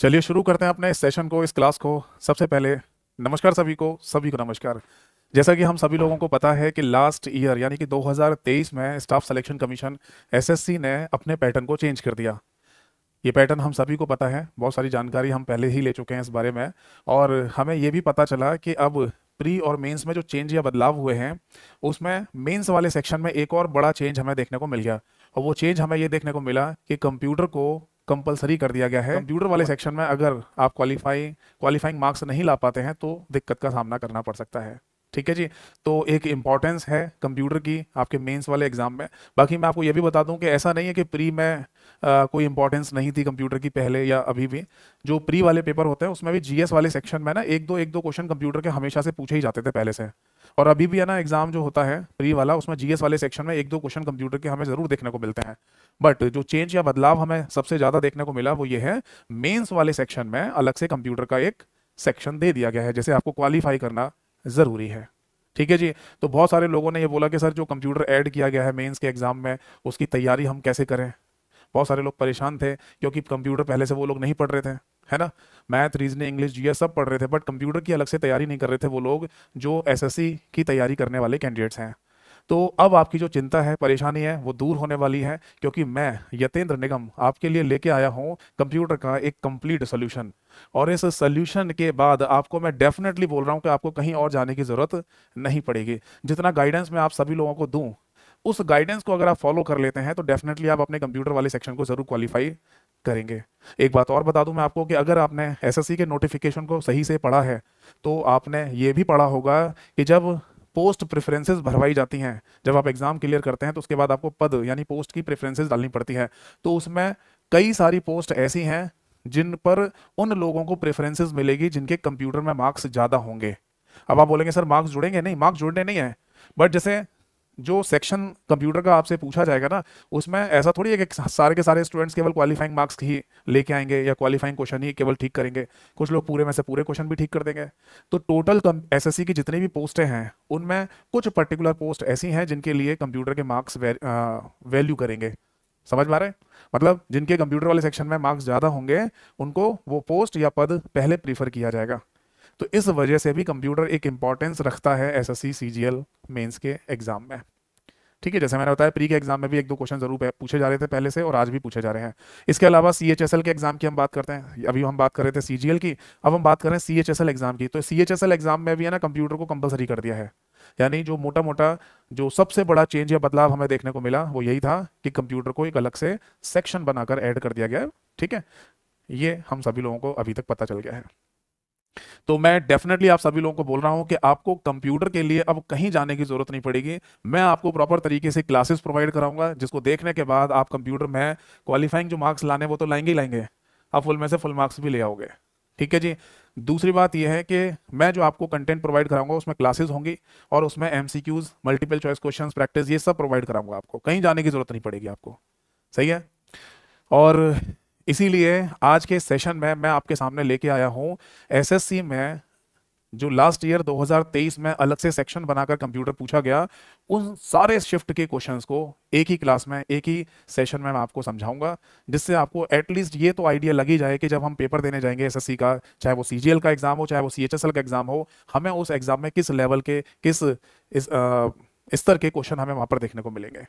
चलिए शुरू करते हैं अपने इस सेशन को इस क्लास को सबसे पहले नमस्कार सभी को सभी को नमस्कार जैसा कि हम सभी लोगों को पता है कि लास्ट ईयर यानी कि 2023 में स्टाफ सिलेक्शन कमीशन एसएससी ने अपने पैटर्न को चेंज कर दिया ये पैटर्न हम सभी को पता है बहुत सारी जानकारी हम पहले ही ले चुके हैं इस बारे में और हमें ये भी पता चला कि अब प्री और मेंस में जो चेंज या बदलाव हुए हैं उसमें मेंस वाले सेक्शन में एक और बड़ा चेंज हमें देखने को मिल गया और वो चेंज हमें ये देखने को मिला कि कंप्यूटर को कंपलसरी कर दिया गया है कंप्यूटर वाले सेक्शन में अगर आप क्वालिफाई क्वालिफाइंग मार्क्स नहीं ला पाते हैं तो दिक्कत का सामना करना पड़ सकता है ठीक है जी तो एक इम्पॉर्टेंस है कंप्यूटर की आपके मेंस वाले एग्जाम में बाकी मैं आपको यह भी बता दूं कि ऐसा नहीं है कि प्री में आ, कोई इंपॉर्टेंस नहीं थी कंप्यूटर की पहले या अभी भी जो प्री वाले पेपर होते हैं उसमें भी जीएस वाले सेक्शन में ना एक दो एक दो क्वेश्चन कंप्यूटर के हमेशा से पूछे ही जाते थे पहले से और अभी भी है ना एग्जाम जो होता है प्री वाला उसमें जीएस वाले सेक्शन में एक दो क्वेश्चन कंप्यूटर के हमें जरूर देखने को मिलते हैं बट जो चेंज या बदलाव हमें सबसे ज़्यादा देखने को मिला वो ये है मेंस वाले सेक्शन में अलग से कंप्यूटर का एक सेक्शन दे दिया गया है जैसे आपको क्वालिफाई करना ज़रूरी है ठीक है जी तो बहुत सारे लोगों ने ये बोला कि सर जो कंप्यूटर ऐड किया गया है मेंस के एग्ज़ाम में उसकी तैयारी हम कैसे करें बहुत सारे लोग परेशान थे क्योंकि कंप्यूटर पहले से वो लोग नहीं पढ़ रहे थे है ना मैथ रीजनिंग इंग्लिश जी सब पढ़ रहे थे बट कंप्यूटर की अलग से तैयारी नहीं कर रहे थे वो लोग जो एस की तैयारी करने वाले कैंडिडेट्स हैं तो अब आपकी जो चिंता है परेशानी है वो दूर होने वाली है क्योंकि मैं यतेंद्र निगम आपके लिए लेके आया हूँ कंप्यूटर का एक कंप्लीट सोल्यूशन और इस सोल्यूशन के बाद आपको मैं डेफिनेटली बोल रहा हूँ कि आपको कहीं और जाने की ज़रूरत नहीं पड़ेगी जितना गाइडेंस मैं आप सभी लोगों को दूँ उस गाइडेंस को अगर आप फॉलो कर लेते हैं तो डेफिनेटली आप अपने कंप्यूटर वाले सेक्शन को ज़रूर क्वालिफाई करेंगे एक बात और बता दूं मैं आपको कि अगर आपने एसएससी के नोटिफिकेशन को सही से पढ़ा है तो आपने ये भी पढ़ा होगा कि जब पोस्ट प्रेफरेंसेस भरवाई जाती हैं जब आप एग्ज़ाम क्लियर करते हैं तो उसके बाद आपको पद यानी पोस्ट की प्रेफरेंसेस डालनी पड़ती है तो उसमें कई सारी पोस्ट ऐसी हैं जिन पर उन लोगों को प्रेफरेंसेस मिलेगी जिनके कंप्यूटर में मार्क्स ज़्यादा होंगे अब आप बोलेंगे सर मार्क्स जुड़ेंगे नहीं मार्क्स जुड़ने नहीं है बट जैसे जो सेक्शन कंप्यूटर का आपसे पूछा जाएगा ना उसमें ऐसा थोड़ी है कि सारे के सारे स्टूडेंट्स केवल क्वालिफाइंग मार्क्स ही लेके आएंगे या क्वालिफाइंग क्वेश्चन ही केवल ठीक करेंगे कुछ लोग पूरे में से पूरे क्वेश्चन भी ठीक कर देंगे तो टोटल एस एस की जितनी भी पोस्टें हैं उनमें कुछ पर्टिकुलर पोस्ट ऐसी हैं जिनके लिए कंप्यूटर के मार्क्स वैल्यू करेंगे समझ पा रहे मतलब जिनके कंप्यूटर वाले सेक्शन में मार्क्स ज़्यादा होंगे उनको वो पोस्ट या पद पहले प्रीफर किया जाएगा तो इस वजह से भी कंप्यूटर एक इम्पॉर्टेंस रखता है S S C C G L mains के एग्ज़ाम में ठीक है जैसे मैंने बताया प्री के एग्जाम में भी एक दो क्वेश्चन जरूर पूछे जा रहे थे पहले से और आज भी पूछे जा रहे हैं इसके अलावा सी एच एस एल के एग्जाम की हम बात करते हैं अभी हम बात कर रहे थे सी जी एल की अब हम बात कर रहे हैं C H S L exam की तो C H S L exam में भी है ना कंप्यूटर को कंपलसरी कर दिया है यानी जो मोटा मोटा जो सबसे बड़ा चेंज या बदलाव हमें देखने को मिला वो यही था कि कंप्यूटर को एक अलग से सेक्शन बनाकर ऐड कर दिया गया है ठीक है ये हम सभी लोगों को अभी तक पता चल गया है तो मैं डेफिनेटली आप सभी लोगों को बोल रहा हूं कि आपको कंप्यूटर के लिए अब कहीं जाने की जरूरत नहीं पड़ेगी मैं आपको प्रॉपर तरीके से क्लासेस प्रोवाइड कराऊंगा जिसको देखने के बाद आप कंप्यूटर में क्वालिफाइंग जो मार्क्स लाने वो तो लाएंगे ही लाएंगे आप फुल में से फुल मार्क्स भी ले आओगे ठीक है जी दूसरी बात यह है कि मैं जो आपको कंटेंट प्रोवाइड कराऊंगा उसमें क्लासेस होंगी और उसमें M multiple choice question practice ये सब प्रोवाइड कराऊंगा आपको कहीं जाने की जरूरत नहीं पड़ेगी आपको सही है और इसीलिए आज के सेशन में मैं आपके सामने लेके आया हूँ एसएससी में जो लास्ट ईयर 2023 में अलग से सेक्शन बनाकर कंप्यूटर पूछा गया उन सारे शिफ्ट के क्वेश्चंस को एक ही क्लास में एक ही सेशन में मैं आपको समझाऊंगा जिससे आपको एटलीस्ट ये तो आइडिया लग ही जाए कि जब हम पेपर देने जाएंगे एसएससी का चाहे वो सीजीएल का एग्ज़ाम हो चाहे वो सीएचएसएल का एग्ज़ाम हो हमें उस एग्ज़ाम में किस लेवल के किस इस, आ, स्तर के क्वेश्चन हमें वहाँ पर देखने को मिलेंगे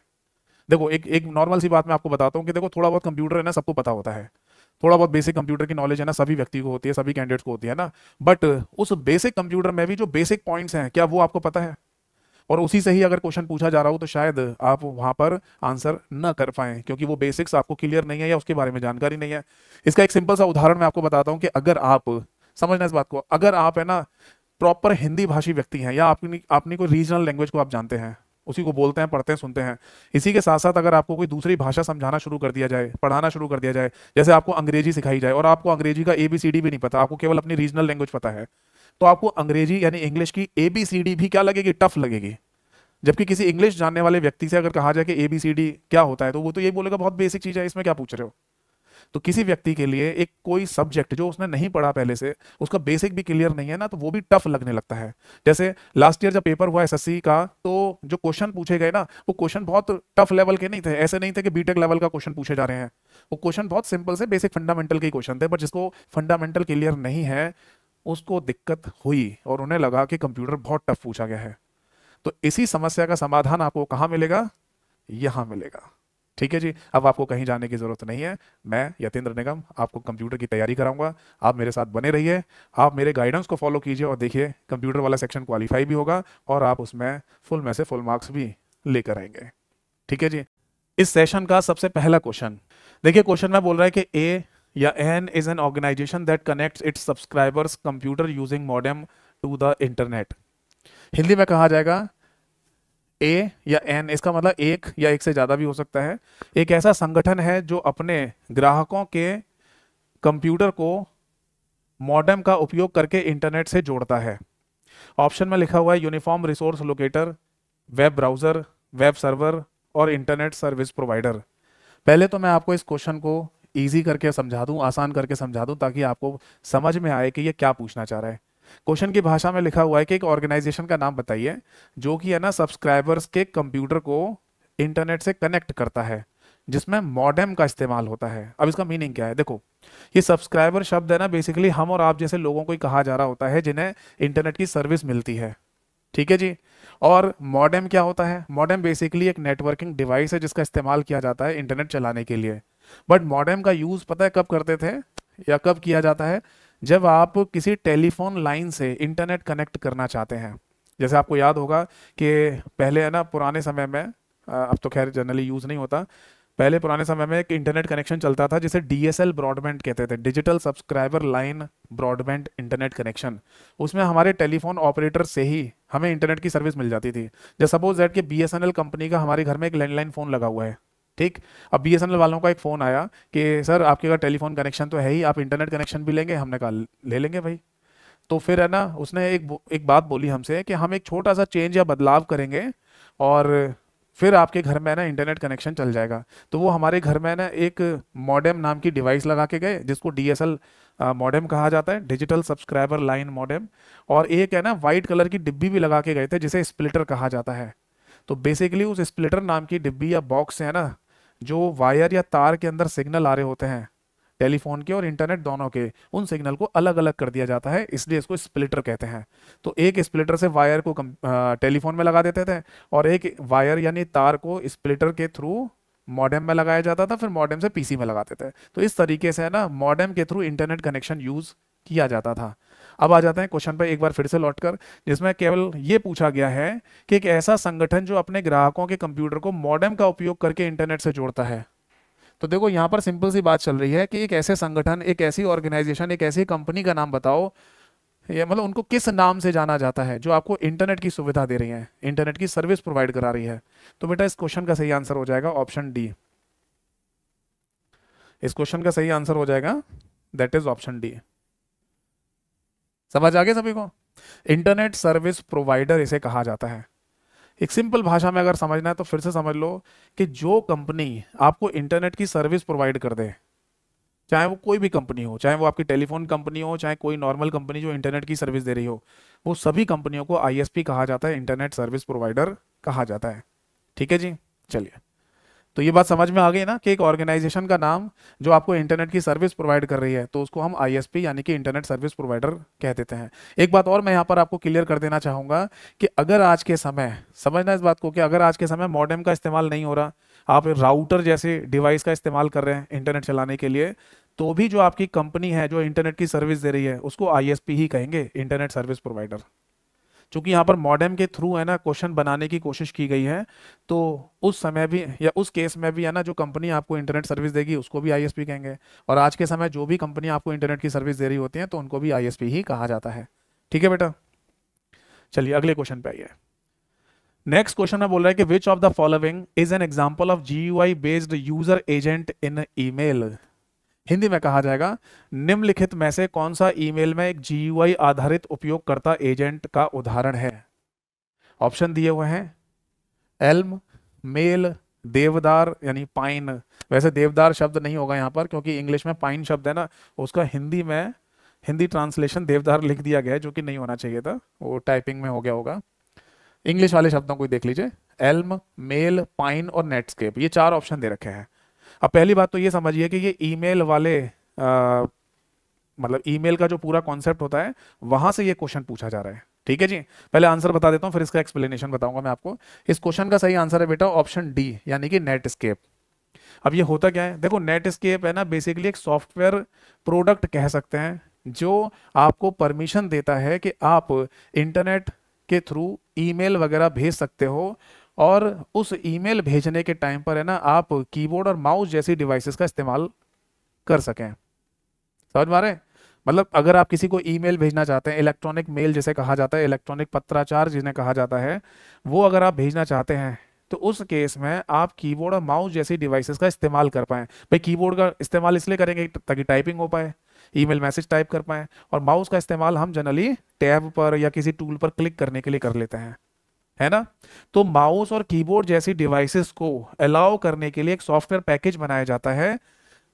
देखो एक एक नॉर्मल सी बात मैं आपको बताता हूँ कि देखो थोड़ा बहुत कंप्यूटर है ना सबको पता होता है थोड़ा बहुत बेसिक कंप्यूटर की नॉलेज है ना सभी व्यक्ति को होती है सभी कैंडिडेट्स को होती है ना बट उस बेसिक कंप्यूटर में भी जो बेसिक पॉइंट्स हैं क्या वो आपको पता है और उसी से ही अगर क्वेश्चन पूछा जा रहा हो तो शायद आप वहाँ पर आंसर न कर पाएँ क्योंकि वो बेसिक्स आपको क्लियर नहीं है या उसके बारे में जानकारी नहीं है इसका एक सिंपल सा उदाहरण मैं आपको बताता हूँ कि अगर आप समझना इस बात को अगर आप है ना प्रॉपर हिंदी भाषी व्यक्ति हैं या आपने आपने कोई रीजनल लैंग्वेज को आप जानते हैं उसी को बोलते हैं पढ़ते हैं सुनते हैं इसी के साथ साथ अगर आपको कोई दूसरी भाषा समझाना शुरू कर दिया जाए पढ़ाना शुरू कर दिया जाए जैसे आपको अंग्रेजी सिखाई जाए और आपको अंग्रेजी का ए बी सी डी भी नहीं पता आपको केवल अपनी रीजनल लैंग्वेज पता है तो आपको अंग्रेजी यानी इंग्लिश की ए बी सी डी भी क्या लगेगी टफ लगेगी जबकि किसी इंग्लिश जानने वाले व्यक्ति से अगर कहा जाए कि ए बी सी डी क्या होता है तो वो तो ये बोलेगा बहुत बेसिक चीज़ है इसमें क्या पूछ रहे हो तो किसी व्यक्ति के लिए एक कोई सब्जेक्ट जो उसने नहीं पढ़ा पहले से उसका बेसिक भी क्लियर नहीं है ना तो वो भी टफ लगने लगता है जैसे लास्ट ईयर जब पेपर हुआ एसएससी का तो जो क्वेश्चन पूछे गए ना वो क्वेश्चन बहुत टफ लेवल के नहीं थे ऐसे नहीं थे कि बीटेक लेवल का क्वेश्चन पूछे जा रहे हैं वो क्वेश्चन बहुत सिंपल से बेसिक फंडामेंटल के क्वेश्चन थे बट जिसको फंडामेंटल क्लियर नहीं है उसको दिक्कत हुई और उन्हें लगा कि कंप्यूटर बहुत टफ पूछा गया है तो इसी समस्या का समाधान आपको कहाँ मिलेगा यहाँ मिलेगा ठीक है जी अब आपको कहीं जाने की ज़रूरत नहीं है मैं यतेंद्र निगम आपको कंप्यूटर की तैयारी कराऊंगा आप मेरे साथ बने रहिए आप मेरे गाइडेंस को फॉलो कीजिए और देखिए कंप्यूटर वाला सेक्शन क्वालिफाई भी होगा और आप उसमें फुल में से फुल मार्क्स भी लेकर आएंगे ठीक है जी इस सेशन का सबसे पहला क्वेश्चन देखिए क्वेश्चन में बोल रहा है कि ए या N is an organization that connect its subscribers computer using modem to the internet Hindi में कहा जाएगा ए या एन इसका मतलब एक या एक से ज़्यादा भी हो सकता है एक ऐसा संगठन है जो अपने ग्राहकों के कंप्यूटर को मॉडेम का उपयोग करके इंटरनेट से जोड़ता है ऑप्शन में लिखा हुआ है uniform resource locator web browser web server और इंटरनेट सर्विस प्रोवाइडर पहले तो मैं आपको इस क्वेश्चन को ईजी करके समझा दूँ आसान करके समझा दूँ ताकि आपको समझ में आए कि ये क्या पूछना चाह रहा है क्वेश्चन की भाषा में लिखा हुआ है कि एक ऑर्गेनाइजेशन का नाम बताइए जो कि है ना सब्सक्राइबर्स के कंप्यूटर को इंटरनेट से कनेक्ट करता है जिसमें मॉडेम का इस्तेमाल होता है अब इसका मीनिंग क्या है देखो ये सब्सक्राइबर शब्द है ना बेसिकली हम और आप जैसे लोगों को ही कहा जा रहा होता है जिन्हें इंटरनेट की सर्विस मिलती है ठीक है जी और मॉडेम क्या होता है मॉडेम बेसिकली एक नेटवर्किंग डिवाइस है जिसका इस्तेमाल किया जाता है इंटरनेट चलाने के लिए बट मॉडेम का यूज़ पता है कब करते थे या कब किया जाता है जब आप किसी टेलीफोन लाइन से इंटरनेट कनेक्ट करना चाहते हैं जैसे आपको याद होगा कि पहले है ना पुराने समय में अब तो खैर जनरली यूज़ नहीं होता पहले पुराने समय में एक इंटरनेट कनेक्शन चलता था जिसे डी ब्रॉडबैंड कहते थे digital subscriber line broadband internet connection उसमें हमारे टेलीफोन ऑपरेटर से ही हमें इंटरनेट की सर्विस मिल जाती थी जैसे सपोज दैट कि बी कंपनी का हमारे घर में एक लैंडलाइन फ़ोन लगा हुआ है ठीक अब बी वालों का एक फ़ोन आया कि सर आपके अगर टेलीफोन कनेक्शन तो है ही आप इंटरनेट कनेक्शन भी लेंगे हमने कहा ले लेंगे भाई तो फिर है ना उसने एक एक बात बोली हमसे कि हम एक छोटा सा चेंज या बदलाव करेंगे और फिर आपके घर में ना इंटरनेट कनेक्शन चल जाएगा तो वो हमारे घर में ना एक मॉडेम नाम की डिवाइस लगा के गए जिसको डी एस एल मॉडेम कहा जाता है डिजिटल सब्सक्राइबर लाइन मॉडेम और एक है ना वाइट कलर की डिब्बी भी लगा के गए थे जिसे स्प्लिटर कहा जाता है तो बेसिकली उस स्प्लिटर नाम की डिब्बी या बॉक्स से है ना जो वायर या तार के अंदर सिग्नल आ रहे होते हैं टेलीफोन के और इंटरनेट दोनों के उन सिग्नल को अलग अलग कर दिया जाता है इसलिए इसको स्प्लिटर कहते हैं तो एक स्प्लिटर से वायर को टेलीफोन में लगा देते थे और एक वायर यानी तार को स्प्लिटर के थ्रू मॉडेम में लगाया जाता था फिर मॉडेम से पीसी में लगाते थे तो इस तरीके से है ना मॉडेम के थ्रू इंटरनेट कनेक्शन यूज़ किया जाता था अब आ जाते हैं क्वेश्चन पर एक बार फिर से लौट कर जिसमें केवल ये पूछा गया है कि एक ऐसा संगठन जो अपने ग्राहकों के कंप्यूटर को मॉडम का उपयोग करके इंटरनेट से जोड़ता है तो देखो यहाँ पर सिंपल सी बात चल रही है कि एक ऐसे संगठन एक ऐसी ऑर्गेनाइजेशन एक ऐसी कंपनी का नाम बताओ ये मतलब उनको किस नाम से जाना जाता है जो आपको इंटरनेट की सुविधा दे रही है इंटरनेट की सर्विस प्रोवाइड करा रही है तो बेटा इस क्वेश्चन का सही आंसर हो जाएगा ऑप्शन डी इस क्वेश्चन का सही आंसर हो जाएगा दैट इज ऑप्शन डी समझ आ गया सभी को इंटरनेट सर्विस प्रोवाइडर इसे कहा जाता है एक सिंपल भाषा में अगर समझना है तो फिर से समझ लो कि जो कंपनी आपको इंटरनेट की सर्विस प्रोवाइड कर दे चाहे वो कोई भी कंपनी हो चाहे वो आपकी टेलीफोन कंपनी हो चाहे कोई नॉर्मल कंपनी जो इंटरनेट की सर्विस दे रही हो वो सभी कंपनियों को आईएसपी कहा जाता है इंटरनेट सर्विस प्रोवाइडर कहा जाता है ठीक है जी चलिए तो ये बात समझ में आ गई ना कि एक ऑर्गेनाइजेशन का नाम जो आपको इंटरनेट की सर्विस प्रोवाइड कर रही है तो उसको हम आईएसपी यानी कि इंटरनेट सर्विस प्रोवाइडर कह देते हैं एक बात और मैं यहाँ पर आपको क्लियर कर देना चाहूँगा कि अगर आज के समय समझना इस बात को कि अगर आज के समय मॉडर्म का इस्तेमाल नहीं हो रहा आप राउटर जैसे डिवाइस का इस्तेमाल कर रहे हैं इंटरनेट चलाने के लिए तो भी जो आपकी कंपनी है जो इंटरनेट की सर्विस दे रही है उसको आई ही कहेंगे इंटरनेट सर्विस प्रोवाइडर चूंकि यहाँ पर मॉडर्म के थ्रू है ना क्वेश्चन बनाने की कोशिश की गई है तो उस समय भी या उस केस में भी है ना जो कंपनी आपको इंटरनेट सर्विस देगी उसको भी आईएसपी कहेंगे और आज के समय जो भी कंपनी आपको इंटरनेट की सर्विस दे रही होती है तो उनको भी आईएसपी ही कहा जाता है ठीक है बेटा चलिए अगले क्वेश्चन पे आइए नेक्स्ट क्वेश्चन में बोल रहा है कि which of the following is an example of G based user agent in E Hindi में कहा जाएगा निम्नलिखित में से कौन सा ईमेल में एक जीयूआई आधारित उपयोगकर्ता एजेंट का उदाहरण है ऑप्शन दिए हुए हैं एल्म मेल देवदार यानी पाइन वैसे देवदार शब्द नहीं होगा यहाँ पर क्योंकि इंग्लिश में पाइन शब्द है ना उसका हिंदी में हिंदी ट्रांसलेशन देवदार लिख दिया गया है जो कि नहीं होना चाहिए था वो टाइपिंग में हो गया होगा इंग्लिश वाले शब्दों को देख लीजिए एल्म मेल पाइन और नेटस्केप ये चार ऑप्शन दे रखे हैं अब पहली बात तो ये समझिए कि ये ईमेल वाले आ, मतलब ईमेल का जो पूरा कॉन्सेप्ट होता है वहां से ये क्वेश्चन पूछा जा रहा है ठीक है जी पहले आंसर बता देता हूँ फिर इसका एक्सप्लेनेशन बताऊंगा मैं आपको इस क्वेश्चन का सही आंसर है बेटा ऑप्शन डी यानी कि नेटस्केप अब ये होता क्या है देखो नेट स्केप है ना बेसिकली एक सॉफ्टवेयर प्रोडक्ट कह सकते हैं जो आपको परमिशन देता है कि आप इंटरनेट के थ्रू ईमेल वगैरह भेज सकते हो और उस ईमेल भेजने के टाइम पर है ना आप कीबोर्ड और माउस जैसी डिवाइसेस का इस्तेमाल कर सकें समझ मारे मतलब अगर आप किसी को ईमेल भेजना चाहते हैं इलेक्ट्रॉनिक मेल जिसे कहा जाता है इलेक्ट्रॉनिक पत्राचार जिन्हें कहा जाता है वो अगर आप भेजना चाहते हैं तो उस केस में आप कीबोर्ड और माउस जैसी डिवाइसेस का इस्तेमाल कर पाएं भाई कीबोर्ड का इस्तेमाल इसलिए करेंगे ताकि टाइपिंग हो पाए ईमेल मैसेज टाइप कर पाएं और माउस का इस्तेमाल हम जनरली टैब पर या किसी टूल पर क्लिक करने के लिए कर लेते हैं है ना तो माउस और कीबोर्ड जैसी डिवाइसेस को अलाउ करने के लिए एक सॉफ्टवेयर पैकेज बनाया जाता है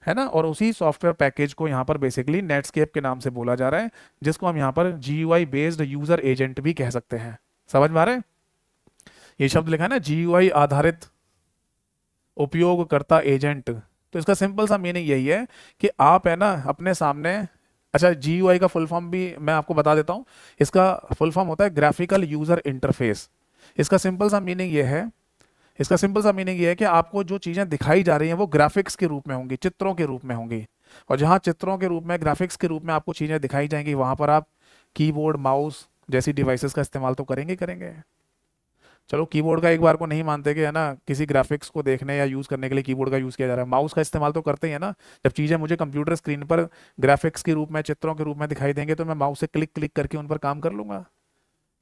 है ना और उसी सॉफ्टवेयर पैकेज को यहाँ पर बेसिकली नेटस्केप के नाम से बोला जा रहा है जिसको हम यहाँ पर जी बेस्ड यूजर एजेंट भी कह सकते हैं समझ में आ रहे हैं ये शब्द लिखा है ना जी आधारित उपयोगकर्ता एजेंट तो इसका सिंपल सा मीनिंग यही है कि आप है ना अपने सामने अच्छा जी का फुल फॉर्म भी मैं आपको बता देता हूँ इसका फुल फॉर्म होता है ग्राफिकल यूजर इंटरफेस इसका सिंपल सा मीनिंग ये है इसका सिंपल सा मीनिंग ये है कि आपको जो चीज़ें दिखाई जा रही हैं वो ग्राफिक्स के रूप में होंगी चित्रों के रूप में होंगी और जहाँ चित्रों के रूप में ग्राफिक्स के रूप में आपको चीज़ें दिखाई जाएंगी वहाँ पर आप कीबोर्ड माउस जैसी डिवाइसेस का इस्तेमाल तो करेंगे करेंगे चलो कीबोर्ड का एक बार को नहीं मानते कि है ना किसी ग्राफिक्स को देखने या यूज़ करने के लिए कीबोर्ड का यूज़ किया जा रहा है माउस का इस्तेमाल तो करते ही है ना जब चीज़ें मुझे कंप्यूटर स्क्रीन पर ग्राफिक्स के रूप में चित्रों के रूप में दिखाई देंगे तो मैं माउस से क्लिक क्लिक करके उन पर काम कर लूँगा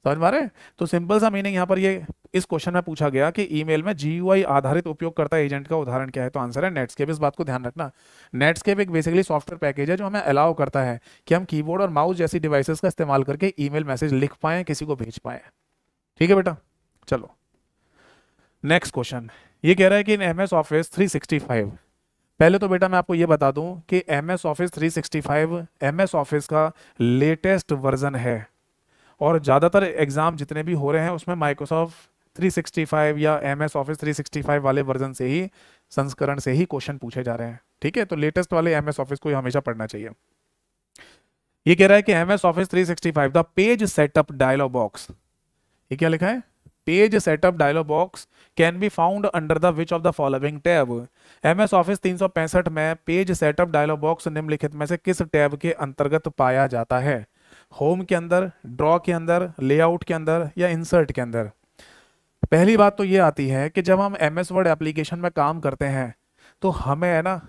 समझ पा रहे तो सिंपल सा मीनिंग यहाँ पर ये इस क्वेश्चन में पूछा गया कि ईमेल में जीयूआई आधारित उपयोगकर्ता एजेंट का उदाहरण क्या है तो आंसर है नेटस्केप इस बात को ध्यान रखना नेटस्केप एक बेसिकली सॉफ्टवेयर पैकेज है जो हमें अलाउ करता है कि हम कीबोर्ड और माउस जैसी डिवाइसेस का इस्तेमाल करके ई मैसेज लिख पाए किसी को भेज पाए ठीक है बेटा चलो नेक्स्ट क्वेश्चन ये कह रहा है कि इन एम ऑफिस थ्री पहले तो बेटा मैं आपको ये बता दूं कि M S Office three sixty office का लेटेस्ट वर्जन है और ज़्यादातर एग्ज़ाम जितने भी हो रहे हैं उसमें माइक्रोसॉफ्ट 365 या एम एस ऑफिस थ्री वाले वर्जन से ही संस्करण से ही क्वेश्चन पूछे जा रहे हैं ठीक है तो लेटेस्ट वाले एम एस ऑफिस को हमेशा पढ़ना चाहिए ये कह रहा है कि M S Office three sixty five the page setup dialog box ये क्या लिखा है page setup dialog box can be found under the which of the following tab M S office तीन सौ पैंसठ में पेज सेटअप डायलॉग बॉक्स निम्नलिखित में से किस टैब के अंतर्गत पाया जाता है होम के अंदर ड्रॉ के अंदर लेआउट के अंदर या इंसर्ट के अंदर पहली बात तो ये आती है कि जब हम एम एस वर्ड एप्लीकेशन में काम करते हैं तो हमें है ना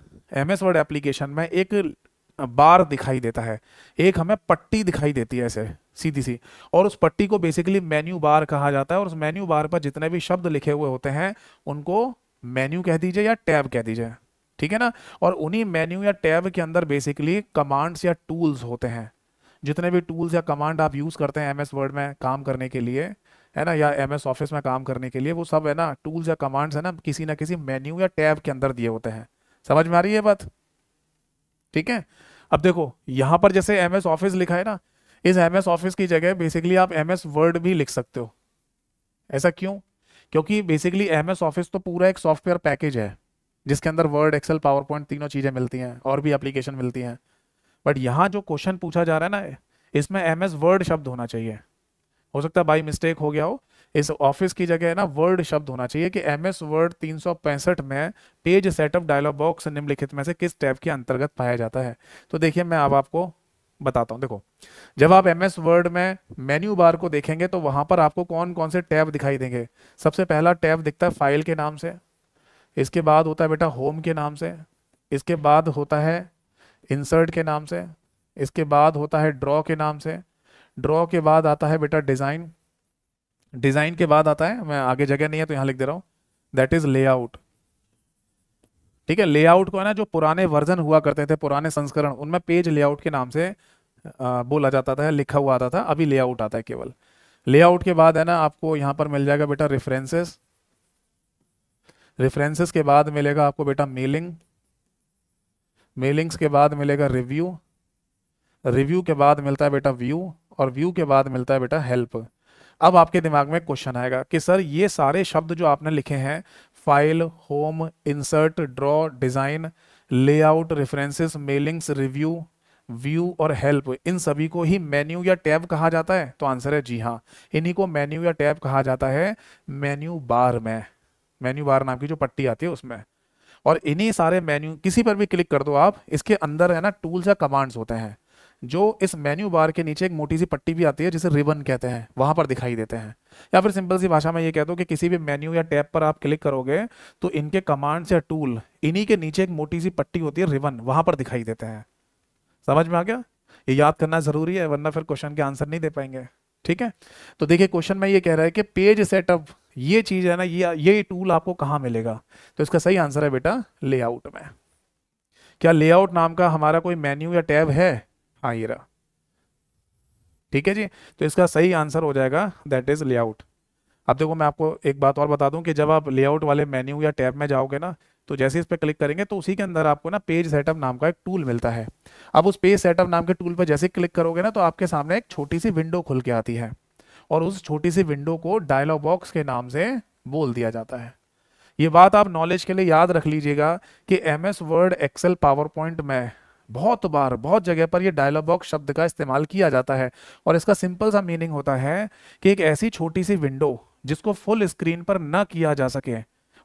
एम एस वर्ड एप्लीकेशन में एक बार दिखाई देता है एक हमें पट्टी दिखाई देती है ऐसे सीधी सी और उस पट्टी को बेसिकली मेन्यू बार कहा जाता है और उस मेन्यू बार पर जितने भी शब्द लिखे हुए होते हैं उनको मेन्यू कह दीजिए या टैब कह दीजिए ठीक है ना और उन्हीं मेन्यू या टैब के अंदर बेसिकली कमांड्स या टूल्स होते हैं जितने भी टूल्स या कमांड आप यूज़ करते हैं एम एस वर्ड में काम करने के लिए है ना या एमएस ऑफिस में काम करने के लिए वो सब है ना टूल्स या कमांड्स है ना किसी ना किसी मेन्यू या टैब के अंदर दिए होते हैं समझ में आ रही है बात ठीक है अब देखो यहाँ पर जैसे एम ऑफिस लिखा है ना इस एम एस ऑफिस की जगह बेसिकली आप एम एस वर्ड भी लिख सकते हो ऐसा क्यों क्योंकि बेसिकली एम ऑफिस तो पूरा एक सॉफ्टवेयर पैकेज है जिसके अंदर वर्ड एक्सेल पावर पॉइंट तीनों चीज़ें मिलती हैं और भी एप्लीकेशन मिलती हैं बट यहाँ जो क्वेश्चन पूछा जा रहा है ना इसमें एम एस वर्ड शब्द होना चाहिए हो सकता है बाई मिस्टेक हो गया हो इस ऑफिस की जगह है ना वर्ड शब्द होना चाहिए कि एम एस वर्ड तीन सौ पैंसठ में पेज सेटअप डायलॉग बॉक्स निम्नलिखित में से किस टैब के अंतर्गत पाया जाता है तो देखिए मैं अब आपको बताता हूँ देखो जब आप एम एस वर्ड में मेन्यू बार को देखेंगे तो वहां पर आपको कौन कौन से टैब दिखाई देंगे सबसे पहला टैब दिखता है फाइल के नाम से इसके बाद होता है बेटा होम के नाम से इसके बाद होता है इंसर्ट के नाम से इसके बाद होता है ड्रॉ के नाम से ड्रॉ के बाद आता है बेटा डिज़ाइन डिज़ाइन के बाद आता है मैं आगे जगह नहीं है तो यहाँ लिख दे रहा हूँ दैट इज़ लेआउट ठीक है लेआउट को है ना जो पुराने वर्जन हुआ करते थे पुराने संस्करण उनमें पेज लेआउट के नाम से बोला जाता था लिखा हुआ आता था अभी लेआउट आता है केवल लेआउट के बाद है ना आपको यहाँ पर मिल जाएगा बेटा रेफरेंसेस रेफरेंसेस के बाद मिलेगा आपको बेटा मेलिंग मेलिंग्स के बाद मिलेगा रिव्यू रिव्यू के बाद मिलता है बेटा व्यू और व्यू के बाद मिलता है बेटा हेल्प अब आपके दिमाग में क्वेश्चन आएगा कि सर ये सारे शब्द जो आपने लिखे हैं file home insert draw design layout references mailings review view और हेल्प इन सभी को ही मेन्यू या टैब कहा जाता है तो आंसर है जी हाँ इन्हीं को मेन्यू या टैब कहा जाता है मेन्यू बार में मेन्यू बार नाम की जो पट्टी आती है उसमें और इन्हीं सारे मेन्यू किसी पर भी क्लिक कर दो आप इसके अंदर है ना टूल्स या कमांड्स होते हैं जो इस मेन्यू बार के नीचे एक मोटी सी पट्टी भी आती है जिसे रिबन कहते हैं वहां पर दिखाई देते हैं या फिर सिंपल सी भाषा में ये कह दो कि किसी भी मेन्यू या टैब पर आप क्लिक करोगे तो इनके कमांड्स या टूल इन्हीं के नीचे एक मोटी सी पट्टी होती है रिबन वहां पर दिखाई देते हैं समझ में आ गया ये याद करना ज़रूरी है वरना फिर क्वेश्चन के आंसर नहीं दे पाएंगे ठीक है तो देखिए क्वेश्चन में ये कह रहा है कि पेज सेटअप ये चीज है ना ये ये टूल आपको कहाँ मिलेगा तो इसका सही आंसर है बेटा लेआउट में क्या लेआउट नाम का हमारा कोई मेन्यू या टैब है हाँ ठीक है जी तो इसका सही आंसर हो जाएगा दैट इज लेआउट अब देखो मैं आपको एक बात और बता दूं कि जब आप लेआउट वाले मेन्यू या टैब में जाओगे ना तो जैसे इस पर क्लिक करेंगे तो उसी के अंदर आपको ना पेज सेटअप नाम का एक टूल मिलता है अब उस पेज सेटअप नाम के टूल पर जैसे क्लिक करोगे ना तो आपके सामने एक छोटी सी विंडो खुल के आती है और उस छोटी सी विंडो को डायलॉग बॉक्स के नाम से बोल दिया जाता है ये बात आप नॉलेज के लिए याद रख लीजिएगा कि M S Word Excel PowerPoint में बहुत बार बहुत जगह पर यह डायलॉग बॉक्स शब्द का इस्तेमाल किया जाता है और इसका सिंपल सा मीनिंग होता है कि एक ऐसी छोटी सी विंडो जिसको फुल स्क्रीन पर ना किया जा सके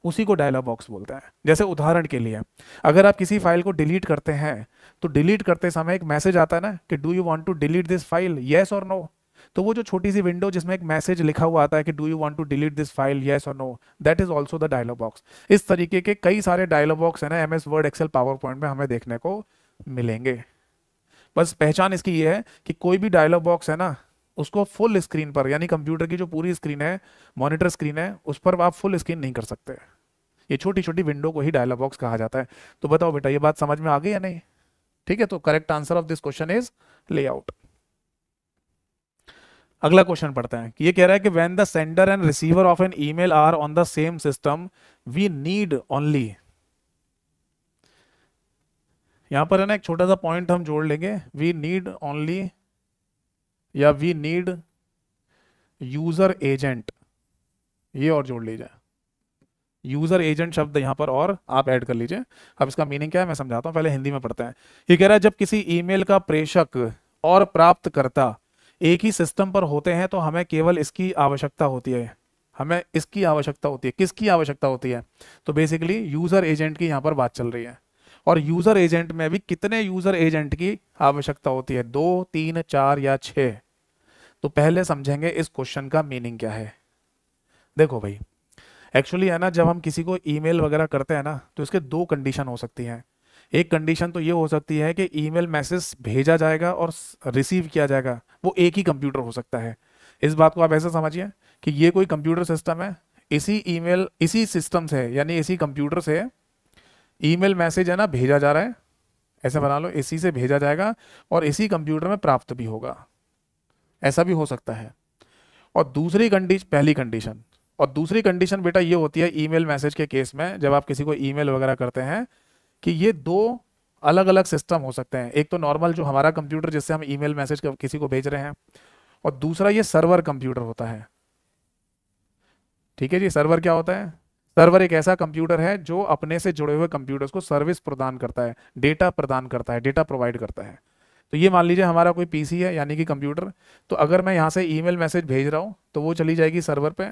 उसी को डायलॉग बॉक्स बोलते हैं जैसे उदाहरण के लिए अगर आप किसी फाइल को डिलीट करते हैं तो डिलीट करते समय एक मैसेज आता है ना कि do you want to delete this file yes और नो तो वो जो छोटी सी विंडो जिसमें एक मैसेज लिखा हुआ आता है कि do you want to delete this file yes और no that is also the dialog box इस तरीके के कई सारे डायलॉग बॉक्स है ना M S Word Excel PowerPoint में हमें देखने को मिलेंगे बस पहचान इसकी ये है कि कोई भी डायलॉग बॉक्स है ना उसको आप फुल स्क्रीन पर यानी कंप्यूटर की जो पूरी स्क्रीन है मॉनिटर स्क्रीन है उस पर आप फुल स्क्रीन नहीं कर सकते ये छोटी छोटी विंडो को ही डायलॉग बॉक्स कहा जाता है तो बताओ बेटा ये बात समझ में आ गई या नहीं ठीक है तो correct answer of this question is layout अगला क्वेश्चन पढ़ते हैं ये कह रहा है कि when the sender and receiver of an email are on the same system we need only यहां पर है ना एक छोटा सा पॉइंट हम जोड़ लेंगे वी नीड ओनली या वी नीड यूजर एजेंट ये और जोड़ लीजिए यूजर एजेंट शब्द यहां पर और आप ऐड कर लीजिए अब इसका मीनिंग क्या है मैं समझाता हूं पहले हिंदी में पढ़ते हैं ये कह रहा है जब किसी ईमेल का प्रेषक और प्राप्तकर्ता एक ही सिस्टम पर होते हैं तो हमें केवल इसकी आवश्यकता होती है हमें इसकी आवश्यकता होती है किसकी आवश्यकता होती है तो बेसिकली यूजर एजेंट की यहां पर बात चल रही है और यूजर एजेंट में भी कितने यूजर एजेंट की आवश्यकता होती है दो तीन चार या छ तो पहले समझेंगे इस क्वेश्चन का मीनिंग क्या है देखो भाई एक्चुअली है ना जब हम किसी को ईमेल वगैरह करते हैं ना तो इसके दो कंडीशन हो सकती हैं एक कंडीशन तो ये हो सकती है कि ईमेल मैसेज भेजा जाएगा और रिसीव किया जाएगा वो एक ही कंप्यूटर हो सकता है इस बात को आप ऐसा समझिए कि ये कोई कंप्यूटर सिस्टम है इसी ईमेल इसी सिस्टम से यानी इसी कंप्यूटर से ईमेल मैसेज है ना भेजा जा रहा है ऐसा बना लो इसी से भेजा जाएगा और इसी कंप्यूटर में प्राप्त भी होगा ऐसा भी हो सकता है और दूसरी कंडीशन पहली कंडीशन और दूसरी कंडीशन बेटा ये होती है ईमेल मैसेज के केस में जब आप किसी को ईमेल वगैरह करते हैं कि ये दो अलग अलग सिस्टम हो सकते हैं एक तो नॉर्मल जो हमारा कंप्यूटर जिससे हम ईमेल मैसेज किसी को भेज रहे हैं और दूसरा ये सर्वर कंप्यूटर होता है ठीक है जी सर्वर क्या होता है सर्वर एक ऐसा कंप्यूटर है जो अपने से जुड़े हुए कंप्यूटर्स को सर्विस प्रदान करता है डेटा प्रदान करता है डेटा प्रोवाइड करता है तो ये मान लीजिए हमारा कोई पीसी है यानी कि कंप्यूटर तो अगर मैं यहाँ से ईमेल मैसेज भेज रहा हूँ तो वो चली जाएगी सर्वर पे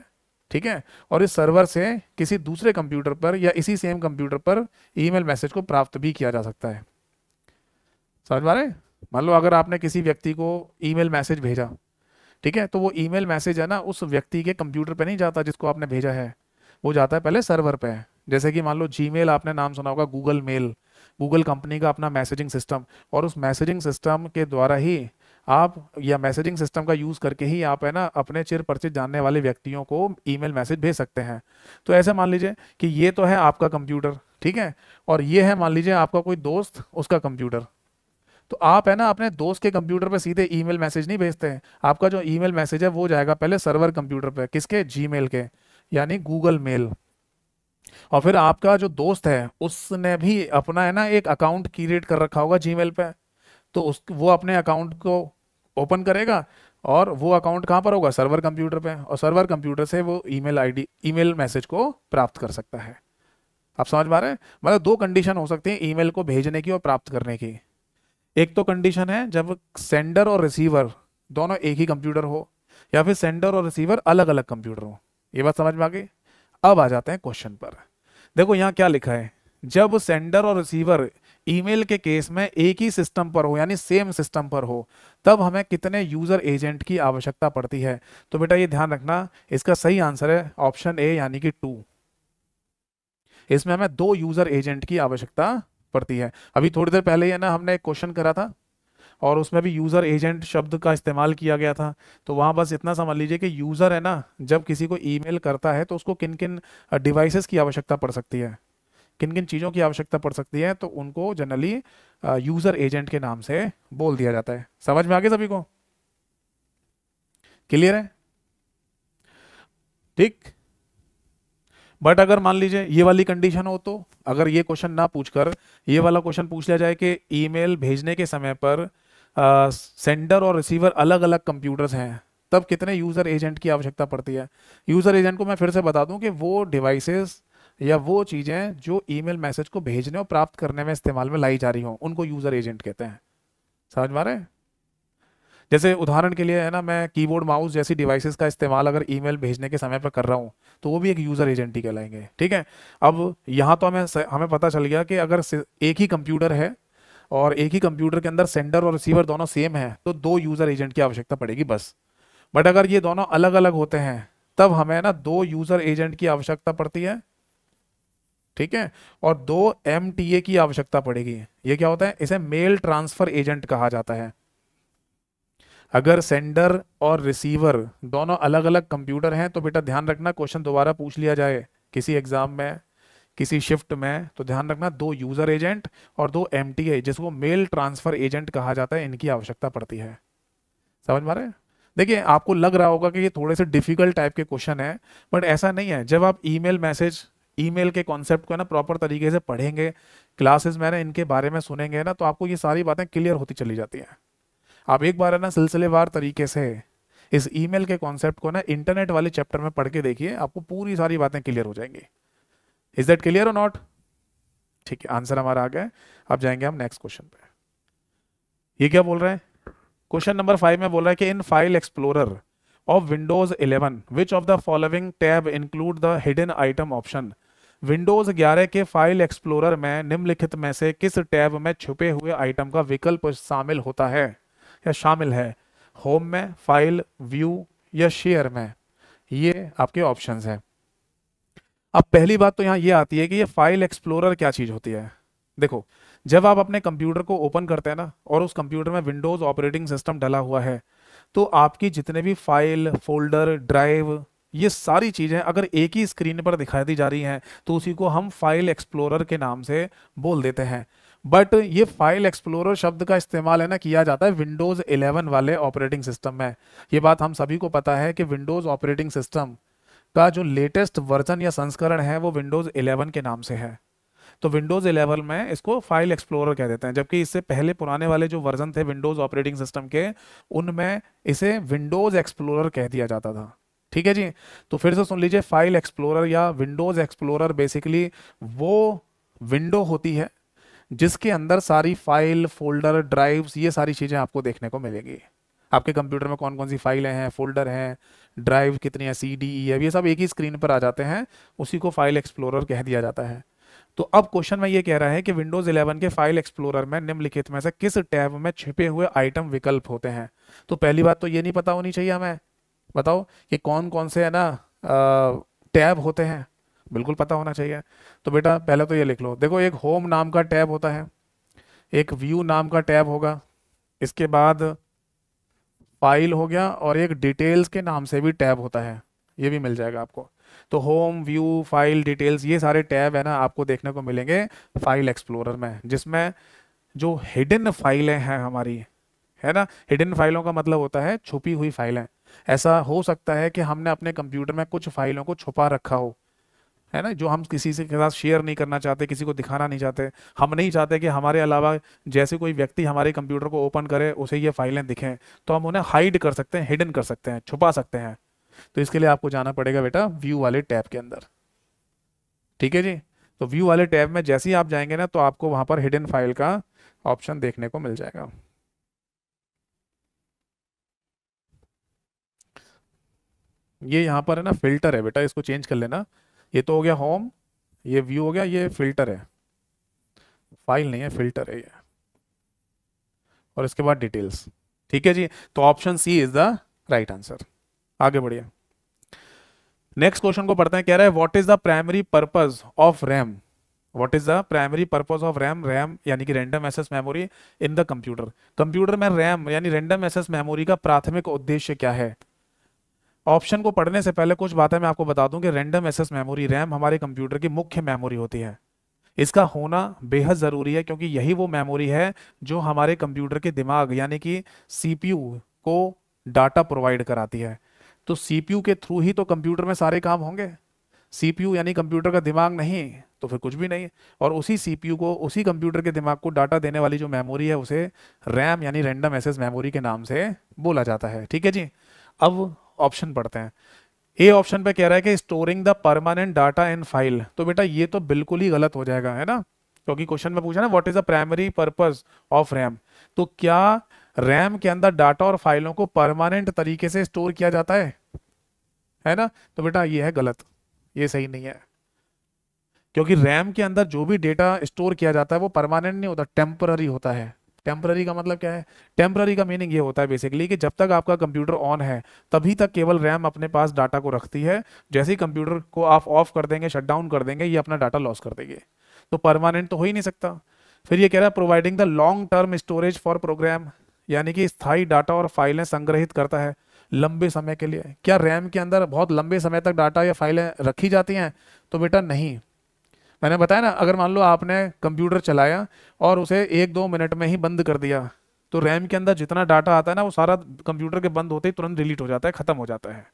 ठीक है और इस सर्वर से किसी दूसरे कंप्यूटर पर या इसी सेम कंप्यूटर पर ईमेल मैसेज को प्राप्त भी किया जा सकता है समझ पा रहे मान लो अगर आपने किसी व्यक्ति को ईमेल मैसेज भेजा ठीक है तो वो ईमेल मैसेज है ना उस व्यक्ति के कंप्यूटर पर नहीं जाता जिसको आपने भेजा है वो जाता है पहले सर्वर पे जैसे कि मान लो जी आपने नाम सुना होगा गूगल मेल गूगल कंपनी का अपना मैसेजिंग सिस्टम और उस मैसेजिंग सिस्टम के द्वारा ही आप या मैसेजिंग सिस्टम का यूज़ करके ही आप है ना अपने चिर परिचित जानने वाले व्यक्तियों को ईमेल मैसेज भेज सकते हैं तो ऐसे मान लीजिए कि ये तो है आपका कंप्यूटर ठीक है और ये है मान लीजिए आपका कोई दोस्त उसका कंप्यूटर तो आप है ना अपने दोस्त के कंप्यूटर पर सीधे ईमेल मैसेज नहीं भेजते हैं आपका जो ईमेल मैसेज है वो जाएगा पहले सर्वर कंप्यूटर पर किसके जीमेल के यानी गूगल मेल और फिर आपका जो दोस्त है उसने भी अपना है ना एक अकाउंट क्रिएट कर रखा होगा जी पे तो उस वो अपने अकाउंट को ओपन करेगा और वो अकाउंट कहाँ पर होगा सर्वर कंप्यूटर पे और सर्वर कंप्यूटर से वो ईमेल आईडी ईमेल मैसेज को प्राप्त कर सकता है आप समझ पा रहे हैं मतलब दो कंडीशन हो सकती है ईमेल को भेजने की और प्राप्त करने की एक तो कंडीशन है जब सेंडर और रिसीवर दोनों एक ही कंप्यूटर हो या फिर सेंडर और रिसीवर अलग अलग कंप्यूटर हो ये बात समझ में आ गई अब आ जाते हैं क्वेश्चन पर देखो यहाँ क्या लिखा है जब सेंडर और रिसीवर ईमेल के केस में एक ही सिस्टम पर हो यानी सेम सिस्टम पर हो तब हमें कितने यूजर एजेंट की आवश्यकता पड़ती है तो बेटा ये ध्यान रखना इसका सही आंसर है ऑप्शन ए यानी कि टू इसमें हमें दो यूजर एजेंट की आवश्यकता पड़ती है अभी थोड़ी देर पहले ही ना हमने एक क्वेश्चन करा था और उसमें भी यूज़र एजेंट शब्द का इस्तेमाल किया गया था तो वहाँ बस इतना समझ लीजिए कि यूज़र है ना जब किसी को ईमेल करता है तो उसको किन किन डिवाइसेस की आवश्यकता पड़ सकती है किन किन चीज़ों की आवश्यकता पड़ सकती है तो उनको जनरली यूज़र एजेंट के नाम से बोल दिया जाता है समझ में आ गया सभी को क्लियर है ठीक बट अगर मान लीजिए ये वाली कंडीशन हो तो अगर ये क्वेश्चन ना पूछकर ये वाला क्वेश्चन पूछ लिया जाए कि ईमेल भेजने के समय पर सेंडर और रिसीवर अलग अलग कंप्यूटर्स हैं तब कितने यूज़र एजेंट की आवश्यकता पड़ती है यूज़र एजेंट को मैं फिर से बता दूं कि वो डिवाइसेस या वो चीज़ें जो ईमेल मैसेज को भेजने और प्राप्त करने में इस्तेमाल में लाई जा रही हों उनको यूज़र एजेंट कहते हैं समझ मारे जैसे उदाहरण के लिए है ना मैं कीबोर्ड माउस जैसी डिवाइसेस का इस्तेमाल अगर ईमेल भेजने के समय पर कर रहा हूँ तो वो भी एक यूज़र एजेंट ही कहलाएंगे ठीक है अब यहाँ तो हमें हमें पता चल गया कि अगर एक ही कंप्यूटर है और एक ही कंप्यूटर के अंदर सेंडर और रिसीवर दोनों सेम है तो दो यूज़र एजेंट की आवश्यकता पड़ेगी बस बट अगर ये दोनों अलग अलग होते हैं तब हमें ना दो यूज़र एजेंट की आवश्यकता पड़ती है ठीक है और दो एम की आवश्यकता पड़ेगी ये क्या होता है इसे मेल ट्रांसफ़र एजेंट कहा जाता है अगर सेंडर और रिसीवर दोनों अलग अलग कंप्यूटर हैं तो बेटा ध्यान रखना क्वेश्चन दोबारा पूछ लिया जाए किसी एग्ज़ाम में किसी शिफ्ट में तो ध्यान रखना दो यूज़र एजेंट और दो एम जिसको मेल ट्रांसफ़र एजेंट कहा जाता है इनकी आवश्यकता पड़ती है समझ मारे देखिए आपको लग रहा होगा कि ये थोड़े से डिफिकल्ट टाइप के क्वेश्चन है बट ऐसा नहीं है जब आप ईमेल मैसेज ईमेल के कॉन्सेप्ट को है ना प्रॉपर तरीके से पढ़ेंगे क्लासेस में ना इनके बारे में सुनेंगे ना तो आपको ये सारी बातें क्लियर होती चली जाती हैं आप एक बार है ना सिलसिलेवार तरीके से इस ईमेल के कॉन्सेप्ट को ना इंटरनेट वाले चैप्टर में पढ़ के देखिए आपको पूरी सारी बातें क्लियर हो जाएंगी इज दैट क्लियर और नॉट ठीक है आंसर हमारा आ गया अब जाएंगे हम नेक्स्ट क्वेश्चन पे ये क्या बोल रहे हैं क्वेश्चन नंबर फाइव में बोल रहा है कि in file explorer of Windows 11 which of the following tab include the hidden item option Windows 11 के फाइल एक्सप्लोरर में निम्नलिखित में से किस टैब में छुपे हुए आइटम का विकल्प शामिल होता है या शामिल है होम में फाइल व्यू या शेयर में ये आपके ऑप्शंस हैं अब पहली बात तो यहाँ ये आती है कि ये फाइल एक्सप्लोरर क्या चीज़ होती है देखो जब आप अपने कंप्यूटर को ओपन करते हैं ना और उस कंप्यूटर में विंडोज़ ऑपरेटिंग सिस्टम डला हुआ है तो आपकी जितने भी फाइल फोल्डर ड्राइव ये सारी चीज़ें अगर एक ही स्क्रीन पर दिखाई दी जा रही हैं तो उसी को हम फाइल एक्सप्लोरर के नाम से बोल देते हैं बट ये फाइल एक्सप्लोरर शब्द का इस्तेमाल है ना किया जाता है विंडोज़ 11 वाले ऑपरेटिंग सिस्टम में ये बात हम सभी को पता है कि विंडोज़ ऑपरेटिंग सिस्टम का जो लेटेस्ट वर्जन या संस्करण है वो विंडोज़ इलेवन के नाम से है तो विंडोज़ इलेवन में इसको फाइल एक्सप्लोरर कह देते हैं जबकि इससे पहले पुराने वाले जो वर्जन थे विंडोज़ ऑपरेटिंग सिस्टम के उनमें इसे विंडोज़ एक्सप्लोरर कह दिया जाता था ठीक है जी तो फिर से सुन लीजिए फाइल एक्सप्लोरर या विंडोज़ एक्सप्लोरर बेसिकली वो विंडो होती है जिसके अंदर सारी फाइल फोल्डर ड्राइव्स ये सारी चीज़ें आपको देखने को मिलेंगी आपके कंप्यूटर में कौन कौन सी फाइलें हैं फोल्डर हैं ड्राइव कितने हैं सी डी ई एफ ये सब एक ही स्क्रीन पर आ जाते हैं उसी को फाइल एक्सप्लोरर कह दिया जाता है तो अब क्वेश्चन में ये कह रहा है कि विंडोज 11 के फाइल एक्सप्लोरर में निम्नलिखित में से किस टैब में छिपे हुए आइटम विकल्प होते हैं तो पहली बात तो ये नहीं पता होनी चाहिए हमें बताओ कि कौन कौन से है ना टैब होते हैं बिल्कुल पता होना चाहिए तो बेटा पहले तो ये लिख लो देखो एक होम नाम का टैब होता है एक व्यू नाम का टैब होगा इसके बाद फाइल हो गया और एक डिटेल्स के नाम से भी टैब होता है ये भी मिल जाएगा आपको तो होम व्यू फाइल डिटेल्स ये सारे टैब है ना आपको देखने को मिलेंगे फाइल एक्सप्लोरर में जिसमें जो हिडन फाइलें हैं हमारी है ना हिडन फाइलों का मतलब होता है छुपी हुई फाइलें ऐसा हो सकता है कि हमने अपने कंप्यूटर में कुछ फाइलों को छुपा रखा हो है ना जो हम किसी से के साथ शेयर नहीं करना चाहते किसी को दिखाना नहीं चाहते हम नहीं चाहते कि हमारे अलावा जैसे कोई व्यक्ति हमारे कंप्यूटर को ओपन करे उसे ये फाइलें दिखें तो हम उन्हें हाइड कर सकते हैं हिडन कर सकते हैं छुपा सकते हैं तो इसके लिए आपको जाना पड़ेगा बेटा व्यू वाले टैब के अंदर ठीक है जी तो व्यू वाले टैब में जैसे ही आप जाएंगे ना तो आपको वहाँ पर हिडन फाइल का ऑप्शन देखने को मिल जाएगा ये यहाँ पर है ना फिल्टर है बेटा इसको चेंज कर लेना ये तो हो गया होम ये व्यू हो गया ये फिल्टर है फाइल नहीं है फिल्टर है ये और इसके बाद डिटेल्स ठीक है जी तो option C is the right answer आगे बढ़िए नेक्स्ट क्वेश्चन को पढ़ते हैं कह रहा है what is the primary purpose of RAM what is the primary purpose of RAM RAM यानी कि random access memory in the computer computer में रैम यानी रैंडम एसेस मेमोरी का प्राथमिक उद्देश्य क्या है ऑप्शन को पढ़ने से पहले कुछ बातें मैं आपको बता दूं कि रैंडम एक्सेस मेमोरी रैम हमारे कंप्यूटर की मुख्य मेमोरी होती है इसका होना बेहद ज़रूरी है क्योंकि यही वो मेमोरी है जो हमारे कंप्यूटर के दिमाग यानी कि सीपीयू को डाटा प्रोवाइड कराती है तो सीपीयू के थ्रू ही तो कंप्यूटर में सारे काम होंगे सीपीयू यानी कंप्यूटर का दिमाग नहीं तो फिर कुछ भी नहीं और उसी सीपीयू को उसी कंप्यूटर के दिमाग को डाटा देने वाली जो मेमोरी है उसे रैम यानी रैंडम एस मेमोरी के नाम से बोला जाता है ठीक है जी अब ऑप्शन पढ़ते हैं ए ऑप्शन पे कह रहा है कि storing the permanent data in file तो बेटा ये तो बिल्कुल ही गलत हो जाएगा है ना क्योंकि क्वेश्चन में पूछा ना what is the primary purpose of RAM तो क्या रैम के अंदर डाटा और फाइलों को परमानेंट तरीके से स्टोर किया जाता है है ना तो बेटा ये है गलत ये सही नहीं है क्योंकि रैम के अंदर जो भी डेटा स्टोर किया जाता है वो परमानेंट नहीं होता टेम्पररी होता है टेम्प्ररी का मतलब क्या है टेम्प्ररी का मीनिंग ये होता है बेसिकली कि जब तक आपका कंप्यूटर ऑन है तभी तक केवल रैम अपने पास डाटा को रखती है जैसे ही कंप्यूटर को आप ऑफ कर देंगे शट डाउन कर देंगे ये अपना डाटा लॉस कर देंगे तो परमानेंट तो हो ही नहीं सकता फिर ये कह रहा है providing the long term storage for program यानी कि स्थायी डाटा और फाइलें संग्रहित करता है लंबे समय के लिए क्या रैम के अंदर बहुत लंबे समय तक डाटा या फाइलें रखी जाती हैं तो बेटा नहीं मैंने बताया ना अगर मान लो आपने कंप्यूटर चलाया और उसे एक दो मिनट में ही बंद कर दिया तो रैम के अंदर जितना डाटा आता है ना वो सारा कंप्यूटर के बंद होते ही तुरंत डिलीट हो जाता है खत्म हो जाता है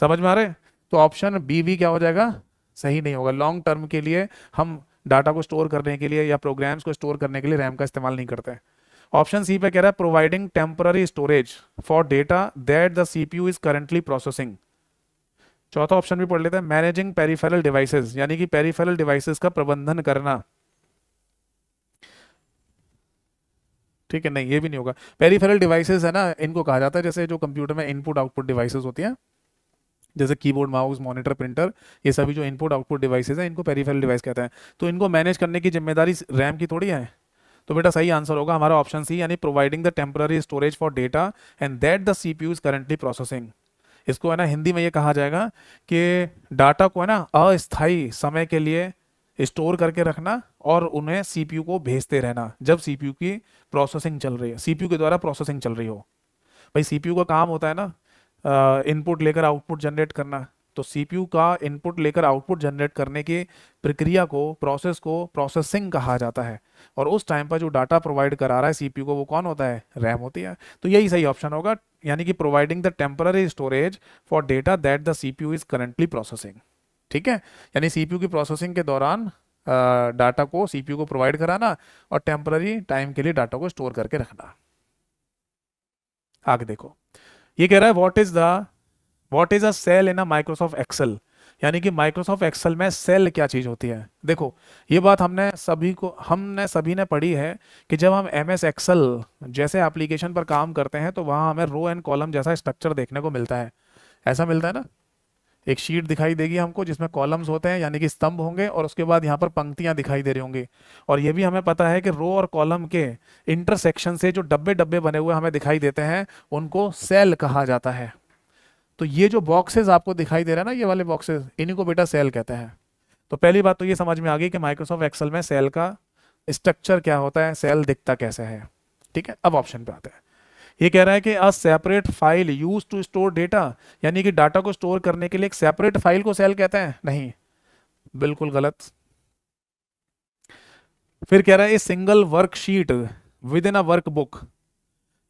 समझ में आ रहे तो ऑप्शन बी भी क्या हो जाएगा सही नहीं होगा लॉन्ग टर्म के लिए हम डाटा को स्टोर करने के लिए या प्रोग्राम्स को स्टोर करने के लिए रैम का इस्तेमाल नहीं करते ऑप्शन सी पे कह रहा है providing temporary storage for data that the CPU is currently processing चौथा ऑप्शन भी पढ़ लेते हैं मैनेजिंग पेरीफेरल डिवाइसेज यानी कि पेरीफेरल डिवाइसेज का प्रबंधन करना ठीक है नहीं ये भी नहीं होगा पेरीफेरल डिवाइसेज है ना इनको कहा जाता है जैसे जो कंप्यूटर में इनपुट आउटपुट डिवाइसेज होती हैं जैसे कीबोर्ड माउस मॉनिटर प्रिंटर ये सभी जो इनपुट आउटपुट डिवाइसेज हैं इनको पेरीफेरल डिवाइस कहते हैं तो इनको मैनेज करने की जिम्मेदारी रैम की थोड़ी है तो बेटा सही आंसर होगा हमारा ऑप्शन सी यानी providing the temporary storage for data and that the CPU is currently processing इसको है ना हिंदी में ये कहा जाएगा कि डाटा को है ना अस्थायी समय के लिए स्टोर करके रखना और उन्हें सीपीयू को भेजते रहना जब सीपीयू की प्रोसेसिंग चल रही है सीपीयू के द्वारा प्रोसेसिंग चल रही हो भाई सीपीयू का काम होता है ना इनपुट लेकर आउटपुट जनरेट करना तो सीपीयू का इनपुट लेकर आउटपुट जनरेट करने के प्रक्रिया को प्रोसेस को प्रोसेसिंग कहा जाता है और उस टाइम पर जो डाटा प्रोवाइड करा रहा है सीपीयू को वो कौन होता है रैम होती है तो यही सही ऑप्शन होगा यानी कि providing the temporary storage for data that the CPU is currently processing ठीक है यानी सीपीयू की प्रोसेसिंग के दौरान डाटा को सीपीयू को प्रोवाइड कराना और टेम्पररी टाइम के लिए डाटा को स्टोर करके रखना आगे देखो ये कह रहा है what is the what is a cell in a Microsoft Excel यानी कि माइक्रोसॉफ्ट एक्सेल में सेल क्या चीज़ होती है देखो ये बात हमने सभी को हमने सभी ने पढ़ी है कि जब हम एम एस एक्सेल जैसे एप्लीकेशन पर काम करते हैं तो वहां हमें रो एंड कॉलम जैसा स्ट्रक्चर देखने को मिलता है ऐसा मिलता है ना एक शीट दिखाई देगी हमको जिसमें कॉलम्स होते हैं यानी कि स्तंभ होंगे और उसके बाद यहाँ पर पंक्तियां दिखाई दे रही होंगी और ये भी हमें पता है कि रो और कॉलम के इंटरसेक्शन से जो डब्बे डब्बे बने हुए हमें दिखाई देते हैं उनको सेल कहा जाता है तो ये जो बॉक्सेज आपको दिखाई दे रहा है ना ये वाले बॉक्सेज इन्हीं को बेटा सेल कहते हैं तो पहली बात तो ये समझ में आ गई कि माइक्रोसॉफ्ट एक्सेल में सेल का स्ट्रक्चर क्या होता है सेल दिखता कैसे है ठीक है अब ऑप्शन पे आते हैं ये कह रहा है कि a separate file use to store data यानी कि डाटा को स्टोर करने के लिए एक सेपरेट फाइल को सेल कहते हैं नहीं बिल्कुल गलत फिर कह रहा है single worksheet within a workbook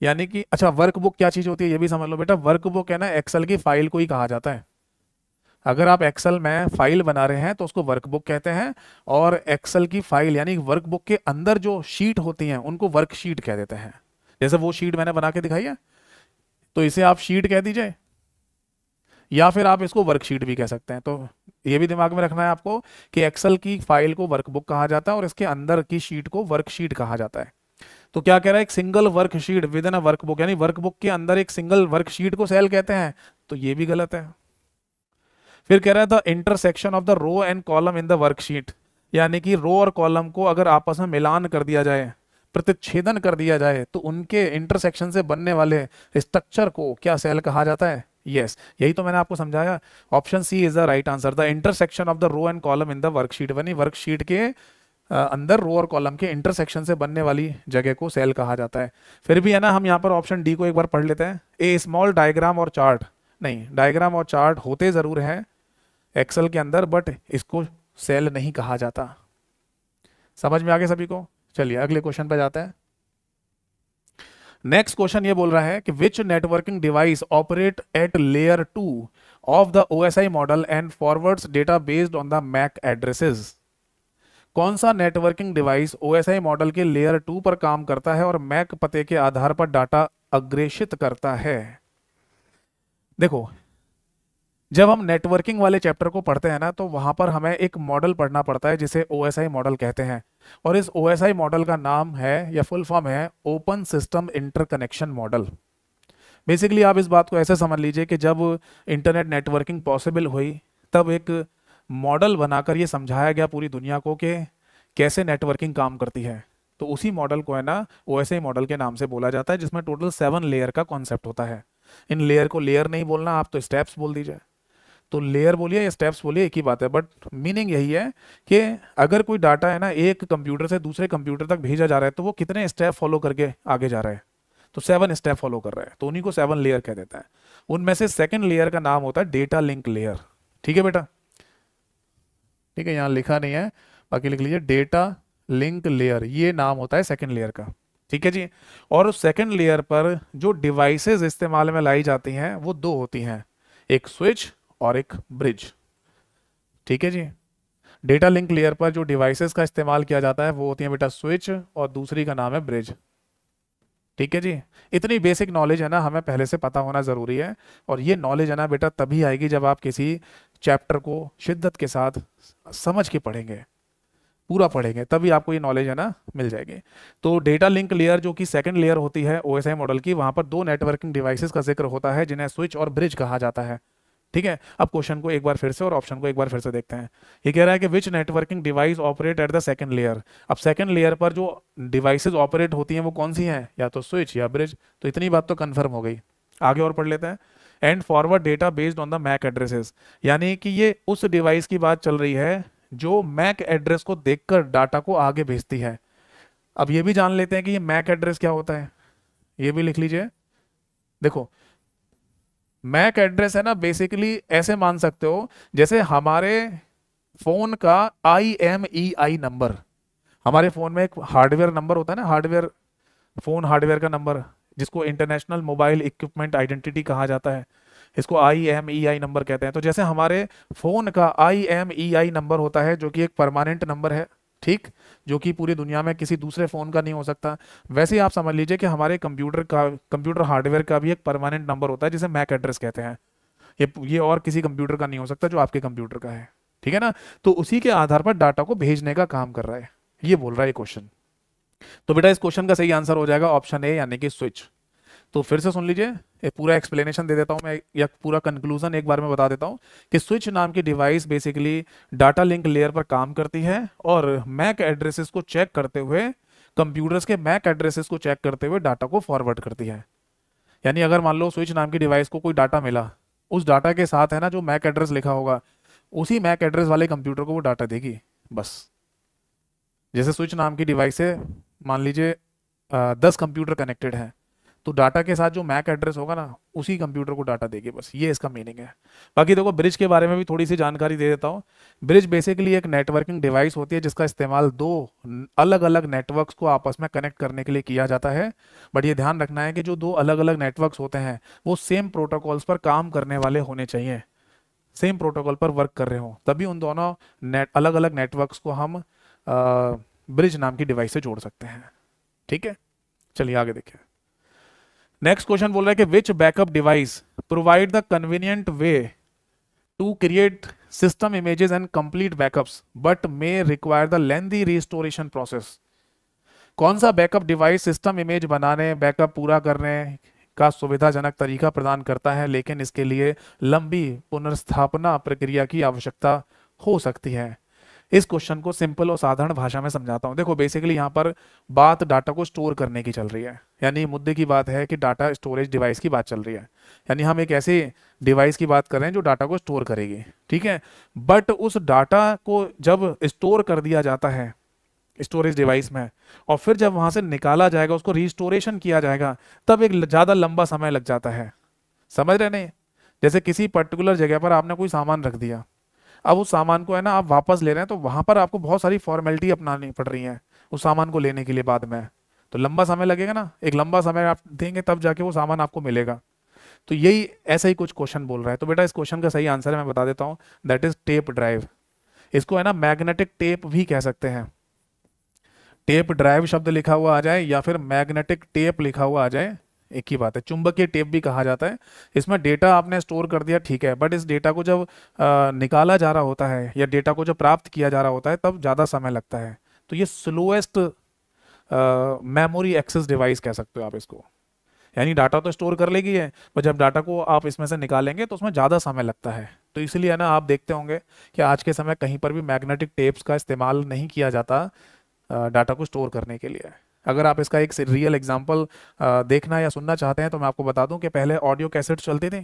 यानी कि अच्छा वर्क बुक क्या चीज़ होती है ये भी समझ लो बेटा वर्क बुक है ना एक्सेल की फाइल को ही कहा जाता है अगर आप एक्सेल में फाइल बना रहे हैं तो उसको वर्कबुक कहते हैं और एक्सेल की फाइल यानी वर्कबुक के अंदर जो शीट होती हैं उनको वर्कशीट कह देते हैं जैसे वो शीट मैंने बना के दिखाई है तो इसे आप शीट कह दीजिए या फिर आप इसको वर्कशीट भी कह सकते हैं तो ये भी दिमाग में रखना है आपको कि एक्सेल की फाइल को वर्कबुक कहा जाता है और इसके अंदर की शीट को वर्कशीट कहा जाता है तो क्या कह रहा है एक single worksheet within a workbook यानी वर्कबुक के अंदर एक सिंगल वर्कशीट को सेल कहते हैं तो ये भी गलत है फिर कह रहा है the intersection of the row and column in the worksheet यानी कि रो और कॉलम को अगर आपस में मिलान कर दिया जाए प्रतिच्छेदन कर दिया जाए तो उनके इंटरसेक्शन से बनने वाले स्ट्रक्चर को क्या सेल कहा जाता है यस yes. यही तो मैंने आपको समझाया option C is the right answer the intersection of the row and column in the worksheet यानी वर्कशीट के अंदर रो और कॉलम के इंटरसेक्शन से बनने वाली जगह को सेल कहा जाता है फिर भी है ना हम यहाँ पर ऑप्शन डी को एक बार पढ़ लेते हैं ए स्मॉल डायग्राम और चार्ट नहीं डायग्राम और चार्ट होते ज़रूर है एक्सेल के अंदर बट इसको सेल नहीं कहा जाता समझ में आ गया सभी को चलिए अगले क्वेश्चन पर जाते हैं नेक्स्ट क्वेश्चन ये बोल रहा है कि which networking device operate at layer two of the O model and forwards data based on the MAC addresses कौन सा नेटवर्किंग डिवाइस ओ मॉडल के लेयर टू पर काम करता है और मैक पते के आधार पर डाटा अग्रेषित करता है देखो जब हम नेटवर्किंग वाले चैप्टर को पढ़ते हैं ना तो वहां पर हमें एक मॉडल पढ़ना पड़ता है जिसे ओ मॉडल कहते हैं और इस ओ मॉडल का नाम है या फुल फॉर्म है open system interconnection model basically आप इस बात को ऐसे समझ लीजिए कि जब इंटरनेट नेटवर्किंग पॉसिबल हुई तब एक मॉडल बनाकर ये समझाया गया पूरी दुनिया को कि कैसे नेटवर्किंग काम करती है तो उसी मॉडल को है ना ओ मॉडल के नाम से बोला जाता है जिसमें टोटल सेवन लेयर का कॉन्सेप्ट होता है इन लेयर को लेयर नहीं बोलना आप तो स्टेप्स बोल दीजिए तो लेयर बोलिए या स्टेप्स बोलिए एक ही बात है बट मीनिंग यही है कि अगर कोई डाटा है ना एक कंप्यूटर से दूसरे कंप्यूटर तक भेजा जा रहा है तो वो कितने स्टेप फॉलो करके आगे जा रहा है तो सेवन स्टेप फॉलो कर रहा है तो उन्हीं को सेवन लेयर कह देता है उनमें से सेकेंड लेयर का नाम होता है डेटा लिंक लेयर ठीक है बेटा ठीक है यहाँ लिखा नहीं है बाकी लिख लीजिए डेटा लिंक लेयर ये नाम होता है सेकेंड लेयर का ठीक है जी और उस सेकेंड लेयर पर जो डिवाइसेज इस्तेमाल में लाई जाती हैं वो दो होती हैं एक स्विच और एक ब्रिज ठीक है जी डेटा लिंक लेयर पर जो डिवाइसेज का इस्तेमाल किया जाता है वो होती है बेटा स्विच और दूसरी का नाम है ब्रिज ठीक है जी इतनी बेसिक नॉलेज है ना हमें पहले से पता होना ज़रूरी है और ये नॉलेज है ना बेटा तभी आएगी जब आप किसी चैप्टर को शिद्दत के साथ समझ के पढ़ेंगे पूरा पढ़ेंगे तभी आपको ये नॉलेज है ना मिल जाएगी तो डेटा लिंक लेयर जो कि सेकंड लेयर होती है ओएसआई मॉडल की वहां पर दो नेटवर्किंग डिवाइसेस का जिक्र होता है जिन्हें स्विच और ब्रिज कहा जाता है ठीक है अब क्वेश्चन को एक बार फिर से और ऑप्शन को एक बार फिर से देखते हैं ये कह रहा है कि which networking device operate at the second layer अब सेकंड लेयर पर जो डिवाइसेज ऑपरेट होती हैं वो कौन सी हैं या तो स्विच या ब्रिज तो इतनी बात तो कन्फर्म हो गई आगे और पढ़ लेते हैं and forward data based on the MAC addresses यानी कि ये उस डिवाइस की बात चल रही है जो मैक एड्रेस को देखकर डाटा को आगे भेजती है अब ये भी जान लेते हैं कि ये मैक एड्रेस क्या होता है ये भी लिख लीजिए देखो मैक एड्रेस है ना बेसिकली ऐसे मान सकते हो जैसे हमारे फोन का I M E I number हमारे फोन में एक हार्डवेयर नंबर होता है ना हार्डवेयर फोन हार्डवेयर का नंबर जिसको इंटरनेशनल मोबाइल इक्विपमेंट आइडेंटिटी कहा जाता है इसको आई एम ई आई नंबर कहते हैं तो जैसे हमारे फोन का I M E I number होता है जो कि एक परमानेंट नंबर है ठीक जो कि पूरी दुनिया में किसी दूसरे फ़ोन का नहीं हो सकता वैसे ही आप समझ लीजिए कि हमारे कंप्यूटर का कंप्यूटर हार्डवेयर का भी एक परमानेंट नंबर होता है जिसे मैक एड्रेस कहते हैं ये ये और किसी कंप्यूटर का नहीं हो सकता जो आपके कंप्यूटर का है ठीक है ना तो उसी के आधार पर डाटा को भेजने का काम कर रहा है ये बोल रहा है क्वेश्चन तो बेटा इस क्वेश्चन का सही आंसर हो जाएगा ऑप्शन ए यानी कि स्विच तो फिर से सुन लीजिए एक पूरा एक्सप्लेनेशन दे देता हूँ मैं या पूरा कंक्लूजन एक बार में बता देता हूँ कि स्विच नाम की device basically data link layer पर काम करती है और मैक एड्रेसेस को चेक करते हुए कंप्यूटर्स के मैक एड्रेसेस को चेक करते हुए डाटा को फॉरवर्ड करती है यानी अगर मान लो स्विच नाम की डिवाइस को कोई डाटा मिला उस डाटा के साथ है ना जो मैक एड्रेस लिखा होगा उसी मैक एड्रेस वाले कंप्यूटर को वो डाटा देगी बस जैसे स्विच नाम की डिवाइस से मान लीजिए दस कंप्यूटर कनेक्टेड हैं तो डाटा के साथ जो मैक एड्रेस होगा ना उसी कंप्यूटर को डाटा देगी बस ये इसका मीनिंग है बाकी देखो ब्रिज के बारे में भी थोड़ी सी जानकारी दे देता हूँ ब्रिज बेसिकली एक नेटवर्किंग डिवाइस होती है जिसका इस्तेमाल दो अलग अलग नेटवर्क्स को आपस में कनेक्ट करने के लिए किया जाता है बट ये ध्यान रखना है कि जो दो अलग अलग नेटवर्क होते हैं वो सेम प्रोटोकॉल्स पर काम करने वाले होने चाहिए सेम प्रोटोकॉल पर वर्क कर रहे हो तभी उन दोनों नेट अलग अलग नेटवर्क्स को हम ब्रिज नाम की डिवाइस से जोड़ सकते हैं ठीक है चलिए आगे देखिए नेक्स्ट क्वेश्चन बोल रहा है कि which backup device provide the convenient way to create system images and complete backups but may require the lengthy restoration process कौन सा बैकअप डिवाइस सिस्टम इमेज बनाने बैकअप पूरा करने का सुविधाजनक तरीका प्रदान करता है लेकिन इसके लिए लंबी पुनर्स्थापना प्रक्रिया की आवश्यकता हो सकती है इस क्वेश्चन को सिंपल और साधारण भाषा में समझाता हूँ देखो बेसिकली यहाँ पर बात डाटा को स्टोर करने की चल रही है यानी मुद्दे की बात है कि डाटा स्टोरेज डिवाइस की बात चल रही है यानी हम एक ऐसे डिवाइस की बात कर रहे हैं जो डाटा को स्टोर करेगी ठीक है बट उस डाटा को जब स्टोर कर दिया जाता है स्टोरेज डिवाइस में और फिर जब वहाँ से निकाला जाएगा उसको रिस्टोरेशन किया जाएगा तब एक ज़्यादा लंबा समय लग जाता है समझ रहे नहीं जैसे किसी पर्टिकुलर जगह पर आपने कोई सामान रख दिया अब उस सामान को है ना आप वापस ले रहे हैं तो वहां पर आपको बहुत सारी फॉर्मेलिटी अपनानी पड़ रही है उस सामान को लेने के लिए बाद में तो लंबा समय लगेगा ना एक लंबा समय आप देंगे तब जाके वो सामान आपको मिलेगा तो यही ऐसा ही कुछ क्वेश्चन बोल रहा है तो बेटा इस क्वेश्चन का सही आंसर है मैं बता देता हूँ दैट इज टेप ड्राइव इसको है ना मैग्नेटिक टेप भी कह सकते हैं टेप ड्राइव शब्द लिखा हुआ आ जाए या फिर मैग्नेटिक टेप लिखा हुआ आ जाए एक ही बात है चुंबकीय टेप भी कहा जाता है इसमें डेटा आपने स्टोर कर दिया ठीक है बट इस डेटा को जब आ, निकाला जा रहा होता है या डेटा को जब प्राप्त किया जा रहा होता है तब ज़्यादा समय लगता है तो ये स्लोएस्ट मेमोरी एक्सेस डिवाइस कह सकते हो आप इसको यानी डाटा तो स्टोर कर लेगी है पर जब डाटा को आप इसमें से निकालेंगे तो उसमें ज़्यादा समय लगता है तो इसलिए ना आप देखते होंगे कि आज के समय कहीं पर भी मैग्नेटिक टेप्स का इस्तेमाल नहीं किया जाता डाटा को स्टोर करने के लिए अगर आप इसका एक रियल एग्जाम्पल देखना या सुनना चाहते हैं तो मैं आपको बता दूं कि पहले ऑडियो कैसेट चलते थे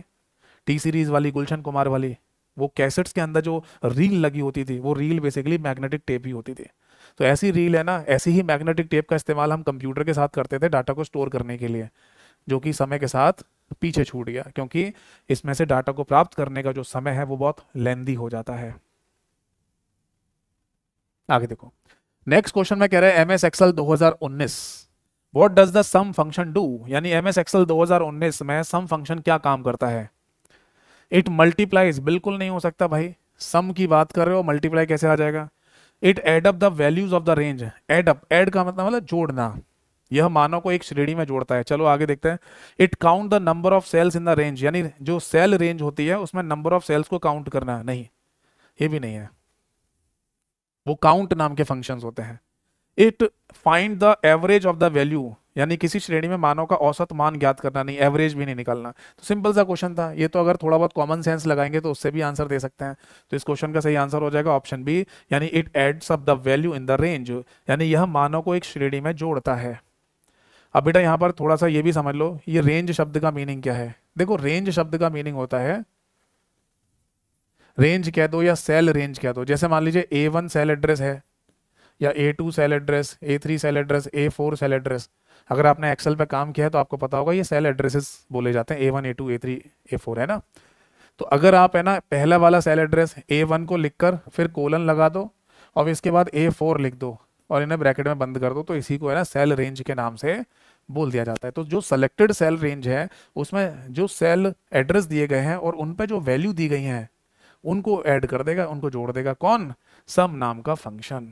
टी सीरीज़ वाली गुलशन कुमार वाली वो कैसेट्स के अंदर जो रील लगी होती थी वो रील बेसिकली मैग्नेटिक टेप ही होती थी तो ऐसी रील है ना ऐसी ही मैग्नेटिक टेप का इस्तेमाल हम कंप्यूटर के साथ करते थे डाटा को स्टोर करने के लिए जो कि समय के साथ पीछे छूट गया क्योंकि इसमें से डाटा को प्राप्त करने का जो समय है वो बहुत लेंदी हो जाता है आगे देखो नेक्स्ट क्वेश्चन में कह रहे हैं एम एस एक्सएल दो हजार उन्नीस what does the sum function do यानी एम एस एक्सएल दो हजार उन्नीस में सम फंक्शन क्या काम करता है इट मल्टीप्लाईज बिल्कुल नहीं हो सकता भाई सम की बात कर रहे हो मल्टीप्लाई कैसे आ जाएगा it add up the values of the range add up add का मतलब मतलब जोड़ना यह मानव को एक श्रेणी में जोड़ता है चलो आगे देखते हैं it count the number of cells in the range यानी जो सेल रेंज होती है उसमें नंबर ऑफ सेल्स को काउंट करना है नहीं ये भी नहीं है वो काउंट नाम के फंक्शन होते हैं it find the average of the value यानी किसी श्रेणी में मानव का औसत मान ज्ञात करना नहीं एवरेज भी नहीं निकालना तो सिंपल सा क्वेश्चन था ये तो अगर थोड़ा बहुत कॉमन सेंस लगाएंगे तो उससे भी आंसर दे सकते हैं तो इस क्वेश्चन का सही आंसर हो जाएगा ऑप्शन बी यानी it adds up the value in the range यानी यह मानव को एक श्रेणी में जोड़ता है अब बेटा यहाँ पर थोड़ा सा ये भी समझ लो ये रेंज शब्द का मीनिंग क्या है देखो रेंज शब्द का मीनिंग होता है रेंज कह दो या सेल रेंज कह दो जैसे मान लीजिए ए वन सेल एड्रेस है या A two cell address A three cell address A four cell address अगर आपने एक्सेल पे काम किया है तो आपको पता होगा ये सेल एड्रेसेस बोले जाते हैं A one A two A three A four है ना तो अगर आप है ना पहला वाला सेल एड्रेस ए वन को लिख कर फिर कोलन लगा दो और इसके बाद ए फोर लिख दो और इन्हें ब्रैकेट में बंद कर दो तो इसी को है ना सेल रेंज के नाम से बोल दिया जाता है तो जो सेलेक्टेड सेल रेंज है उसमें जो सेल एड्रेस दिए गए हैं और उन पर जो वैल्यू दी गई हैं उनको ऐड कर देगा उनको जोड़ देगा कौन सम नाम का फंक्शन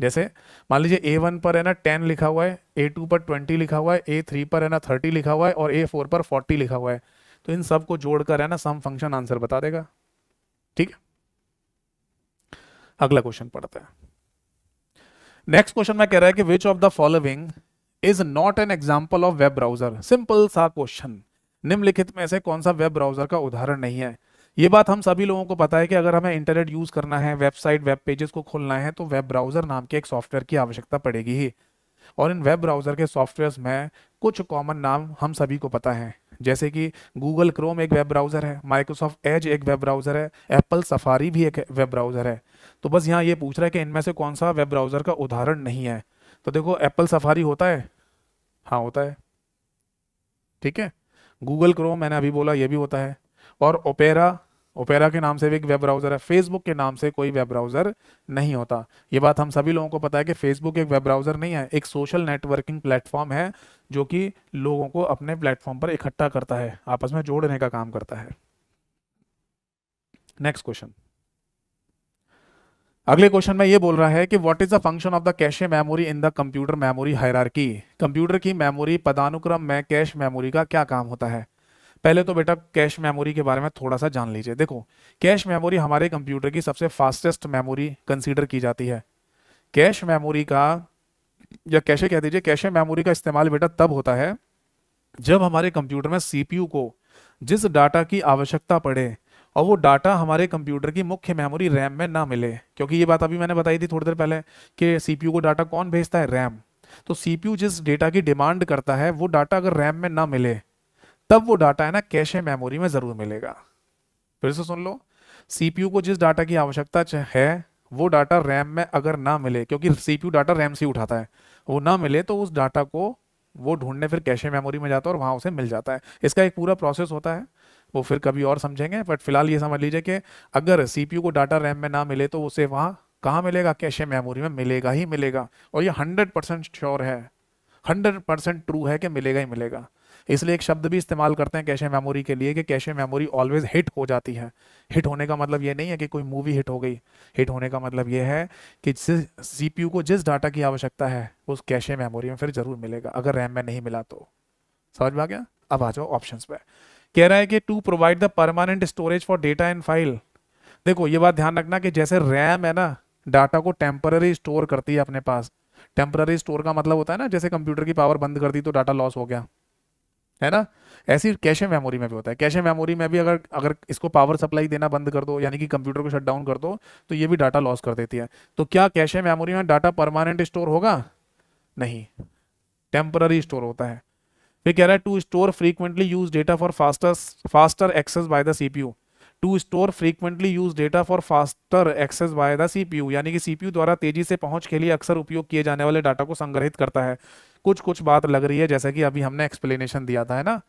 जैसे मान लीजिए ए वन पर है ना टेन लिखा हुआ है ए टू पर ट्वेंटी लिखा हुआ है ए थ्री पर है ना थर्टी लिखा हुआ है और ए फोर पर फोर्टी लिखा हुआ है तो इन सब को जोड़कर है ना सम फंक्शन आंसर बता देगा ठीक है अगला क्वेश्चन पढ़ते हैं नेक्स्ट क्वेश्चन में कह रहा है कि which of the following is not an example of web browser simple सा क्वेश्चन निम्नलिखित में से कौन सा वेब ब्राउजर का उदाहरण नहीं है ये बात हम सभी लोगों को पता है कि अगर हमें इंटरनेट यूज़ करना है वेबसाइट वेब पेजेस को खोलना है तो वेब ब्राउज़र नाम के एक सॉफ्टवेयर की आवश्यकता पड़ेगी ही और इन वेब ब्राउज़र के सॉफ्टवेयर्स में कुछ कॉमन नाम हम सभी को पता है जैसे कि गूगल क्रोम एक वेब ब्राउज़र है माइक्रोसॉफ्ट एज एक वेब ब्राउज़र है एप्पल सफारी भी एक वेब ब्राउज़र है तो बस यहाँ ये पूछ रहा है कि इनमें से कौन सा वेब ब्राउज़र का उदाहरण नहीं है तो देखो एप्पल सफारी होता है हाँ होता है ठीक है गूगल क्रोम मैंने अभी बोला ये भी होता है और ओपेरा ओपेरा के नाम से भी एक वेब ब्राउज़र है फेसबुक के नाम से कोई वेब ब्राउज़र नहीं होता ये बात हम सभी लोगों को पता है कि फेसबुक एक वेब ब्राउज़र नहीं है एक सोशल नेटवर्किंग प्लेटफॉर्म है जो कि लोगों को अपने प्लेटफॉर्म पर इकट्ठा करता है आपस में जोड़ने का काम करता है नेक्स्ट क्वेश्चन अगले क्वेश्चन में ये बोल रहा है कि what is the function of the cache memory in the computer memory hierarchy computer की मेमोरी पदानुक्रम में कैश मेमोरी का क्या काम होता है पहले तो बेटा कैश मेमोरी के बारे में थोड़ा सा जान लीजिए देखो कैश मेमोरी हमारे कंप्यूटर की सबसे फास्टेस्ट मेमोरी कंसीडर की जाती है कैश मेमोरी का या कैशे कह दीजिए कैश मेमोरी का इस्तेमाल बेटा तब होता है जब हमारे कंप्यूटर में सीपीयू को जिस डाटा की आवश्यकता पड़े और वो डाटा हमारे कंप्यूटर की मुख्य मेमोरी रैम में ना मिले क्योंकि ये बात अभी मैंने बताई थी थोड़ी देर पहले कि सीपीयू को डाटा कौन भेजता है रैम तो सीपीयू जिस डेटा की डिमांड करता है वो डाटा अगर रैम में ना मिले तब वो डाटा है ना कैशे मेमोरी में ज़रूर मिलेगा फिर से सुन लो सीपीयू को जिस डाटा की आवश्यकता है वो डाटा रैम में अगर ना मिले क्योंकि सीपीयू डाटा रैम से उठाता है वो ना मिले तो उस डाटा को वो ढूंढने फिर कैशे मेमोरी में जाता है और वहाँ उसे मिल जाता है इसका एक पूरा प्रोसेस होता है वो फिर कभी और समझेंगे बट फिलहाल ये समझ लीजिए कि अगर सीपीयू को डाटा रैम में ना मिले तो उसे वहाँ कहाँ मिलेगा कैशे मेमोरी में मिलेगा ही मिलेगा और ये हंड्रेड परसेंट श्योर है हंड्रेड परसेंट ट्रू है कि मिलेगा ही मिलेगा इसलिए एक शब्द भी इस्तेमाल करते हैं कैशे मेमोरी के लिए कि कैशे मेमोरी ऑलवेज हिट हो जाती है हिट होने का मतलब ये नहीं है कि कोई मूवी हिट हो गई हिट होने का मतलब ये है कि जिस सी को जिस डाटा की आवश्यकता है उस कैशे मेमोरी में फिर ज़रूर मिलेगा अगर रैम में नहीं मिला तो समझ में आ गया अब आ जाओ ऑप्शन पर कह रहा है कि to provide the permanent storage for data and file देखो ये बात ध्यान रखना कि जैसे रैम है ना डाटा को टेम्पररी स्टोर करती है अपने पास टेम्पररी स्टोर का मतलब होता है ना जैसे कंप्यूटर की पावर बंद कर दी तो डाटा लॉस हो गया है ना ऐसी कैशे मेमोरी में भी होता है कैशे मेमोरी में भी अगर अगर इसको पावर सप्लाई देना बंद कर दो यानी कि कंप्यूटर को शट डाउन कर दो तो ये भी डाटा लॉस कर देती है तो क्या कैशे मेमोरी में डाटा परमानेंट स्टोर होगा नहीं टेम्पररी स्टोर होता है फिर कह रहा है to store frequently use data for faster faster access by the CPU to store frequently use data for faster access by the C यानी कि सीपीयू द्वारा तेजी से पहुंच के लिए अक्सर उपयोग किए जाने वाले डाटा को संग्रहित करता है कुछ कुछ बात लग रही है जैसा कि अभी हमने एक्सप्लेनेशन दिया था है ना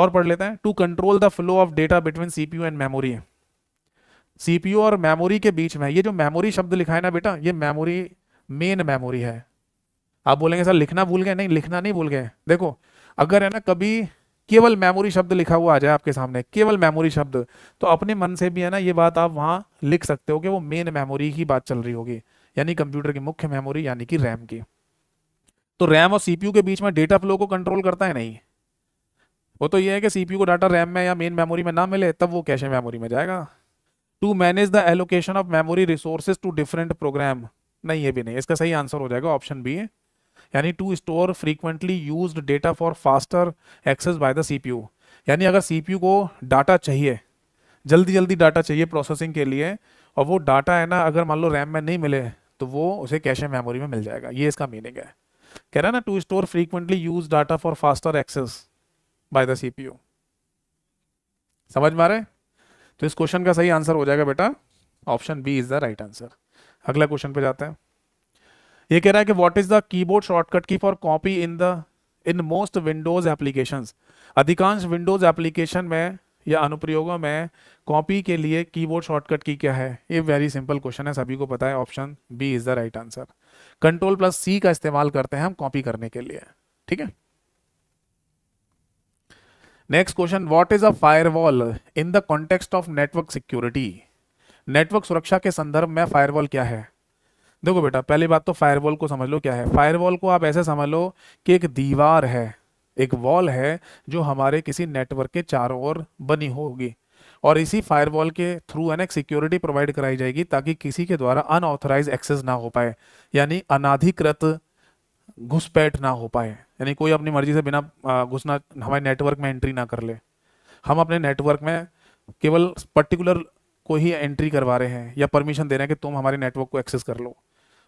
और पढ़ लेते हैं to control the flow of data between CPU and memory CPU और मेमोरी के बीच में ये जो मेमोरी शब्द लिखा है ना बेटा ये मेमोरी मेन मेमोरी है आप बोलेंगे सर लिखना भूल गए नहीं लिखना नहीं भूल गए देखो अगर है ना कभी केवल मेमोरी शब्द लिखा हुआ आ जाए आपके सामने केवल मेमोरी शब्द तो अपने मन से भी है ना ये बात आप वहां लिख सकते हो कि वो मेन मेमोरी की बात चल रही होगी यानी कंप्यूटर की मुख्य मेमोरी यानी कि रैम की तो रैम और सीपीयू के बीच में डेटा फ्लो को कंट्रोल करता है नहीं वो तो ये है कि सीपीयू को डाटा रैम में या मेन मेमोरी में ना मिले तब वो कैशे मेमोरी में जाएगा to manage the allocation of memory resources to different program नहीं ये भी नहीं इसका सही आंसर हो जाएगा ऑप्शन बी है यानी to store frequently use data for faster access by the C यानी अगर सी को डाटा चाहिए जल्दी जल्दी डाटा चाहिए प्रोसेसिंग के लिए और वो डाटा है ना अगर मान लो रैम में नहीं मिले तो वो उसे कैशे मेमोरी में मिल जाएगा ये इसका मीनिंग है कह रहा है ना to store frequently use data for faster access by the CPU समझ में आ रहा है तो इस क्वेश्चन का सही आंसर हो जाएगा बेटा option B is the right answer अगला क्वेश्चन पे जाते हैं ये कह रहा है कि what is the keyboard shortcut key for copy in the in most Windows application अधिकांश विंडोज एप्लीकेशन में या अनुप्रयोगों में कॉपी के लिए कीबोर्ड शॉर्टकट की क्या है ये वेरी सिंपल क्वेश्चन है सभी को पता है option B is the right answer control plus C का इस्तेमाल करते हैं हम कॉपी करने के लिए ठीक है next question what is a firewall in the context of network security network सुरक्षा के संदर्भ में फायरवॉल क्या है देखो बेटा पहली बात तो फायरवॉल को समझ लो क्या है फायरवॉल को आप ऐसे समझ लो कि एक दीवार है एक वॉल है जो हमारे किसी नेटवर्क के चारों ओर बनी होगी और इसी फायरवॉल के थ्रू है ना सिक्योरिटी प्रोवाइड कराई जाएगी ताकि किसी के द्वारा अनऑथराइज एक्सेस ना हो पाए यानी अनाधिकृत घुसपैठ ना हो पाए यानी कोई अपनी मर्जी से बिना घुसना हमारे नेटवर्क में एंट्री ना कर ले हम अपने नेटवर्क में केवल पर्टिकुलर को ही एंट्री करवा रहे हैं या परमिशन दे रहे हैं कि तुम हमारे नेटवर्क को एक्सेस कर लो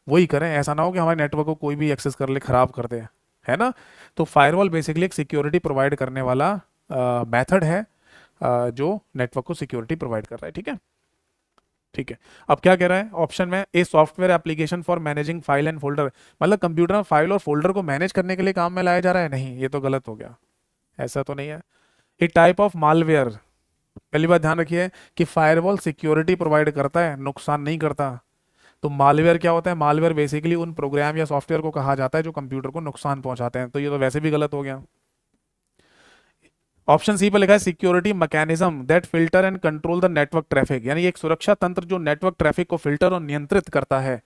वही करें ऐसा ना हो कि हमारे नेटवर्क को कोई भी एक्सेस कर ले ख़राब कर दे है ना तो फायरवॉल बेसिकली एक सिक्योरिटी प्रोवाइड करने वाला मेथड है जो नेटवर्क को सिक्योरिटी प्रोवाइड कर रहा है ठीक है ठीक है अब क्या कह रहा है ऑप्शन में a software application for managing file and folder मतलब कंप्यूटर में फाइल और फोल्डर को मैनेज करने के लिए काम में लाया जा रहा है नहीं ये तो गलत हो गया ऐसा तो नहीं है ए टाइप ऑफ मालवेयर पहली बात ध्यान रखिए कि फायरवॉल सिक्योरिटी प्रोवाइड करता है नुकसान नहीं करता तो मालवेयर क्या होता है मालवेयर बेसिकली उन प्रोग्राम या सॉफ्टवेयर को कहा जाता है जो कंप्यूटर को नुकसान पहुंचाते हैं तो ये तो वैसे भी गलत हो गया ऑप्शन सी पर लिखा है security mechanism that filter and control the network traffic यानी एक सुरक्षा तंत्र जो नेटवर्क ट्रैफिक को फिल्टर और नियंत्रित करता है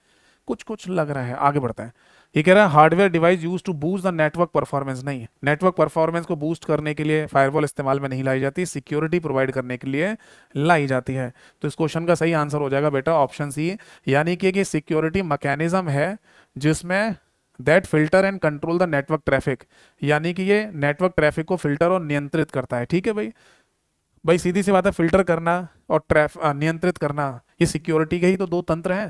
कुछ कुछ लग रहा है आगे बढ़ते हैं ये कह रहा है hardware device use to boost the network performance नहीं नेटवर्क परफॉर्मेंस को बूस्ट करने के लिए फायरवॉल इस्तेमाल में नहीं लाई जाती सिक्योरिटी प्रोवाइड करने के लिए लाई जाती है तो इस क्वेश्चन का सही आंसर हो जाएगा बेटा ऑप्शन सी यानी कि सिक्योरिटी मैकेनिज्म है जिसमें that filter and control the network traffic यानी कि ये नेटवर्क ट्रैफिक को फिल्टर और नियंत्रित करता है ठीक है भाई भाई सीधी सी बात है फिल्टर करना और ट्रैफ नियंत्रित करना ये सिक्योरिटी के ही तो दो तंत्र हैं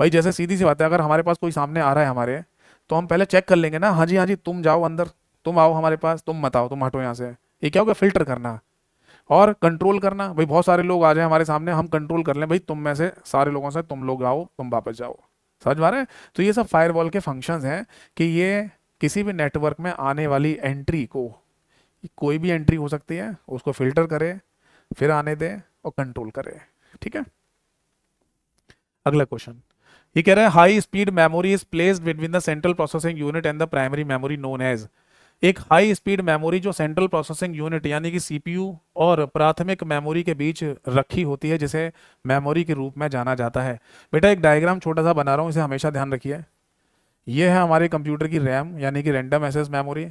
भाई जैसे सीधी सी बात है अगर हमारे पास कोई सामने आ रहा है हमारे तो हम पहले चेक कर लेंगे ना हाँ जी हाँ जी तुम जाओ अंदर तुम आओ हमारे पास तुम मत आओ तुम हटो यहाँ से ये क्या होगा फिल्टर करना और कंट्रोल करना भाई बहुत सारे लोग आ जाए हमारे सामने हम कंट्रोल कर लें भाई तुम में से सारे लोगों से तुम लोग आओ तुम वापस जाओ समझ पा रहे हैं तो ये सब फायरवॉल के फंक्शंस हैं कि ये किसी भी नेटवर्क में आने वाली एंट्री को कोई भी एंट्री हो सकती है उसको फिल्टर करे फिर आने दे और कंट्रोल करे ठीक है अगला क्वेश्चन ये कह रहा है high speed memory is placed between the central processing unit and the primary memory known as एक हाई स्पीड मेमोरी जो सेंट्रल प्रोसेसिंग यूनिट यानी कि सीपीयू और प्राथमिक मेमोरी के बीच रखी होती है जिसे मेमोरी के रूप में जाना जाता है बेटा एक डायग्राम छोटा सा बना रहा हूँ इसे हमेशा ध्यान रखिए यह है हमारे कंप्यूटर की रैम यानी कि रेंडम एसेस मेमोरी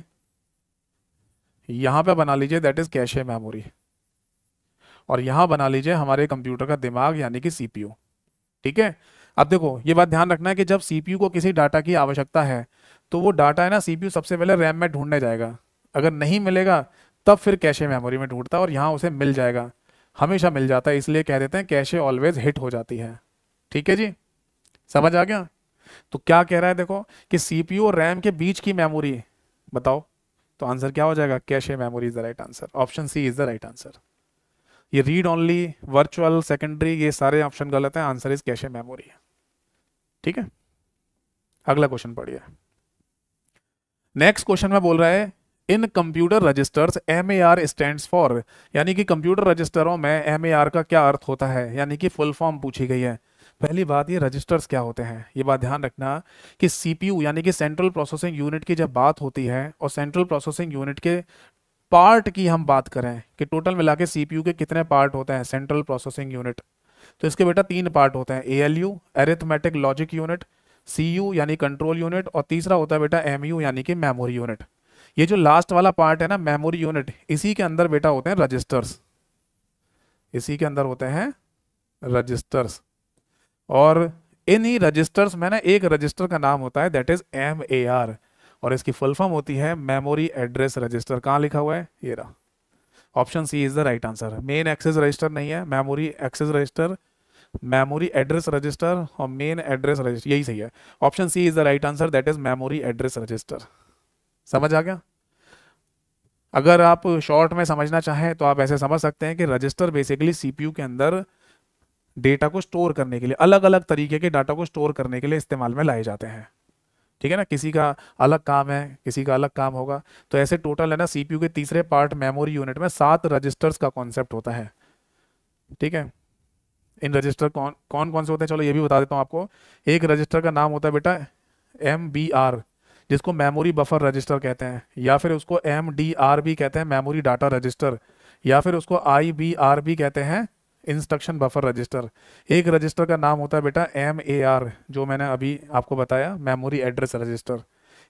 यहाँ पे बना लीजिए दैट इज़ कैशे मेमोरी और यहाँ बना लीजिए हमारे कंप्यूटर का दिमाग यानी कि सीपीयू ठीक है अब देखो ये बात ध्यान रखना है कि जब सीपीयू को किसी डाटा की आवश्यकता है तो वो डाटा है ना सीपीयू सबसे पहले रैम में ढूंढने जाएगा अगर नहीं मिलेगा तब फिर कैशे मेमोरी में ढूंढता है और यहाँ उसे मिल जाएगा हमेशा मिल जाता है इसलिए कह देते हैं कैशे ऑलवेज हिट हो जाती है ठीक है जी समझ आ गया तो क्या कह रहा है देखो कि सीपीयू और रैम के बीच की मेमोरी बताओ तो आंसर क्या हो जाएगा cache memory is the right answer option C is the right answer ये रीड ओनली वर्चुअल सेकेंडरी ये सारे ऑप्शन गलत है आंसर इज कैशे मेमोरी ठीक है अगला क्वेश्चन पढ़िए नेक्स्ट क्वेश्चन में बोल रहा है in computer registers M A R stand for यानी कि कंप्यूटर रजिस्टरों में एम ए आर का क्या अर्थ होता है यानी कि फुल फॉर्म पूछी गई है पहली बात ये रजिस्टर्स क्या होते हैं ये बात ध्यान रखना कि सीपीयू यानी कि सेंट्रल प्रोसेसिंग यूनिट की जब बात होती है और सेंट्रल प्रोसेसिंग यूनिट के पार्ट की हम बात करें कि टोटल मिला के सीपीयू के कितने पार्ट होते हैं सेंट्रल प्रोसेसिंग यूनिट तो इसके बेटा तीन पार्ट होते हैं A L U arithmetic logic unit C U यानी कंट्रोल यूनिट और तीसरा होता है बेटा एम यू यानी कि मेमोरी यूनिट ये जो लास्ट वाला पार्ट है ना मेमोरी यूनिट इसी के अंदर बेटा होते हैं रजिस्टर्स इसी के अंदर होते हैं रजिस्टर्स और ही रजिस्टर्स में ना एक रजिस्टर का नाम होता है that is M A R और इसकी फुल फॉर्म होती है मेमोरी एड्रेस रजिस्टर कहाँ लिखा हुआ है ये रहा option C is the right answer main access register नहीं है memory access register memory address register और मेन एड्रेस रजिस्टर यही सही है option C is the right answer that is memory address register समझ आ गया अगर आप शॉर्ट में समझना चाहें तो आप ऐसे समझ सकते हैं कि रजिस्टर बेसिकली सीपीयू के अंदर डेटा को स्टोर करने के लिए अलग अलग तरीके के डाटा को स्टोर करने के लिए इस्तेमाल में लाए जाते हैं ठीक है ना किसी का अलग काम है किसी का अलग काम होगा तो ऐसे टोटल है ना सीपीयू के तीसरे पार्ट मेमोरी यूनिट में सात रजिस्टर्स का कॉन्सेप्ट होता है ठीक है इन रजिस्टर कौन कौन कौन से होते हैं चलो ये भी बता देता हूँ आपको एक रजिस्टर का नाम होता है बेटा एम बी आर जिसको मेमोरी बफर रजिस्टर कहते हैं या फिर उसको एम डी आर भी कहते हैं मेमोरी डाटा रजिस्टर या फिर उसको आई बी आर भी कहते हैं इंस्ट्रक्शन बफर रजिस्टर एक रजिस्टर का नाम होता है बेटा एम ए आर जो मैंने अभी आपको बताया मेमोरी एड्रेस रजिस्टर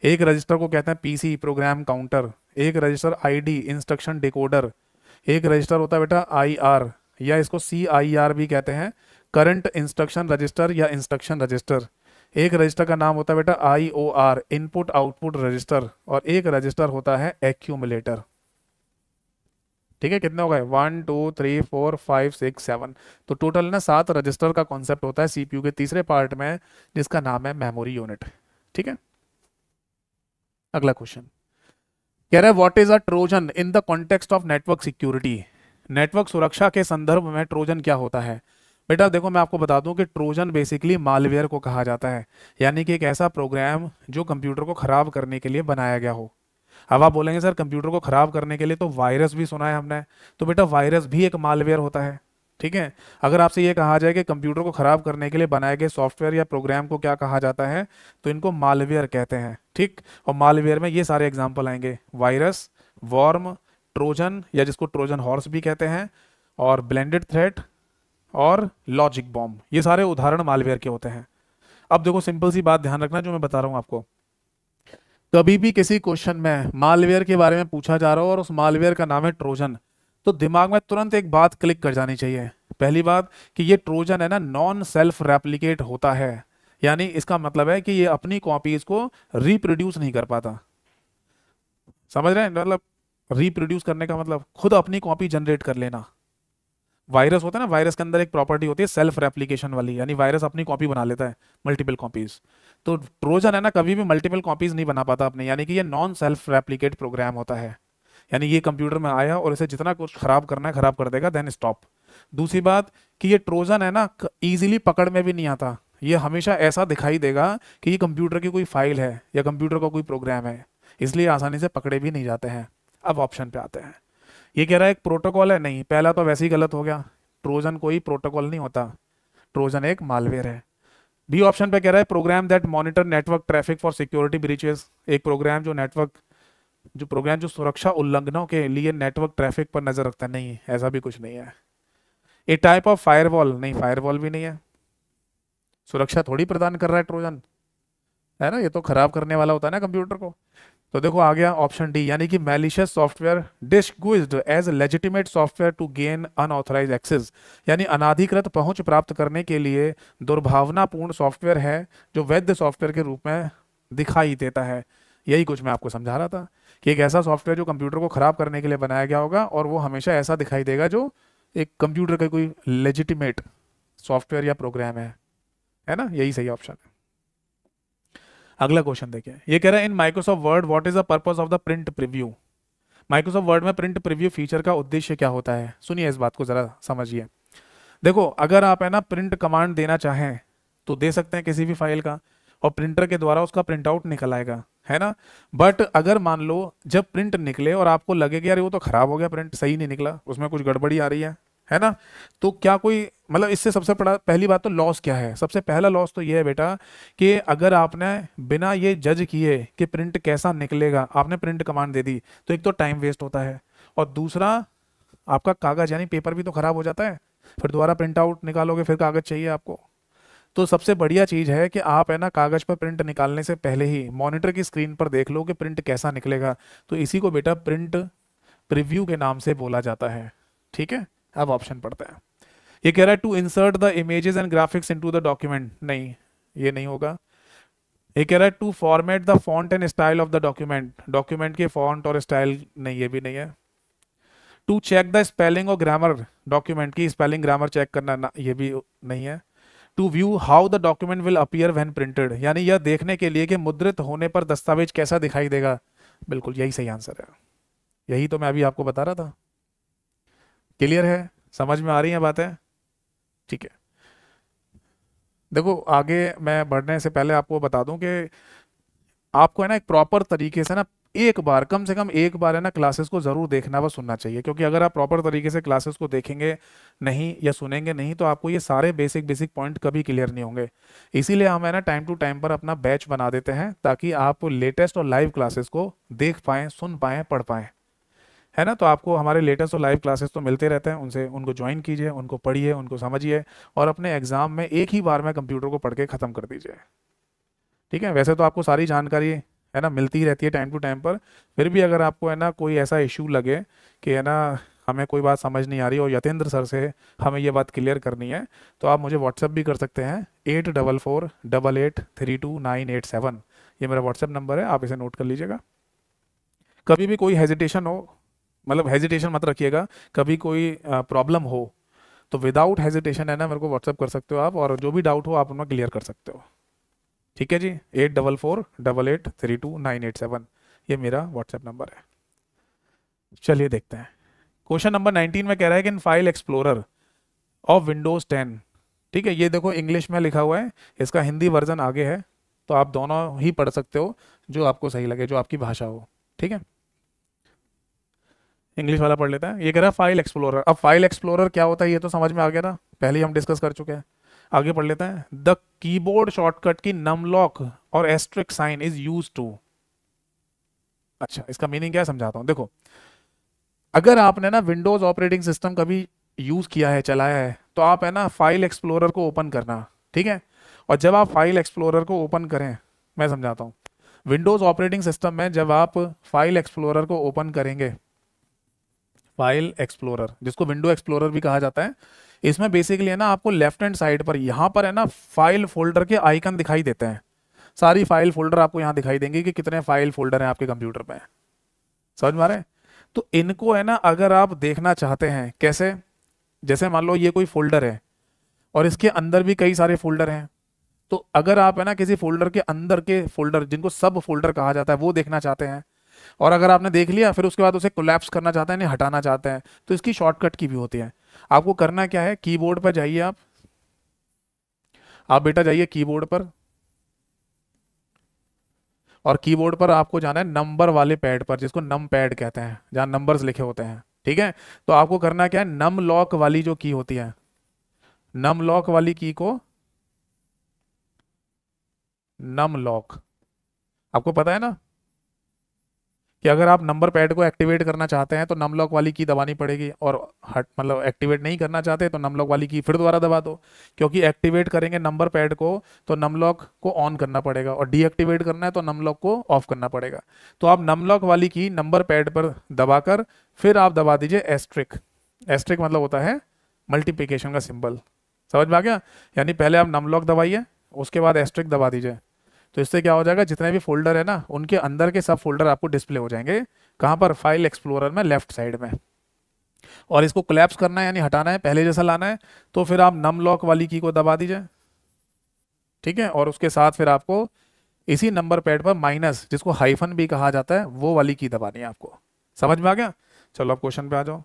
एक रजिस्टर को कहते हैं सी प्रोग्राम काउंटर एक register I D instruction decoder एक रजिस्टर होता है बेटा आई आर या इसको सी आई आर भी कहते हैं करंट इंस्ट्रक्शन रजिस्टर या इंस्ट्रक्शन रजिस्टर एक रजिस्टर का नाम होता है बेटा I O R input output register और एक रजिस्टर होता है एक्यूमुलेटर ठीक है कितने हो गए one two three four five six seven तो टोटल ना सात रजिस्टर का कॉन्सेप्ट होता है सीपीयू के तीसरे पार्ट में जिसका नाम है मेमोरी यूनिट ठीक है अगला क्वेश्चन कह रहे हैं what is a trojan in the context of network security network सुरक्षा के संदर्भ में ट्रोजन क्या होता है बेटा देखो मैं आपको बता दूं कि ट्रोजन बेसिकली मालवेयर को कहा जाता है यानी कि एक ऐसा प्रोग्राम जो कंप्यूटर को ख़राब करने के लिए बनाया गया हो अब आप बोलेंगे सर कंप्यूटर को ख़राब करने के लिए तो वायरस भी सुना है हमने तो बेटा वायरस भी एक मालवेयर होता है ठीक है अगर आपसे ये कहा जाए कि कंप्यूटर को ख़राब करने के लिए बनाए गए सॉफ्टवेयर या प्रोग्राम को क्या कहा जाता है तो इनको मालवेयर कहते हैं ठीक और मालवेयर में ये सारे एग्जाम्पल आएंगे वायरस वॉर्म ट्रोजन या जिसको ट्रोजन हॉर्स भी कहते हैं और ब्लेंडेड थ्रेट और लॉजिक बॉम्ब ये सारे उदाहरण मालवेयर के होते हैं अब देखो सिंपल सी बात ध्यान रखना जो मैं बता रहा हूँ आपको कभी तो भी किसी क्वेश्चन में मालवेयर के बारे में पूछा जा रहा हो और उस मालवेयर का नाम है ट्रोजन तो दिमाग में तुरंत एक बात क्लिक कर जानी चाहिए पहली बात कि ये ट्रोजन है ना नॉन सेल्फ रेप्लीकेट होता है यानी इसका मतलब है कि ये अपनी कॉपीज को रिप्रोड्यूस नहीं कर पाता समझ रहे हैं मतलब रिप्रोड्यूस करने का मतलब खुद अपनी कॉपी जनरेट कर लेना वायरस होता है ना वायरस के अंदर एक प्रॉपर्टी होती है सेल्फ रेप्लीकेशन वाली यानी वायरस अपनी कॉपी बना लेता है मल्टीपल कॉपीज तो ट्रोजन है ना कभी भी मल्टीपल कॉपीज नहीं बना पाता अपने यानी कि ये नॉन सेल्फ रेप्लीकेट प्रोग्राम होता है यानी ये कंप्यूटर में आया और इसे जितना कुछ खराब करना है खराब कर देगा देन स्टॉप दूसरी बात कि ये ट्रोजन है ना ईजिली पकड़ में भी नहीं आता ये हमेशा ऐसा दिखाई देगा कि ये कंप्यूटर की कोई फाइल है या कंप्यूटर का कोई प्रोग्राम है इसलिए आसानी से पकड़े भी नहीं जाते हैं अब ऑप्शन पे आते हैं ये कह रहा है एक प्रोटोकॉल है नहीं पहला तो वैसे ही गलत हो गया ट्रोजन कोई प्रोटोकॉल नहीं होता ट्रोजन एक मालवेयर है बी ऑप्शन पे कह रहा है program that monitor network traffic for security breaches एक प्रोग्राम जो नेटवर्क जो प्रोग्राम जो सुरक्षा उल्लंघनों के लिए नेटवर्क ट्रैफिक पर नजर रखता नहीं ऐसा भी कुछ नहीं है ए टाइप ऑफ फायर नहीं फायर भी नहीं है सुरक्षा थोड़ी प्रदान कर रहा है ट्रोजन है ना ये तो खराब करने वाला होता है ना कंप्यूटर को तो देखो आ गया ऑप्शन डी यानी कि malicious software guise as legitimate software to gain unauthorized access यानी अनाधिकृत पहुंच प्राप्त करने के लिए दुर्भावनापूर्ण सॉफ्टवेयर है जो वैध सॉफ्टवेयर के रूप में दिखाई देता है यही कुछ मैं आपको समझा रहा था कि एक ऐसा सॉफ्टवेयर जो कंप्यूटर को ख़राब करने के लिए बनाया गया होगा और वो हमेशा ऐसा दिखाई देगा जो एक कंप्यूटर का कोई लेजिटिमेट सॉफ्टवेयर या प्रोग्राम है है ना यही सही ऑप्शन है अगला क्वेश्चन देखिए ये कह रहा है in Microsoft Word what is the purpose of the print preview Microsoft Word में प्रिंट प्रिव्यू फीचर का उद्देश्य क्या होता है सुनिए इस बात को जरा समझिए देखो अगर आप है ना प्रिंट कमांड देना चाहें तो दे सकते हैं किसी भी फाइल का और प्रिंटर के द्वारा उसका प्रिंट आउट निकल आएगा है ना बट अगर मान लो जब प्रिंट निकले और आपको लगे कि यार वो तो खराब हो गया प्रिंट सही नहीं निकला उसमें कुछ गड़बड़ी आ रही है है ना तो क्या कोई मतलब इससे सबसे बड़ा पहली बात तो लॉस क्या है सबसे पहला लॉस तो ये है बेटा कि अगर आपने बिना ये जज किए कि प्रिंट कैसा निकलेगा आपने प्रिंट कमांड दे दी तो एक तो टाइम वेस्ट होता है और दूसरा आपका कागज़ यानी पेपर भी तो ख़राब हो जाता है फिर दोबारा प्रिंट आउट निकालोगे फिर कागज़ चाहिए आपको तो सबसे बढ़िया चीज़ है कि आप है ना कागज़ पर प्रिंट निकालने से पहले ही मॉनिटर की स्क्रीन पर देख लो कि प्रिंट कैसा निकलेगा तो इसी को बेटा प्रिंट प्रिव्यू के नाम से बोला जाता है ठीक है अब ऑप्शन पढ़ते हैं ये कह रहा है to insert the images and graphics into the document नहीं ये नहीं होगा ये कह रहा है to format the font and style of the document document के फॉन्ट और स्टाइल नहीं ये भी नहीं है टू चेक द स्पेलिंग और ग्रामर डॉक्यूमेंट की स्पेलिंग ग्रामर चेक करना ये भी नहीं है to view how the document will appear when printed यानी यह देखने के लिए कि मुद्रित होने पर दस्तावेज कैसा दिखाई देगा बिल्कुल यही सही आंसर है यही तो मैं अभी आपको बता रहा था क्लियर है समझ में आ रही है बातें ठीक है देखो आगे मैं बढ़ने से पहले आपको बता दूं कि आपको है ना एक प्रॉपर तरीके से ना एक बार कम से कम एक बार है ना क्लासेस को ज़रूर देखना व सुनना चाहिए क्योंकि अगर आप प्रॉपर तरीके से क्लासेस को देखेंगे नहीं या सुनेंगे नहीं तो आपको ये सारे बेसिक बेसिक पॉइंट कभी क्लियर नहीं होंगे इसीलिए हम है ना टाइम टू टाइम पर अपना बैच बना देते हैं ताकि आप लेटेस्ट और लाइव क्लासेस को देख पाएं सुन पाएं पढ़ पाएं है ना तो आपको हमारे लेटेस्ट और लाइव क्लासेस तो मिलते रहते हैं उनसे उनको ज्वाइन कीजिए उनको पढ़िए उनको समझिए और अपने एग्ज़ाम में एक ही बार में कंप्यूटर को पढ़ के ख़त्म कर दीजिए ठीक है वैसे तो आपको सारी जानकारी है ना मिलती ही रहती है टाइम टू टाइम पर फिर भी अगर आपको है ना कोई ऐसा इशू लगे कि है ना हमें कोई बात समझ नहीं आ रही और यतेंद्र सर से हमें ये बात क्लियर करनी है तो आप मुझे व्हाट्सअप भी कर सकते हैं eight double four double eight three two nine eight seven ये मेरा व्हाट्सअप नंबर है आप इसे नोट कर लीजिएगा कभी भी कोई हेजिटेशन हो मतलब हेजिटेशन मत रखिएगा कभी कोई प्रॉब्लम हो तो विदाउट हेजिटेशन है ना मेरे को व्हाट्सअप कर सकते हो आप और जो भी डाउट हो आप अपना क्लियर कर सकते हो ठीक है जी eight double four double eight three two nine eight seven ये मेरा व्हाट्सएप नंबर है चलिए देखते हैं क्वेश्चन नंबर नाइनटीन में कह रहा है कि in file explorer of Windows ten ठीक है ये देखो इंग्लिश में लिखा हुआ है इसका हिंदी वर्जन आगे है तो आप दोनों ही पढ़ सकते हो जो आपको सही लगे जो आपकी भाषा हो ठीक है इंग्लिश वाला पढ़ लेता है ये कह रहा है फाइल एक्सप्लोरर अब फाइल एक्सप्लोरर क्या होता है ये तो समझ में आ गया ना पहले ही हम डिस्कस कर चुके हैं आगे पढ़ लेते हैं the keyboard shortcut key num lock और asterisk sign is use to अच्छा इसका मीनिंग क्या समझाता हूँ देखो अगर आपने ना विंडोज ऑपरेटिंग सिस्टम कभी यूज किया है चलाया है तो आप है ना फाइल एक्सप्लोरर को ओपन करना ठीक है और जब आप फाइल एक्सप्लोरर को ओपन करें मैं समझाता हूँ विंडोज ऑपरेटिंग सिस्टम में जब आप फाइल एक्सप्लोरर को ओपन करेंगे फाइल एक्सप्लोरर जिसको विंडो एक्सप्लोरर भी कहा जाता है इसमें बेसिकली है ना आपको लेफ्ट हैंड साइड पर यहाँ पर है ना फाइल फोल्डर के आइकन दिखाई देते हैं सारी फाइल फोल्डर आपको यहाँ दिखाई देंगे कि कितने फाइल फोल्डर हैं आपके कंप्यूटर पे समझ मारे तो इनको है ना अगर आप देखना चाहते हैं कैसे जैसे मान लो ये कोई फोल्डर है और इसके अंदर भी कई सारे फोल्डर हैं तो अगर आप है ना किसी फोल्डर के अंदर के फोल्डर जिनको सब फोल्डर कहा जाता है वो देखना चाहते हैं और अगर आपने देख लिया फिर उसके बाद उसे कोलैप्स करना चाहते हैं हटाना चाहते हैं तो इसकी शॉर्टकट की भी होती है आपको करना क्या है कीबोर्ड पर जाइए आप आप बेटा जाइए कीबोर्ड पर और कीबोर्ड पर आपको जाना है नंबर वाले पैड पर जिसको नम पैड कहते हैं जहां नंबर्स लिखे होते हैं ठीक है तो आपको करना क्या है नम लॉक वाली जो की होती है नम लॉक वाली की को नम लॉक आपको पता है ना कि अगर आप नंबर पैड को एक्टिवेट करना चाहते हैं तो नमलॉक वाली की दबानी पड़ेगी और हट मतलब एक्टिवेट नहीं करना चाहते तो नमलॉक वाली की फिर दोबारा दबा दो क्योंकि एक्टिवेट करेंगे नंबर पैड को तो नमलॉक को ऑन करना पड़ेगा और डीएक्टिवेट करना है तो नमलॉक को ऑफ करना पड़ेगा तो आप नमलॉक वाली की नंबर पैड पर कर फिर आप दबा दीजिए एस्ट्रिक एस्ट्रिक मतलब होता है मल्टीप्लीकेशन का सिंबल समझ में आ गया यानी पहले आप नमलॉक दबाइए उसके बाद एस्ट्रिक दबा दीजिए तो इससे क्या हो जाएगा जितने भी फोल्डर है ना उनके अंदर के सब फोल्डर आपको डिस्प्ले हो जाएंगे कहाँ पर फाइल एक्सप्लोरर में लेफ्ट साइड में और इसको क्लैप्स करना है यानी हटाना है पहले जैसा लाना है तो फिर आप नम लॉक वाली की को दबा दीजिए ठीक है और उसके साथ फिर आपको इसी नंबर पैड पर माइनस जिसको हाइफन भी कहा जाता है वो वाली की दबानी है आपको समझ में आ गया चलो आप क्वेश्चन पे आ जाओ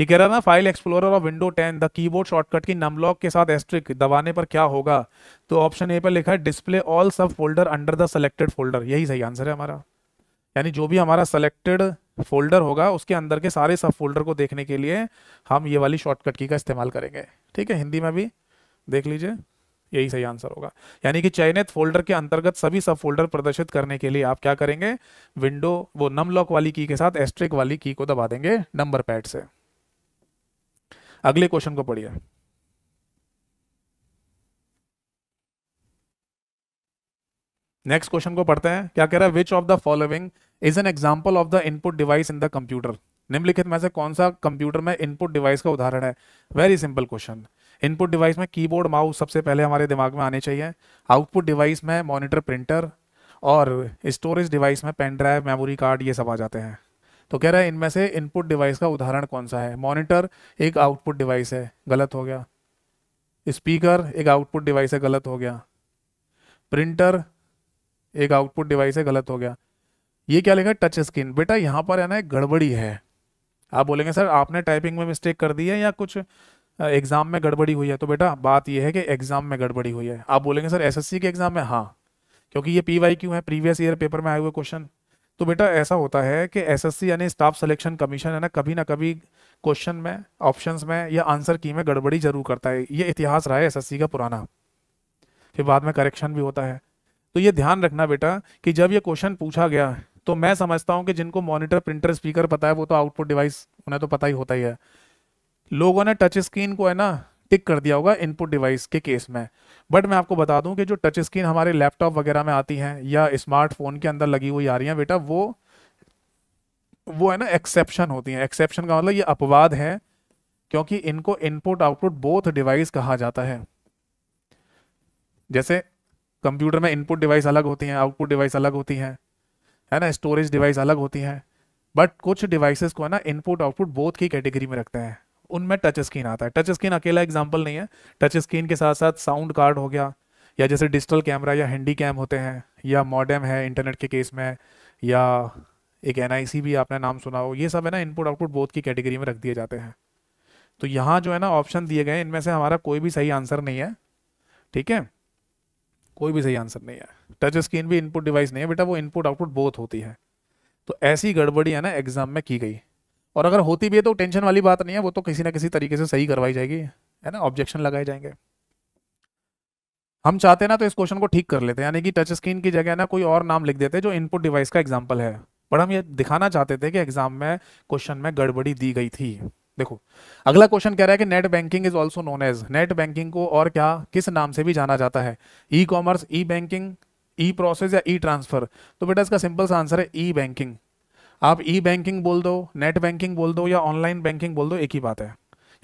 ये कह रहा ना file explorer of window 10 the keyboard shortcut key num lock के साथ एस्ट्रिक दबाने पर क्या होगा तो ऑप्शन ए पर लिखा है display all subfolder under the selected folder यही सही आंसर है हमारा यानी जो भी हमारा सेलेक्टेड फोल्डर होगा उसके अंदर के सारे सब फोल्डर को देखने के लिए हम ये वाली शॉर्टकट की का इस्तेमाल करेंगे ठीक है हिंदी में भी देख लीजिए यही सही आंसर होगा यानी कि चयनित फोल्डर के अंतर्गत सभी सब फोल्डर प्रदर्शित करने के लिए आप क्या करेंगे विंडो वो नम लॉक वाली की के साथ एस्ट्रिक वाली की को दबा देंगे नंबर पैड से अगले क्वेश्चन को पढ़िए नेक्स्ट क्वेश्चन को पढ़ते हैं क्या कह रहा है which of the following is an example of the input device in the computer निम्नलिखित में से कौन सा कंप्यूटर में इनपुट डिवाइस का उदाहरण है very simple question input device में कीबोर्ड माउस सबसे पहले हमारे दिमाग में आने चाहिए आउटपुट डिवाइस में मॉनिटर प्रिंटर और स्टोरेज डिवाइस में पेन ड्राइव मेमोरी कार्ड ये सब आ जाते हैं तो कह रहा है इनमें से इनपुट डिवाइस का उदाहरण कौन सा है मॉनिटर एक आउटपुट डिवाइस है गलत हो गया स्पीकर एक आउटपुट डिवाइस है गलत हो गया प्रिंटर एक आउटपुट डिवाइस है गलत हो गया ये क्या लिखा है टच स्क्रीन बेटा यहाँ पर है ना एक गड़बड़ी है आप बोलेंगे सर आपने टाइपिंग में मिस्टेक कर दी है या कुछ एग्ज़ाम में गड़बड़ी हुई है तो बेटा बात यह है कि एग्ज़ाम में गड़बड़ी हुई है आप बोलेंगे सर एसएससी के एग्ज़ाम में हाँ क्योंकि ये पी वाई है प्रीवियस ईयर पेपर में आए हुए क्वेश्चन तो बेटा ऐसा होता है कि एसएससी यानी स्टाफ सिलेक्शन कमीशन है ना कभी ना कभी क्वेश्चन में ऑप्शन में या आंसर की में गड़बड़ी जरूर करता है ये इतिहास रहा है एसएससी का पुराना फिर बाद में करेक्शन भी होता है तो ये ध्यान रखना बेटा कि जब ये क्वेश्चन पूछा गया तो मैं समझता हूँ कि जिनको मॉनिटर प्रिंटर स्पीकर पता है वो तो आउटपुट डिवाइस उन्हें तो पता ही होता ही है लोगों ने टच स्क्रीन को है ना टिक कर दिया होगा इनपुट डिवाइस के केस में बट मैं आपको बता दूं कि जो टच स्क्रीन हमारे लैपटॉप वगैरह में आती हैं या स्मार्टफोन के अंदर लगी हुई आ रही हैं बेटा वो वो है ना एक्सेप्शन होती हैं एक्सेप्शन का मतलब ये अपवाद है क्योंकि इनको इनपुट आउटपुट बोथ डिवाइस कहा जाता है जैसे कंप्यूटर में इनपुट डिवाइस अलग होती हैं आउटपुट डिवाइस अलग होती हैं है ना स्टोरेज डिवाइस अलग होती हैं बट कुछ डिवाइसेस को है ना इनपुट आउटपुट बोथ की कैटेगरी में रखते हैं उनमें टच स्क्रीन आता है टच स्क्रीन अकेला एग्जाम्पल नहीं है टच स्क्रीन के साथ साथ साउंड कार्ड हो गया या जैसे डिजिटल कैमरा या हैंडी कैम होते हैं या मॉडेम है इंटरनेट के केस में या एक एन भी आपने नाम सुना हो ये सब है ना इनपुट आउटपुट बोथ की कैटेगरी में रख दिए जाते हैं तो यहाँ जो है ना ऑप्शन दिए गए इनमें से हमारा कोई भी सही आंसर नहीं है ठीक है कोई भी सही आंसर नहीं है टच स्क्रीन भी इनपुट डिवाइस नहीं है बेटा वो इनपुट आउटपुट बोथ होती है तो ऐसी गड़बड़ी है ना एग्जाम में की गई और अगर होती भी है तो टेंशन वाली बात नहीं है वो तो किसी ना किसी तरीके से सही करवाई जाएगी है ना ऑब्जेक्शन लगाए जाएंगे हम चाहते हैं ना तो इस क्वेश्चन को ठीक कर लेते हैं यानी कि टच स्क्रीन की जगह ना कोई और नाम लिख देते हैं जो इनपुट डिवाइस का एग्जाम्पल है पर हम ये दिखाना चाहते थे कि एग्जाम में क्वेश्चन में गड़बड़ी दी गई थी देखो अगला क्वेश्चन कह रहा है कि net banking is also known as net banking को और क्या किस नाम से भी जाना जाता है e commerce e banking e process या ई ट्रांसफर तो बेटा इसका सिंपल सा आंसर है ई बैंकिंग आप ई बैंकिंग बोल दो नेट बैंकिंग बोल दो या ऑनलाइन बैंकिंग बोल दो एक ही बात है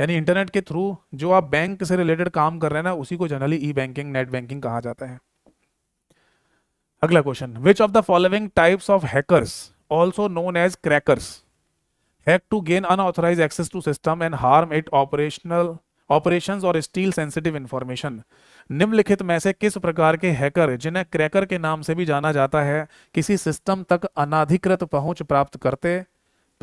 यानी इंटरनेट के थ्रू जो आप बैंक से रिलेटेड काम कर रहे हैं ना उसी को generally e banking net banking कहा जाता है अगला question which of the following types of hackers also known as crackers hack to gain unauthorized access to system and harm it operational operations और स्टील सेंसिटिव इंफॉर्मेशन निम्नलिखित में से किस प्रकार के हैकर जिन्हें क्रैकर के नाम से भी जाना जाता है किसी सिस्टम तक अनाधिकृत पहुंच प्राप्त करते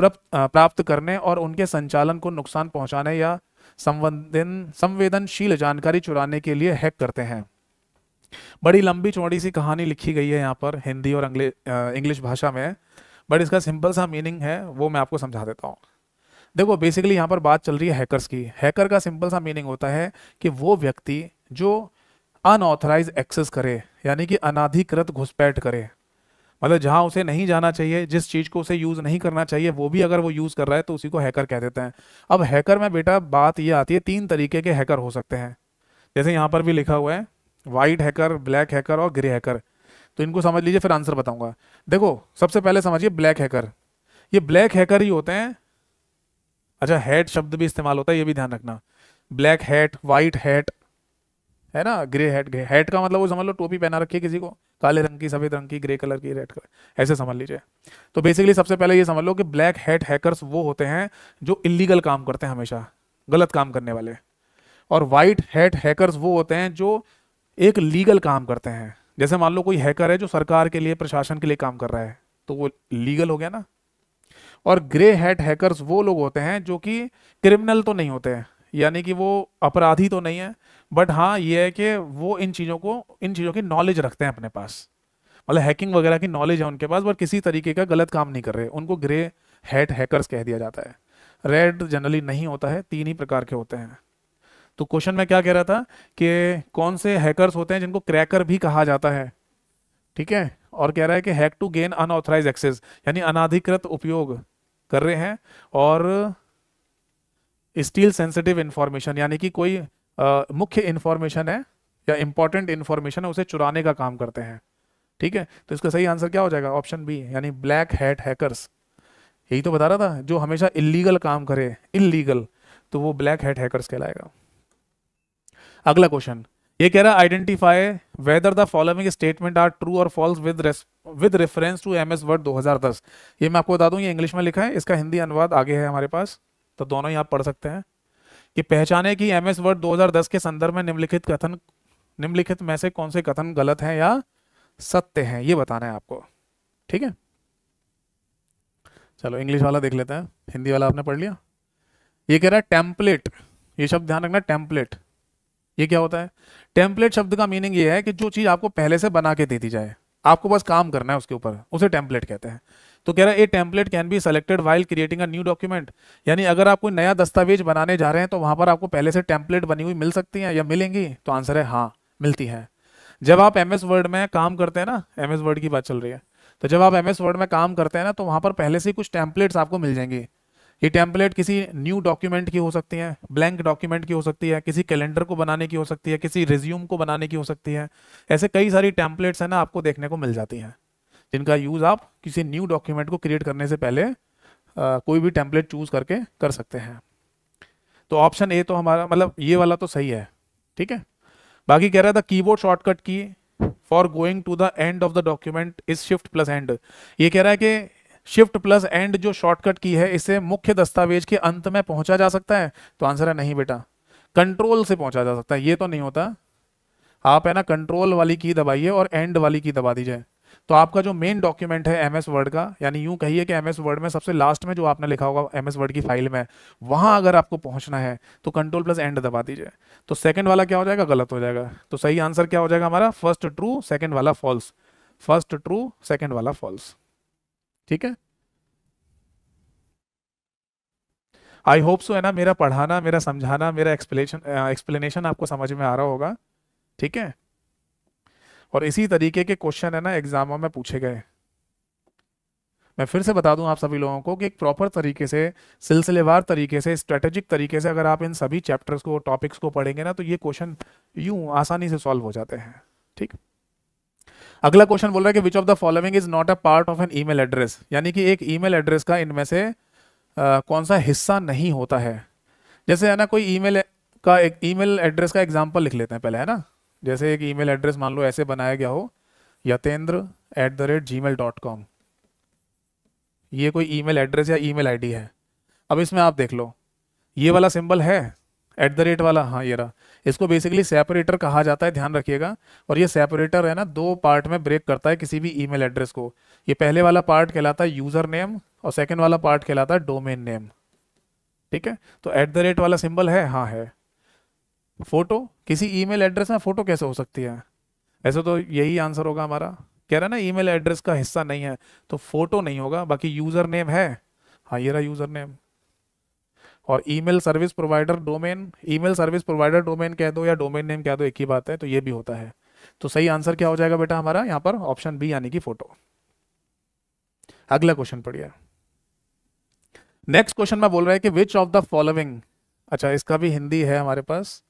प्राप्त करने और उनके संचालन को नुकसान पहुंचाने या संवेदनशील जानकारी चुराने के लिए हैक करते हैं बड़ी लंबी चौड़ी सी कहानी लिखी गई है यहाँ पर हिंदी और इंग्लिश भाषा में बट इसका सिंपल सा मीनिंग है वो मैं आपको समझा देता हूँ देखो बेसिकली यहाँ पर बात चल रही है हैकर्स की हैकर का सिंपल सा मीनिंग होता है कि वो व्यक्ति जो अनऑथराइज एक्सेस करे यानी कि अनाधिकृत घुसपैठ करे मतलब जहाँ उसे नहीं जाना चाहिए जिस चीज़ को उसे यूज़ नहीं करना चाहिए वो भी अगर वो यूज़ कर रहा है तो उसी को हैकर कह देते हैं अब हैकर में बेटा बात ये आती है तीन तरीके के हैकर हो सकते हैं जैसे यहाँ पर भी लिखा हुआ है वाइट हैकर ब्लैक हैकर और ग्रे हैकर तो इनको समझ लीजिए फिर आंसर बताऊंगा देखो सबसे पहले समझिए ब्लैक हैकर ये ब्लैक हैकर ही होते हैं अच्छा हैट शब्द भी इस्तेमाल होता है ये भी ध्यान रखना ब्लैक हैट वाइट हैट है ना ग्रे हैट ग्रे हैट का मतलब वो समझ लो टोपी पहना रखी है किसी को काले रंग की सफेद रंग की ग्रे कलर की रेड कलर ऐसे समझ लीजिए तो बेसिकली सबसे पहले ये समझ लो कि ब्लैक हैट हैकर्स वो होते हैं जो इलीगल काम करते हैं हमेशा गलत काम करने वाले और वाइट हैट हैकर्स वो होते हैं जो एक लीगल काम करते हैं जैसे मान लो कोई हैकर है जो सरकार के लिए प्रशासन के लिए काम कर रहा है तो वो लीगल हो गया ना और ग्रे हैट हैकर्स वो लोग होते हैं जो कि क्रिमिनल तो नहीं होते हैं यानी कि वो अपराधी तो नहीं है बट हाँ ये है कि वो इन चीज़ों को इन चीज़ों की नॉलेज रखते हैं अपने पास मतलब हैकिंग वगैरह की नॉलेज है उनके पास बट किसी तरीके का गलत काम नहीं कर रहे उनको ग्रे हेड हैकर्स कह दिया जाता है रेड जनरली नहीं होता है तीन ही प्रकार के होते हैं तो क्वेश्चन में क्या कह रहा था कि कौन से हैकर्स होते हैं जिनको क्रैकर भी कहा जाता है ठीक है और कह रहा है कि hack to gain unauthorized access यानी अनाधिकृत उपयोग कर रहे हैं और स्टील सेंसिटिव इंफॉर्मेशन यानी कि कोई आ, मुख्य इंफॉर्मेशन है या इंपॉर्टेंट इंफॉर्मेशन है उसे चुराने का काम करते हैं ठीक है तो इसका सही आंसर क्या हो जाएगा ऑप्शन बी यानी ब्लैक हैट हैकर्स यही तो बता रहा था जो हमेशा इलीगल काम करे इलीगल तो वो ब्लैक हैट हैकर्स कहलाएगा अगला क्वेश्चन ये कह रहा identify whether the following statement are true और false with with reference to M S Word 2010 ये मैं आपको बता दूं ये इंग्लिश में लिखा है इसका हिंदी अनुवाद आगे है हमारे पास तो दोनों ही आप पढ़ सकते हैं कि पहचाने कि एम एस वर्ड दस के संदर्भ में निम्नलिखित कथन निम्नलिखित में से कौन से कथन गलत हैं या सत्य हैं ये बताना है आपको ठीक है चलो इंग्लिश वाला देख लेते हैं हिंदी वाला आपने पढ़ लिया ये कह रहा है टेम्पलेट ये शब्द ध्यान रखना टेम्पलेट ये क्या होता है टेम्पलेट शब्द का मीनिंग ये है कि जो चीज़ आपको पहले से बना के दे दी जाए आपको बस काम करना है उसके ऊपर उसे टेम्पलेट कहते हैं तो कह रहा है a template can be selected while creating a new document यानी अगर आप कोई नया दस्तावेज बनाने जा रहे हैं तो वहां पर आपको पहले से टेम्पलेट बनी हुई मिल सकती है या मिलेंगी तो आंसर है हाँ मिलती है जब आप एम वर्ड में काम करते हैं ना एम एस वर्ड की बात चल रही है तो जब आप एम एस वर्ड में काम करते हैं ना तो वहां पर पहले से कुछ टेम्पलेट्स आपको मिल जाएंगे ये टेम्पलेट किसी न्यू डॉक्यूमेंट की हो सकती है ब्लैंक डॉक्यूमेंट की हो सकती है किसी कैलेंडर को बनाने की हो सकती है किसी रिज्यूम को बनाने की हो सकती है ऐसे कई सारी टेम्पलेट्स हैं ना आपको देखने को मिल जाती हैं जिनका यूज़ आप किसी न्यू डॉक्यूमेंट को क्रिएट करने से पहले आ, कोई भी टेम्पलेट चूज करके कर सकते हैं तो ऑप्शन ए तो हमारा मतलब ये वाला तो सही है ठीक है बाकी कह रहा था keyboard shortcut key for going to the end of the document is shift plus end ये कह रहा है कि शिफ्ट प्लस एंड जो शॉर्टकट की है इसे मुख्य दस्तावेज के अंत में पहुंचा जा सकता है तो आंसर है नहीं बेटा कंट्रोल से पहुंचा जा सकता है ये तो नहीं होता आप है ना कंट्रोल वाली की दबाइए और एंड वाली की दबा दीजिए तो आपका जो मेन डॉक्यूमेंट है एम एस वर्ड का यानी यूं कहिए कि एम एस वर्ड में सबसे लास्ट में जो आपने लिखा होगा एम एस वर्ड की फाइल में वहां अगर आपको पहुंचना है तो कंट्रोल प्लस एंड दबा दीजिए तो सेकंड वाला क्या हो जाएगा गलत हो जाएगा तो सही आंसर क्या हो जाएगा हमारा फर्स्ट ट्रू सेकंड वाला फॉल्स फर्स्ट ट्रू सेकंड वाला फॉल्स ठीक है आई होप सो है ना मेरा पढ़ाना मेरा समझाना मेरा एक्सप्लेशन एक्सप्लेनेशन आपको समझ में आ रहा होगा ठीक है और इसी तरीके के क्वेश्चन है ना एग्जामों में पूछे गए मैं फिर से बता दूं आप सभी लोगों को कि एक प्रॉपर तरीके से सिलसिलेवार तरीके से स्ट्रेटेजिक तरीके से अगर आप इन सभी चैप्टर्स को टॉपिक्स को पढ़ेंगे ना तो ये क्वेश्चन यूं आसानी से सॉल्व हो जाते हैं ठीक अगला क्वेश्चन बोल रहा है कि which of the following is not a part of an email address यानी कि एक ईमेल एड्रेस का इनमें से आ, कौन सा हिस्सा नहीं होता है जैसे है ना कोई ईमेल का एक ईमेल एड्रेस का एग्जाम्पल लिख लेते हैं पहले है ना जैसे एक ईमेल एड्रेस मान लो ऐसे बनाया गया हो Yatendra at the rate Gmail dot com ये कोई ईमेल एड्रेस या ईमेल आईडी है अब इसमें आप देख लो ये वाला सिंबल है एट द रेट वाला हाँ ये रहा इसको बेसिकली सेपरेटर कहा जाता है ध्यान रखिएगा और ये सेपरेटर है ना दो पार्ट में ब्रेक करता है किसी भी ईमेल एड्रेस को ये पहले वाला पार्ट कहलाता है यूज़र नेम और सेकेंड वाला पार्ट कहलाता है डोमेन नेम ठीक है तो एट द रेट वाला सिंबल है हाँ है फोटो किसी ईमेल एड्रेस में फ़ोटो कैसे हो सकती है ऐसे तो यही आंसर होगा हमारा कह रहा ना ईमेल एड्रेस का हिस्सा नहीं है तो फ़ोटो नहीं होगा बाकी यूज़र नेम है हाँ ये रहा यूज़र नेम और email service provider domain email service provider domain कह दो या डोमेन नेम कह दो एक ही बात है तो ये भी होता है तो सही आंसर क्या हो जाएगा बेटा हमारा यहाँ पर ऑप्शन बी यानी कि फोटो अगला क्वेश्चन पढ़िए नेक्स्ट क्वेश्चन में बोल रहा है कि विच ऑफ द फॉलोइंग अच्छा इसका भी हिंदी है हमारे पास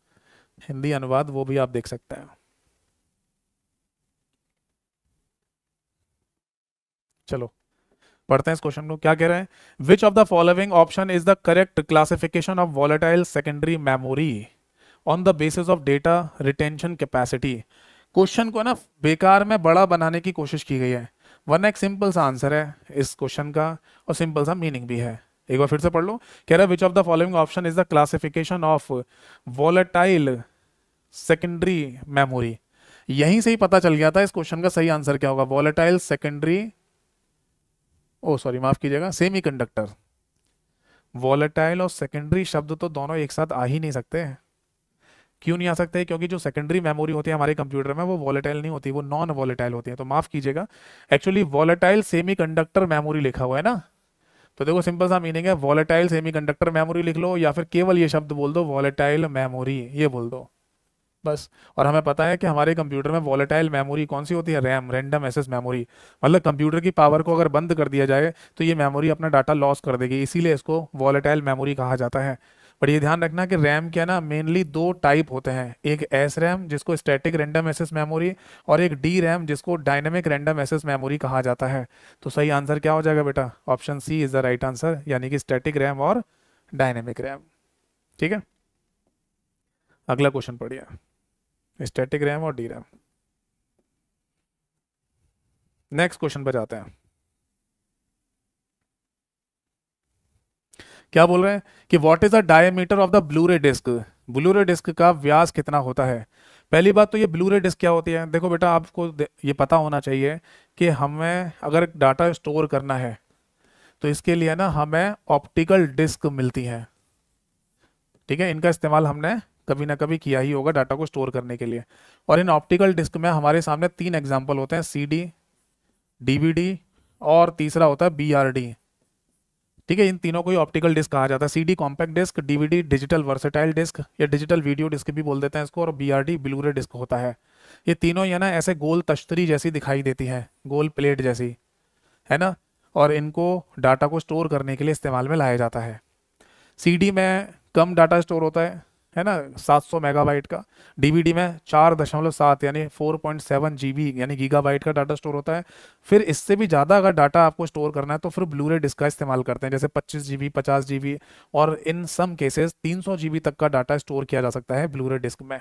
हिंदी अनुवाद वो भी आप देख सकते हैं चलो पढ़ते हैं इस क्वेश्चन को क्या कह रहे हैं which of the following option is the correct classification of volatile secondary memory on the basis of data retention capacity question को ना बेकार में बड़ा बनाने की कोशिश की गई है वरना एक सिंपल सा आंसर है इस क्वेश्चन का और सिंपल सा मीनिंग भी है एक बार फिर से पढ़ लो कह रहा है which of the following option is the classification of volatile secondary memory यहीं से ही पता चल गया था इस क्वेश्चन का सही आंसर क्या होगा वॉलेटाइल सेकेंडरी ओ सॉरी माफ कीजिएगा सेमी कंडक्टर वॉलेटाइल और सेकेंडरी शब्द तो दोनों एक साथ आ ही नहीं सकते हैं क्यों नहीं आ सकते क्योंकि जो सेकेंडरी मेमोरी होती है हमारे कंप्यूटर में वो वॉलेटाइल नहीं होती वो नॉन वॉलेटाइल होती है तो माफ कीजिएगा actually volatile semiconductor memory लिखा हुआ है ना तो देखो सिंपल सा मीनिंग है वॉलेटाइल सेमी कंडक्टर मेमोरी लिख लो या फिर केवल ये शब्द बोल दो वॉलेटाइल मेमोरी ये बोल दो बस और हमें पता है कि हमारे कंप्यूटर में वॉलेटाइल मेमोरी कौन सी होती है रैम रैंडम एसेस मेमोरी मतलब कंप्यूटर की पावर को अगर बंद कर दिया जाए तो ये मेमोरी अपना डाटा लॉस कर देगी इसीलिए इसको वॉलेटाइल मेमोरी कहा जाता है बट ये ध्यान रखना कि रैम के ना मेनली दो टाइप होते हैं एक एस रैम जिसको स्टैटिक रैंडम एसेस मेमोरी और एक डी रैम जिसको डायनेमिक रैंडम एसेस मेमोरी कहा जाता है तो सही आंसर क्या हो जाएगा बेटा option C is the right answer यानी कि स्टैटिक रैम और डायनेमिक रैम ठीक है अगला क्वेश्चन पढ़िए स्टैटिक रैम और डी रैम नेक्स्ट क्वेश्चन पर जाते हैं क्या बोल रहे हैं कि what is the diameter of the Blu ray disc Blu ray disc का व्यास कितना होता है पहली बात तो ये ब्लू रे डिस्क क्या होती है देखो बेटा आपको ये पता होना चाहिए कि हमें अगर डाटा स्टोर करना है तो इसके लिए ना हमें ऑप्टिकल डिस्क मिलती है ठीक है इनका इस्तेमाल हमने कभी ना कभी किया ही होगा डाटा को स्टोर करने के लिए और इन ऑप्टिकल डिस्क में हमारे सामने तीन एग्जाम्पल होते हैं सी डी डी और तीसरा होता है बी आर डी ठीक है इन तीनों को ही ऑप्टिकल डिस्क कहा जाता है C D compact disc DVD digital versatile disc या डिजिटल वीडियो डिस्क भी बोल देते हैं इसको और B R D Blu ray disc होता है ये तीनों या ना ऐसे गोल तश्तरी जैसी दिखाई देती हैं गोल प्लेट जैसी है ना और इनको डाटा को स्टोर करने के लिए इस्तेमाल में लाया जाता है सी डी में कम डाटा स्टोर होता है है ना 700 मेगाबाइट का डीवीडी में चार दशमलव सात यानी four point seven G B यानी गीगाबाइट का डाटा स्टोर होता है फिर इससे भी ज़्यादा अगर डाटा आपको स्टोर करना है तो फिर ब्लू रे डिस्क का इस्तेमाल करते हैं जैसे पच्चीस जी बी पचास जी बी और इन सम केसेस तीन सौ जी बी तक का डाटा स्टोर किया जा सकता है ब्लू रे डिस्क में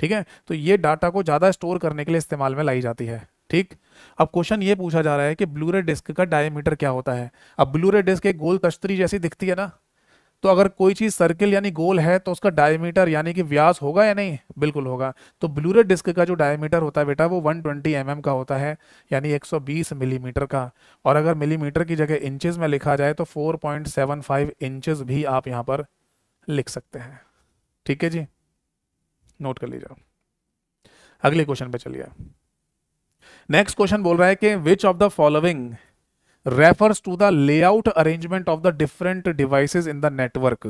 ठीक है तो ये डाटा को ज़्यादा स्टोर करने के लिए इस्तेमाल में लाई जाती है ठीक अब क्वेश्चन ये पूछा जा रहा है कि ब्लू रे डिस्क का डायमीटर क्या होता है अब ब्लू रे डिस्क एक गोल तश्तरी जैसी दिखती है ना तो अगर कोई चीज़ सर्किल यानी गोल है तो उसका डायमीटर यानी कि व्यास होगा या नहीं बिल्कुल होगा तो ब्लूरेट डिस्क का जो डायमीटर होता है बेटा वो 120 ट्वेंटी mm का होता है यानी 120 मिलीमीटर mm का और अगर मिलीमीटर की जगह इंचेस में लिखा जाए तो 4.75 इंचेस भी आप यहां पर लिख सकते हैं ठीक है जी नोट कर लीजिए अगले क्वेश्चन पे चलिए नेक्स्ट क्वेश्चन बोल रहा है कि which of the following refers to the layout arrangement of the different devices in the network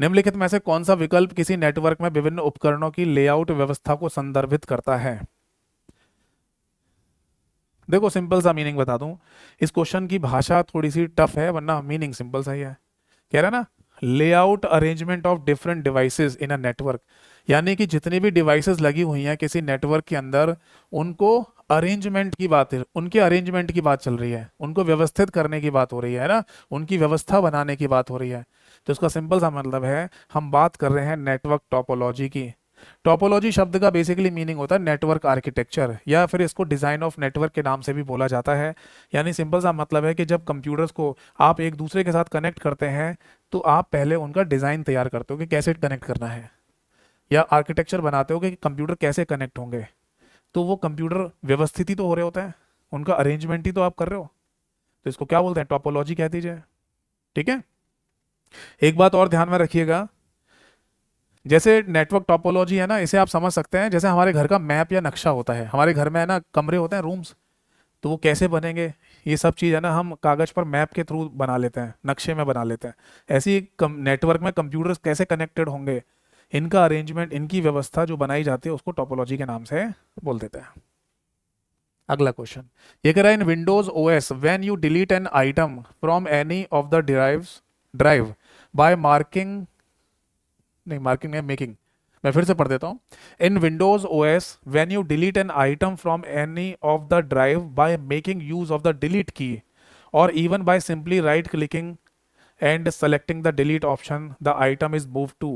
निम्नलिखित में से कौन सा विकल्प किसी नेटवर्क में विभिन्न उपकरणों की लेआउट व्यवस्था को संदर्भित करता है देखो सिंपल सा मीनिंग बता दूं इस क्वेश्चन की भाषा थोड़ी सी टफ है वरना मीनिंग सिंपल सा ही है कह रहा है ना layout arrangement of different devices in a network यानी कि जितनी भी डिवाइसेस लगी हुई हैं किसी नेटवर्क के अंदर उनको अरेंजमेंट की बात है उनके अरेंजमेंट की बात चल रही है उनको व्यवस्थित करने की बात हो रही है ना उनकी व्यवस्था बनाने की बात हो रही है तो इसका सिंपल सा मतलब है हम बात कर रहे हैं नेटवर्क टॉपोलॉजी की टॉपोलॉजी शब्द का बेसिकली मीनिंग होता है नेटवर्क आर्किटेक्चर या फिर इसको डिज़ाइन ऑफ नेटवर्क के नाम से भी बोला जाता है यानी सिंपल सा मतलब है कि जब कंप्यूटर्स को आप एक दूसरे के साथ कनेक्ट करते हैं तो आप पहले उनका डिज़ाइन तैयार करते हो कि कैसे कनेक्ट करना है या आर्किटेक्चर बनाते हो कि कंप्यूटर कैसे कनेक्ट होंगे तो वो कंप्यूटर व्यवस्थित ही तो हो रहे होते हैं उनका अरेंजमेंट ही तो आप कर रहे हो तो इसको क्या बोलते हैं टॉपोलॉजी कह दीजिए ठीक है एक बात और ध्यान में रखिएगा जैसे नेटवर्क टॉपोलॉजी है ना इसे आप समझ सकते हैं जैसे हमारे घर का मैप या नक्शा होता है हमारे घर में है ना कमरे होते हैं रूम्स तो वो कैसे बनेंगे ये सब चीज़ है ना हम कागज़ पर मैप के थ्रू बना लेते हैं नक्शे में बना लेते हैं ऐसे ही नेटवर्क में कंप्यूटर्स कैसे कनेक्टेड होंगे इनका अरेंजमेंट इनकी व्यवस्था जो बनाई जाती है उसको टोपोलॉजी के नाम से बोल देते हैं अगला क्वेश्चन ये कह रहा है in Windows OS when you delete an item from any of the derives drive by marking नहीं मार्किंग नहीं मेकिंग मैं फिर से पढ़ देता हूँ in Windows O S when you delete an item from any of the drive by making use of the delete key or even by simply right clicking and selecting the delete option the item is move to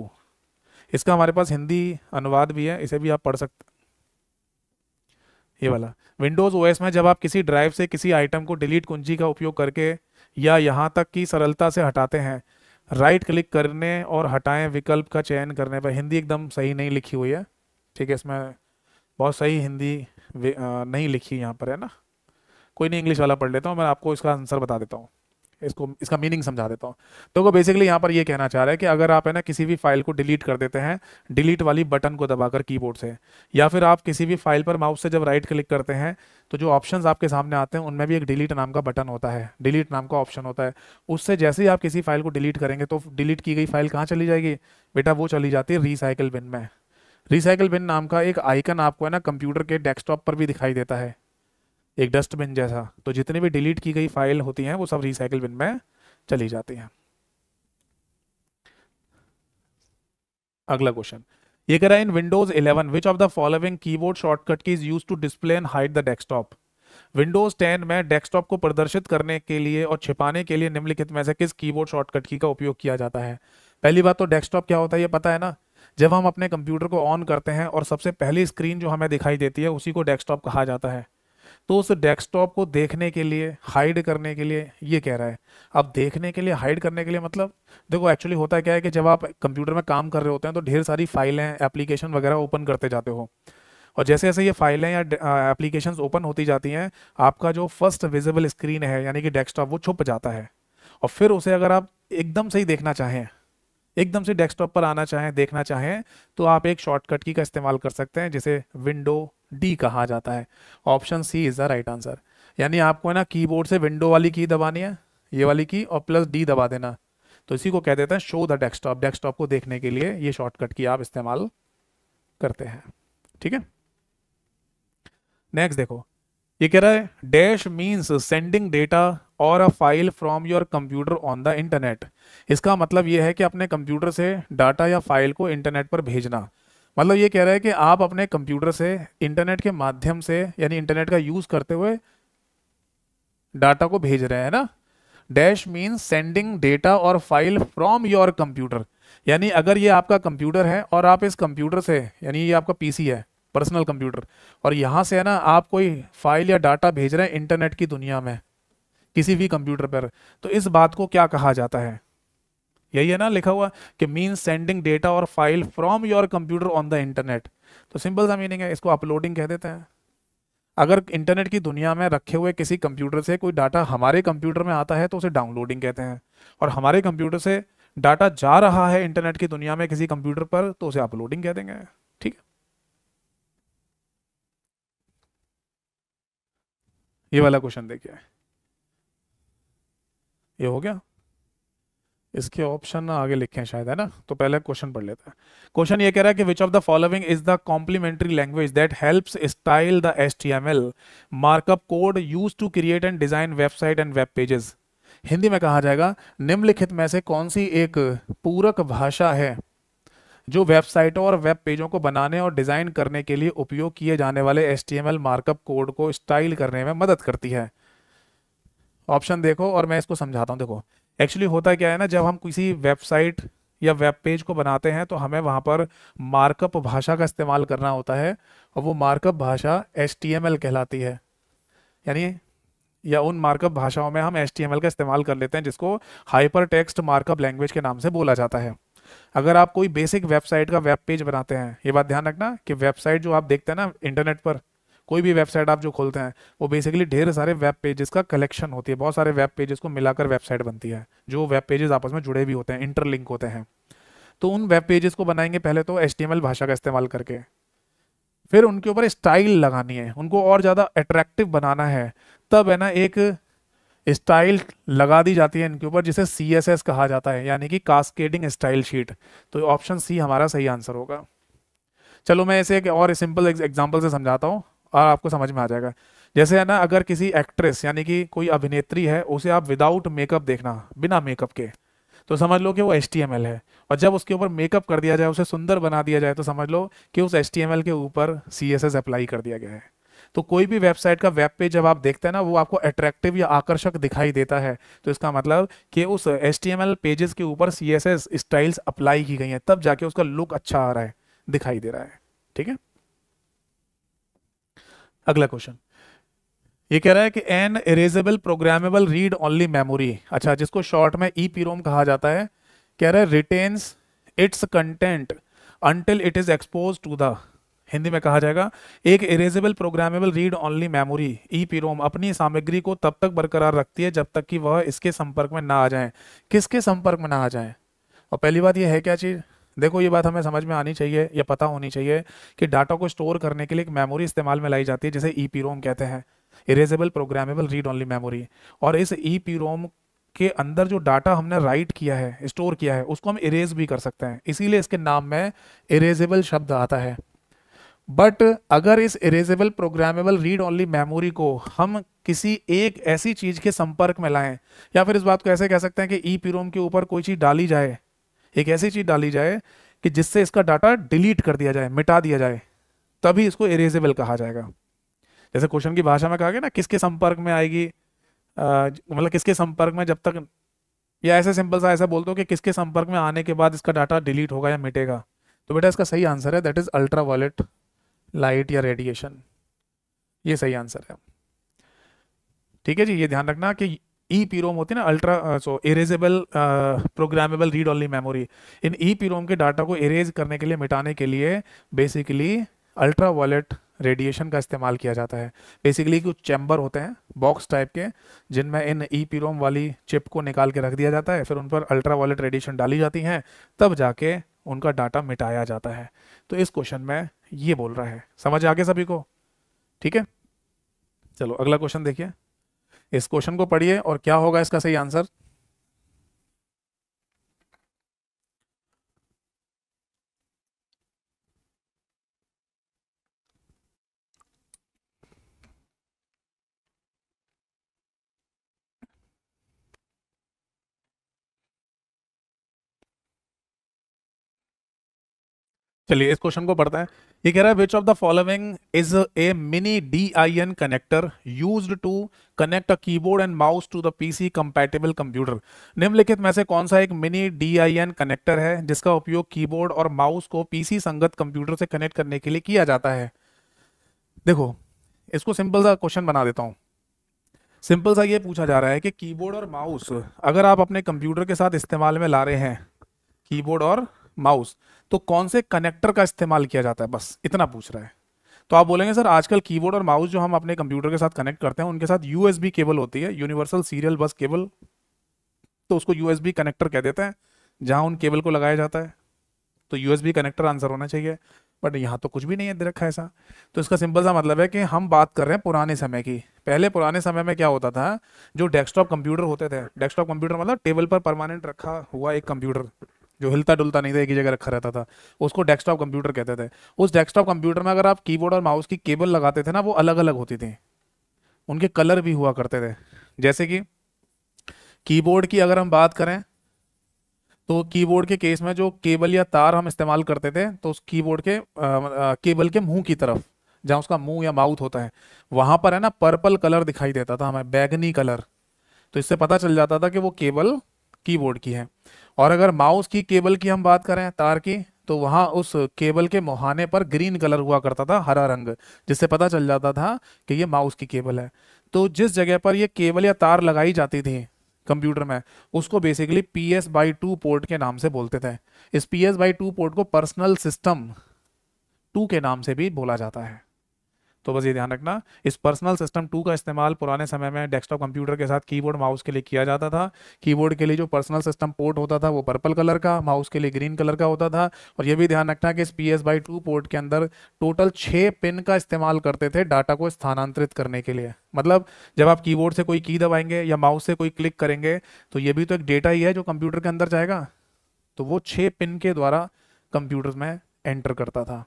इसका हमारे पास हिंदी अनुवाद भी है इसे भी आप पढ़ सकते ये वाला विंडोज़ ओएस में जब आप किसी ड्राइव से किसी आइटम को डिलीट कुंजी का उपयोग करके या यहाँ तक की सरलता से हटाते हैं राइट क्लिक करने और हटाएं विकल्प का चयन करने पर हिंदी एकदम सही नहीं लिखी हुई है ठीक है इसमें बहुत सही हिंदी नहीं लिखी यहाँ पर है ना कोई नहीं इंग्लिश वाला पढ़ लेता हूँ मैं आपको इसका आंसर बता देता हूँ इसको इसका मीनिंग समझा देता हूँ तो वो बेसिकली यहाँ पर ये कहना चाह रहा है कि अगर आप है ना किसी भी फाइल को डिलीट कर देते हैं डिलीट वाली बटन को दबाकर कीबोर्ड से या फिर आप किसी भी फाइल पर माउस से जब राइट क्लिक करते हैं तो जो ऑप्शन आपके सामने आते हैं उनमें भी एक डिलीट नाम का बटन होता है डिलीट नाम का ऑप्शन होता है उससे जैसे ही आप किसी फाइल को डिलीट करेंगे तो डिलीट की गई फाइल कहाँ चली जाएगी बेटा वो चली जाती है रिसाइकिल बिन में रिसाइकिल बिन नाम का एक आइकन आपको है ना कंप्यूटर के डेस्कटॉप पर भी दिखाई देता है एक डस्टबिन जैसा तो जितनी भी डिलीट की गई फाइल होती हैं वो सब रिसाइकिल बिन में चली जाती हैं अगला क्वेश्चन ये कह रहा है in Windows 11 which of the following keyboard shortcut key is use to display and hide the desktop Windows 10 में डेस्कटॉप को प्रदर्शित करने के लिए और छिपाने के लिए निम्नलिखित में से किस कीबोर्ड शॉर्टकट की का उपयोग किया जाता है पहली बात तो डेस्कटॉप क्या होता है ये पता है ना जब हम अपने कंप्यूटर को ऑन करते हैं और सबसे पहली स्क्रीन जो हमें दिखाई देती है उसी को डेस्कटॉप कहा जाता है तो उस डेस्कटॉप को देखने के लिए हाइड करने के लिए ये कह रहा है अब देखने के लिए हाइड करने के लिए मतलब देखो एक्चुअली होता क्या है कि जब आप कंप्यूटर में काम कर रहे होते हैं तो ढेर सारी फाइलें एप्लीकेशन वगैरह ओपन करते जाते हो और जैसे जैसे ये फाइलें या एप्लीकेशंस ओपन होती जाती हैं आपका जो फर्स्ट विजिबल स्क्रीन है यानी कि डेस्कटॉप वो छुप जाता है और फिर उसे अगर आप एकदम से ही देखना चाहें एकदम से डेस्कटॉप पर आना चाहें देखना चाहें तो आप एक शॉर्टकट की का इस्तेमाल कर सकते हैं जिसे विंडो डी कहा जाता है option C is the right answer यानी आपको है ना कीबोर्ड से विंडो वाली की दबानी है ये वाली की और प्लस डी दबा देना तो इसी को कह देते हैं शो द डेस्कटॉप डेस्कटॉप को देखने के लिए ये शॉर्टकट की आप इस्तेमाल करते हैं ठीक है नेक्स्ट देखो ये कह रहा है dash means sending data or a file from your computer on the internet इसका मतलब ये है कि अपने कंप्यूटर से डाटा या फाइल को इंटरनेट पर भेजना मतलब ये कह रहा है कि आप अपने कंप्यूटर से इंटरनेट के माध्यम से यानी इंटरनेट का यूज करते हुए डाटा को भेज रहे हैं ना dash mean sending data or file from your computer यानी अगर ये आपका कंप्यूटर है और आप इस कंप्यूटर से यानी ये आपका पीसी है पर्सनल कंप्यूटर और यहाँ से है ना आप कोई फाइल या डाटा भेज रहे हैं इंटरनेट की दुनिया में किसी भी कंप्यूटर पर तो इस बात को क्या कहा जाता है यही है ना लिखा हुआ कि mean sending data or file from your computer on the internet तो सिंपल सा मीनिंग है इसको अपलोडिंग कह देते हैं अगर इंटरनेट की दुनिया में रखे हुए किसी कंप्यूटर से कोई डाटा हमारे कंप्यूटर में आता है तो उसे डाउनलोडिंग कहते हैं और हमारे कंप्यूटर से डाटा जा रहा है इंटरनेट की दुनिया में किसी कंप्यूटर पर तो उसे अपलोडिंग कह देंगे ठीक है ये वाला क्वेश्चन देखिए ये हो गया इसके ऑप्शन आगे लिखे हैं शायद है ना तो पहले क्वेश्चन पढ़ लेते हैं क्वेश्चन ये कह रहा है कि which of the following is the complementary language that helps style the S T M L markup code use to create and design website and web pages Hindi में कहा जाएगा निम्नलिखित में से कौन सी एक पूरक भाषा है जो वेबसाइटों और वेब पेजों को बनाने और डिजाइन करने के लिए उपयोग किए जाने वाले S T M L markup code को स्टाइल करने में मदद करती है ऑप्शन देखो और मैं इसको समझाता हूँ देखो एक्चुअली होता क्या है ना जब हम किसी वेबसाइट या वेब पेज को बनाते हैं तो हमें वहाँ पर मार्कअप भाषा का इस्तेमाल करना होता है और वो मार्कअप भाषा एस कहलाती है यानी या उन मार्कअप भाषाओं में हम एस का इस्तेमाल कर लेते हैं जिसको हाइपर टेक्स्ट मार्कअप लैंग्वेज के नाम से बोला जाता है अगर आप कोई बेसिक वेबसाइट का वेब पेज बनाते हैं ये बात ध्यान रखना कि वेबसाइट जो आप देखते हैं ना इंटरनेट पर कोई भी वेबसाइट आप जो खोलते हैं वो बेसिकली ढेर सारे वेब पेजेस का कलेक्शन होती है बहुत सारे वेब पेजेस को मिलाकर वेबसाइट बनती है जो वेब पेजेस आपस में जुड़े भी होते हैं इंटरलिंक होते हैं तो उन वेब पेजेस को बनाएंगे पहले तो एच भाषा का इस्तेमाल करके फिर उनके ऊपर स्टाइल लगानी है उनको और ज़्यादा अट्रैक्टिव बनाना है तब है ना एक स्टाइल लगा दी जाती है इनके ऊपर जिसे सी एस एस कहा जाता है यानी कि कास्केडिंग स्टाइल शीट तो ऑप्शन सी हमारा सही आंसर होगा चलो मैं इसे एक और सिंपल एग्जाम्पल से समझाता हूँ और आपको समझ में आ जाएगा जैसे है ना अगर किसी एक्ट्रेस यानी कि कोई अभिनेत्री है उसे आप विदाउट मेकअप देखना बिना मेकअप के तो समझ लो कि वो एस है और जब उसके ऊपर मेकअप कर दिया जाए उसे सुंदर बना दिया जाए तो समझ लो कि उस एस के ऊपर सी अप्लाई कर दिया गया है तो कोई भी वेबसाइट का वेब पेज जब आप देखते हैं ना वो आपको अट्रैक्टिव या आकर्षक दिखाई देता है तो इसका मतलब कि उस एल पेजेस के ऊपर सी स्टाइल्स अप्लाई की गई हैं तब जाके उसका लुक अच्छा आ रहा है दिखाई दे रहा है ठीक है अगला क्वेश्चन ये कह रहा है कि an erasable programmable read only memory अच्छा जिसको शॉर्ट में ई e पीरोम कहा जाता है कह रहा है retains its content until it is expose to the Hindi में कहा जाएगा एक erasable programmable read only memory E PROM अपनी सामग्री को तब तक बरकरार रखती है जब तक कि वह इसके संपर्क में ना आ जाए किसके संपर्क में ना आ जाए और पहली बात यह है क्या चीज़ देखो ये बात हमें समझ में आनी चाहिए या पता होनी चाहिए कि डाटा को स्टोर करने के लिए एक मेमोरी इस्तेमाल में लाई जाती है जिसे ई e रोम कहते हैं erasable programmable read only memory और इस ई e रोम के अंदर जो डाटा हमने राइट किया है स्टोर किया है उसको हम इरेज भी कर सकते हैं इसीलिए इसके नाम में इरेजेबल शब्द आता है बट अगर इस erasable programmable read only memory को हम किसी एक ऐसी चीज़ के संपर्क में लाएं या फिर इस बात को ऐसे कह सकते हैं कि ई e पीरोम के ऊपर कोई चीज़ डाली जाए एक ऐसी चीज़ डाली जाए कि जिससे इसका डाटा डिलीट कर दिया जाए मिटा दिया जाए तभी इसको इरेजेबल कहा जाएगा जैसे क्वेश्चन की भाषा में कहा गया ना किसके संपर्क में आएगी मतलब किसके संपर्क में जब तक या ऐसे सिंपल सा ऐसा बोल दो कि किसके संपर्क में आने के बाद इसका डाटा डिलीट होगा या मिटेगा तो बेटा इसका सही आंसर है that is ultraviolet light या रेडिएशन ये सही आंसर है ठीक है जी ये ध्यान रखना कि ई पी रोम होती है ना ultra so erasable programmable read only memory in E P ROM के डाटा को इरेज करने के लिए मिटाने के लिए बेसिकली अल्ट्रा वॉलेट रेडिएशन का इस्तेमाल किया जाता है बेसिकली कुछ चैम्बर होते हैं बॉक्स टाइप के जिनमें इन ई पी रोम वाली चिप को निकाल के रख दिया जाता है फिर उन पर अल्ट्रा वॉलेट रेडिएशन डाली जाती हैं तब जाके उनका डाटा मिटाया जाता है तो इस क्वेश्चन में ये बोल रहा है समझ आगे सभी को ठीक है चलो अगला क्वेश्चन देखिए इस क्वेश्चन को पढ़िए और क्या होगा इसका सही आंसर चलिए इस क्वेश्चन को पढ़ते हैं ये कह रहा है which of the following is a mini D I N connector use to connect a keyboard and mouse to the PC compatible computer निम्नलिखित में से कौन सा एक mini D I N connector है जिसका उपयोग कीबोर्ड और माउस को पीसी संगत कंप्यूटर से कनेक्ट करने के लिए किया जाता है देखो इसको सिंपल सा क्वेश्चन बना देता हूँ सिंपल सा ये पूछा जा रहा है कि कीबोर्ड और माउस अगर आप अपने कंप्यूटर के साथ इस्तेमाल में ला रहे हैं कीबोर्ड और माउस तो कौन से कनेक्टर का इस्तेमाल किया जाता है बस इतना पूछ रहा है तो आप बोलेंगे सर आजकल कीबोर्ड और माउस जो हम अपने कंप्यूटर के साथ कनेक्ट करते हैं उनके साथ यूएसबी केबल होती है यूनिवर्सल सीरियल बस केबल तो उसको यूएसबी कनेक्टर कह देते हैं जहां उन केबल को लगाया जाता है तो यूएसबी कनेक्टर आंसर होना चाहिए बट यहाँ तो कुछ भी नहीं है दे रखा ऐसा तो इसका सिंपल सा मतलब है कि हम बात कर रहे हैं पुराने समय की पहले पुराने समय में क्या होता था जो डेस्कटॉप कंप्यूटर होते थे डेस्कटॉप कंप्यूटर मतलब टेबल पर परमानेंट रखा हुआ एक कंप्यूटर जो हिलता डुलता नहीं था एक ही जगह रखा रहता था उसको डेस्कटॉप कंप्यूटर कहते थे उस डेस्कटॉप कंप्यूटर में अगर आप कीबोर्ड और माउस की केबल लगाते थे ना वो अलग अलग होती थी उनके कलर भी हुआ करते थे जैसे कि कीबोर्ड की अगर हम बात करें तो कीबोर्ड के केस में जो केबल या तार हम इस्तेमाल करते थे तो उस कीबोर्ड के आ, आ, केबल के मुंह की तरफ जहाँ उसका मुंह या माउथ होता है वहां पर है ना पर्पल कलर दिखाई देता था हमें बैगनी कलर तो इससे पता चल जाता था कि वो केबल कीबोर्ड की है और अगर माउस की केबल की हम बात करें तार की तो वहाँ उस केबल के मुहाने पर ग्रीन कलर हुआ करता था हरा रंग जिससे पता चल जाता था कि ये माउस की केबल है तो जिस जगह पर ये केबल या तार लगाई जाती थी कंप्यूटर में उसको basically P S by two port के नाम से बोलते थे इस P S by two port को पर्सनल सिस्टम टू के नाम से भी बोला जाता है तो बस ये ध्यान रखना इस पर्सनल सिस्टम टू का इस्तेमाल पुराने समय में डेस्कटॉप कंप्यूटर के साथ कीबोर्ड माउस के लिए किया जाता था कीबोर्ड के लिए जो पर्सनल सिस्टम पोर्ट होता था वो पर्पल कलर का माउस के लिए ग्रीन कलर का होता था और ये भी ध्यान रखना कि इस P S by two port के अंदर टोटल छः पिन का इस्तेमाल करते थे डाटा को स्थानांतरित करने के लिए मतलब जब आप कीबोर्ड से कोई की दबाएंगे या माउस से कोई क्लिक करेंगे तो ये भी तो एक डेटा ही है जो कंप्यूटर के अंदर जाएगा तो वो छः पिन के द्वारा कंप्यूटर में एंटर करता था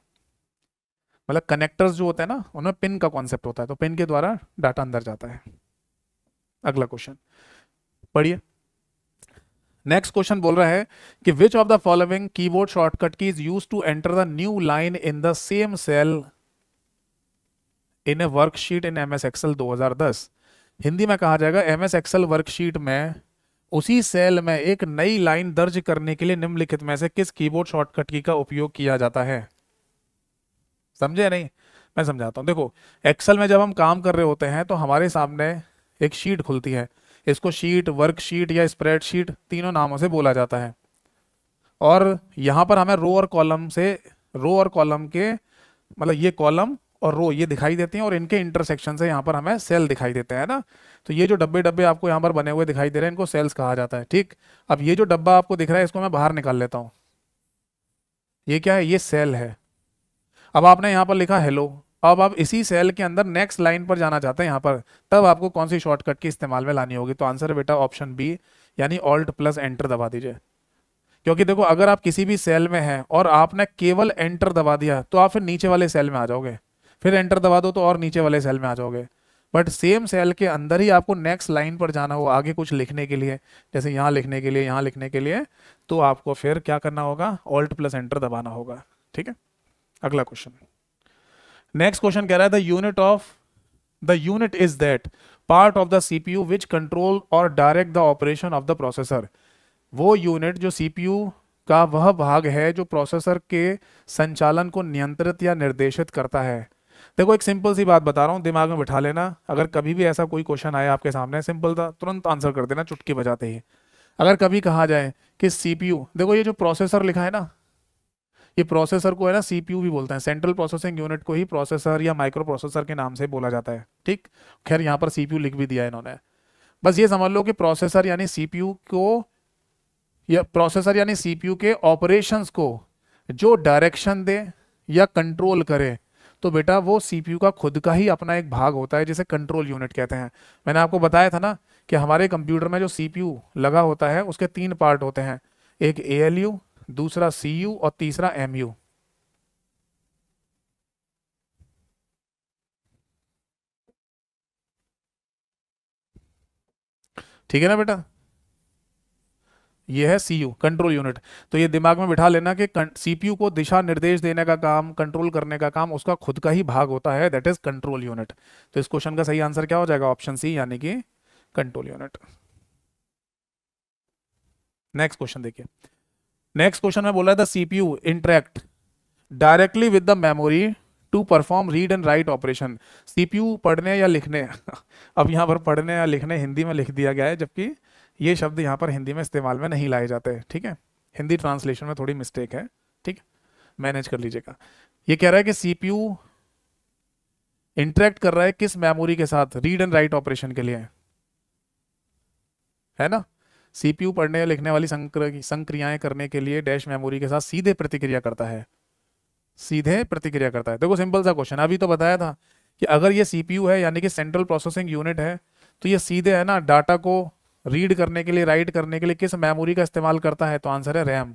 मतलब कनेक्टर्स जो होते हैं ना उनमें पिन का कॉन्सेप्ट होता है तो पिन के द्वारा डाटा अंदर जाता है अगला क्वेश्चन पढ़िए नेक्स्ट क्वेश्चन बोल रहा है कि which of the following keyboard shortcut key is use to enter the new line in the same cell in a worksheet in M S Excel दस हिंदी में कहा जाएगा एम एस एक्सएल वर्कशीट में उसी सेल में एक नई लाइन दर्ज करने के लिए निम्नलिखित में से किस कीबोर्ड शॉर्टकट की का उपयोग किया जाता है समझे नहीं मैं समझाता हूँ देखो एक्सेल में जब हम काम कर रहे होते हैं तो हमारे सामने एक शीट खुलती है इसको शीट वर्कशीट या स्प्रेडशीट तीनों नामों से बोला जाता है और यहाँ पर हमें रो और कॉलम से रो और कॉलम के मतलब ये कॉलम और रो ये दिखाई देती हैं और इनके इंटरसेक्शन से यहाँ पर हमें सेल दिखाई देते हैं ना तो ये जो डब्बे डब्बे आपको यहाँ पर बने हुए दिखाई दे रहे हैं इनको सेल्स कहा जाता है ठीक अब ये जो डब्बा आपको दिख रहा है इसको मैं बाहर निकाल लेता हूँ ये क्या है ये सेल है अब आपने यहाँ पर लिखा हेलो अब आप इसी सेल के अंदर नेक्स्ट लाइन पर जाना चाहते हैं यहाँ पर तब आपको कौन सी शॉर्टकट की इस्तेमाल में लानी होगी तो आंसर बेटा ऑप्शन बी यानी ऑल्ट प्लस एंटर दबा दीजिए क्योंकि देखो अगर आप किसी भी सेल में हैं और आपने केवल एंटर दबा दिया तो आप फिर नीचे वाले सेल में आ जाओगे फिर एंटर दबा दो तो और नीचे वाले सेल में आ जाओगे बट सेम सेल के अंदर ही आपको नेक्स्ट लाइन पर जाना होगा आगे कुछ लिखने के लिए जैसे यहाँ लिखने के लिए यहाँ लिखने के लिए तो आपको फिर क्या करना होगा ऑल्ट प्लस एंटर दबाना होगा ठीक है अगला क्वेश्चन नेक्स्ट क्वेश्चन कह रहा है the unit of the unit is that part of the CPU which control or direct the operation of the processor वो यूनिट जो सीपीयू का वह भाग है जो प्रोसेसर के संचालन को नियंत्रित या निर्देशित करता है देखो एक सिंपल सी बात बता रहा हूँ दिमाग में बिठा लेना अगर कभी भी ऐसा कोई क्वेश्चन आया आपके सामने सिंपल था तुरंत आंसर कर देना चुटकी बजाते ही अगर कभी कहा जाए कि सीपीयू देखो ये जो प्रोसेसर लिखा है ना ये प्रोसेसर को है ना सीपीयू भी बोलते हैं सेंट्रल प्रोसेसिंग यूनिट को ही प्रोसेसर या माइक्रो प्रोसेसर के नाम से बोला जाता है ठीक खैर यहाँ पर सीपीयू लिख भी दिया है इन्होंने बस ये समझ लो कि प्रोसेसर यानी सीपीयू को या प्रोसेसर यानी सीपीयू के ऑपरेशन को जो डायरेक्शन दे या कंट्रोल करे तो बेटा वो सीपीयू का खुद का ही अपना एक भाग होता है जिसे कंट्रोल यूनिट कहते हैं मैंने आपको बताया था ना कि हमारे कंप्यूटर में जो सीपीयू लगा होता है उसके तीन पार्ट होते हैं एक एएलयू दूसरा सी यू और तीसरा एम यू ठीक है ना बेटा यह है सी यू कंट्रोल यूनिट तो ये दिमाग में बिठा लेना कि सीपीयू को दिशा निर्देश देने का काम कंट्रोल करने का काम उसका खुद का ही भाग होता है दैट इज कंट्रोल यूनिट तो इस क्वेश्चन का सही आंसर क्या हो जाएगा ऑप्शन सी यानी कि कंट्रोल यूनिट नेक्स्ट क्वेश्चन देखिए नेक्स्ट क्वेश्चन में बोला था CPU interact directly with the memory to perform read and write operation CPU पढ़ने या लिखने अब यहाँ पर पढ़ने या लिखने हिंदी में लिख दिया गया है जबकि ये शब्द यहाँ पर हिंदी में इस्तेमाल में नहीं लाए जाते ठीक है हिंदी ट्रांसलेशन में थोड़ी मिस्टेक है ठीक मैनेज कर लीजिएगा ये कह रहा है कि सीपीयू इंटरेक्ट कर रहा है किस मेमोरी के साथ रीड एंड राइट ऑपरेशन के लिए है ना सीपीयू पढ़ने या लिखने वाली संक्र, संक्रियाएं करने के लिए डैश मेमोरी के साथ सीधे प्रतिक्रिया करता है सीधे प्रतिक्रिया करता है देखो सिंपल सा क्वेश्चन अभी तो बताया था कि अगर ये सीपीयू है यानी कि सेंट्रल प्रोसेसिंग यूनिट है तो ये सीधे है ना डाटा को रीड करने के लिए राइट करने के लिए किस मेमोरी का इस्तेमाल करता है तो आंसर है रैम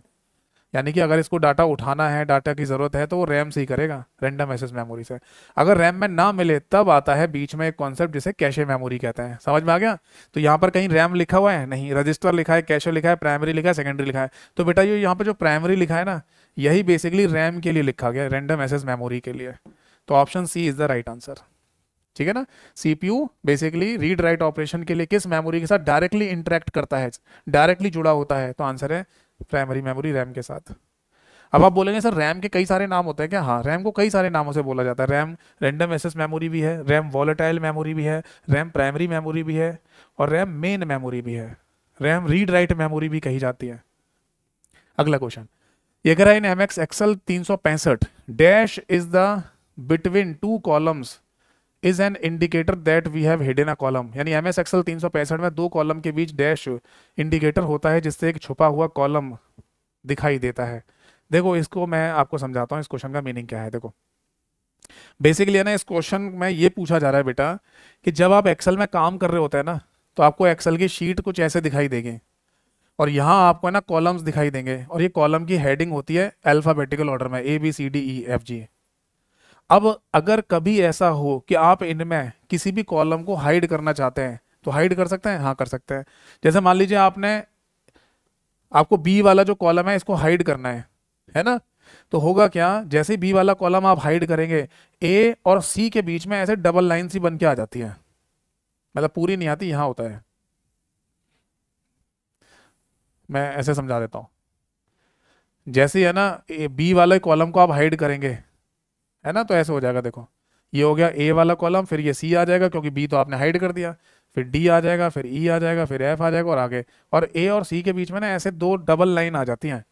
यानी कि अगर इसको डाटा उठाना है डाटा की ज़रूरत है तो वो रैम से ही करेगा रैंडम एसेस मेमोरी से अगर रैम में ना मिले तब आता है बीच में एक कॉन्सेप्ट जिसे कैशे मेमोरी कहते हैं समझ में आ गया तो यहाँ पर कहीं रैम लिखा हुआ है नहीं रजिस्टर लिखा है कैशे लिखा है प्राइमरी लिखा है सेकेंडरी लिखा है तो बेटा ये यहाँ पर जो प्राइमरी लिखा है ना यही बेसिकली रैम के लिए लिखा गया रैंडम एसेस मेमोरी के लिए तो option C is the right answer ठीक है ना CPU basically read write operation के लिए किस मेमोरी के साथ डायरेक्टली इंटरेक्ट करता है डायरेक्टली जुड़ा होता है तो आंसर है प्राइमरी मेमोरी रैम के साथ अब आप बोलेंगे सर रैम के कई सारे नाम होते हैं क्या हाँ रैम को कई सारे नामों से बोला जाता है रैम रैंडम एसेस मेमोरी भी है रैम वॉलेटाइल मेमोरी भी है रैम प्राइमरी मेमोरी भी है और रैम मेन मेमोरी भी है रैम रीड राइट मेमोरी भी कही जाती है अगला question in M X Excel तीन सौ पैंसठ dash is the between two columns is an indicator that we have hidden a column यानी एम एस एक्सल तीन सौ पैंसठ में दो कॉलम के बीच डैश इंडिकेटर होता है जिससे एक छुपा हुआ कॉलम दिखाई देता है देखो इसको मैं आपको समझाता हूँ इस क्वेश्चन का मीनिंग क्या है देखो बेसिकली है ना इस क्वेश्चन में ये पूछा जा रहा है बेटा कि जब आप एक्सेल में काम कर रहे होते हैं ना तो आपको एक्सेल की शीट कुछ ऐसे दिखाई देगी और यहाँ आपको है ना कॉलम्स दिखाई देंगे और ये कॉलम की हेडिंग होती है अल्फाबेटिकल ऑर्डर में A B C D E F G अब अगर कभी ऐसा हो कि आप इनमें किसी भी कॉलम को हाइड करना चाहते हैं तो हाइड कर सकते हैं हाँ कर सकते हैं जैसे मान लीजिए आपने आपको बी वाला जो कॉलम है इसको हाइड करना है है ना तो होगा क्या जैसे बी वाला कॉलम आप हाइड करेंगे ए और सी के बीच में ऐसे डबल लाइन सी बन के आ जाती है मतलब पूरी नहीं आती यहां होता है मैं ऐसे समझा देता हूं जैसे है ना बी वाले कॉलम को आप हाइड करेंगे है ना तो ऐसे हो जाएगा देखो ये हो गया ए वाला कॉलम फिर ये सी आ जाएगा क्योंकि बी तो आपने हाइड कर दिया फिर डी आ जाएगा फिर ई e आ जाएगा फिर एफ आ जाएगा और आगे और ए और सी के बीच में ना ऐसे दो डबल लाइन आ जाती हैं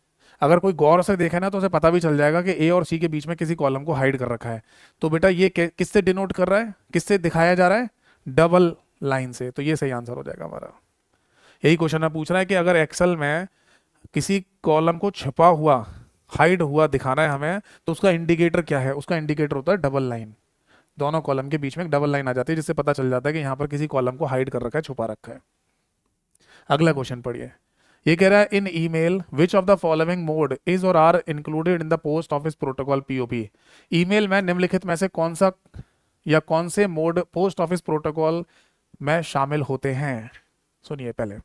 अगर कोई गौर से देखे ना तो उसे पता भी चल जाएगा कि ए और सी के बीच में किसी कॉलम को हाइड कर रखा है तो बेटा ये किससे डिनोट कर रहा है किससे दिखाया जा रहा है डबल लाइन से तो ये सही आंसर हो जाएगा हमारा यही क्वेश्चन है पूछ रहा है कि अगर एक्सल में किसी कॉलम को छिपा हुआ हाइड हुआ दिखाना है हमें तो उसका इंडिकेटर क्या है उसका इंडिकेटर होता है डबल लाइन दोनों कॉलम के बीच में एक डबल लाइन आ जाती है जिससे पता चल जाता है कि यहाँ पर किसी कॉलम को हाइड कर रखा है छुपा रखा है अगला क्वेश्चन पढ़िए ये कह रहा है in email which of the following mode is or are included in the post office protocol POP email में निम्नलिखित में से कौन सा या कौन से मोड पोस्ट ऑफिस प्रोटोकॉल में शामिल होते हैं सुनिए पहले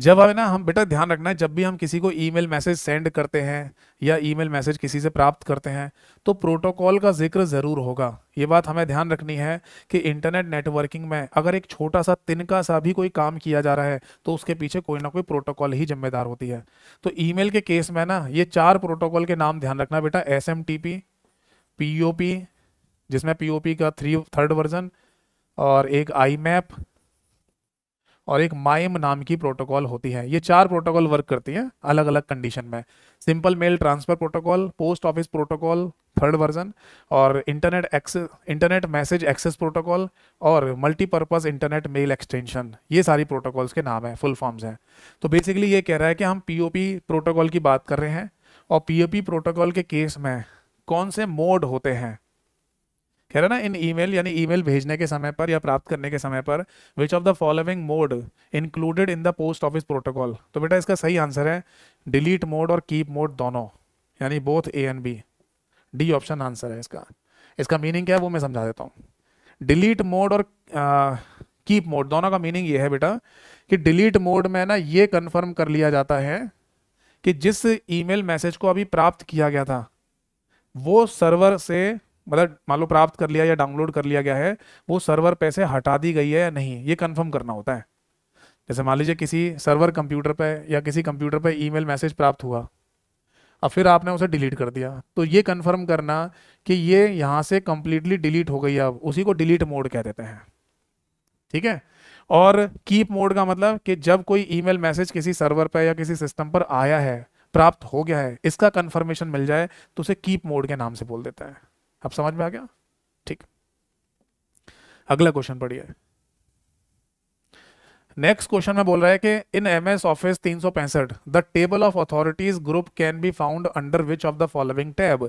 जब हमें ना हम बेटा ध्यान रखना है जब भी हम किसी को ईमेल मैसेज सेंड करते हैं या ईमेल मैसेज किसी से प्राप्त करते हैं तो प्रोटोकॉल का जिक्र ज़रूर होगा ये बात हमें ध्यान रखनी है कि इंटरनेट नेटवर्किंग में अगर एक छोटा सा तिनका सा भी कोई काम किया जा रहा है तो उसके पीछे कोई ना कोई प्रोटोकॉल ही जिम्मेदार होती है तो ई के केस में ना ये चार प्रोटोकॉल के नाम ध्यान रखना बेटा S M T P P O P जिसमें पी ओ पी का थ्री थर्ड वर्जन और एक आई मैप और एक माइम नाम की प्रोटोकॉल होती है ये चार प्रोटोकॉल वर्क करती हैं अलग अलग कंडीशन में simple mail transfer protocol post office protocol third version और internet access internet message access protocol और मल्टीपर्पज़ इंटरनेट मेल एक्सटेंशन ये सारी प्रोटोकॉल्स के नाम हैं फुल फॉर्म्स हैं तो बेसिकली ये कह रहा है कि हम पी प्रोटोकॉल की बात कर रहे हैं और पी प्रोटोकॉल के केस में कौन से मोड होते हैं कह रहा ना इन ईमेल यानी ईमेल भेजने के समय पर या प्राप्त करने के समय पर which of the following mode included in the post office protocol तो बेटा इसका सही आंसर है डिलीट मोड और कीप मोड दोनों यानी both A and B D option answer है इसका इसका मीनिंग क्या है वो मैं समझा देता हूँ डिलीट मोड और कीप मोड दोनों का मीनिंग ये है बेटा कि डिलीट मोड में ना ये कन्फर्म कर लिया जाता है कि जिस ईमेल मैसेज को अभी प्राप्त किया गया था वो सर्वर से मतलब मान लो प्राप्त कर लिया या डाउनलोड कर लिया गया है वो सर्वर पे से हटा दी गई है या नहीं ये कंफर्म करना होता है जैसे मान लीजिए किसी सर्वर कंप्यूटर पे या किसी कंप्यूटर पे ईमेल मैसेज प्राप्त हुआ और फिर आपने उसे डिलीट कर दिया तो ये कंफर्म करना कि ये यहाँ से कम्प्लीटली डिलीट हो गई अब उसी को डिलीट मोड कह देते हैं ठीक है और कीप मोड का मतलब कि जब कोई ईमेल मैसेज किसी सर्वर पर या किसी सिस्टम पर आया है प्राप्त हो गया है इसका कंफर्मेशन मिल जाए तो उसे कीप मोड के नाम से बोल देता है अब समझ में आ गया ठीक अगला क्वेश्चन पढ़िए नेक्स्ट क्वेश्चन में बोल रहा है कि इन एम एस ऑफिस तीन सौ पैंसठ the table of authorities group can be found under which of the following tab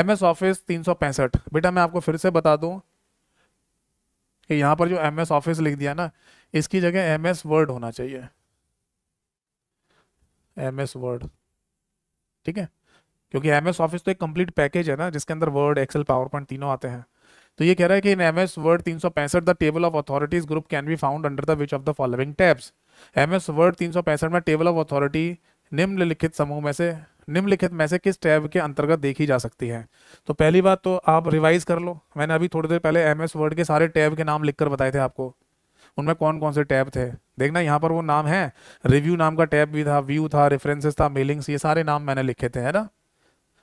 M S office तीन सौ पैंसठ बेटा मैं आपको फिर से बता दूं कि यहां पर जो एम एस ऑफिस लिख दिया ना इसकी जगह एम एस वर्ड होना चाहिए एम एस वर्ड ठीक है क्योंकि एम एस ऑफिस तो एक कंप्लीट पैकेज है ना जिसके अंदर वर्ड एक्सेल पावर पॉइंट तीनों आते हैं तो ये कह रहा है कि इन एम एस वर्ड तीन सौ पैंसठ the table of authorities group can be found under the which of the following tabs M S word तीन सौ पैंसठ में टेबल ऑफ अथॉरिटी निम्नलिखित समूह में से निम्नलिखित में से किस टैब के अंतर्गत देखी जा सकती है तो पहली बात तो आप रिवाइज कर लो मैंने अभी थोड़ी देर पहले एम एस वर्ड के सारे टैब के नाम लिख कर बताए थे आपको उनमें कौन कौन से टैब थे देखना यहाँ पर वो नाम है रिव्यू नाम का टैब भी था व्यू था रेफरेंसेस था मेलिंग्स ये सारे नाम मैंने लिखे थे है ना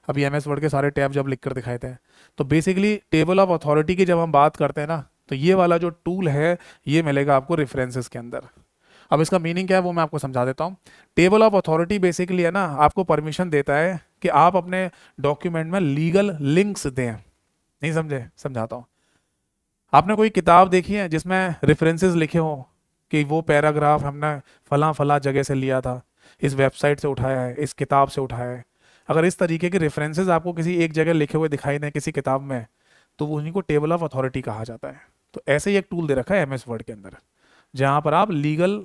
अभी एम एस वर्ड के सारे टैब जब लिख कर दिखाए थे तो बेसिकली टेबल ऑफ अथॉरिटी की जब हम बात करते हैं ना तो ये वाला जो टूल है ये मिलेगा आपको रेफरेंसेस के अंदर अब इसका मीनिंग क्या है वो मैं आपको समझा देता हूँ टेबल ऑफ अथॉरिटी बेसिकली है ना आपको परमिशन देता है कि आप अपने डॉक्यूमेंट में लीगल लिंक्स दें नहीं समझे समझाता हूँ आपने कोई किताब देखी है जिसमें रेफरेंसेस लिखे हों कि वो पैराग्राफ हमने फला फला जगह से लिया था इस वेबसाइट से उठाया है इस किताब से उठाया है अगर इस तरीके के रेफरेंसेज आपको किसी एक जगह लिखे हुए दिखाई दें किसी किताब में तो उन्हीं को टेबल ऑफ अथॉरिटी कहा जाता है तो ऐसे ही एक टूल दे रखा है एम वर्ड के अंदर जहाँ पर आप लीगल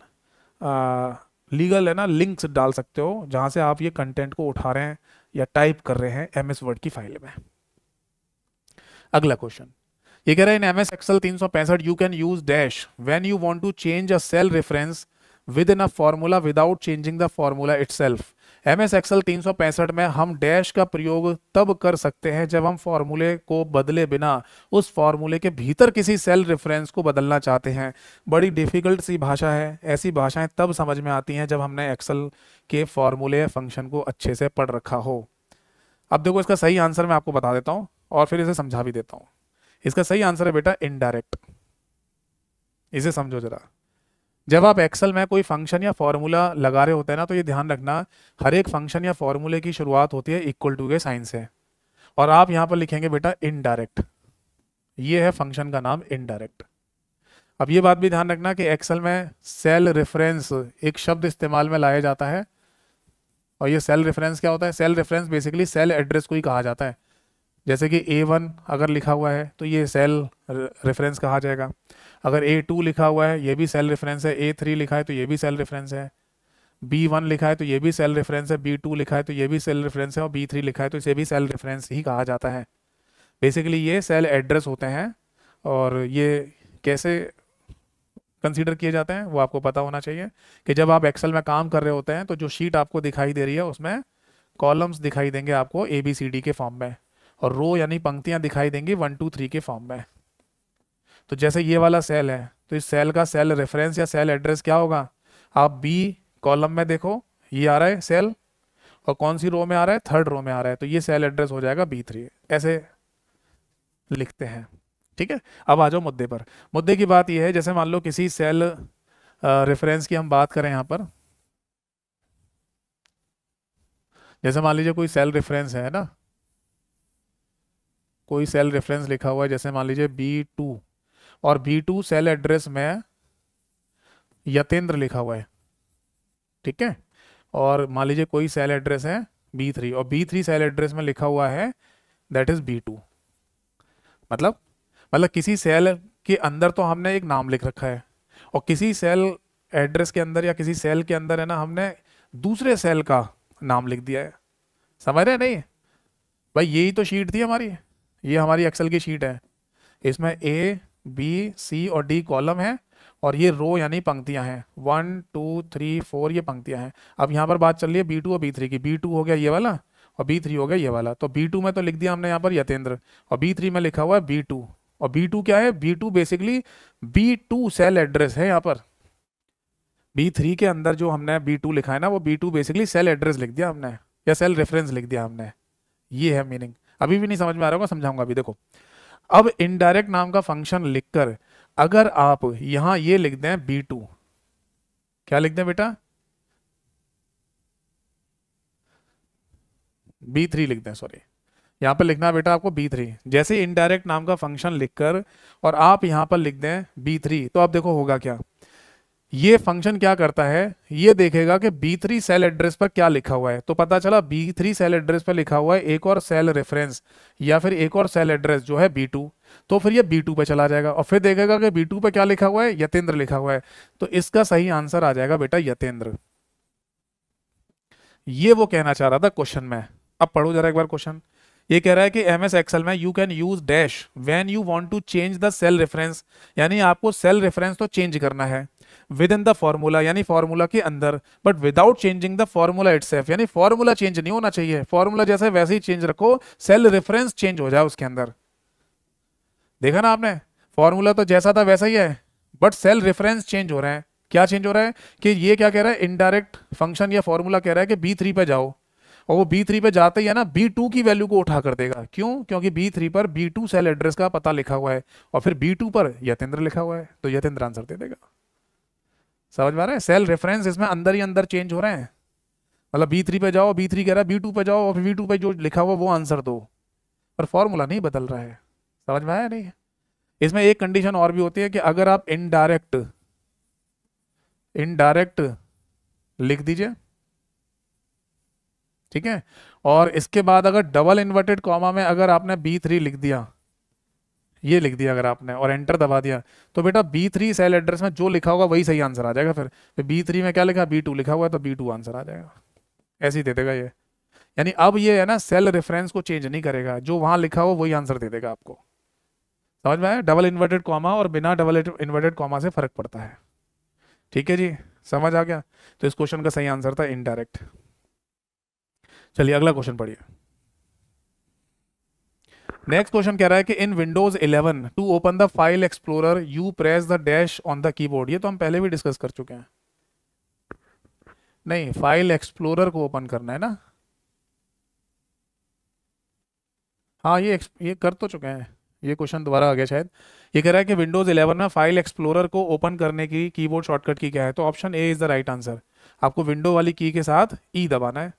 लीगल है ना लिंक्स डाल सकते हो जहाँ से आप ये कंटेंट को उठा रहे हैं या टाइप कर रहे हैं एम एस वर्ड की फाइल में अगला क्वेश्चन ये कह रहा है इन एम एस एक्सल तीन सौ पैंसठ you can use dash when you want to change a cell reference within a formula without changing the formula itself M S Excel तीन में हम डैश का प्रयोग तब कर सकते हैं जब हम फॉर्मूले को बदले बिना उस फॉर्मूले के भीतर किसी सेल रेफरेंस को बदलना चाहते हैं बड़ी डिफ़िकल्ट सी भाषा है ऐसी भाषाएं तब समझ में आती हैं जब हमने एक्सल के फॉर्मूले फंक्शन को अच्छे से पढ़ रखा हो अब देखो इसका सही आंसर मैं आपको बता देता हूँ और फिर इसे समझा भी देता हूँ इसका सही आंसर है बेटा इनडायरेक्ट इसे समझो जरा जब आप एक्सेल में कोई फंक्शन या फॉर्मूला लगा रहे होते हैं ना तो ये ध्यान रखना हर एक फंक्शन या फॉर्मूले की शुरुआत होती है इक्वल टू के साइन से और आप यहाँ पर लिखेंगे बेटा इनडायरेक्ट ये है फंक्शन का नाम इनडायरेक्ट अब ये बात भी ध्यान रखना कि एक्सेल में सेल रेफरेंस एक शब्द इस्तेमाल में लाया जाता है और ये सेल रेफरेंस क्या होता है cell reference basically cell address को ही कहा जाता है जैसे कि ए वन अगर लिखा हुआ है तो ये सेल रेफरेंस कहा जाएगा अगर ए टू लिखा हुआ है ये भी सेल रेफरेंस है ए थ्री लिखा है तो ये भी सेल रेफरेंस है बी वन लिखा है तो ये भी सेल रेफरेंस है बी टू लिखा है तो ये भी सेल रेफरेंस है और बी थ्री लिखा है तो इसे भी सेल रेफरेंस ही कहा जाता है बेसिकली ये सेल एड्रेस होते हैं और ये कैसे कंसीडर किए जाते हैं वो आपको पता होना चाहिए कि जब आप एक्सेल में काम कर रहे होते हैं तो जो शीट आपको दिखाई दे रही है उसमें कॉलम्स दिखाई देंगे आपको ए बी सी डी के फॉर्म में और रो यानी पंक्तियाँ दिखाई देंगी वन टू थ्री के फॉर्म में तो जैसे ये वाला सेल है तो इस सेल का सेल रेफरेंस या सेल एड्रेस क्या होगा आप बी कॉलम में देखो ये आ रहा है सेल और कौन सी रो में आ रहा है थर्ड रो में आ रहा है तो ये सेल एड्रेस हो जाएगा बी थ्री ऐसे लिखते हैं ठीक है अब आ जाओ मुद्दे पर मुद्दे की बात यह है जैसे मान लो किसी सेल रेफरेंस की हम बात करें यहाँ पर जैसे मान लीजिए कोई सेल रेफरेंस है ना कोई सेल रेफरेंस लिखा हुआ है जैसे मान लीजिए बी टू और बी टू सेल एड्रेस में यतेंद्र लिखा हुआ है ठीक है और मान लीजिए कोई सेल एड्रेस है बी थ्री और बी थ्री सेल एड्रेस में लिखा हुआ है दैट इज़ बी टू मतलब मतलब किसी सेल के अंदर तो हमने एक नाम लिख रखा है और किसी सेल एड्रेस के अंदर या किसी सेल के अंदर है ना हमने दूसरे सेल का नाम लिख दिया है समझ रहे नहीं भाई यही तो शीट थी हमारी ये हमारी एक्सेल की शीट है इसमें ए बी सी और डी कॉलम है और ये रो यानी पंक्तियां हैं वन टू थ्री फोर ये पंक्तियां हैं अब यहाँ पर बात चल रही है बी टू और बी थ्री की बी टू हो गया ये वाला और बी थ्री हो गया ये वाला तो बी टू में तो लिख दिया हमने यहाँ पर यतेंद्र और बी थ्री में लिखा हुआ है बी टू और बी टू क्या है B two basically B two cell address है यहाँ पर बी थ्री के अंदर जो हमने बी टू लिखा है ना वो B two basically cell address लिख दिया हमने या सेल रेफरेंस लिख दिया हमने ये है मीनिंग अभी भी नहीं समझ में आ रहा होगा समझाऊंगा अभी देखो अब इनडायरेक्ट नाम का फंक्शन लिखकर अगर आप यहां ये लिख दें बी टू क्या लिख दें बेटा बी थ्री लिख दें सॉरी यहां पर लिखना बेटा आपको बी थ्री जैसे इनडायरेक्ट नाम का फंक्शन लिखकर और आप यहां पर लिख दें बी थ्री तो आप देखो होगा क्या ये फंक्शन क्या करता है ये देखेगा कि B3 सेल एड्रेस पर क्या लिखा हुआ है तो पता चला B3 सेल एड्रेस पर लिखा हुआ है एक और सेल रेफरेंस या फिर एक और सेल एड्रेस जो है B2 तो फिर ये B2 पर चला जाएगा और फिर देखेगा कि B2 पर क्या लिखा हुआ है यतेंद्र लिखा हुआ है तो इसका सही आंसर आ जाएगा बेटा यतेंद्र ये वो कहना चाह रहा था क्वेश्चन में अब पढ़ो जरा एक बार क्वेश्चन ये कह रहा है कि एम एस एक्सएल में you can use dash when you want to change the cell reference यानी आपको सेल रेफरेंस तो चेंज करना है विद इन द फॉर्मूला यानी फॉर्मूला के अंदर but without changing the formula it यानी फॉर्मूला चेंज नहीं होना चाहिए फॉर्मूला जैसे वैसे ही चेंज रखो सेल रेफरेंस चेंज हो जाए उसके अंदर देखा ना आपने फॉर्मूला तो जैसा था वैसा ही है बट सेल रेफरेंस चेंज हो रहे हैं क्या चेंज हो रहा है कि ये क्या कह रहा है इनडायरेक्ट फंक्शन या फॉर्मूला कह रहा है कि बी थ्री पे जाओ और वो बी थ्री पे जाते ही है ना बी टू की वैल्यू को उठा कर देगा क्यों क्योंकि बी थ्री पर बी टू सेल एड्रेस का पता लिखा हुआ है और फिर बी टू पर यतेंद्र लिखा हुआ है तो यतेंद्र आंसर दे देगा समझ में आ रहा है सेल रेफरेंस इसमें अंदर ही अंदर चेंज हो रहे हैं मतलब बी थ्री पे जाओ बी थ्री कह रहा है बी टू पे जाओ और बी टू पे जो लिखा हुआ वो आंसर दो पर फॉर्मूला नहीं बदल रहा है समझ में आया नहीं इसमें एक कंडीशन और भी होती है कि अगर आप इनडायरेक्ट इनडायरेक्ट लिख दीजिए ठीक है और इसके बाद अगर डबल इन्वर्टेड कॉमा में अगर आपने बी थ्री लिख दिया ये लिख दिया अगर आपने और एंटर दबा दिया तो बेटा बी थ्री सेल एड्रेस में जो लिखा होगा वही सही आंसर आ जाएगा फिर बी थ्री में क्या लिखा बी टू लिखा हुआ है तो बी टू आंसर आ जाएगा ऐसे ही दे देगा ये यानी अब ये है ना सेल रेफरेंस को चेंज नहीं करेगा जो वहां लिखा हो वही आंसर दे देगा आपको समझ में आया डबल इन्वर्टेड कॉमा और बिना डबल इन्वर्टेड कॉमा से फर्क पड़ता है ठीक है जी समझ आ गया तो इस क्वेश्चन का सही आंसर था इनडायरेक्ट चलिए अगला क्वेश्चन पढ़िए नेक्स्ट क्वेश्चन कह रहा है कि in Windows 11 to open the file explorer you press the dash on the keyboard ये तो हम पहले भी डिस्कस कर चुके हैं नहीं फाइल एक्सप्लोरर को ओपन करना है ना हाँ ये ये कर तो चुके हैं ये क्वेश्चन दोबारा आ गया शायद ये कह रहा है कि विंडोज 11 में फाइल एक्सप्लोरर को ओपन करने की कीबोर्ड शॉर्टकट की क्या है तो option A is the right answer आपको विंडो वाली की के साथ ई e दबाना है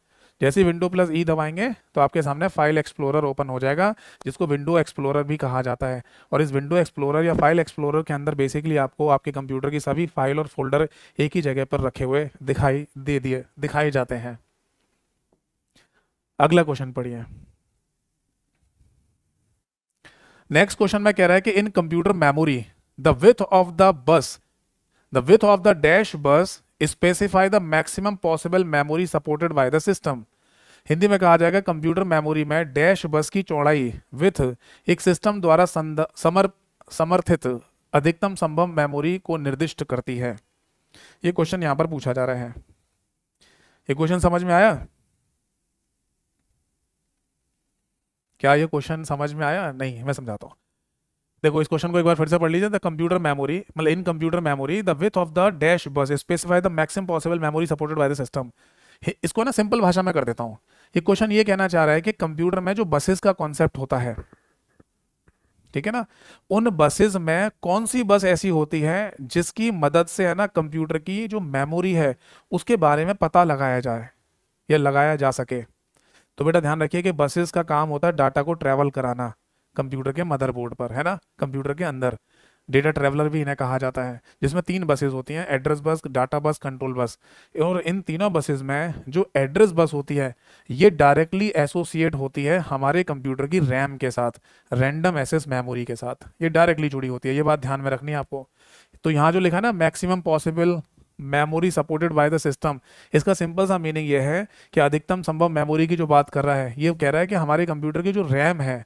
जैसे विंडो प्लस ई दबाएंगे तो आपके सामने फाइल एक्सप्लोरर ओपन हो जाएगा जिसको विंडो एक्सप्लोरर भी कहा जाता है और इस विंडो एक्सप्लोरर या फाइल एक्सप्लोरर के अंदर बेसिकली आपको आपके कंप्यूटर की सभी फाइल और फोल्डर एक ही जगह पर रखे हुए दिखाई दे दिए दिखाए जाते हैं अगला क्वेश्चन पढ़िए नेक्स्ट क्वेश्चन में कह रहा है कि in computer memory the width of the bus the width of the dash bus specify the maximum possible memory supported by the system Hindi में कहा जाएगा कंप्यूटर मेमोरी में डैश बस की चौड़ाई विथ एक सिस्टम द्वारा समर समर्थित अधिकतम संभव मेमोरी को निर्दिष्ट करती है ये क्वेश्चन यहाँ पर पूछा जा रहा है ये क्वेश्चन समझ में आया क्या ये क्वेश्चन समझ में आया नहीं मैं समझाता हूं देखो इस क्वेश्चन को एक बार फिर से पढ़ लीजिए द कंप्यूटर मेमोरी मतलब in computer memory the width of the dash bus specify the maximum possible memory supported by the system इसको ना सिंपल भाषा में कर देता हूँ ये क्वेश्चन ये कहना चाह रहा है कि कंप्यूटर में जो बसेस का कॉन्सेप्ट होता है ठीक है ना उन बसेस में कौन सी बस ऐसी होती है जिसकी मदद से है ना कंप्यूटर की जो मेमोरी है उसके बारे में पता लगाया जाए या लगाया जा सके तो बेटा ध्यान रखिए कि बसेस का काम होता है डाटा को ट्रेवल कराना कंप्यूटर के मदरबोर्ड पर है ना कंप्यूटर के अंदर डेटा ट्रेवलर भी इन्हें कहा जाता है जिसमें तीन बसेज होती हैं एड्रेस बस डाटा बस कंट्रोल बस और इन तीनों बसेज में जो एड्रेस बस होती है ये डायरेक्टली एसोसिएट होती है हमारे कंप्यूटर की रैम के साथ रैंडम एसेस मेमोरी के साथ ये डायरेक्टली जुड़ी होती है ये बात ध्यान में रखनी है आपको तो यहाँ जो लिखा ना maximum possible memory supported by the system इसका सिंपल सा मीनिंग ये है कि अधिकतम संभव मेमोरी की जो बात कर रहा है ये कह रहा है कि हमारे कंप्यूटर की जो रैम है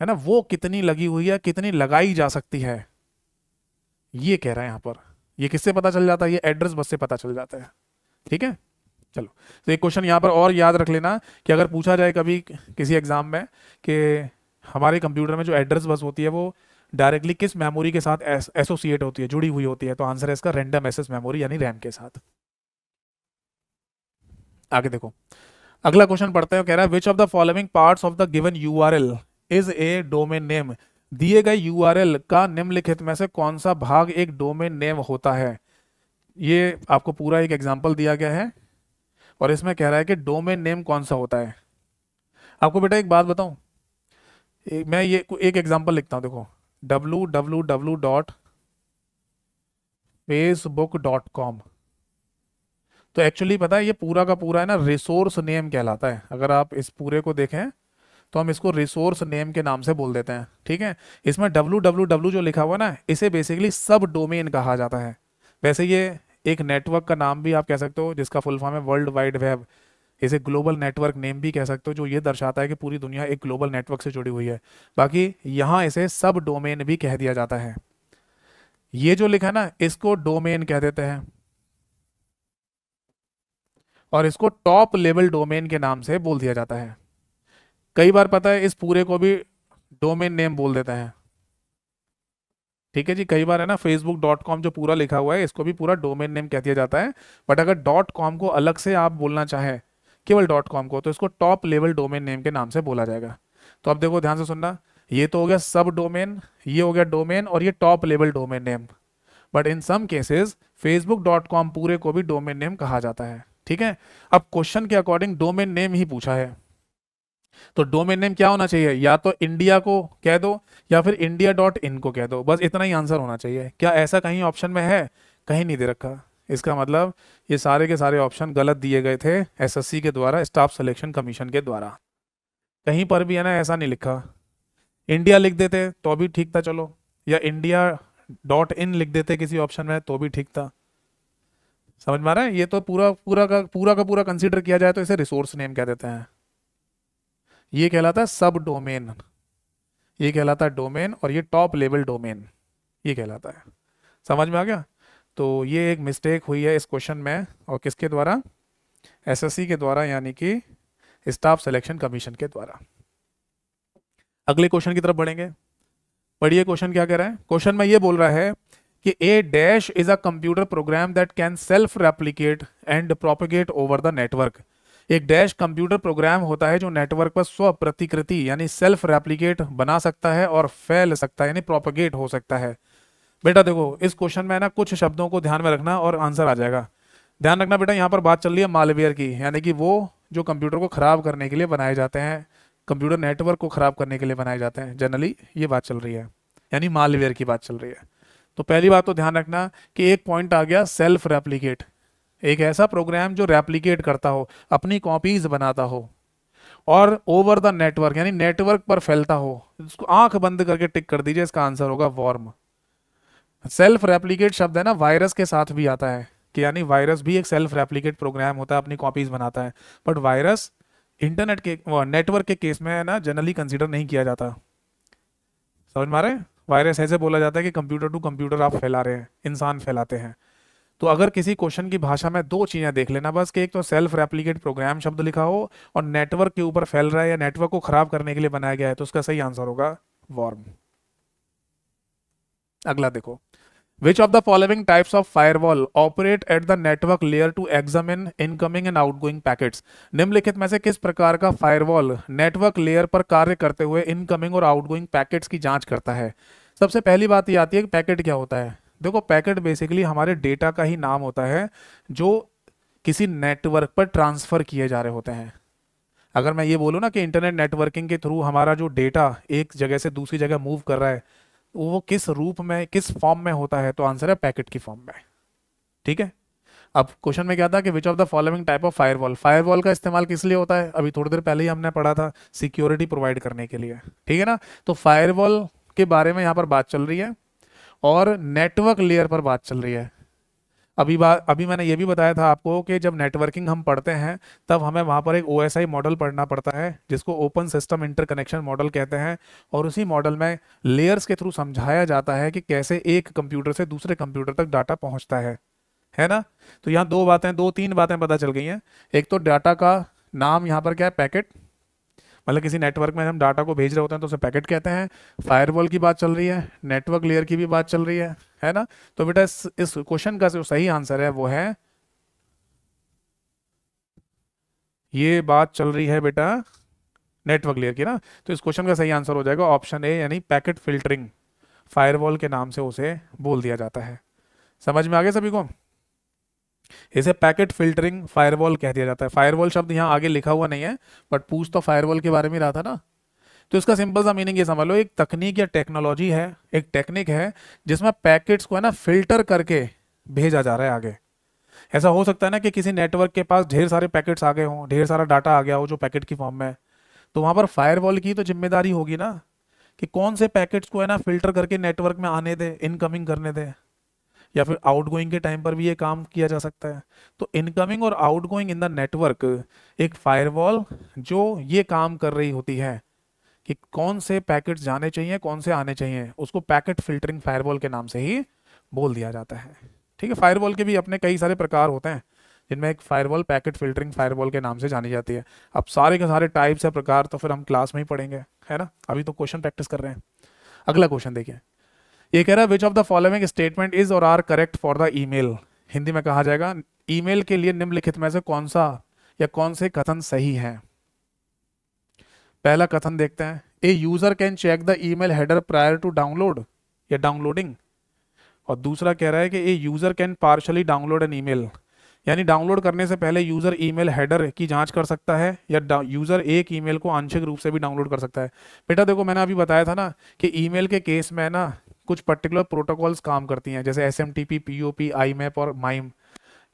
है ना वो कितनी लगी हुई है कितनी लगाई जा सकती है ये कह रहा है यहां पर ये किससे पता चल जाता है ये एड्रेस बस से पता चल जाता है ठीक है चलो तो एक क्वेश्चन यहाँ पर और याद रख लेना कि अगर पूछा जाए कभी किसी एग्जाम में कि हमारे कंप्यूटर में जो एड्रेस बस होती है वो डायरेक्टली किस मेमोरी के साथ एसोसिएट होती है जुड़ी हुई होती है तो आंसर है इसका रैंडम एसेस मेमोरी यानी रैम के साथ आगे देखो अगला क्वेश्चन पढ़ते हैं कह रहा है which of the following parts of the given URL is a domain name दिए गए एल का निम्नलिखित में से कौन सा भाग एक डोमेन नेम होता है ये आपको पूरा एक एग्जाम्पल दिया गया है और इसमें कह रहा है कि डोमेन नेम कौन सा होता है आपको बेटा एक बात बताऊं मैं ये एक एग्जाम्पल लिखता हूं देखो W W W dot Facebook dot com तो एक्चुअली पता है ये पूरा का पूरा है ना रिसोर्स नेम कहलाता है अगर आप इस पूरे को देखें तो हम इसको रिसोर्स नेम के नाम से बोल देते हैं ठीक है इसमें डब्ल्यू डब्ल्यू डब्लू जो लिखा हुआ ना इसे बेसिकली सब डोमेन कहा जाता है वैसे ये एक नेटवर्क का नाम भी आप कह सकते हो जिसका फुल फॉर्म है वर्ल्ड वाइड वेब इसे ग्लोबल नेटवर्क नेम भी कह सकते हो जो ये दर्शाता है कि पूरी दुनिया एक ग्लोबल नेटवर्क से जुड़ी हुई है बाकी यहाँ इसे सब डोमेन भी कह दिया जाता है ये जो लिखा ना इसको डोमेन कह देते हैं और इसको टॉप लेवल डोमेन के नाम से बोल दिया जाता है कई बार पता है इस पूरे को भी डोमेन नेम बोल देते हैं ठीक है जी कई बार है ना फेसबुक डॉट कॉम जो पूरा लिखा हुआ है इसको भी पूरा डोमेन नेम कह दिया जाता है बट अगर डॉट कॉम को अलग से आप बोलना चाहें केवल डॉट कॉम को तो इसको टॉप लेवल डोमेन नेम के नाम से बोला जाएगा तो अब देखो ध्यान से सुनना ये तो हो गया सब डोमेन ये हो गया डोमेन और ये top level domain name but in some cases Facebook dot com पूरे को भी डोमेन नेम कहा जाता है ठीक है अब क्वेश्चन के अकॉर्डिंग डोमेन नेम ही पूछा है तो डोमेन नेम क्या होना चाहिए या तो इंडिया को कह दो या फिर इंडिया डॉट इन को कह दो बस इतना ही आंसर होना चाहिए क्या ऐसा कहीं ऑप्शन में है कहीं नहीं दे रखा इसका मतलब ये सारे के सारे ऑप्शन गलत दिए गए थे एसएससी के द्वारा स्टाफ सिलेक्शन कमीशन के द्वारा कहीं पर भी है ना ऐसा नहीं लिखा इंडिया लिख देते तो भी ठीक था चलो या इंडिया डॉट इन लिख देते किसी ऑप्शन में तो भी ठीक था समझ में आ रहा है ये तो पूरा पूरा का पूरा का पूरा कंसिडर किया जाए तो इसे रिसोर्स नेम कह देते हैं ये कहलाता है सब डोमेन ये कहलाता है डोमेन और ये टॉप लेवल डोमेन ये कहलाता है समझ में आ गया तो ये एक मिस्टेक हुई है इस क्वेश्चन में और किसके द्वारा एसएससी के द्वारा यानी कि स्टाफ सिलेक्शन कमीशन के द्वारा अगले क्वेश्चन की तरफ बढ़ेंगे पढ़िए क्वेश्चन क्या कह रहा है क्वेश्चन में ये बोल रहा है कि a dash is a computer program that can self replicate and propagate over the network एक डैश कंप्यूटर प्रोग्राम होता है जो नेटवर्क पर स्व प्रतिकृति यानी सेल्फ रेप्लीकेट बना सकता है और फैल सकता है यानी प्रोपोगेट हो सकता है बेटा देखो इस क्वेश्चन में ना कुछ शब्दों को ध्यान में रखना और आंसर आ जाएगा ध्यान रखना बेटा यहाँ पर बात चल रही है मालवेयर की यानी कि वो जो कंप्यूटर को ख़राब करने के लिए बनाए जाते हैं कंप्यूटर नेटवर्क को ख़राब करने के लिए बनाए जाते हैं जनरली ये बात चल रही है यानी मालवेयर की बात चल रही है तो पहली बात तो ध्यान रखना कि एक पॉइंट आ गया सेल्फ रेप्लीकेट एक ऐसा प्रोग्राम जो रेप्लीकेट करता हो अपनी कॉपीज बनाता हो और ओवर द नेटवर्क यानी नेटवर्क पर फैलता हो उसको आंख बंद करके टिक कर दीजिए इसका आंसर होगा वॉर्म सेल्फ रेप्लीकेट शब्द है ना वायरस के साथ भी आता है कि यानी वायरस भी एक सेल्फ रेप्लीकेट प्रोग्राम होता है अपनी कॉपीज बनाता है बट वायरस इंटरनेट के नेटवर्क के केस में है ना जनरली कंसिडर नहीं किया जाता समझ मारे वायरस ऐसे बोला जाता है कि कंप्यूटर टू कंप्यूटर आप फैला रहे हैं इंसान फैलाते हैं तो अगर किसी क्वेश्चन की भाषा में दो चीज़ें देख लेना बस कि एक तो सेल्फ रेप्लीकेट प्रोग्राम शब्द लिखा हो और नेटवर्क के ऊपर फैल रहा है या नेटवर्क को खराब करने के लिए बनाया गया है तो उसका सही आंसर होगा वॉर्म अगला देखो which of the following types of firewall operate at the network layer to incoming and outgoing packet निम्नलिखित में से किस प्रकार का वॉल नेटवर्क लेयर पर कार्य करते हुए इनकमिंग और आउटगोइंग पैकेट्स की जांच करता है सबसे पहली बात ये आती है कि पैकेट क्या होता है देखो पैकेट बेसिकली हमारे डेटा का ही नाम होता है जो किसी नेटवर्क पर ट्रांसफ़र किए जा रहे होते हैं अगर मैं ये बोलूँ ना कि इंटरनेट नेटवर्किंग के थ्रू हमारा जो डेटा एक जगह से दूसरी जगह मूव कर रहा है तो वो किस रूप में किस फॉर्म में होता है तो आंसर है पैकेट की फॉर्म में ठीक है अब क्वेश्चन में क्या था कि which of the following type of firewall firewall का इस्तेमाल किस लिए होता है अभी थोड़ी देर पहले ही हमने पढ़ा था सिक्योरिटी प्रोवाइड करने के लिए ठीक है ना तो फायरवॉल के बारे में यहाँ पर बात चल रही है और नेटवर्क लेयर पर बात चल रही है अभी बात अभी मैंने ये भी बताया था आपको कि जब नेटवर्किंग हम पढ़ते हैं तब हमें वहाँ पर एक ओ मॉडल पढ़ना पड़ता है जिसको ओपन सिस्टम इंटरकनेक्शन मॉडल कहते हैं और उसी मॉडल में लेयर्स के थ्रू समझाया जाता है कि कैसे एक कंप्यूटर से दूसरे कंप्यूटर तक डाटा पहुँचता है है ना तो यहाँ दो बातें दो तीन बातें पता चल गई हैं एक तो डाटा का नाम यहाँ पर क्या है पैकेट मतलब किसी नेटवर्क में हम डाटा को भेज रहे होते हैं तो उसे पैकेट कहते हैं फायरवॉल की बात चल रही है नेटवर्क लेयर की भी बात चल रही है है ना तो बेटा इस इस क्वेश्चन का जो सही आंसर है वो है ये बात चल रही है बेटा नेटवर्क लेयर की ना तो इस क्वेश्चन का सही आंसर हो जाएगा ऑप्शन ए यानी पैकेट फिल्टरिंग फायरवॉल के नाम से उसे बोल दिया जाता है समझ में आ गया सभी को इसे पैकेट फिल्टरिंग फायरवॉल कह दिया जाता है फायरवॉल शब्द यहाँ आगे लिखा हुआ नहीं है बट पूछ तो फायरवॉल के बारे में रहा था ना तो इसका सिंपल सा मीनिंग ये समझ लो एक तकनीक या टेक्नोलॉजी है एक टेक्निक है जिसमें पैकेट्स को है ना फिल्टर करके भेजा जा रहा है आगे ऐसा हो सकता है ना कि किसी नेटवर्क के पास ढेर सारे पैकेट्स आ गए हों ढेर सारा डाटा आ गया हो जो पैकेट की फॉर्म में तो वहाँ पर फायरवॉल की तो जिम्मेदारी होगी ना कि कौन से पैकेट्स को है ना फिल्टर करके नेटवर्क में आने दे इनकमिंग करने दें या फिर आउटगोइंग के टाइम पर भी ये काम किया जा सकता है तो इनकमिंग और आउटगोइंग इन द नेटवर्क एक फायरवॉल जो ये काम कर रही होती है कि कौन से पैकेट जाने चाहिए कौन से आने चाहिए उसको पैकेट फिल्टरिंग फायरवॉल के नाम से ही बोल दिया जाता है ठीक है फायरवॉल के भी अपने कई सारे प्रकार होते हैं जिनमें एक फायरवॉल पैकेट फिल्टरिंग फायरवॉल के नाम से जानी जाती है अब सारे के सारे टाइप्स या प्रकार तो फिर हम क्लास में ही पढ़ेंगे है ना अभी तो क्वेश्चन प्रैक्टिस कर रहे हैं अगला क्वेश्चन देखिए ये कह रहा है which of the following statement is or are correct for the email Hindi में कहा जाएगा ईमेल के लिए निम्नलिखित में से कौन सा या कौन से कथन सही हैं पहला कथन देखते हैं a user can check the email header prior to download या डाउनलोडिंग और दूसरा कह रहा है कि a user can partially download an email यानी डाउनलोड करने से पहले यूजर ईमेल हेडर की जांच कर सकता है या यूजर एक ईमेल को आंशिक रूप से भी डाउनलोड कर सकता है बेटा देखो मैंने अभी बताया था ना कि ईमेल के केस में ना कुछ पर्टिकुलर प्रोटोकॉल्स काम करती हैं जैसे S M T P P O P IMAP और माइम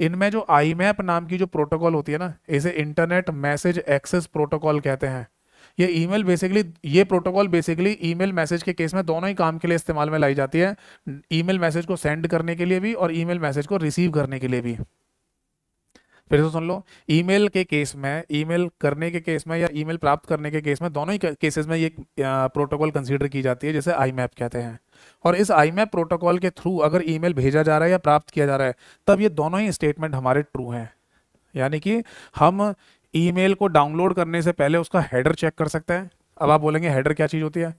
इनमें जो आई मैप नाम की जो प्रोटोकॉल होती है ना इसे इंटरनेट मैसेज एक्सेस प्रोटोकॉल कहते हैं ये ईमेल बेसिकली ये प्रोटोकॉल बेसिकली ईमेल मैसेज के केस में दोनों ही काम के लिए इस्तेमाल में लाई जाती है ईमेल मैसेज को सेंड करने के लिए भी और ईमेल मैसेज को रिसीव करने के लिए भी फिर से सुन लो ईमेल के केस में ईमेल करने के केस में या ईमेल प्राप्त करने के केस में दोनों ही केसेस में ये प्रोटोकॉल कंसीडर की जाती है जैसे आई मैप कहते हैं और इस आई मैप प्रोटोकॉल के थ्रू अगर ईमेल भेजा जा रहा है या प्राप्त किया जा रहा है तब ये दोनों ही स्टेटमेंट हमारे ट्रू हैं यानी कि हम ईमेल को डाउनलोड करने से पहले उसका हेडर चेक कर सकते हैं अब आप बोलेंगे हेडर क्या चीज़ होती है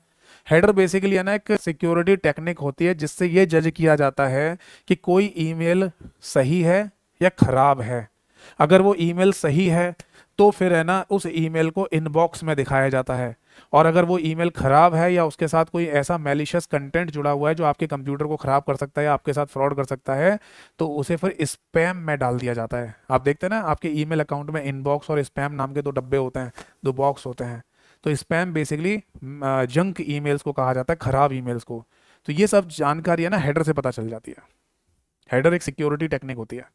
हेडर बेसिकली है ना एक सिक्योरिटी टेक्निक होती है जिससे ये जज किया जाता है कि कोई ईमेल सही है या ख़राब है अगर वो ईमेल सही है तो फिर है ना उस ईमेल को इनबॉक्स में दिखाया जाता है और अगर वो ईमेल ख़राब है या उसके साथ कोई ऐसा मेलिशियस कंटेंट जुड़ा हुआ है जो आपके कंप्यूटर को ख़राब कर सकता है या आपके साथ फ्रॉड कर सकता है तो उसे फिर स्पैम में डाल दिया जाता है आप देखते हैं ना आपके ईमेल अकाउंट में इनबॉक्स और स्पैम नाम के दो डब्बे होते हैं दो बॉक्स होते हैं तो स्पैम बेसिकली जंक ई को कहा जाता है ख़राब ई को तो ये सब जानकारी है ना हेडर से पता चल जाती है हेडर एक सिक्योरिटी टेक्निक होती है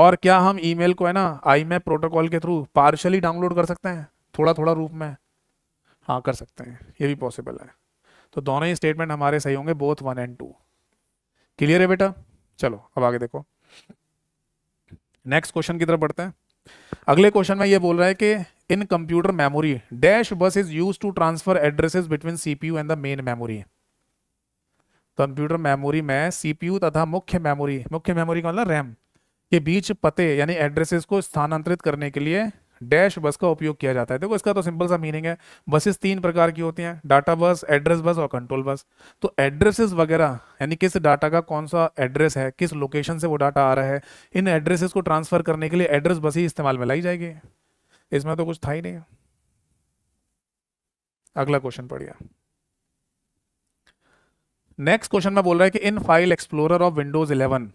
और क्या हम ईमेल को है ना आई मैप प्रोटोकॉल के थ्रू पार्शली डाउनलोड कर सकते हैं थोड़ा थोड़ा रूप में हाँ कर सकते हैं ये भी पॉसिबल है तो दोनों ही स्टेटमेंट हमारे सही होंगे both one and two clear है बेटा चलो अब आगे देखो नेक्स्ट क्वेश्चन की तरफ बढ़ते हैं अगले क्वेश्चन में ये बोल रहा है कि in computer memory dash bus is use to transfer addresses between CPU and the main memory computer memory में सीपीयू तथा मुख्य मेमोरी मुख्य मेमोरी का मतलब रैम के बीच पते यानी एड्रेसेस को स्थानांतरित करने के लिए डैश बस का उपयोग किया जाता है देखो इसका तो सिंपल सा मीनिंग है बसेस तीन प्रकार की होती हैं डाटा बस एड्रेस बस और कंट्रोल बस तो एड्रेसेस वगैरह यानी किस डाटा का कौन सा एड्रेस है किस लोकेशन से वो डाटा आ रहा है इन एड्रेसेस को ट्रांसफर करने के लिए एड्रेस बस ही इस्तेमाल में लाई जाएगी इसमें तो कुछ था ही नहीं अगला क्वेश्चन पढ़िए नेक्स्ट क्वेश्चन में बोल रहा है कि in file explorer of Windows eleven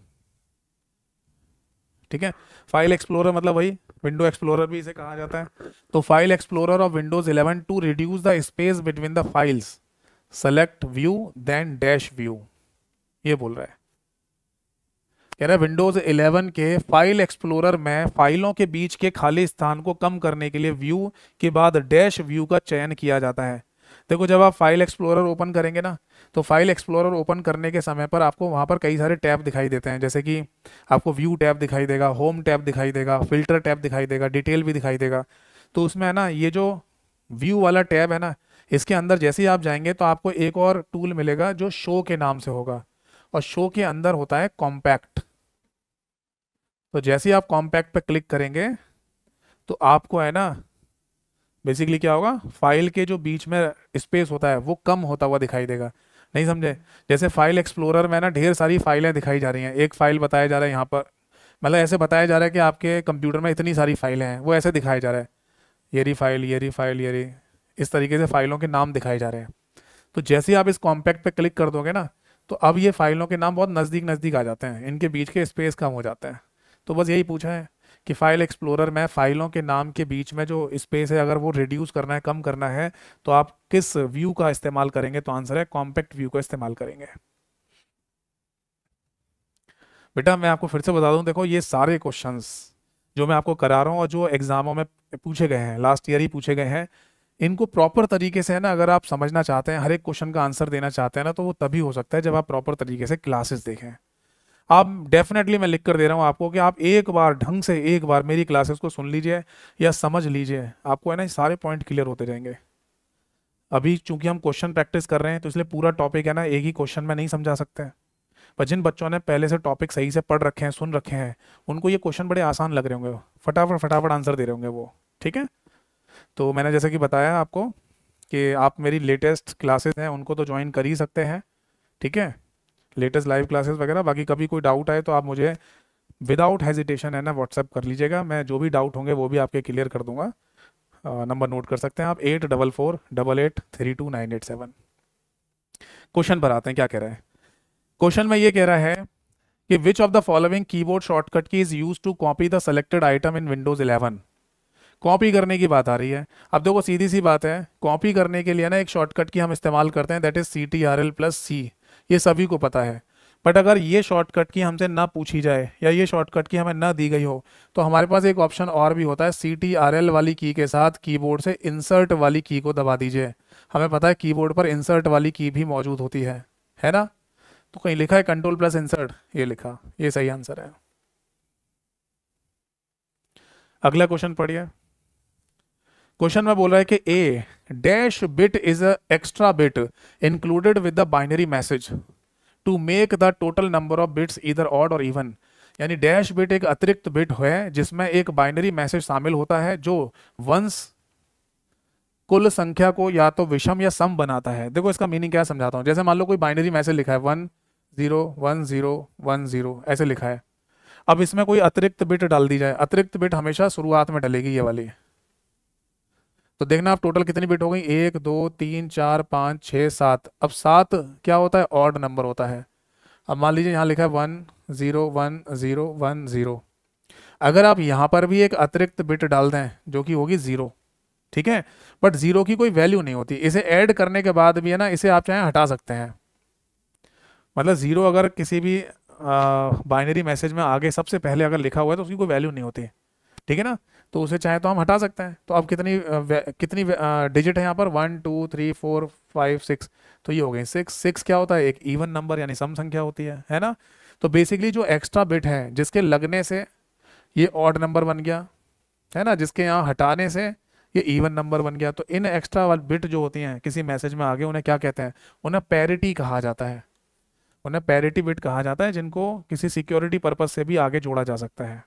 ठीक है फाइल एक्सप्लोरर मतलब वही विंडो एक्सप्लोरर भी इसे कहा जाता है तो file explorer of Windows 11 to reduce the space between the files select view then dash view ये बोल रहा है कह रहा है विंडोज 11 के फाइल एक्सप्लोरर में फाइलों के बीच के खाली स्थान को कम करने के लिए व्यू के बाद डैश व्यू का चयन किया जाता है देखो जब आप फाइल एक्सप्लोरर ओपन करेंगे ना तो फाइल एक्सप्लोरर ओपन करने के समय पर आपको वहाँ पर कई सारे टैब दिखाई देते हैं जैसे कि आपको व्यू टैब दिखाई देगा होम टैब दिखाई देगा फिल्टर टैब दिखाई देगा डिटेल भी दिखाई देगा तो उसमें है ना ये जो व्यू वाला टैब है ना इसके अंदर जैसे ही आप जाएंगे तो आपको एक और टूल मिलेगा जो शो के नाम से होगा और शो के अंदर होता है कॉम्पैक्ट तो जैसे ही आप कॉम्पैक्ट पर क्लिक करेंगे तो आपको है ना बेसिकली क्या होगा फाइल के जो बीच में स्पेस होता है वो कम होता हुआ दिखाई देगा नहीं समझे जैसे फाइल एक्सप्लोरर में ना ढेर सारी फाइलें दिखाई जा रही हैं एक फाइल बताया जा रहा है यहाँ पर मतलब ऐसे बताया जा रहा है कि आपके कंप्यूटर में इतनी सारी फाइलें हैं वो ऐसे दिखाया जा रहा है ये रही फाइल ये रही फाइल ये रही इस तरीके से फाइलों के नाम दिखाए जा रहे हैं तो जैसे आप इस कॉम्पैक्ट पे क्लिक कर दोगे ना तो अब ये फाइलों के नाम बहुत नज़दीक नज़दीक आ जाते हैं इनके बीच के स्पेस कम हो जाते हैं तो बस यही पूछा है कि फाइल एक्सप्लोरर में फाइलों के नाम के बीच में जो स्पेस है अगर वो रिड्यूस करना है कम करना है तो आप किस व्यू का इस्तेमाल करेंगे तो आंसर है कॉम्पैक्ट व्यू का इस्तेमाल करेंगे बेटा मैं आपको फिर से बता दूं देखो ये सारे क्वेश्चंस जो मैं आपको करा रहा हूं और जो एग्जामों में पूछे गए हैं लास्ट ईयर ही पूछे गए हैं इनको प्रॉपर तरीके से है ना अगर आप समझना चाहते हैं हर एक क्वेश्चन का आंसर देना चाहते हैं ना तो वो तभी हो सकता है जब आप प्रॉपर तरीके से क्लासेस देखें आप डेफिनेटली मैं लिख कर दे रहा हूँ आपको कि आप एक बार ढंग से एक बार मेरी क्लासेस को सुन लीजिए या समझ लीजिए आपको है ना सारे पॉइंट क्लियर होते जाएंगे अभी चूंकि हम क्वेश्चन प्रैक्टिस कर रहे हैं तो इसलिए पूरा टॉपिक है ना एक ही क्वेश्चन में नहीं समझा सकते हैं पर जिन बच्चों ने पहले से टॉपिक सही से पढ़ रखे हैं सुन रखे हैं उनको ये क्वेश्चन बड़े आसान लग रहे होंगे फटाफट फटाफट आंसर दे रहे होंगे वो ठीक है तो मैंने जैसे कि बताया आपको कि आप मेरी लेटेस्ट क्लासेस हैं उनको तो ज्वाइन कर ही सकते हैं ठीक है लेटेस्ट लाइव क्लासेस वगैरह बाकी कभी कोई डाउट आए तो आप मुझे विदाउट हेजिटेशन है ना व्हाट्सअप कर लीजिएगा मैं जो भी डाउट होंगे वो भी आपके क्लियर कर दूंगा नंबर नोट कर सकते हैं आप eight double four double eight three two nine eight seven question पर आते हैं क्या कह रहा है क्वेश्चन में ये कह रहा है कि which of the following keyboard shortcut key is use to copy the selected item in Windows eleven copy करने की बात आ रही है अब देखो सीधी सी बात है कॉपी करने के लिए ना एक शॉर्टकट की हम इस्तेमाल करते हैं that is C T R L plus C ये सभी को पता है बट अगर ये शॉर्टकट की हमसे ना पूछी जाए या ये शॉर्टकट की हमें ना दी गई हो तो हमारे पास एक ऑप्शन और भी होता है सी टी आर एल वाली की के साथ कीबोर्ड से इंसर्ट वाली की को दबा दीजिए हमें पता है कीबोर्ड पर इंसर्ट वाली की भी मौजूद होती है है ना तो कहीं लिखा है कंट्रोल प्लस इंसर्ट ये लिखा ये सही आंसर है अगला क्वेश्चन पढ़िए क्वेश्चन में बोल रहा है कि a dash bit is a extra bit included with the binary message to make the total number of bits either odd or even यानी डैश बिट एक अतिरिक्त बिट है जिसमें एक बाइनरी मैसेज शामिल होता है जो वंस कुल संख्या को या तो विषम या सम बनाता है देखो इसका मीनिंग क्या समझाता हूँ जैसे मान लो कोई बाइनरी मैसेज लिखा है one zero one zero one zero ऐसे लिखा है अब इसमें कोई अतिरिक्त बिट डाल दी जाए अतिरिक्त बिट हमेशा शुरुआत में डलेगी ये वाली तो देखना आप टोटल कितनी बिट हो गई एक दो तीन चार पाँच छः सात अब सात क्या होता है ऑड नंबर होता है अब मान लीजिए यहाँ लिखा है one zero one zero one zero अगर आप यहाँ पर भी एक अतिरिक्त बिट डाल दें जो कि होगी ज़ीरो ठीक है बट ज़ीरो की कोई वैल्यू नहीं होती इसे ऐड करने के बाद भी है ना इसे आप चाहें हटा सकते हैं मतलब ज़ीरो अगर किसी भी बाइनरी मैसेज में आगे सबसे पहले अगर लिखा हुआ है तो उसकी कोई वैल्यू नहीं होती ठीक है ना तो उसे चाहे तो हम हटा सकते हैं तो अब कितनी कितनी डिजिट है यहाँ पर one two three four five six तो ये हो गई सिक्स सिक्स क्या होता है एक इवन नंबर यानी सम संख्या होती है है ना तो बेसिकली जो एक्स्ट्रा बिट है जिसके लगने से ये ऑड नंबर बन गया है ना जिसके यहाँ हटाने से ये इवन नंबर बन गया तो इन एक्स्ट्रा वाल बिट जो होती हैं किसी मैसेज में आगे उन्हें क्या कहते हैं उन्हें पैरिटी कहा जाता है उन्हें पैरिटी बिट कहा जाता है जिनको किसी सिक्योरिटी पर्पज से भी आगे जोड़ा जा सकता है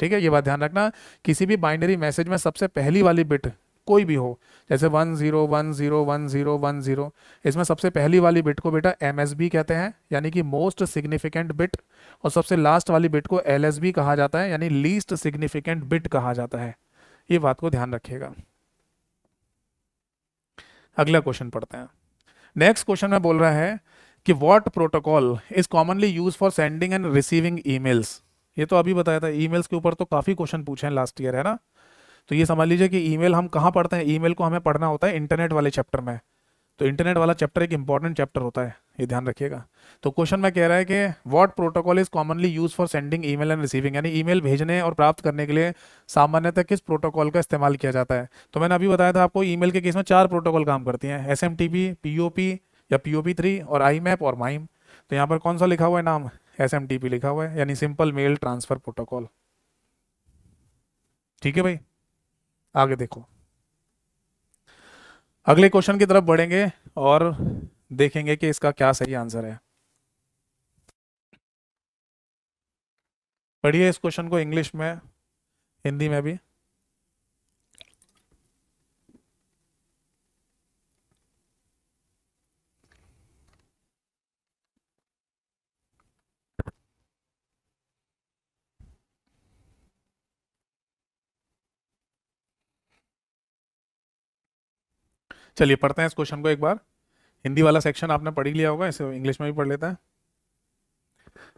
ठीक है ये बात ध्यान रखना किसी भी बाइनरी मैसेज में सबसे पहली वाली बिट कोई भी हो जैसे one zero one zero one zero one zero इसमें सबसे पहली वाली बिट को बेटा एम कहते हैं यानी कि मोस्ट सिग्निफिकेंट बिट और सबसे लास्ट वाली बिट को एल कहा जाता है यानी लीस्ट सिग्निफिकेंट बिट कहा जाता है ये बात को ध्यान रखिएगा अगला क्वेश्चन पढ़ते हैं नेक्स्ट क्वेश्चन में बोल रहा है कि what protocol is commonly use for sending and receiving emails ये तो अभी बताया था ईमेल्स के ऊपर तो काफ़ी क्वेश्चन पूछे हैं लास्ट ईयर है ना तो ये समझ लीजिए कि ईमेल हम कहाँ पढ़ते हैं ईमेल को हमें पढ़ना होता है इंटरनेट वाले चैप्टर में तो इंटरनेट वाला चैप्टर एक इंपॉर्टेंट चैप्टर होता है ये ध्यान रखिएगा तो क्वेश्चन में कह रहा है कि what protocol is commonly use for sending email and receiving यानी ईमेल भेजने और प्राप्त करने के लिए सामान्यतः किस प्रोटोकॉल का इस्तेमाल किया जाता है तो मैंने अभी बताया था आपको ईमेल के केस में चार प्रोटोकॉल काम करती हैं S M T P P O P या पी ओ पी थ्री और आई मैप और माइम तो यहाँ पर कौन सा लिखा हुआ है नाम एस लिखा हुआ है यानी सिंपल मेल ट्रांसफर प्रोटोकॉल ठीक है भाई आगे देखो अगले क्वेश्चन की तरफ बढ़ेंगे और देखेंगे कि इसका क्या सही आंसर है पढ़िए इस क्वेश्चन को इंग्लिश में हिंदी में भी चलिए पढ़ते हैं इस क्वेश्चन को एक बार हिंदी वाला सेक्शन आपने पढ़ ही लिया होगा इसे इंग्लिश में भी पढ़ लेते हैं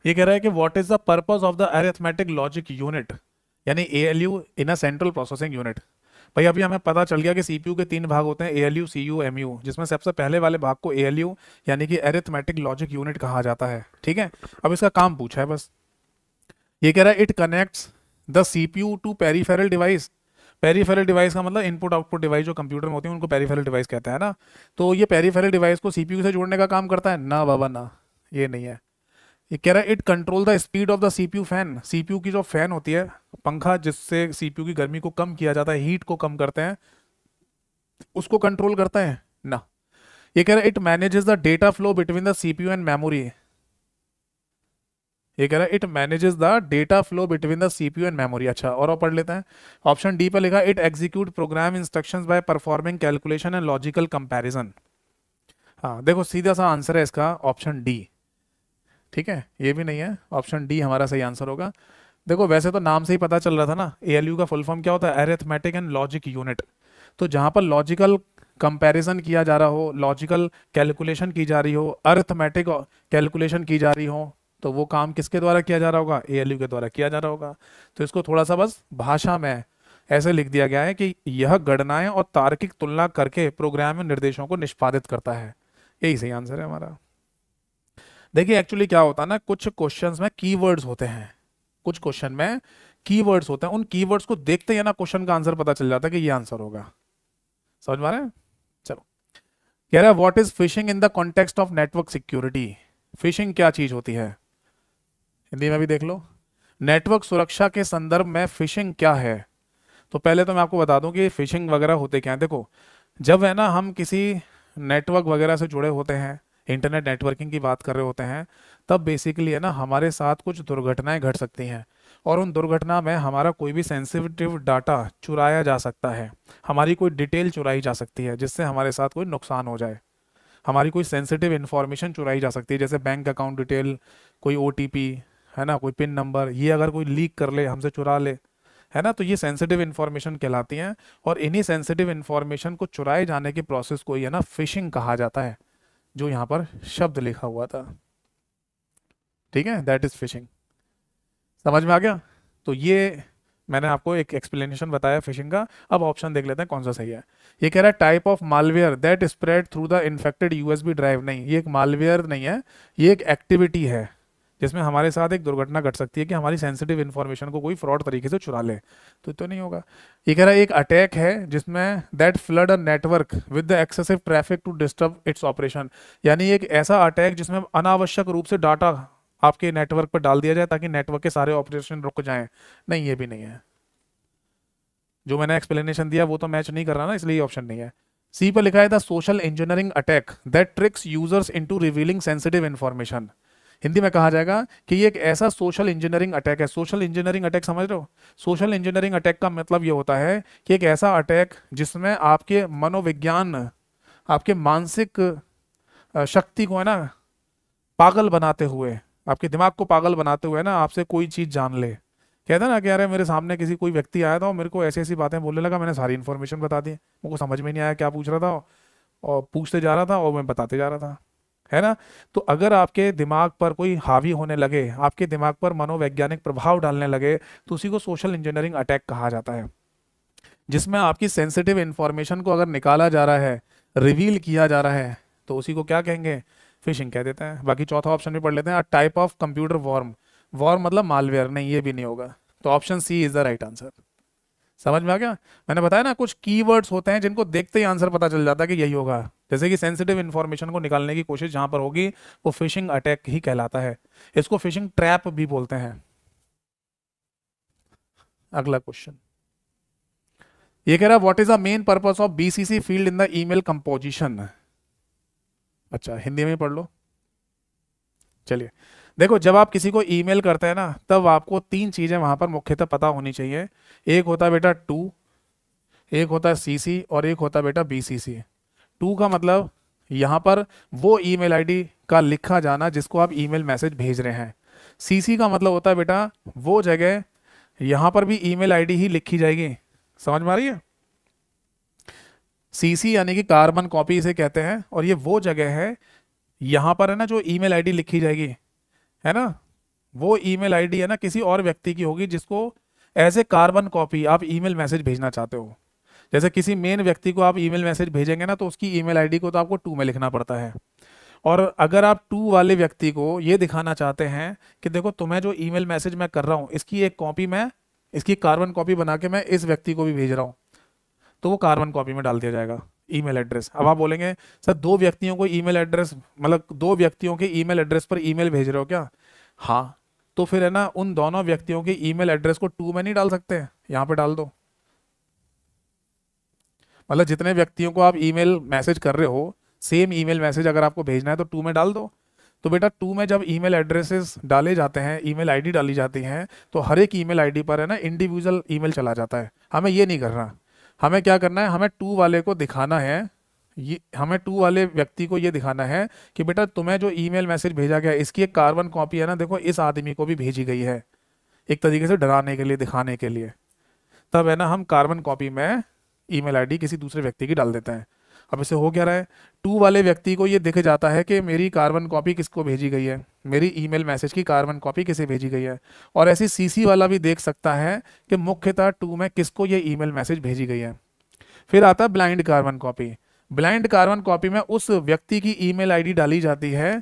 ये कह रहा है कि what is the purpose of the arithmetic logic unit यानी A L U in a central processing unit भाई अभी हमें पता चल गया कि सीपीयू के तीन भाग होते हैं A L U C U M U जिसमें सबसे पहले वाले भाग को ए एल यू यानी कि एरेथमेटिक लॉजिक यूनिट कहा जाता है ठीक है अब इसका काम पूछा है बस ये कह रहा है it connects the CPU to peripheral device peripheral device का मतलब इनपुट आउटपुट डिवाइस जो कंप्यूटर में होती है उनको पेरीफेरल डिवाइस कहते हैं ना तो ये पेरीफेरल डिवाइस को सीपीयू से जोड़ने का काम करता है ना बाबा ना ये नहीं है ये कह रहा है it control the speed of the CPU fan CPU की जो फैन होती है पंखा जिससे सीपीयू की गर्मी को कम किया जाता है हीट को कम करते हैं उसको कंट्रोल करता है ना ये कह रहा है it manages the data flow between the CPU and memory ये कह रहा है it manages the data flow between the CPU and memory अच्छा और पढ़ लेते हैं ऑप्शन डी पर लिखा it execute program instructions by performing calculation and logical comparison हाँ देखो सीधा सा आंसर है इसका ऑप्शन डी ठीक है ये भी नहीं है ऑप्शन डी हमारा सही आंसर होगा देखो वैसे तो नाम से ही पता चल रहा था ना ए का फुल फॉर्म क्या होता है एरेथमेटिक एंड लॉजिक यूनिट तो जहाँ पर लॉजिकल कंपेरिजन किया जा रहा हो लॉजिकल कैलकुलेशन की जा रही हो अर्थमेटिक कैलकुलेशन की जा रही हो तो वो काम किसके द्वारा किया जा रहा होगा ए के द्वारा किया जा रहा होगा तो इसको थोड़ा सा बस भाषा में ऐसे लिख दिया गया है कि यह गणनाएं और तार्किक तुलना करके प्रोग्राम निर्देशों को निष्पादित करता है यही सही आंसर है हमारा देखिए एक्चुअली क्या होता है ना कुछ क्वेश्चंस में कीवर्ड्स होते हैं कुछ क्वेश्चन में कीवर्ड्स होते हैं उन कीवर्ड्स को देखते ही ना क्वेश्चन का आंसर पता चल जाता है कि ये आंसर होगा समझ में रहे चलो कह रहे हैं what is phishing in the context of network security phishing क्या चीज होती है हिंदी में भी देख लो नेटवर्क सुरक्षा के संदर्भ में फिशिंग क्या है तो पहले तो मैं आपको बता दूं कि फिशिंग वगैरह होते क्या है देखो जब है ना हम किसी नेटवर्क वगैरह से जुड़े होते हैं इंटरनेट नेटवर्किंग की बात कर रहे होते हैं तब बेसिकली है ना हमारे साथ कुछ दुर्घटनाएं घट सकती हैं और उन दुर्घटना में हमारा कोई भी सेंसिटिव डाटा चुराया जा सकता है हमारी कोई डिटेल चुराई जा सकती है जिससे हमारे साथ कोई नुकसान हो जाए हमारी कोई सेंसिटिव इन्फॉर्मेशन चुराई जा सकती है जैसे बैंक अकाउंट डिटेल कोई ओ है ना कोई पिन नंबर ये अगर कोई लीक कर ले हमसे चुरा ले है ना तो ये सेंसिटिव इन्फॉर्मेशन कहलाती हैं और इन्हीं सेंसिटिव इन्फॉर्मेशन को चुराए जाने के प्रोसेस को ही है ना फिशिंग कहा जाता है जो यहाँ पर शब्द लिखा हुआ था ठीक है दैट इज फिशिंग समझ में आ गया तो ये मैंने आपको एक एक्सप्लेनेशन बताया फिशिंग का अब ऑप्शन देख लेते हैं कौन सा सही है ये कह रहा है type of malware that spread through the infected USB drive नहीं ये एक मालवेयर नहीं है ये एक एक्टिविटी है जिसमें हमारे साथ एक दुर्घटना घट सकती है कि हमारी सेंसिटिव इन्फॉर्मेशन को कोई फ्रॉड तरीके से चुरा ले तो तो नहीं होगा ये कह रहा है एक अटैक है जिसमें that flood a network with the excessive traffic to disturb its operation यानी एक ऐसा अटैक जिसमें अनावश्यक रूप से डाटा आपके नेटवर्क पर डाल दिया जाए ताकि नेटवर्क के सारे ऑपरेशन रुक जाए नहीं ये भी नहीं है जो मैंने एक्सप्लेनेशन दिया वो तो मैच नहीं कर रहा ना इसलिए ऑप्शन नहीं है सी पर लिखा है social engineering attack that tricks users into revealing sensitive information Hindi में कहा जाएगा कि ये एक ऐसा सोशल इंजीनियरिंग अटैक है सोशल इंजीनियरिंग अटैक समझ रहे हो सोशल इंजीनियरिंग अटैक का मतलब ये होता है कि एक ऐसा अटैक जिसमें आपके मनोविज्ञान आपके मानसिक शक्ति को है ना पागल बनाते हुए आपके दिमाग को पागल बनाते हुए ना आपसे कोई चीज़ जान ले कहता ना कि अरे मेरे सामने किसी कोई व्यक्ति आया था और मेरे को ऐसी ऐसी बातें बोलने लगा मैंने सारी इन्फॉर्मेशन बता दी मुझको समझ में नहीं आया क्या पूछ रहा था और पूछते जा रहा था और मैं बताते जा रहा था है ना तो अगर आपके दिमाग पर कोई हावी होने लगे आपके दिमाग पर मनोवैज्ञानिक प्रभाव डालने लगे तो उसी को सोशल इंजीनियरिंग अटैक कहा जाता है जिसमें आपकी सेंसिटिव इंफॉर्मेशन को अगर निकाला जा रहा है रिवील किया जा रहा है तो उसी को क्या कहेंगे फिशिंग कह देते हैं बाकी चौथा ऑप्शन भी पढ़ लेते हैं a type of computer worm worm मतलब मालवेयर नहीं ये भी नहीं होगा तो option C is the right answer समझ में आ गया मैंने बताया ना कुछ कीवर्ड्स होते हैं जिनको देखते ही आंसर पता चल जाता है कि यही होगा जैसे कि सेंसिटिव इन्फॉर्मेशन को निकालने की कोशिश जहां पर होगी वो फिशिंग अटैक ही कहलाता है इसको फिशिंग ट्रैप भी बोलते हैं अगला क्वेश्चन ये कह रहा है what is the main purpose of BCC field in the email composition अच्छा हिंदी में पढ़ लो चलिए देखो जब आप किसी को ईमेल करते हैं ना तब आपको तीन चीजें वहां पर मुख्यतः पता होनी चाहिए एक होता बेटा टू एक होता सीसी और एक होता बेटा बीसीसी टू का मतलब यहाँ पर वो ईमेल आईडी का लिखा जाना जिसको आप ईमेल मैसेज भेज रहे हैं सीसी का मतलब होता है बेटा वो जगह यहाँ पर भी ईमेल आईडी ही लिखी जाएगी समझ में आ रही है सीसी यानी कि कार्बन कॉपी इसे कहते हैं और ये वो जगह है यहाँ पर है ना जो ई मेल लिखी जाएगी है ना वो ई मेल है ना किसी और व्यक्ति की होगी जिसको एज ए कार्बन कॉपी आप मेल मैसेज भेजना चाहते हो जैसे किसी मेन व्यक्ति को आप ईमेल मैसेज भेजेंगे ना तो उसकी ईमेल आईडी को तो आपको टू में लिखना पड़ता है और अगर आप टू वाले व्यक्ति को ये दिखाना चाहते हैं कि देखो तुम्हें जो ईमेल मैसेज मैं कर रहा हूँ इसकी एक कॉपी मैं इसकी कार्बन कॉपी बना के मैं इस व्यक्ति को भी भेज रहा हूँ तो वो कार्बन कॉपी में डाल दिया जाएगा ईमेल एड्रेस अब आप बोलेंगे सर दो व्यक्तियों को ईमेल एड्रेस मतलब दो व्यक्तियों के ईमेल एड्रेस पर ईमेल भेज रहे हो क्या हाँ तो फिर है ना उन दोनों व्यक्तियों के ईमेल एड्रेस को टू में नहीं डाल सकते यहाँ पे डाल दो मतलब जितने व्यक्तियों को आप ईमेल मैसेज कर रहे हो सेम ईमेल मैसेज अगर आपको भेजना है तो टू में डाल दो तो बेटा टू में जब ईमेल एड्रेसेस डाले जाते हैं ईमेल आईडी डाली जाती हैं तो हर एक ईमेल आईडी पर है ना इंडिविजुअल ईमेल चला जाता है हमें ये नहीं करना हमें क्या करना है हमें टू वाले को दिखाना है ये हमें टू वाले व्यक्ति को ये दिखाना है कि बेटा तुम्हें जो ईमेल मैसेज भेजा गया इसकी एक कार्बन कॉपी है ना देखो इस आदमी को भी भेजी गई है एक तरीके से डराने के लिए दिखाने के लिए तब है ना हम कार्बन कॉपी में ईमेल आईडी किसी दूसरे व्यक्ति की डाल देते हैं अब इसे हो क्या रहा है टू वाले व्यक्ति को ये दिख जाता है कि मेरी कार्बन कॉपी किसको भेजी गई है मेरी ईमेल मैसेज की कार्बन कॉपी किसे भेजी गई है और ऐसी सीसी वाला भी देख सकता है कि मुख्यतः टू में किसको ये ईमेल मैसेज भेजी गई है फिर आता है blind carbon copy blind carbon copy में उस व्यक्ति की ई मेल डाली जाती है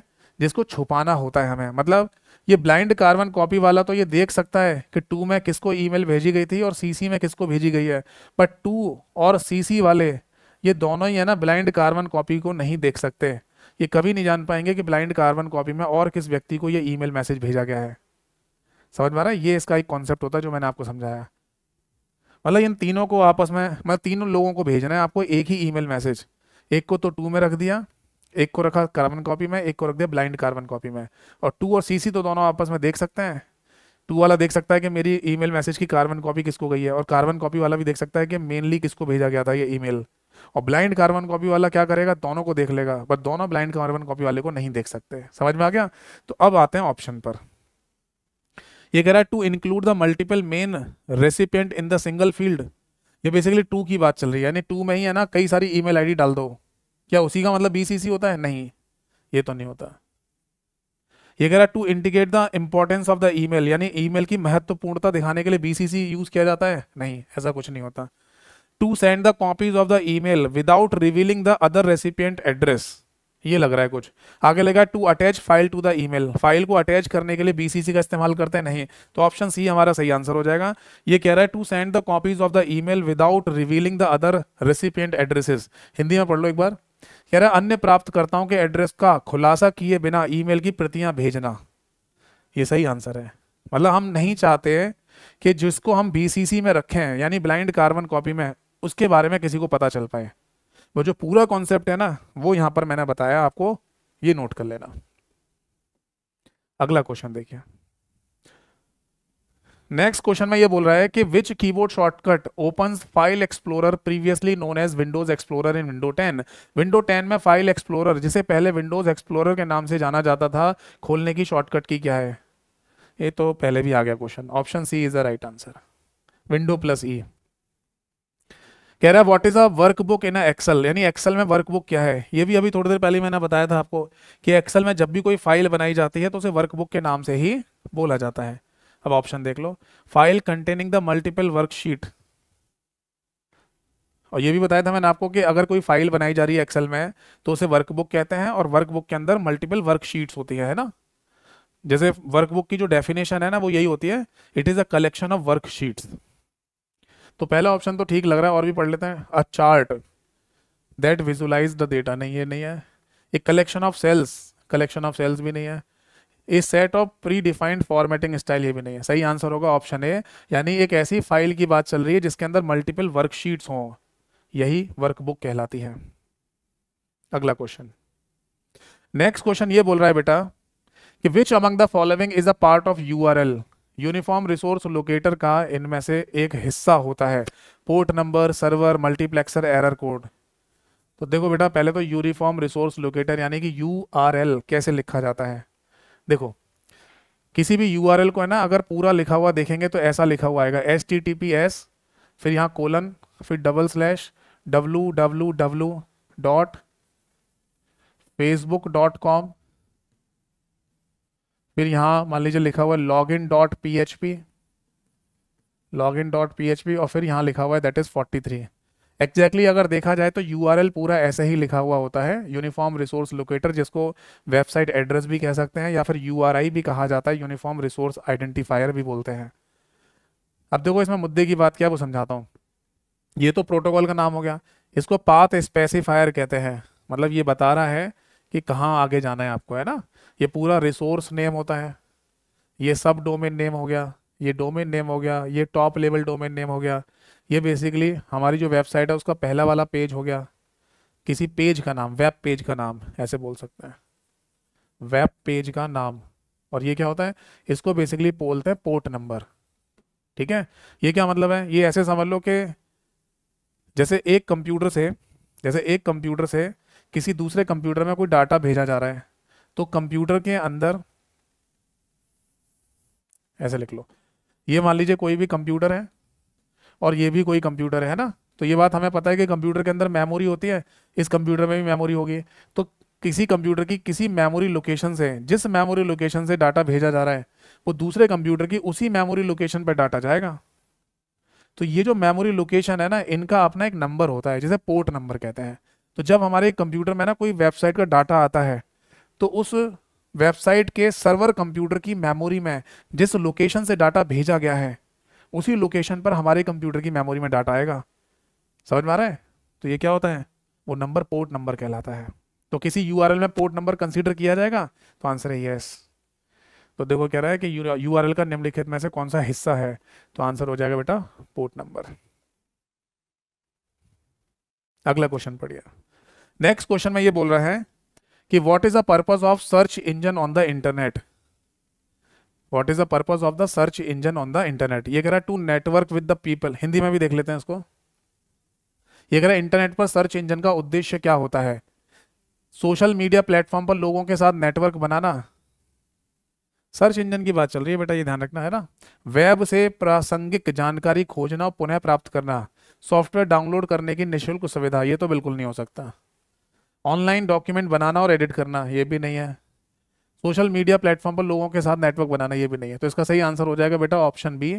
जिसको छुपाना होता है हमें मतलब ये ब्लाइंड कार्बन कॉपी वाला तो ये देख सकता है कि टू में किसको ईमेल भेजी गई थी और सीसी में किसको भेजी गई है बट टू और सीसी वाले ये दोनों ही है ना ब्लाइंड कार्बन कॉपी को नहीं देख सकते ये कभी नहीं जान पाएंगे कि ब्लाइंड कार्बन कॉपी में और किस व्यक्ति को ये ईमेल मैसेज भेजा गया है समझ में आ रहा ये इसका एक कॉन्सेप्ट होता है जो मैंने आपको समझाया मतलब इन तीनों को आपस में मतलब तीनों लोगों को भेजना है आपको एक ही ई मैसेज एक को तो टू में रख दिया एक को रखा कार्बन कॉपी में एक को रख दिया ब्लाइंड कार्बन कॉपी में और टू और सीसी तो दोनों आपस में देख सकते हैं टू वाला देख सकता है कि मेरी ईमेल मैसेज की कार्बन कॉपी किसको गई है और कार्बन कॉपी वाला भी देख सकता है कि मेनली किसको भेजा गया था ये ईमेल और ब्लाइंड कार्बन कॉपी वाला क्या करेगा दोनों को देख लेगा बट दोनों ब्लाइंड कार्बन कॉपी वाले को नहीं देख सकते समझ में आ गया तो अब आते हैं ऑप्शन पर ये कह रहा है to include the multiple main recipient in the single field ये बेसिकली टू की बात चल रही है यानी टू में ही है ना कई सारी ईमेल आईडी डाल दो क्या उसी का मतलब बीसीसी होता है नहीं ये तो नहीं होता ये कह रहा to indicate the importance of the email यानी ईमेल की महत्वपूर्णता दिखाने के लिए बीसीसी यूज किया जाता है नहीं ऐसा कुछ नहीं होता to send the copies of the email without revealing the other recipient address ये लग रहा है कुछ आगे लगा to attach file to the email file को अटैच करने के लिए बीसीसी का इस्तेमाल करते हैं नहीं तो ऑप्शन सी हमारा सही आंसर हो जाएगा ये कह रहा है to send the copies of the email without revealing the other recipient addresses Hindi में पढ़ लो एक बार कह रहा अन्य प्राप्तकर्ताओं के एड्रेस का खुलासा किए बिना ईमेल की प्रतियां भेजना ये सही आंसर है मतलब हम नहीं चाहते कि जिसको हम बीसीसी में हैं यानी ब्लाइंड कार्बन कॉपी में उसके बारे में किसी को पता चल पाए वो जो पूरा कॉन्सेप्ट है ना वो यहाँ पर मैंने बताया आपको ये नोट कर लेना अगला क्वेश्चन देखिए नेक्स्ट क्वेश्चन में ये बोल रहा है कि which keyboard shortcut open file explorer previously known as Windows explorer in window 10 window 10 में फाइल एक्सप्लोरर जिसे पहले विंडोज एक्सप्लोरर के नाम से जाना जाता था खोलने की शॉर्टकट की क्या है ये तो पहले भी आ गया question option C is the right answer window plus E कह रहा है what is a workbook in Excel यानी एक्सल में वर्क बुक क्या है ये भी अभी थोड़ी देर पहले मैंने बताया था आपको कि एक्सल में जब भी कोई फाइल बनाई जाती है तो उसे वर्क बुक के नाम से ही बोला जाता है अब ऑप्शन देख लो file containing the multiple worksheet और ये भी बताया था मैंने आपको कि अगर कोई फाइल बनाई जा रही है एक्सेल में तो उसे वर्कबुक कहते हैं और वर्कबुक के अंदर मल्टीपल वर्कशीट्स होती है, है ना जैसे वर्कबुक की जो डेफिनेशन है ना वो यही होती है it is a collection of worksheets तो पहला ऑप्शन तो ठीक लग रहा है और भी पढ़ लेते हैं a chart that visualize the data नहीं ये नहीं है एक collection of cells collection of cells भी नहीं है a set of predefined formatting style ये भी नहीं है सही आंसर होगा ऑप्शन ए यानी एक ऐसी फाइल की बात चल रही है जिसके अंदर मल्टीपल वर्कशीट्स हों यही वर्कबुक कहलाती है अगला क्वेश्चन नेक्स्ट क्वेश्चन ये बोल रहा है बेटा कि which among the following is a part of U R L uniform resource locator का इनमें से एक हिस्सा होता है port number server multiplexer error code तो देखो बेटा पहले तो यूनिफॉर्म रिसोर्स लोकेटर यानी कि यू कैसे लिखा जाता है देखो किसी भी यू को है ना अगर पूरा लिखा हुआ देखेंगे तो ऐसा लिखा हुआ आएगा S T T P S फिर यहाँ कोलन फिर double slash W W W dot Facebook dot com फिर यहाँ मान लीजिए लिखा हुआ है log in dot P H P log in dot P H P और फिर यहाँ लिखा हुआ है that is forty three exactly exactly अगर देखा जाए तो यू पूरा ऐसे ही लिखा हुआ होता है यूनिफॉर्म रिसोर्स लोकेटर जिसको वेबसाइट एड्रेस भी कह सकते हैं या फिर यू भी कहा जाता है यूनिफॉर्म रिसोर्स आइडेंटिफायर भी बोलते हैं अब देखो इसमें मुद्दे की बात क्या वो समझाता हूँ ये तो प्रोटोकॉल का नाम हो गया इसको पाथ स्पेसिफायर कहते हैं मतलब ये बता रहा है कि कहाँ आगे जाना है आपको है ना ये पूरा रिसोर्स नेम होता है ये सब डोमेन नेम हो गया ये डोमेन नेम हो गया ये टॉप लेवल डोमेन नेम हो गया ये बेसिकली हमारी जो वेबसाइट है उसका पहला वाला पेज हो गया किसी पेज का नाम वेब पेज का नाम ऐसे बोल सकते हैं वेब पेज का नाम और ये क्या होता है इसको बेसिकली बोलते हैं पोर्ट नंबर ठीक है ये क्या मतलब है ये ऐसे समझ लो कि जैसे एक कंप्यूटर से जैसे एक कंप्यूटर से किसी दूसरे कंप्यूटर में कोई डाटा भेजा जा रहा है तो कंप्यूटर के अंदर ऐसे लिख लो ये मान लीजिए कोई भी कंप्यूटर है और ये भी कोई कंप्यूटर है ना तो ये बात हमें पता है कि कंप्यूटर के अंदर मेमोरी होती है इस कंप्यूटर में भी मेमोरी होगी तो किसी कंप्यूटर की किसी मेमोरी लोकेशन से जिस मेमोरी लोकेशन से डाटा भेजा जा रहा है वो दूसरे कंप्यूटर की उसी मेमोरी लोकेशन पर डाटा जाएगा तो ये जो मेमोरी लोकेशन है ना इनका अपना एक नंबर होता है जिसे पोर्ट नंबर कहते हैं तो जब हमारे कंप्यूटर में ना कोई वेबसाइट का डाटा आता है तो उस वेबसाइट के सर्वर कंप्यूटर की मेमोरी में जिस लोकेशन से डाटा भेजा गया है उसी लोकेशन पर हमारे कंप्यूटर की मेमोरी में डाटा आएगा समझ में आ रहा है तो ये क्या होता है वो नंबर पोर्ट नंबर कहलाता है तो किसी यू में पोर्ट नंबर कंसिडर किया जाएगा तो आंसर है येस तो देखो कह रहा है कि यू आर का निम्नलिखित में से कौन सा हिस्सा है तो आंसर हो जाएगा बेटा पोर्ट नंबर अगला क्वेश्चन पढ़िए नेक्स्ट क्वेश्चन में ये बोल रहा है कि what is the purpose of search engine on the internet what is the purpose of the search engine on the internet ये कह रहा है to network with the people Hindi में भी देख लेते हैं इसको ये कह रहा है इंटरनेट पर सर्च इंजन का उद्देश्य क्या होता है सोशल मीडिया प्लेटफॉर्म पर लोगों के साथ नेटवर्क बनाना सर्च इंजन की बात चल रही है बेटा ये ध्यान रखना है ना वेब से प्रासंगिक जानकारी खोजना और पुनः प्राप्त करना सॉफ्टवेयर डाउनलोड करने की निःशुल्क सुविधा ये तो बिल्कुल नहीं हो सकता ऑनलाइन डॉक्यूमेंट बनाना और एडिट करना ये भी नहीं है सोशल मीडिया प्लेटफॉर्म पर लोगों के साथ नेटवर्क बनाना ये भी नहीं है तो इसका सही आंसर हो जाएगा बेटा ऑप्शन बी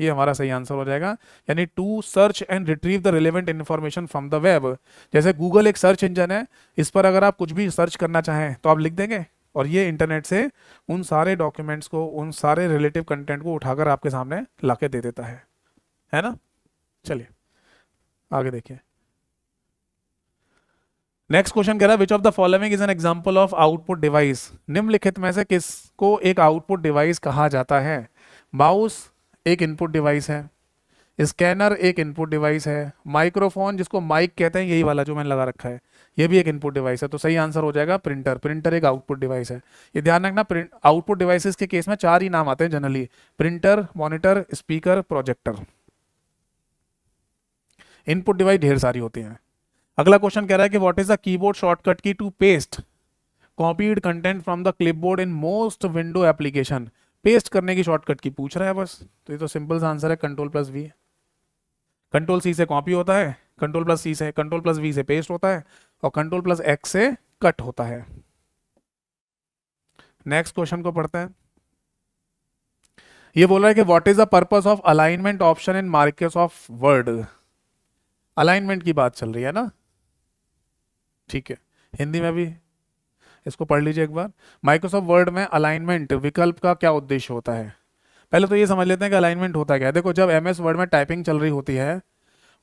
ये हमारा सही आंसर हो जाएगा यानी to search and retrieve the relevant information from the web जैसे गूगल एक सर्च इंजन है इस पर अगर आप कुछ भी सर्च करना चाहें तो आप लिख देंगे और ये इंटरनेट से उन सारे डॉक्यूमेंट्स को उन सारे रिलेटिव कंटेंट को उठाकर आपके सामने ला दे देता है है ना चलिए आगे देखिए नेक्स्ट क्वेश्चन कह रहा है which of the following is an example of output device निम्नलिखित में से किसको एक आउटपुट डिवाइस कहा जाता है माउस एक इनपुट डिवाइस है स्कैनर एक इनपुट डिवाइस है माइक्रोफोन जिसको माइक कहते हैं यही वाला जो मैंने लगा रखा है ये भी एक इनपुट डिवाइस है तो सही आंसर हो जाएगा प्रिंटर प्रिंटर एक आउटपुट डिवाइस है ये ध्यान रखना प्रिंट आउटपुट डिवाइसेस के केस में चार ही नाम आते हैं generally printer monitor speaker projector input device ढेर सारी होती हैं अगला क्वेश्चन कह रहा है कि what is the keyboard shortcut key to paste copied content from the clipboard in most window application paste करने की शॉर्टकट की पूछ रहा है बस तो ये तो सिंपल सा आंसर है control plus V control C से कॉपी होता है कंट्रोल प्लस सी से कंट्रोल प्लस वी से पेस्ट होता है और कंट्रोल प्लस एक्स से कट होता है नेक्स्ट क्वेश्चन को पढ़ते हैं ये बोल रहा है कि what is the purpose of alignment option in market of Word alignment की बात चल रही है ना ठीक है हिंदी में भी इसको पढ़ लीजिए एक बार माइक्रोसॉफ्ट वर्ड में अलाइनमेंट विकल्प का क्या उद्देश्य होता है पहले तो ये समझ लेते हैं कि अलाइनमेंट होता क्या है देखो जब एम एस वर्ड में टाइपिंग चल रही होती है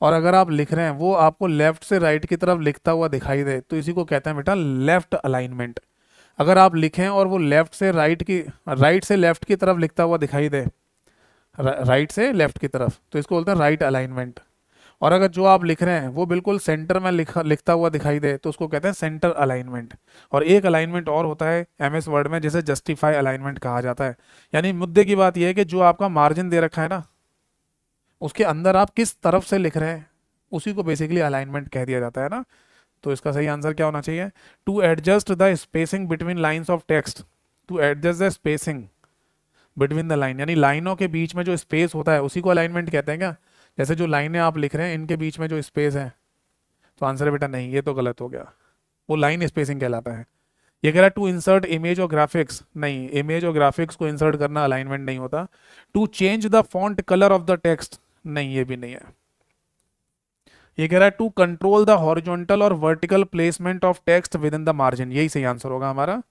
और अगर आप लिख रहे हैं वो आपको लेफ्ट से राइट की तरफ लिखता हुआ दिखाई दे तो इसी को कहते हैं बेटा लेफ्ट अलाइनमेंट अगर आप लिखें और वो लेफ्ट से राइट की राइट से लेफ्ट की तरफ लिखता हुआ दिखाई दे राइट से लेफ्ट की तरफ तो इसको बोलते हैं राइट अलाइनमेंट और अगर जो आप लिख रहे हैं वो बिल्कुल सेंटर में लिखा लिखता हुआ दिखाई दे तो उसको कहते हैं सेंटर अलाइनमेंट और एक अलाइनमेंट और होता है एम एस वर्ड में जिसे जस्टिफाई अलाइनमेंट कहा जाता है यानी मुद्दे की बात यह है कि जो आपका मार्जिन दे रखा है ना उसके अंदर आप किस तरफ से लिख रहे हैं उसी को बेसिकली अलाइनमेंट कह दिया जाता है ना तो इसका सही आंसर क्या होना चाहिए to adjust the spacing between lines of text to adjust the spacing between the line यानी लाइनों के बीच में जो स्पेस होता है उसी को अलाइनमेंट कहते हैं क्या जैसे जो लाइनें आप लिख रहे हैं इनके बीच में जो स्पेस तो है तो आंसर बेटा नहीं ये तो गलत हो गया वो लाइन स्पेसिंग कहलाता है ये कह रहा टू इंसर्ट इमेज और ग्राफिक्स नहीं इमेज और ग्राफिक्स को इंसर्ट करना अलाइनमेंट नहीं होता to change the font colour of the text नहीं ये भी नहीं है ये कह रहा है टू कंट्रोल द हॉरिजॉन्टल और vertical placement of text within the margin यही सही आंसर होगा हमारा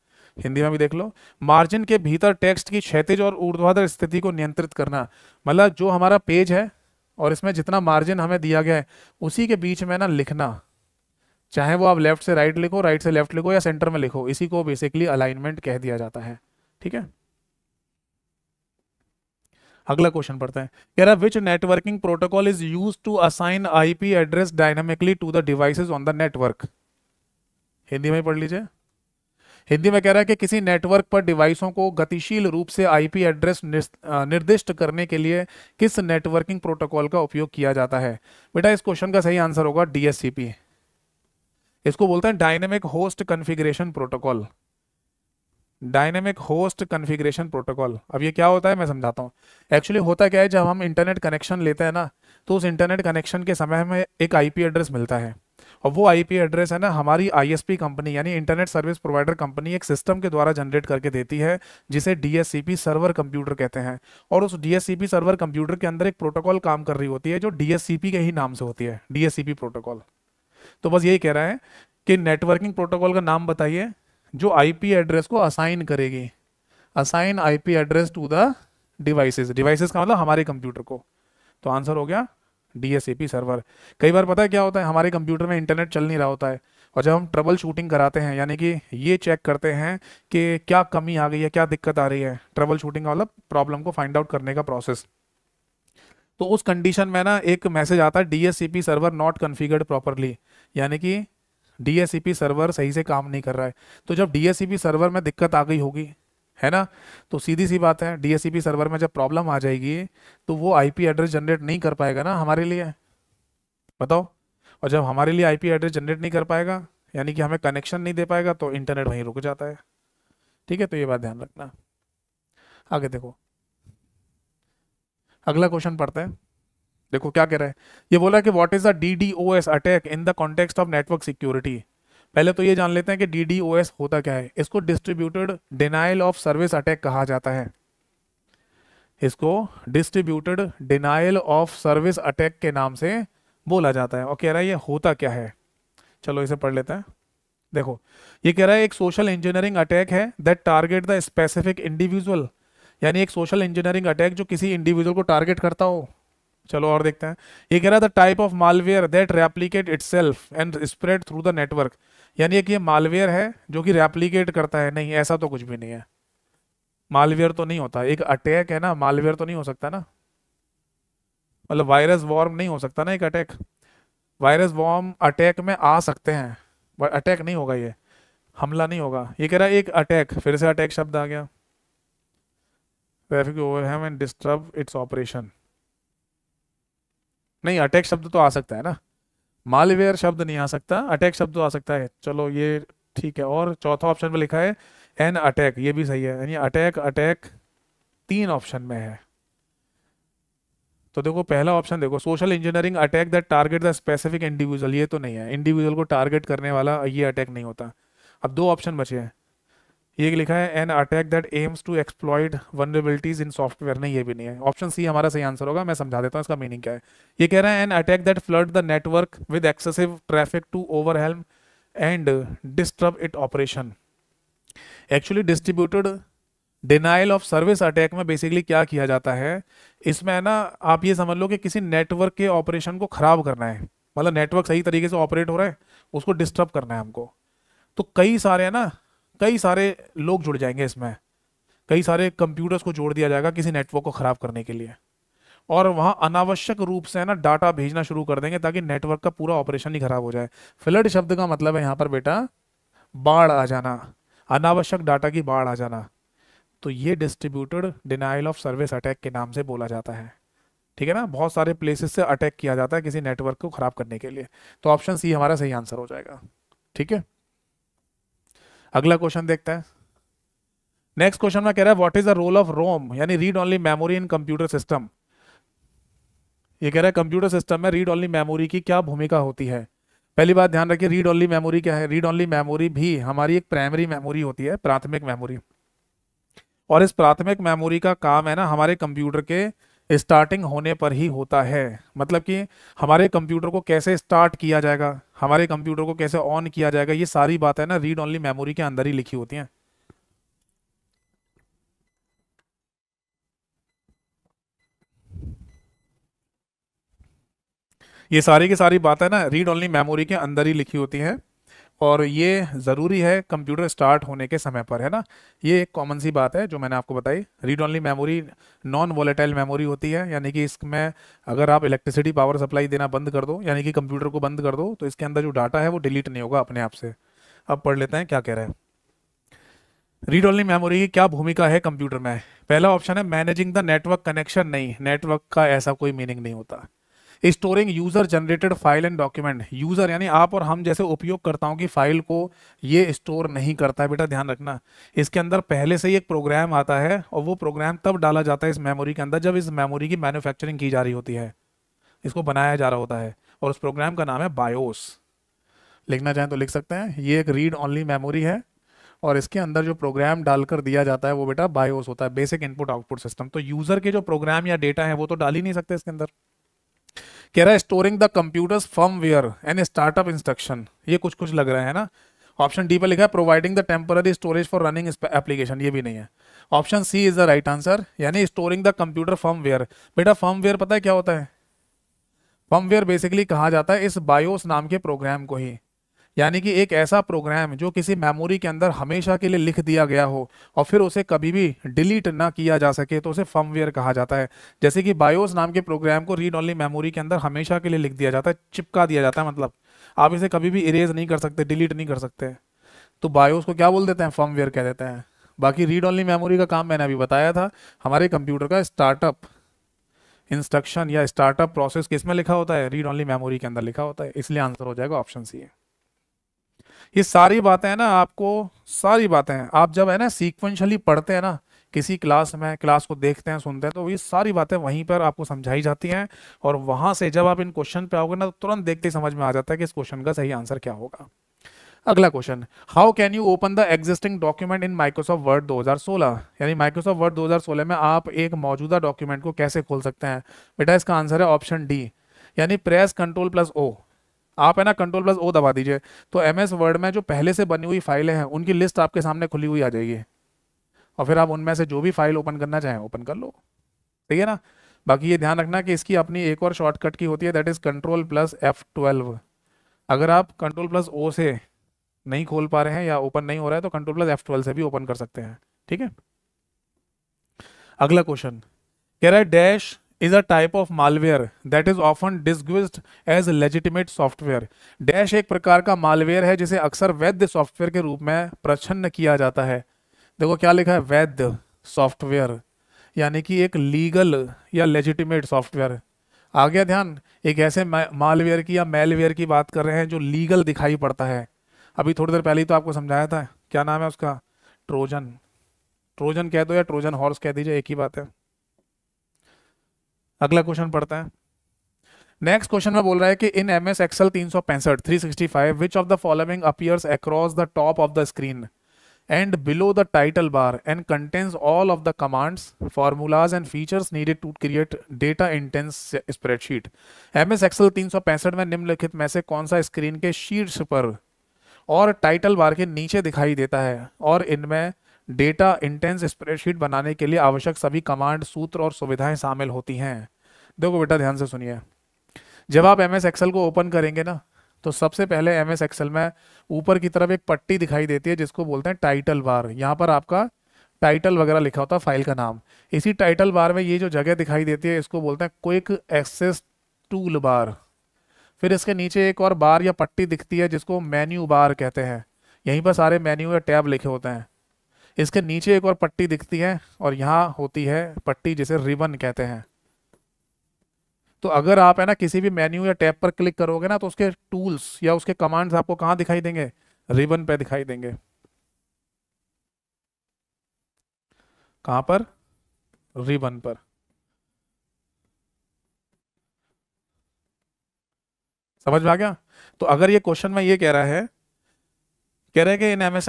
हिंदी में भी देख लो मार्जिन के भीतर टेक्स्ट की क्षेत्र और ऊर्ध्वाधर स्थिति को नियंत्रित करना मतलब जो हमारा पेज है और इसमें जितना मार्जिन हमें दिया गया है उसी के बीच में ना लिखना चाहे वो आप लेफ्ट से राइट लिखो राइट से लेफ्ट लिखो या सेंटर में लिखो इसी को बेसिकली अलाइनमेंट कह दिया जाता है ठीक है अगला क्वेश्चन पढ़ते हैं कह रहा which networking protocol is use to assign IP address dynamically to the devices on the network Hindi में पढ़ लीजिए हिंदी में कह रहा है कि किसी नेटवर्क पर डिवाइसों को गतिशील रूप से आईपी एड्रेस निर्दिष्ट करने के लिए किस नेटवर्किंग प्रोटोकॉल का उपयोग किया जाता है बेटा इस क्वेश्चन का सही आंसर होगा डीएससीपी इसको बोलते हैं dynamic host configuration protocol dynamic host configuration protocol अब ये क्या होता है मैं समझाता हूँ एक्चुअली होता क्या है जब हम इंटरनेट कनेक्शन लेते हैं ना तो उस इंटरनेट कनेक्शन के समय में एक आईपी एड्रेस मिलता है और वो आईपी एड्रेस है ना हमारी आईएसपी कंपनी यानी इंटरनेट सर्विस प्रोवाइडर कंपनी एक सिस्टम के द्वारा जनरेट करके देती है जिसे डीएससीपी सर्वर कंप्यूटर कहते हैं और उस डीएससीपी सर्वर कंप्यूटर के अंदर एक प्रोटोकॉल काम कर रही होती है जो डीएससीपी के ही नाम से होती है डीएससीपी प्रोटोकॉल तो बस यही कह रहा है कि नेटवर्किंग प्रोटोकॉल का नाम बताइए जो पी एड्रेस को असाइन करेगी assign P address to the devices devices का मतलब हमारे कंप्यूटर को तो आंसर हो गया डी सर्वर कई बार पता है क्या होता है हमारे कंप्यूटर में इंटरनेट चल नहीं रहा होता है और जब हम ट्रबल शूटिंग कराते हैं यानी कि ये चेक करते हैं कि क्या कमी आ गई है क्या दिक्कत आ रही है ट्रबल शूटिंग मतलब प्रॉब्लम को फाइंड आउट करने का प्रोसेस तो उस कंडीशन में ना एक मैसेज आता है D server not configured properly यानी कि डी सर्वर सही से काम नहीं कर रहा है तो जब डी सर्वर में दिक्कत आ गई होगी है ना तो सीधी सी बात है डीएससीपी सर्वर e में जब प्रॉब्लम आ जाएगी तो वो आईपी एड्रेस जनरेट नहीं कर पाएगा ना हमारे लिए बताओ और जब हमारे लिए आईपी एड्रेस जनरेट नहीं कर पाएगा यानी कि हमें कनेक्शन नहीं दे पाएगा तो इंटरनेट वहीं रुक जाता है ठीक है तो ये बात ध्यान रखना आगे देखो अगला क्वेश्चन पढ़ते हैं देखो क्या कह रहा है ये बोला कि what is the D D O S attack in the context of network security पहले तो ये जान लेते हैं कि डी होता क्या है इसको distributed denial of service attack कहा जाता है इसको distributed denial of service attack के नाम से बोला जाता है और कह रहा है ये होता क्या है चलो इसे पढ़ लेते हैं देखो ये कह रहा है एक सोशल इंजीनियरिंग अटैक है that target the specific individual यानी एक सोशल इंजीनियरिंग अटैक जो किसी इंडिविजुअल को टारगेट करता हो चलो और देखते हैं ये कह रहा the type of malware that replicate itself and spread through the network यानी एक ये मालवेयर है जो कि रेप्लीकेट करता है नहीं ऐसा तो कुछ भी नहीं है मालवेयर तो नहीं होता एक अटैक है ना मालवेयर तो नहीं हो सकता ना मतलब वायरस वॉर्म नहीं हो सकता ना एक अटैक वायरस वॉर्म अटैक में आ सकते हैं बट अटैक नहीं होगा ये हमला नहीं होगा ये कह रहा है एक अटैक फिर से अटैक शब्द आ गया traffic overwhelm and disturb its operation नहीं अटैक शब्द तो आ सकता है ना मालवेयर शब्द नहीं आ सकता अटैक शब्द तो आ सकता है चलो ये ठीक है और चौथा ऑप्शन में लिखा है एन अटैक ये भी सही है यानी अटैक अटैक तीन ऑप्शन में है तो देखो पहला ऑप्शन देखो social engineering attack that target the specific individual ये तो नहीं है इंडिविजुअल को टारगेट करने वाला ये अटैक नहीं होता अब दो ऑप्शन बचे हैं ये लिखा है an attack that aims to exploit vulnerabilities in software नहीं ये भी नहीं है ऑप्शन सी हमारा सही आंसर होगा मैं समझा देता हूँ इसका मीनिंग क्या है ये कह रहा है an attack that flood the network with excessive traffic to over and disturb it operation actually distributed denial of service attack में बेसिकली क्या किया जाता है इसमें है ना आप ये समझ लो कि किसी नेटवर्क के ऑपरेशन को ख़राब करना है मतलब नेटवर्क सही तरीके से ऑपरेट हो रहा है उसको डिस्टर्ब करना है हमको तो कई सारे है ना कई सारे लोग जुड़ जाएंगे इसमें कई सारे कंप्यूटर्स को जोड़ दिया जाएगा किसी नेटवर्क को ख़राब करने के लिए और वहाँ अनावश्यक रूप से है ना डाटा भेजना शुरू कर देंगे ताकि नेटवर्क का पूरा ऑपरेशन ही खराब हो जाए फ्लड शब्द का मतलब है यहाँ पर बेटा बाढ़ आ जाना अनावश्यक डाटा की बाढ़ आ जाना तो ये distributed denial of service attack के नाम से बोला जाता है ठीक है ना बहुत सारे प्लेसेस से अटैक किया जाता है किसी नेटवर्क को ख़राब करने के लिए तो ऑप्शन सी हमारा सही आंसर हो जाएगा ठीक है अगला क्वेश्चन देखते हैं नेक्स्ट क्वेश्चन में कह रहा है what is the role of ROM यानी read only memory in computer system ये कह रहा है कंप्यूटर सिस्टम में रीड ओनली मेमोरी की क्या भूमिका होती है पहली बात ध्यान रखिए रीड ओनली मेमोरी क्या है रीड ओनली मेमोरी भी हमारी एक प्राइमरी मेमोरी होती है प्राथमिक मेमोरी और इस प्राथमिक मेमोरी का काम है ना हमारे कंप्यूटर के स्टार्टिंग होने पर ही होता है मतलब कि हमारे कंप्यूटर को कैसे स्टार्ट किया जाएगा हमारे कंप्यूटर को कैसे ऑन किया जाएगा ये सारी बात है ना रीड ऑनली मेमोरी के अंदर ही लिखी होती हैं ये सारी की सारी बात है ना रीड ऑनली मेमोरी के अंदर ही लिखी होती है और ये ज़रूरी है कंप्यूटर स्टार्ट होने के समय पर है ना ये एक कॉमन सी बात है जो मैंने आपको बताई read only memory non volatile memory होती है यानी कि इसमें अगर आप इलेक्ट्रिसिटी पावर सप्लाई देना बंद कर दो यानी कि कंप्यूटर को बंद कर दो तो इसके अंदर जो डाटा है वो डिलीट नहीं होगा अपने आप से अब पढ़ लेते हैं क्या कह रहे हैं रीड ओनली मेमोरी की क्या भूमिका है कंप्यूटर में पहला ऑप्शन है मैनेजिंग द नेटवर्क कनेक्शन नहीं नेटवर्क का ऐसा कोई मीनिंग नहीं होता storing user generated file and document user यानी आप और हम जैसे उपयोगकर्ताओं की फाइल को ये स्टोर नहीं करता है बेटा ध्यान रखना इसके अंदर पहले से ही एक प्रोग्राम आता है और वो प्रोग्राम तब डाला जाता है इस मेमोरी के अंदर जब इस मेमोरी की मैन्युफैक्चरिंग की जा रही होती है इसको बनाया जा रहा होता है और उस प्रोग्राम का नाम है बायोस लिखना चाहें तो लिख सकते हैं ये एक रीड ऑनली मेमोरी है और इसके अंदर जो प्रोग्राम डालकर दिया जाता है वो बेटा बायोस होता है बेसिक इनपुट आउटपुट सिस्टम तो यूज़र के जो प्रोग्राम या डेटा है वो तो डाल ही नहीं सकते इसके अंदर कह रहा है storing the computer's ware an startup instruction ये कुछ कुछ लग रहा है ना ऑप्शन डी पर लिखा है providing the temporary storage for running application ये भी नहीं है option C is the right answer यानी स्टोरिंग द कंप्यूटर वेयर बेटा वेयर पता है क्या होता है वेयर बेसिकली कहा जाता है इस बायोस नाम के प्रोग्राम को ही यानी कि एक ऐसा प्रोग्राम जो किसी मेमोरी के अंदर हमेशा के लिए लिख दिया गया हो और फिर उसे कभी भी डिलीट ना किया जा सके तो उसे फर्मवेयर कहा जाता है जैसे कि बायोस नाम के प्रोग्राम को रीड ऑनली मेमोरी के अंदर हमेशा के लिए लिख दिया जाता है चिपका दिया जाता है मतलब आप इसे कभी भी इरेज नहीं कर सकते डिलीट नहीं कर सकते तो बायोस को क्या बोल देते हैं फर्मवेयर कह देते हैं बाकी रीड ऑनली मेमोरी का काम मैंने अभी बताया था हमारे कंप्यूटर का स्टार्टअप इंस्ट्रक्शन या स्टार्टअप प्रोसेस किस में लिखा होता है रीड ऑनली मेमोरी के अंदर लिखा होता है इसलिए आंसर हो जाएगा ऑप्शन सी है ये सारी बातें हैं ना आपको सारी बातें हैं आप जब है ना सीक्वेंशली पढ़ते हैं ना किसी क्लास में क्लास को देखते हैं सुनते हैं तो ये सारी बातें वहीं पर आपको समझाई जाती हैं और वहां से जब आप इन क्वेश्चन पे आओगे ना तो तुरंत देखते ही समझ में आ जाता है कि इस क्वेश्चन का सही आंसर क्या होगा अगला question how can you open the existing document in Microsoft Word 2016 यानी माइक्रोसॉफ्ट वर्ड 2016 में आप एक मौजूदा डॉक्यूमेंट को कैसे खोल सकते हैं बेटा इसका आंसर है ऑप्शन डी यानी प्रेस कंट्रोल प्लस ओ आप है ना कंट्रोल प्लस ओ दबा दीजिए तो एम एस वर्ड में जो पहले से बनी हुई फाइलें हैं उनकी लिस्ट आपके सामने खुली हुई आ जाएगी और फिर आप उनमें से जो भी फाइल ओपन करना चाहें ओपन कर लो ठीक है ना बाकी ये ध्यान रखना कि इसकी अपनी एक और शॉर्टकट की होती है that is control plus F twelve अगर आप कंट्रोल प्लस ओ से नहीं खोल पा रहे हैं या ओपन नहीं हो रहा है तो कंट्रोल प्लस एफ ट्वेल्व से भी ओपन कर सकते हैं ठीक है अगला क्वेश्चन कह रहा है dash is a type of malware that is often disguised as legitimate software. Dash एक प्रकार का मालवेयर है जिसे अक्सर वैद्य सॉफ्टवेयर के रूप में प्रछन्न किया जाता है देखो क्या लिखा है वैध सॉफ्टवेयर यानी कि एक लीगल या लेजिटिमेट सॉफ्टवेयर आ गया ध्यान एक ऐसे मालवेयर की या मेलवेयर की बात कर रहे हैं जो लीगल दिखाई पड़ता है अभी थोड़ी देर पहले ही तो आपको समझाया था क्या नाम है उसका ट्रोजन ट्रोजन कह दो या ट्रोजन हॉर्स कह दीजिए एक ही बात है अगला क्वेश्चन पढ़ता है नेक्स्ट क्वेश्चन में बोल रहा है कि इन एम एस एक्सएल तीन सौ पैंसठ three sixty five which of the following appears across the top of the screen and below the title bar and title all of the commands of and features needed to create data intense spreadsheet M S spreadsheet तीन सौ पैंसठ में निम्नलिखित में से कौन सा screen के शीर्ष पर और टाइटल बार के नीचे दिखाई देता है और इनमें डेटा इंटेंस स्प्रेडशीट बनाने के लिए आवश्यक सभी कमांड सूत्र और सुविधाएं शामिल होती हैं देखो बेटा ध्यान से सुनिए जब आप एम एस एक्सेल को ओपन करेंगे ना तो सबसे पहले एम एस एक्सेल में ऊपर की तरफ एक पट्टी दिखाई देती है जिसको बोलते हैं टाइटल बार यहाँ पर आपका टाइटल वगैरह लिखा होता है फाइल का नाम इसी टाइटल बार में ये जो जगह दिखाई देती है इसको बोलते हैं क्विक एक्सेस टूल बार फिर इसके नीचे एक और बार या पट्टी दिखती है जिसको मेन्यू बार कहते हैं यहीं पर सारे मेन्यू या टैब लिखे होते हैं इसके नीचे एक और पट्टी दिखती है और यहाँ होती है पट्टी जिसे रिबन कहते हैं तो अगर आप है ना किसी भी मेन्यू या टैब पर क्लिक करोगे ना तो उसके टूल्स या उसके कमांड्स आपको कहाँ दिखाई देंगे रिबन पे दिखाई देंगे कहाँ पर रिबन पर समझ में आ गया तो अगर ये क्वेश्चन में ये कह रहा है कह रहे हैं कि इन एम एस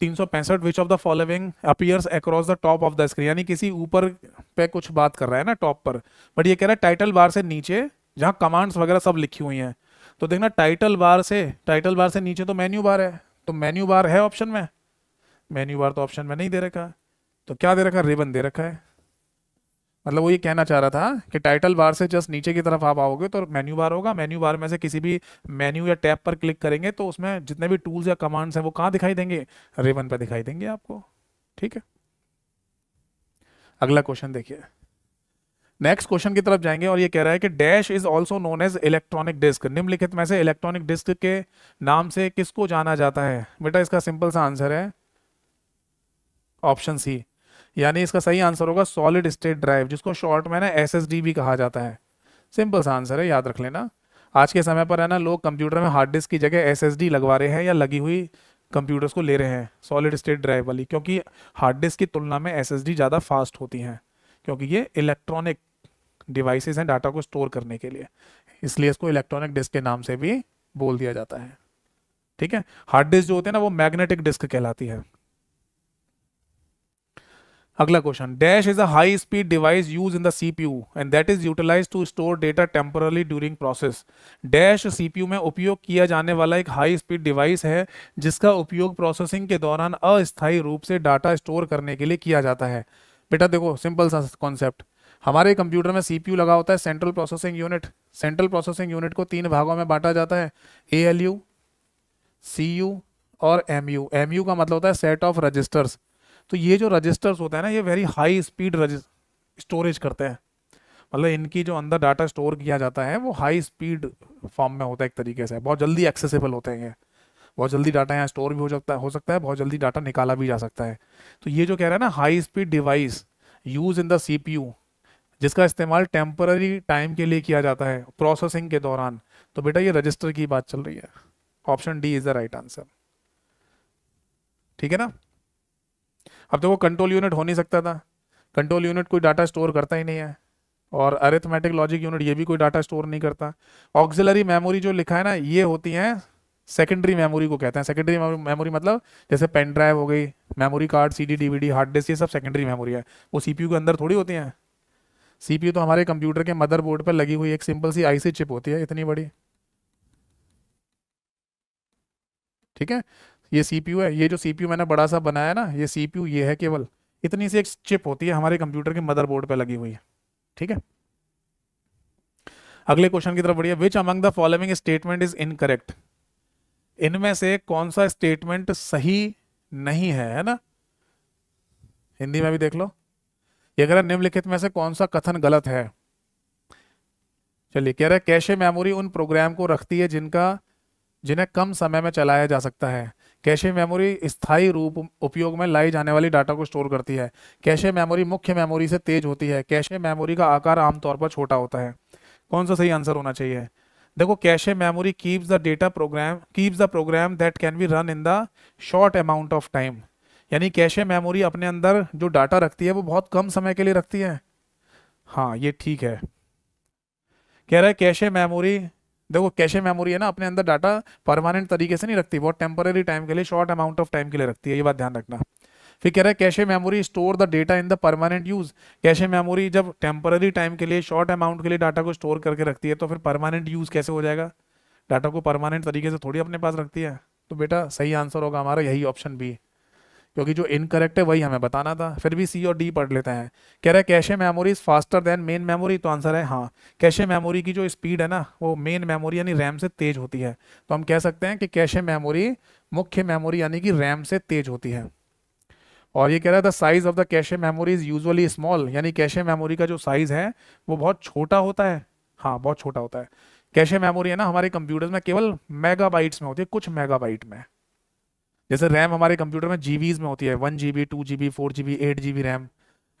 तीन सौ पैंसठ which of the following appears across the top of the screen यानी किसी ऊपर पे कुछ बात कर रहा है ना टॉप पर बट ये कह रहा है टाइटल बार से नीचे जहाँ कमांड्स वगैरह सब लिखी हुई हैं तो देखना टाइटल बार से टाइटल बार से नीचे तो मेन्यू बार है तो मेन्यू बार है ऑप्शन में मेन्यू बार तो ऑप्शन में नहीं दे रखा तो क्या दे रखा है रिबन दे रखा है मतलब वो ये कहना चाह रहा था कि टाइटल बार से जस्ट नीचे की तरफ आप आओगे तो मेन्यू बार होगा मेन्यू बार में से किसी भी मेन्यू या टैब पर क्लिक करेंगे तो उसमें जितने भी टूल्स या कमांड्स हैं वो कहाँ दिखाई देंगे रेवन पर दिखाई देंगे आपको ठीक है अगला क्वेश्चन देखिए नेक्स्ट क्वेश्चन की तरफ जाएंगे और ये कह रहा है कि dash is also known as electronic disk निम्नलिखित में से इलेक्ट्रॉनिक डिस्क के नाम से किसको जाना जाता है बेटा इसका सिंपल सा आंसर है ऑप्शन सी यानी इसका सही आंसर होगा सॉलिड स्टेट ड्राइव जिसको शॉर्ट में ना एस भी कहा जाता है सिंपल सा आंसर है याद रख लेना आज के समय पर है ना लोग कंप्यूटर में हार्ड डिस्क की जगह एस लगवा रहे हैं या लगी हुई कंप्यूटर्स को ले रहे हैं सॉलिड स्टेट ड्राइव वाली क्योंकि हार्ड डिस्क की तुलना में एस ज़्यादा फास्ट होती हैं क्योंकि ये इलेक्ट्रॉनिक डिवाइसेस हैं डाटा को स्टोर करने के लिए इसलिए इसको इलेक्ट्रॉनिक डिस्क के नाम से भी बोल दिया जाता है ठीक है हार्ड डिस्क जो होती है ना वो मैग्नेटिक डिस्क कहलाती है अगला question dash is a high speed device use in the CPU and that is utilize to store data temporarily during process dash CPU में उपयोग किया जाने वाला एक हाई स्पीड डिवाइस है जिसका उपयोग प्रोसेसिंग के दौरान अस्थायी रूप से डाटा स्टोर करने के लिए किया जाता है बेटा देखो सिंपल सा कॉन्सेप्ट हमारे कंप्यूटर में सी लगा होता है central processing unit central processing unit को तीन भागों में बांटा जाता है A L U C U और एम यू एम यू का मतलब होता है सेट ऑफ रजिस्टर्स तो ये जो रजिस्टर्स होते हैं ना ये वेरी हाई स्पीड स्टोरेज करते हैं मतलब इनकी जो अंदर डाटा स्टोर किया जाता है वो हाई स्पीड फॉर्म में होता है एक तरीके से बहुत जल्दी एक्सेसिबल होते हैं ये बहुत जल्दी डाटा यहाँ स्टोर भी हो सकता हो सकता है बहुत जल्दी डाटा निकाला भी जा सकता है तो ये जो कह रहा है ना high speed device use in the C जिसका इस्तेमाल टेम्पररी टाइम के लिए किया जाता है प्रोसेसिंग के दौरान तो बेटा ये रजिस्टर की बात चल रही है option D is the right answer ठीक है ना अब तो वो कंट्रोल यूनिट हो नहीं सकता था कंट्रोल यूनिट कोई डाटा स्टोर करता ही नहीं है और अरिथमेटिक लॉजिक यूनिट ये भी कोई डाटा स्टोर नहीं करता ऑक्सिलरी मेमोरी जो लिखा है ना ये होती है सेकेंडरी मेमोरी को कहते हैं सेकेंडरी मेमोरी मतलब जैसे पेन ड्राइव हो गई memory card CD D hard disk ये सब सेकेंडरी मेमोरी है वो सी के अंदर थोड़ी होती हैं सी तो हमारे कंप्यूटर के मदर पर लगी हुई एक सिंपल सी आई चिप होती है इतनी बड़ी ठीक है ये सीपीयू है ये जो सीपीयू मैंने बड़ा सा बनाया ना ये सीपीयू ये है केवल इतनी सी एक चिप होती है हमारे कंप्यूटर के मदरबोर्ड पे लगी हुई है ठीक है अगले क्वेश्चन की तरफ बढ़िया which among the following statement is incorrect इनमें से कौन सा स्टेटमेंट सही नहीं है है ना हिंदी में भी देख लो ये कह रहा निम्नलिखित में से कौन सा कथन गलत है चलिए कह रहा है कैशे मेमोरी उन प्रोग्राम को रखती है जिनका जिन्हें कम समय में चलाया जा सकता है कैशे मेमोरी स्थायी रूप उपयोग में लाई जाने वाली डाटा को स्टोर करती है कैशे मेमोरी मुख्य मेमोरी से तेज होती है कैशे मेमोरी का आकार आमतौर पर छोटा होता है कौन सा सही आंसर होना चाहिए देखो cache memory keeps the data program keeps the program that can be run in the short amount of time यानी कैशे मेमोरी अपने अंदर जो डाटा रखती है वो बहुत कम समय के लिए रखती है हाँ ये ठीक है कह रहा है कैशे मेमोरी देखो कैशे मेमोरी है ना अपने अंदर डाटा परमानेंट तरीके से नहीं रखती बहुत टेम्पररी टाइम के लिए शॉर्ट अमाउंट ऑफ टाइम के लिए रखती है ये बात ध्यान रखना फिर कह रहा है cache memory store the data in the permanent use cache memory जब टेम्पररी टाइम के लिए शॉर्ट अमाउंट के लिए डाटा को स्टोर करके रखती है तो फिर परमानेंट यूज कैसे हो जाएगा डाटा को परमानेंट तरीके से थोड़ी अपने पास रखती है तो बेटा सही आंसर होगा हमारा यही ऑप्शन भी है क्योंकि जो इनकरेक्ट है वही हमें बताना था फिर भी सी और डी पढ़ लेते हैं कह रहे हैं cache memory is faster than main memory तो आंसर है हाँ कैशे मेमोरी की जो स्पीड है ना वो मेन मेमोरी यानी रैम से तेज़ होती है तो हम कह सकते हैं कि कैशे मेमोरी मुख्य मेमोरी यानी कि रैम से तेज़ होती है और ये कह रहा है the size of the cache memory is usually small यानी कैशे मेमोरी का जो साइज़ है वो बहुत छोटा होता है हाँ बहुत छोटा होता है कैशे मेमोरी है ना हमारे कंप्यूटर्स में केवल मेगाबाइट्स में होती है कुछ मेगाबाइट में जैसे रैम हमारे कंप्यूटर में जीबीज में होती है one G B two G B four G B eight G B RAM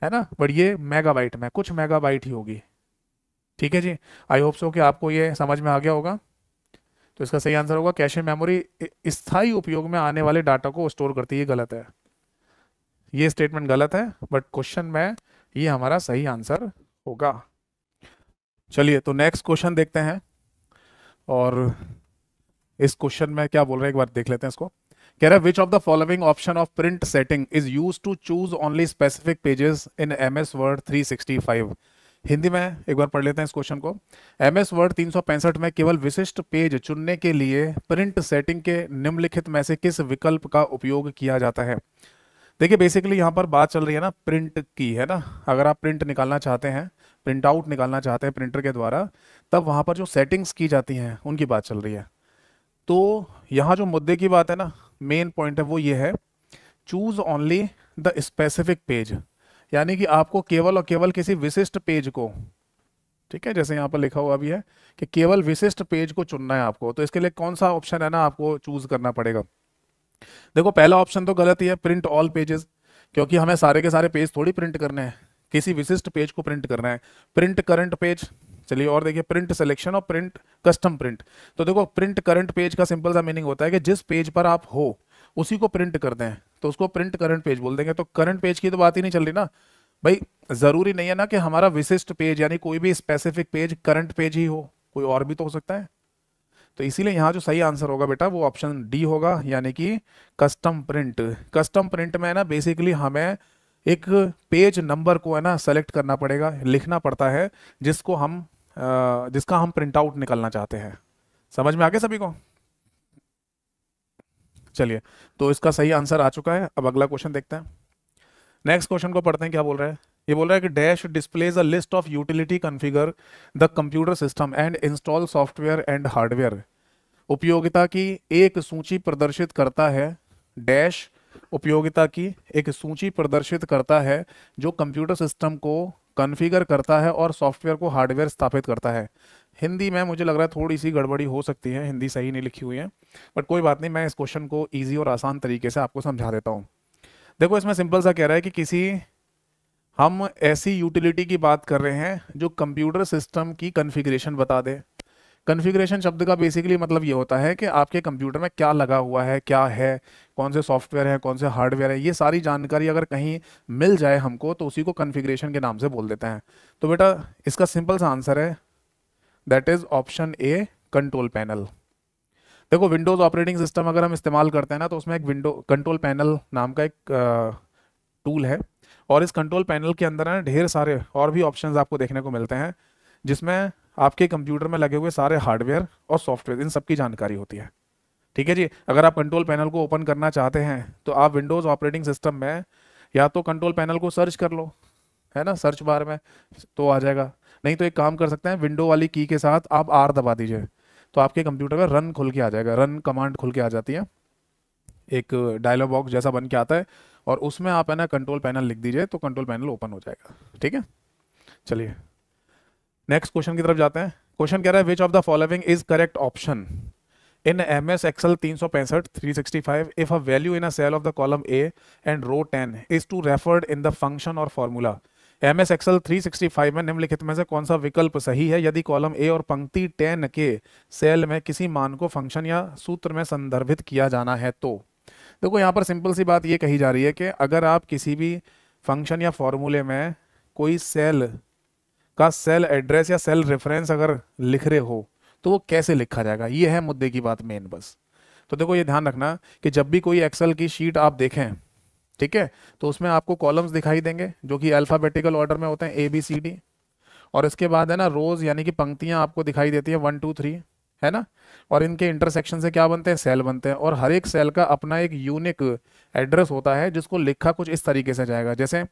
है ना बट ये मेगाबाइट में कुछ मेगाबाइट ही होगी ठीक है जी आई होप सो कि आपको ये समझ में आ गया होगा तो इसका सही आंसर होगा कैशे मेमोरी स्थायी उपयोग में आने वाले डाटा को स्टोर करती है गलत है ये स्टेटमेंट गलत है बट क्वेश्चन में ये हमारा सही आंसर होगा चलिए तो नेक्स्ट क्वेश्चन देखते हैं और इस क्वेश्चन में क्या बोल रहे हैं एक बार देख लेते हैं इसको कह रहा है which of the following option of print setting is use to choose only specific pages in M S Word three sixty five Hindi में एक बार पढ़ लेते हैं इस क्वेश्चन को एम एस वर्ड तीन सौ पैंसठ में केवल विशिष्ट पेज चुनने के लिए प्रिंट सेटिंग के निम्नलिखित में से किस विकल्प का उपयोग किया जाता है देखिए बेसिकली यहाँ पर बात चल रही है ना प्रिंट की है ना अगर आप प्रिंट निकालना चाहते हैं प्रिंट आउट निकालना चाहते हैं प्रिंटर के द्वारा तब वहाँ पर जो सेटिंग्स की जाती हैं उनकी बात चल रही है तो यहाँ जो मुद्दे की बात है ना मेन पॉइंट है वो ये है choose only the specific page यानी कि आपको केवल और केवल किसी विशिष्ट पेज को ठीक है जैसे यहाँ पर लिखा हुआ भी है कि केवल विशिष्ट पेज को चुनना है आपको तो इसके लिए कौन सा ऑप्शन है ना आपको चूज करना पड़ेगा देखो पहला ऑप्शन तो गलत ही है प्रिंट ऑल पेजेस क्योंकि हमें सारे के सारे पेज थोड़ी प्रिंट करने हैं किसी विशिष्ट पेज को प्रिंट करना है प्रिंट करंट पेज चलिए और देखिए प्रिंट सिलेक्शन और प्रिंट कस्टम प्रिंट तो देखो प्रिंट करंट पेज का सिंपल सा मीनिंग होता है कि जिस पेज पर आप हो उसी को प्रिंट कर दें तो उसको प्रिंट करंट पेज बोल देंगे तो करंट पेज की तो बात ही नहीं चल रही ना भाई ज़रूरी नहीं है ना कि हमारा विशिष्ट पेज यानी कोई भी स्पेसिफिक पेज करंट पेज ही हो कोई और भी तो हो सकता है तो इसीलिए यहाँ जो सही आंसर होगा बेटा वो ऑप्शन डी होगा यानी कि कस्टम प्रिंट कस्टम प्रिंट में है ना बेसिकली हमें एक पेज नंबर को है ना सेलेक्ट करना पड़ेगा लिखना पड़ता है जिसको हम जिसका हम प्रिंट आउट निकलना चाहते हैं समझ में आ गया सभी को चलिए तो इसका सही आंसर आ चुका है अब अगला क्वेश्चन देखते हैं नेक्स्ट क्वेश्चन को पढ़ते हैं क्या बोल रहा है ये बोल रहा है कि dash displays a list of utility configure the computer system and install software and hardware उपयोगिता की एक सूची प्रदर्शित करता है डैश उपयोगिता की एक सूची प्रदर्शित करता है जो कंप्यूटर सिस्टम को कॉन्फ़िगर करता है और सॉफ्टवेयर को हार्डवेयर स्थापित करता है हिंदी में मुझे लग रहा है थोड़ी सी गड़बड़ी हो सकती है हिंदी सही नहीं लिखी हुई है बट कोई बात नहीं मैं इस क्वेश्चन को ईजी और आसान तरीके से आपको समझा देता हूँ देखो इसमें सिंपल सा कह रहा है कि किसी हम ऐसी यूटिलिटी की बात कर रहे हैं जो कंप्यूटर सिस्टम की कन्फिग्रेशन बता दे कन्फिग्रेशन शब्द का बेसिकली मतलब ये होता है कि आपके कंप्यूटर में क्या लगा हुआ है क्या है कौन से सॉफ्टवेयर है कौन से हार्डवेयर है ये सारी जानकारी अगर कहीं मिल जाए हमको तो उसी को कन्फिग्रेशन के नाम से बोल देते हैं तो बेटा इसका सिंपल सा आंसर है that is option A control panel देखो विंडोज़ ऑपरेटिंग सिस्टम अगर हम इस्तेमाल करते हैं ना तो उसमें एक विंडो कंट्रोल पैनल नाम का एक टूल है और इस कंट्रोल पैनल के अंदर ना ढेर सारे और भी ऑप्शंस आपको देखने को मिलते हैं जिसमें आपके कंप्यूटर में लगे हुए सारे हार्डवेयर और सॉफ्टवेयर इन सब की जानकारी होती है ठीक है जी अगर आप कंट्रोल पैनल को ओपन करना चाहते हैं तो आप विंडोज़ ऑपरेटिंग सिस्टम में या तो कंट्रोल पैनल को सर्च कर लो है ना सर्च बार में तो आ जाएगा नहीं तो एक काम कर सकते हैं विंडो वाली की के साथ आप आर दबा दीजिए तो आपके कंप्यूटर में रन खुल के आ जाएगा रन कमांड खुल के आ जाती है एक डायलॉग बॉक्स जैसा बन के आता है और उसमें आप है ना कंट्रोल पैनल लिख दीजिए तो कंट्रोल पैनल ओपन हो जाएगा ठीक है चलिए नेक्स्ट क्वेश्चन की तरफ जाते हैं क्वेश्चन कह रहा है which of the following is correct option in M S तीन सौ पैंसठ three sixty five if a value in a cell of the column A and row ten is to referred in the function और formula M S Excel three sixty five में निम्नलिखित में से कौन सा विकल्प सही है यदि कॉलम ए और पंक्ति टेन के सेल में किसी मान को फंक्शन या सूत्र में संदर्भित किया जाना है तो देखो यहाँ पर सिंपल सी बात ये कही जा रही है कि अगर आप किसी भी फंक्शन या फॉर्मूले में कोई सेल का सेल एड्रेस या सेल रेफरेंस अगर लिख रहे हो तो वो कैसे लिखा जाएगा ये है मुद्दे की बात मेन बस तो देखो ये ध्यान रखना कि जब भी कोई एक्सेल की शीट आप देखें ठीक है तो उसमें आपको कॉलम्स दिखाई देंगे जो कि अल्फ़ाबेटिकल ऑर्डर में होते हैं ए बी सी डी और इसके बाद है ना रोज़ यानी कि पंक्तियाँ आपको दिखाई देती हैं वन टू थ्री है ना और इनके इंटरसेक्शन से क्या बनते हैं सेल बनते हैं और हर एक सेल का अपना एक यूनिक एड्रेस होता है जिसको लिखा कुछ इस तरीके से जाएगा जैसे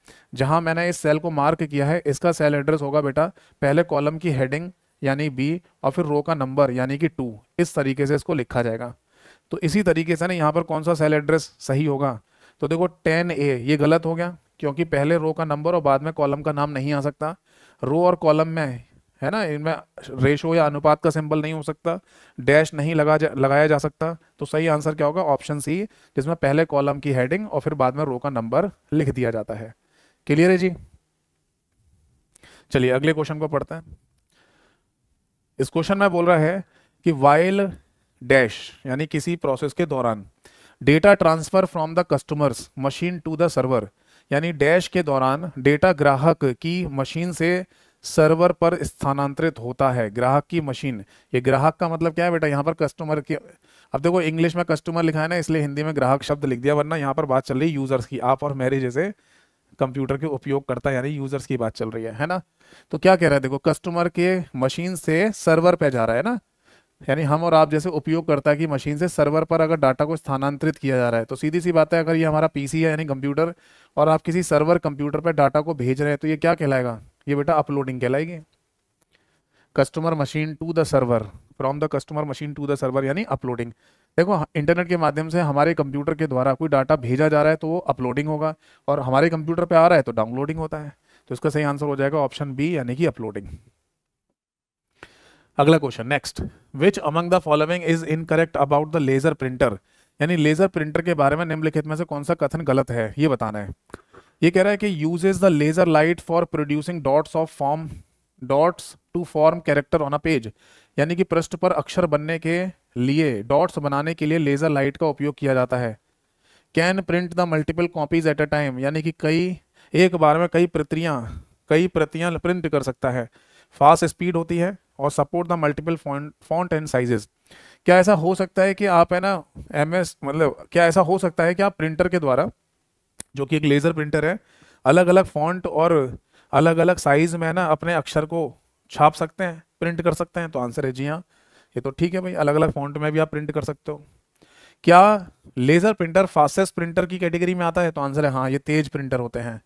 जहां मैंने इस सेल को मार्क किया है इसका सेल एड्रेस होगा बेटा पहले कॉलम की हेडिंग यानी बी और फिर रो का नंबर यानी कि टू इस तरीके से इसको लिखा जाएगा तो इसी तरीके से ना यहाँ पर कौन सा सेल एड्रेस सही होगा तो देखो टेन ए ये गलत हो गया क्योंकि पहले रो का नंबर और बाद में कॉलम का नाम नहीं आ सकता रो और कॉलम में है ना इनमें रेशो या अनुपात का सिंबल नहीं हो सकता डैश नहीं लगा जा, लगाया जा सकता तो सही आंसर क्या होगा ऑप्शन सी जिसमें पहले कॉलम की हेडिंग और फिर बाद में रो का नंबर लिख दिया जाता है क्लियर है जी चलिए अगले क्वेश्चन को पढ़ते हैं इस क्वेश्चन में बोल रहा है कि वाइल डैश यानी किसी प्रोसेस के दौरान data transfer from the customer's machine to the server यानी डैश के दौरान डेटा ग्राहक की मशीन से सर्वर पर स्थानांतरित होता है ग्राहक की मशीन ये ग्राहक का मतलब क्या है बेटा यहाँ पर कस्टमर की अब देखो इंग्लिश में कस्टमर लिखा है ना इसलिए हिंदी में ग्राहक शब्द लिख दिया वरना यहाँ पर बात चल रही है यूजर्स की आप और मेरे जैसे कंप्यूटर के उपयोग करता यानी यूजर्स की बात चल रही है है ना तो क्या कह रहा है देखो कस्टमर के मशीन से सर्वर पे जा रहा है ना यानी हम और आप जैसे उपयोगकर्ता की मशीन से सर्वर पर अगर डाटा को स्थानांतरित किया जा रहा है तो सीधी सी बात है अगर ये हमारा पीसी है यानी कंप्यूटर और आप किसी सर्वर कंप्यूटर पर डाटा को भेज रहे हैं तो ये क्या कहलाएगा ये बेटा अपलोडिंग कहलाएगी customer machine to the server from the customer machine to the server यानी अपलोडिंग देखो इंटरनेट के माध्यम से हमारे कंप्यूटर के द्वारा कोई डाटा भेजा जा रहा है तो वो अपलोडिंग होगा और हमारे कंप्यूटर पे आ रहा है तो डाउनलोडिंग होता है तो इसका सही आंसर हो जाएगा ऑप्शन बी यानी कि अपलोडिंग अगला question next which among the following is incorrect about the laser printer यानी लेजर प्रिंटर के बारे में निम्नलिखित में से कौन सा कथन गलत है ये बताना है ये कह रहा है कि uses the laser light for producing dots of form dots to form character on a page यानी कि पृष्ठ पर अक्षर बनने के लिए डॉट्स बनाने के लिए लेजर लाइट का उपयोग किया जाता है can print the multiple copies at a time यानी कि कई एक बार में कई प्रतियां कई प्रतियां प्रिंट कर सकता है फास्ट स्पीड होती है और support the multiple font and sizes क्या ऐसा हो सकता है कि आप है ना एम मतलब क्या ऐसा हो सकता है कि आप प्रिंटर के द्वारा जो कि एक लेज़र प्रिंटर है अलग अलग फॉन्ट और अलग अलग साइज़ में ना अपने अक्षर को छाप सकते हैं प्रिंट कर सकते हैं तो आंसर है जी हाँ ये तो ठीक है भाई अलग अलग फॉन्ट में भी आप प्रिंट कर सकते हो क्या लेज़र प्रिंटर फास्टेस्ट प्रिंटर की कैटेगरी में आता है तो आंसर है हाँ ये तेज प्रिंटर होते हैं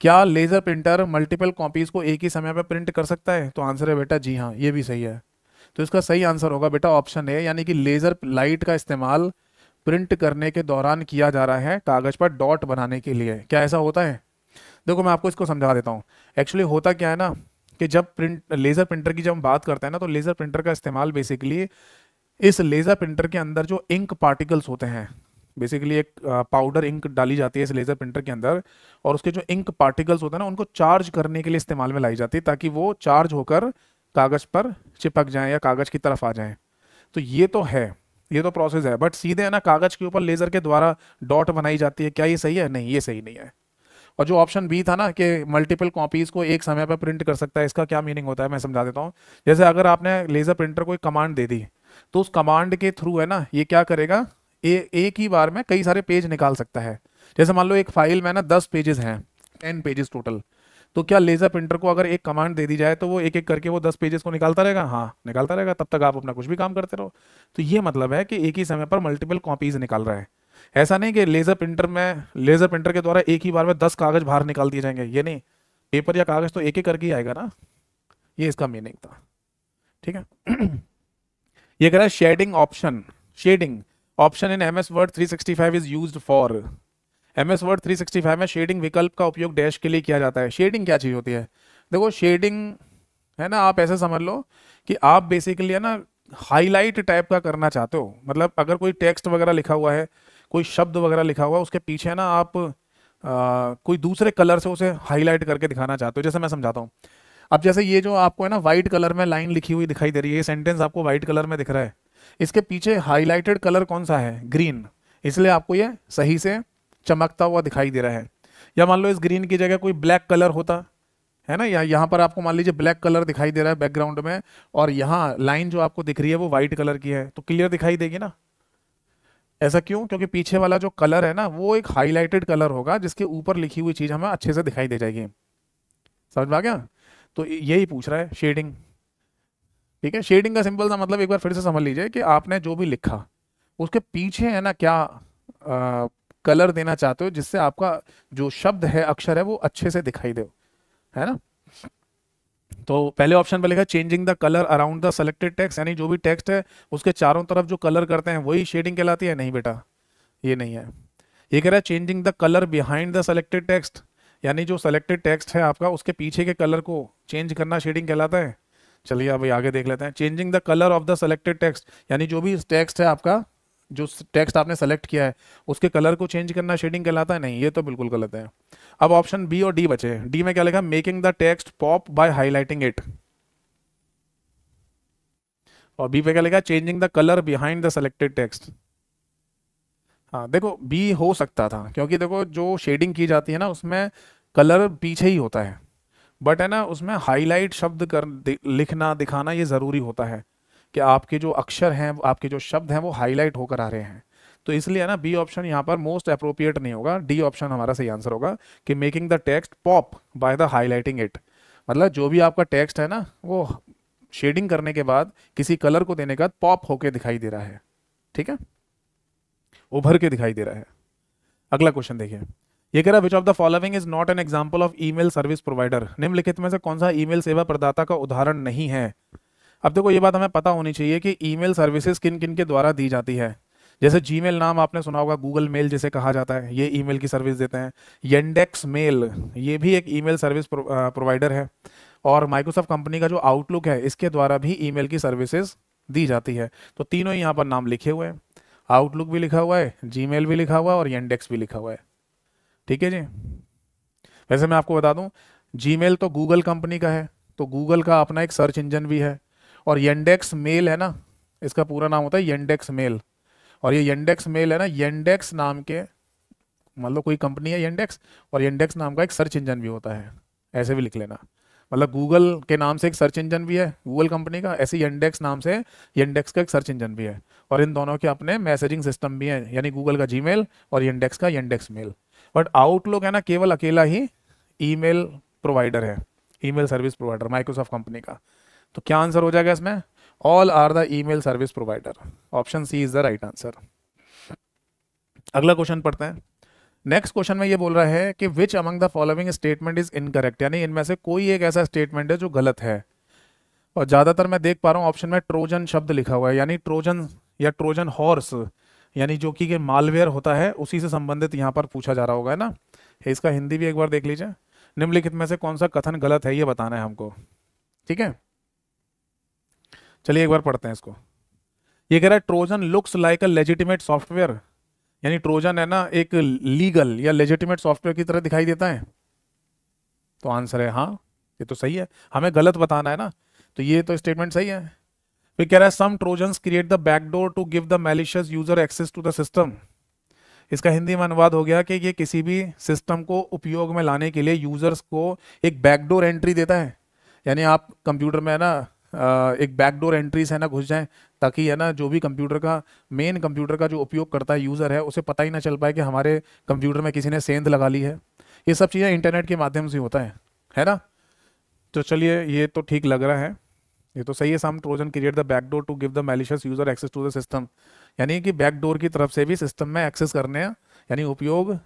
क्या लेज़र प्रिंटर मल्टीपल कॉपीज़ को एक ही समय पर प्रिंट कर सकता है तो आंसर है बेटा जी हाँ ये भी सही है तो इसका सही आंसर होगा बेटा ऑप्शन है यानी कि लेज़र लाइट का इस्तेमाल प्रिंट करने के दौरान किया जा रहा है कागज़ पर डॉट बनाने के लिए क्या ऐसा होता है देखो मैं आपको इसको समझा देता हूँ एक्चुअली होता क्या है ना कि जब प्रिंट लेज़र प्रिंटर की जब हम बात करते हैं ना तो लेज़र प्रिंटर का इस्तेमाल बेसिकली इस लेज़र प्रिंटर के अंदर जो इंक पार्टिकल्स होते हैं बेसिकली एक पाउडर इंक डाली जाती है इस लेज़र प्रिंटर के अंदर और उसके जो इंक पार्टिकल्स होते हैं ना उनको चार्ज करने के लिए इस्तेमाल में लाई जाती है ताकि वो चार्ज होकर कागज़ पर चिपक जाए या कागज़ की तरफ आ जाए तो ये तो है ये तो प्रोसेस है बट सीधे है ना कागज के ऊपर लेजर के द्वारा डॉट बनाई जाती है क्या ये सही है नहीं ये सही नहीं है और जो ऑप्शन बी था ना कि मल्टीपल कॉपीज को एक समय पर प्रिंट कर सकता है इसका क्या मीनिंग होता है मैं समझा देता हूँ जैसे अगर आपने लेजर प्रिंटर को एक कमांड दे दी तो उस कमांड के थ्रू है ना ये क्या करेगा ए, एक ही बार में कई सारे पेज निकाल सकता है जैसे मान लो एक फाइल में ना दस पेजेस हैं टेन पेजेस टोटल तो क्या लेज़र प्रिंटर को अगर एक कमांड दे दी जाए तो वो एक एक करके वो दस पेजेस को निकालता रहेगा हाँ निकालता रहेगा तब तक आप अपना कुछ भी काम करते रहो तो ये मतलब है कि एक ही समय पर मल्टीपल कॉपीज़ निकाल रहे हैं ऐसा नहीं कि लेज़र प्रिंटर में लेज़र प्रिंटर के द्वारा एक ही बार में दस कागज़ बाहर निकाल दिए जाएंगे ये नहीं पेपर या कागज़ तो एक एक करके ही आएगा ना ये इसका मीनिंग था ठीक है ये कह रहा है shading option shading option in M S Word three sixty five is use for M S Word three में शेडिंग विकल्प का उपयोग डैश के लिए किया जाता है शेडिंग क्या चीज़ होती है देखो शेडिंग है ना आप ऐसे समझ लो कि आप बेसिकली है ना हाईलाइट टाइप का करना चाहते हो मतलब अगर कोई टेक्स्ट वगैरह लिखा हुआ है कोई शब्द वगैरह लिखा हुआ है उसके पीछे ना आप आ, कोई दूसरे कलर से उसे हाईलाइट करके दिखाना चाहते हो जैसे मैं समझाता हूँ अब जैसे ये जो आपको है ना वाइट कलर में लाइन लिखी हुई दिखाई दे रही है ये सेंटेंस आपको वाइट कलर में दिख रहा है इसके पीछे हाईलाइटेड कलर कौन सा है ग्रीन इसलिए आपको ये सही से चमकता हुआ दिखाई दे रहा है या मान लो इस ग्रीन की जगह कोई ब्लैक कलर होता है ना यहाँ यहाँ पर आपको मान लीजिए ब्लैक कलर दिखाई दे रहा है बैकग्राउंड में और यहाँ लाइन जो आपको दिख रही है वो व्हाइट कलर की है तो क्लियर दिखाई देगी ना ऐसा क्यों क्योंकि पीछे वाला जो कलर है ना वो एक हाईलाइटेड कलर होगा जिसके ऊपर लिखी हुई चीज़ हमें अच्छे से दिखाई दे जाएगी समझ में आ गया तो यही पूछ रहा है शेडिंग ठीक है शेडिंग का सिंपल सा मतलब एक बार फिर से समझ लीजिए कि आपने जो भी लिखा उसके पीछे है ना क्या आ, कलर देना चाहते हो जिससे आपका जो शब्द है अक्षर है वो अच्छे से दिखाई दे है ना तो पहले ऑप्शन पर लिखा changing the colour around the selected text यानी जो भी टेक्स्ट है उसके चारों तरफ जो कलर करते हैं वही शेडिंग कहलाती है नहीं बेटा ये नहीं है ये कह रहा है changing the colour behind the selected text यानी जो सेलेक्टेड टेक्स्ट है आपका उसके पीछे के कलर को चेंज करना शेडिंग कहलाता है चलिए अभी आगे देख लेते हैं changing the colour of the selected text यानी जो भी टेक्स्ट है आपका जो टेक्स्ट आपने सेलेक्ट किया है उसके कलर को चेंज करना शेडिंग कहलाता है नहीं ये तो बिल्कुल गलत है अब ऑप्शन बी और डी बचे डी में क्या लिखा making the text pop by highlighting it और बी पे क्या लिखा changing the colour behind the selected text हाँ देखो बी हो सकता था क्योंकि देखो जो शेडिंग की जाती है ना उसमें कलर पीछे ही होता है बट है ना उसमें हाईलाइट शब्द कर लिखना दिखाना ये ज़रूरी होता है कि आपके जो अक्षर हैं आपके जो शब्द हैं वो हाईलाइट होकर आ रहे हैं तो इसलिए ना बी ऑप्शन यहाँ पर मोस्ट अप्रोप्रिएट नहीं होगा डी ऑप्शन हमारा सही आंसर होगा कि making the text pop by the highlighting it मतलब जो भी आपका टेक्स्ट है ना वो शेडिंग करने के बाद किसी कलर को देने के बाद पॉप होके दिखाई दे रहा है ठीक है उभर के दिखाई दे रहा है अगला क्वेश्चन देखिए ये कह रहा है which of the following is not an example of email service provider निम्नलिखित में से कौन सा ईमेल सेवा प्रदाता का उदाहरण नहीं है अब देखो ये बात हमें पता होनी चाहिए कि ईमेल सर्विसेज किन किन के द्वारा दी जाती है जैसे जीमेल नाम आपने सुना होगा गूगल मेल जिसे कहा जाता है ये ईमेल की सर्विस देते हैं येंडेक्स मेल ये भी एक ईमेल सर्विस प्रोवाइडर है और माइक्रोसॉफ्ट कंपनी का जो आउटलुक है इसके द्वारा भी ईमेल की सर्विसेज दी जाती है तो तीनों ही यहाँ पर नाम लिखे हुए हैं आउटलुक भी लिखा हुआ है जीमेल भी लिखा हुआ है और येंडेक्स भी लिखा हुआ है ठीक है जी वैसे मैं आपको बता दूं जीमेल तो गूगल कंपनी का है तो गूगल का अपना एक सर्च इंजन भी है और येंडेक्स मेल है ना इसका पूरा नाम होता है येंडेक्स मेल और ये येंडेक्स मेल है ना येंडेक्स नाम के मतलब कोई कंपनी है येंडेक्स और येंडेक्स नाम का एक सर्च इंजन भी होता है ऐसे भी लिख लेना मतलब गूगल के नाम से एक सर्च इंजन भी है गूगल कंपनी का ऐसे येंडेक्स नाम से येंडेक्स का एक सर्च इंजन भी है और इन दोनों के अपने मैसेजिंग सिस्टम भी हैं यानी गूगल का जीमेल और येंडेक्स का येंडेक्स मेल बट आउटलुक है ना केवल अकेला ही ईमेल प्रोवाइडर है email service provider Microsoft company का तो क्या आंसर हो जाएगा इसमें all are the email service provider option C is the right answer अगला क्वेश्चन पढ़ते हैं नेक्स्ट क्वेश्चन में ये बोल रहा है कि which among the following statement is incorrect यानी इनमें से कोई एक ऐसा स्टेटमेंट है जो गलत है और ज़्यादातर मैं देख पा रहा हूँ ऑप्शन में ट्रोजन शब्द लिखा हुआ है यानी ट्रोजन या ट्रोजन हॉर्स यानी जो कि मालवेयर होता है उसी से संबंधित यहाँ पर पूछा जा रहा होगा है ना इसका हिंदी भी एक बार देख लीजिए निम्नलिखित में से कौन सा कथन गलत है ये बताना है हमको ठीक है चलिए एक बार पढ़ते हैं इसको ये कह रहा है Trojan looks like a legitimate software यानी ट्रोजन है ना एक लीगल या लेजिटिमेट सॉफ्टवेयर की तरह दिखाई देता है तो आंसर है हाँ ये तो सही है हमें गलत बताना है ना तो ये तो स्टेटमेंट सही है फिर कह रहा है some Trojan create the backdoor to give the malicious user access to the system इसका हिंदी में अनुवाद हो गया कि ये किसी भी सिस्टम को उपयोग में लाने के लिए यूजर्स को एक बैकडोर एंट्री देता है यानी आप कंप्यूटर में है ना एक बैकडोर एंट्रीज है ना घुस जाएं ताकि है ना जो भी कंप्यूटर का मेन कंप्यूटर का जो उपयोग करता है यूज़र है उसे पता ही ना चल पाए कि हमारे कंप्यूटर में किसी ने सेंध लगा ली है ये सब चीज़ें इंटरनेट के माध्यम से होता है है ना तो चलिए ये तो ठीक लग रहा है ये तो सही है some Trojan create the backdoor to give the malicious user access to the system यानी कि बैकडोर की तरफ से भी सिस्टम में एक्सेस करने यानी उपयोग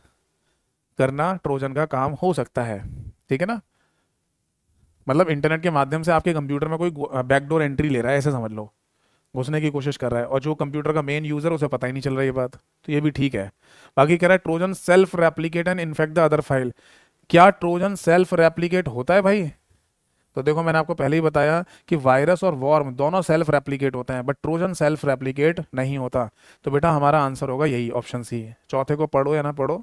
करना ट्रोजन का काम हो सकता है ठीक है ना मतलब इंटरनेट के माध्यम से आपके कंप्यूटर में कोई बैकडोर एंट्री ले रहा है ऐसे समझ लो घुसने की कोशिश कर रहा है और जो कंप्यूटर का मेन यूज़र उसे पता ही नहीं चल रहा ये बात तो ये भी ठीक है बाकी कह रहा है Trojan self replicate and infect the other file क्या ट्रोजन सेल्फ रेप्लीकेट होता है भाई तो देखो मैंने आपको पहले ही बताया कि वायरस और वॉर्म दोनों सेल्फ रेप्लीकेट होते हैं बट ट्रोजन सेल्फ रेप्लीकेट नहीं होता तो बेटा हमारा आंसर होगा यही ऑप्शन सी चौथे को पढ़ो या ना पढ़ो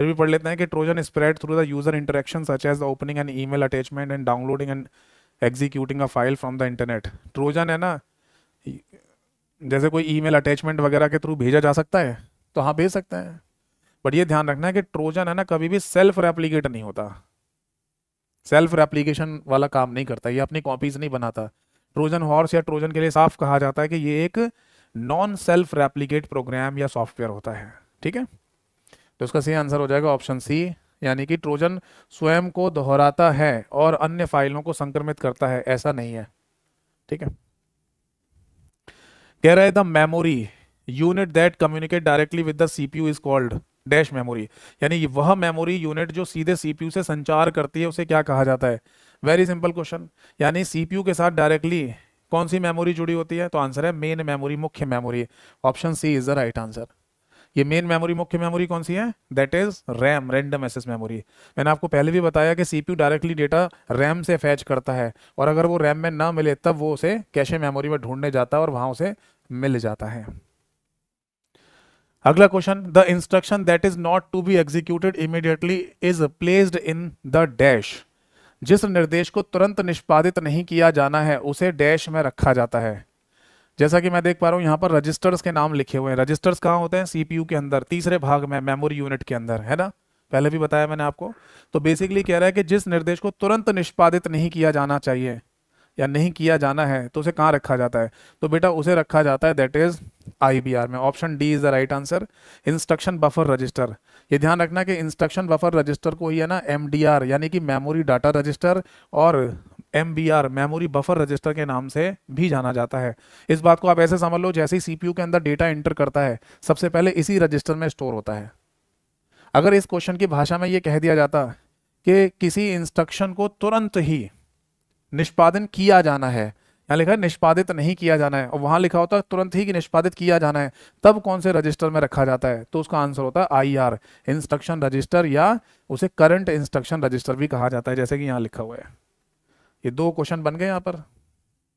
फिर भी पढ़ लेते हैं कि Trojan spread through the user interaction such as the opening and email attachment and downloading and executing a file from the internet Trojan है ना जैसे कोई ई मेल अटैचमेंट वगैरह के थ्रू भेजा जा सकता है तो हाँ भेज सकते हैं बट ये ध्यान रखना है कि ट्रोजन है ना कभी भी सेल्फ रेप्लीकेट नहीं होता सेल्फ रेप्लीकेशन वाला काम नहीं करता ये अपनी कॉपीज नहीं बनाता ट्रोजन हॉर्स या ट्रोजन के लिए साफ कहा जाता है कि ये एक नॉन सेल्फ रेप्लीकेट प्रोग्राम या सॉफ्टवेयर होता है ठीक है तो इसका सही आंसर हो जाएगा ऑप्शन सी यानी कि ट्रोजन स्वयं को दोहराता है और अन्य फाइलों को संक्रमित करता है ऐसा नहीं है ठीक है कह रहे the memory unit that communicate directly with the CPU is called dash memory यानी वह मेमोरी यूनिट जो सीधे सीपीयू से संचार करती है उसे क्या कहा जाता है वेरी सिंपल क्वेश्चन यानी सीपीयू के साथ डायरेक्टली कौन सी मेमोरी जुड़ी होती है तो आंसर है मेन मेमोरी मुख्य memory option C is the right answer ये मेन मेमोरी मुख्य मेमोरी कौन सी है that is RAM random access memory मैंने आपको पहले भी बताया कि सीपीयू डायरेक्टली डेटा रैम से फैच करता है और अगर वो रैम में ना मिले तब वो उसे कैशे मेमोरी में ढूंढने जाता है और वहां उसे मिल जाता है अगला question the instruction that is not to be executed immediately is placed in the dash जिस निर्देश को तुरंत निष्पादित नहीं किया जाना है उसे डैश में रखा जाता है जैसा कि मैं देख पा रहा हूँ यहाँ पर रजिस्टर्स के नाम लिखे हुए हैं रजिस्टर्स कहाँ होते हैं सीपीयू के अंदर तीसरे भाग में मेमोरी यूनिट के अंदर है ना पहले भी बताया मैंने आपको तो बेसिकली कह रहा है कि जिस निर्देश को तुरंत निष्पादित नहीं किया जाना चाहिए या नहीं किया जाना है तो उसे कहाँ रखा जाता है तो बेटा उसे रखा जाता है दैट इज़ आई में option D is the right answer instruction buffer register ये ध्यान रखना कि इंस्ट्रक्शन बफर रजिस्टर को ही है ना एम यानी कि मेमोरी डाटा रजिस्टर और एम मेमोरी बफर रजिस्टर के नाम से भी जाना जाता है इस बात को आप ऐसे समझ लो जैसे ही सीपीयू के अंदर डेटा एंटर करता है सबसे पहले इसी रजिस्टर में स्टोर होता है अगर इस क्वेश्चन की भाषा में ये कह दिया जाता कि किसी इंस्ट्रक्शन को तुरंत ही निष्पादन किया जाना है यहाँ लिखा है निष्पादित नहीं किया जाना है और वहाँ लिखा होता है तुरंत ही कि निष्पादित किया जाना है तब कौन से रजिस्टर में रखा जाता है तो उसका आंसर होता है आई आर इंस्ट्रक्शन रजिस्टर या उसे करंट इंस्ट्रक्शन रजिस्टर भी कहा जाता है जैसे कि यहाँ लिखा हुआ है ये दो क्वेश्चन बन गए यहाँ पर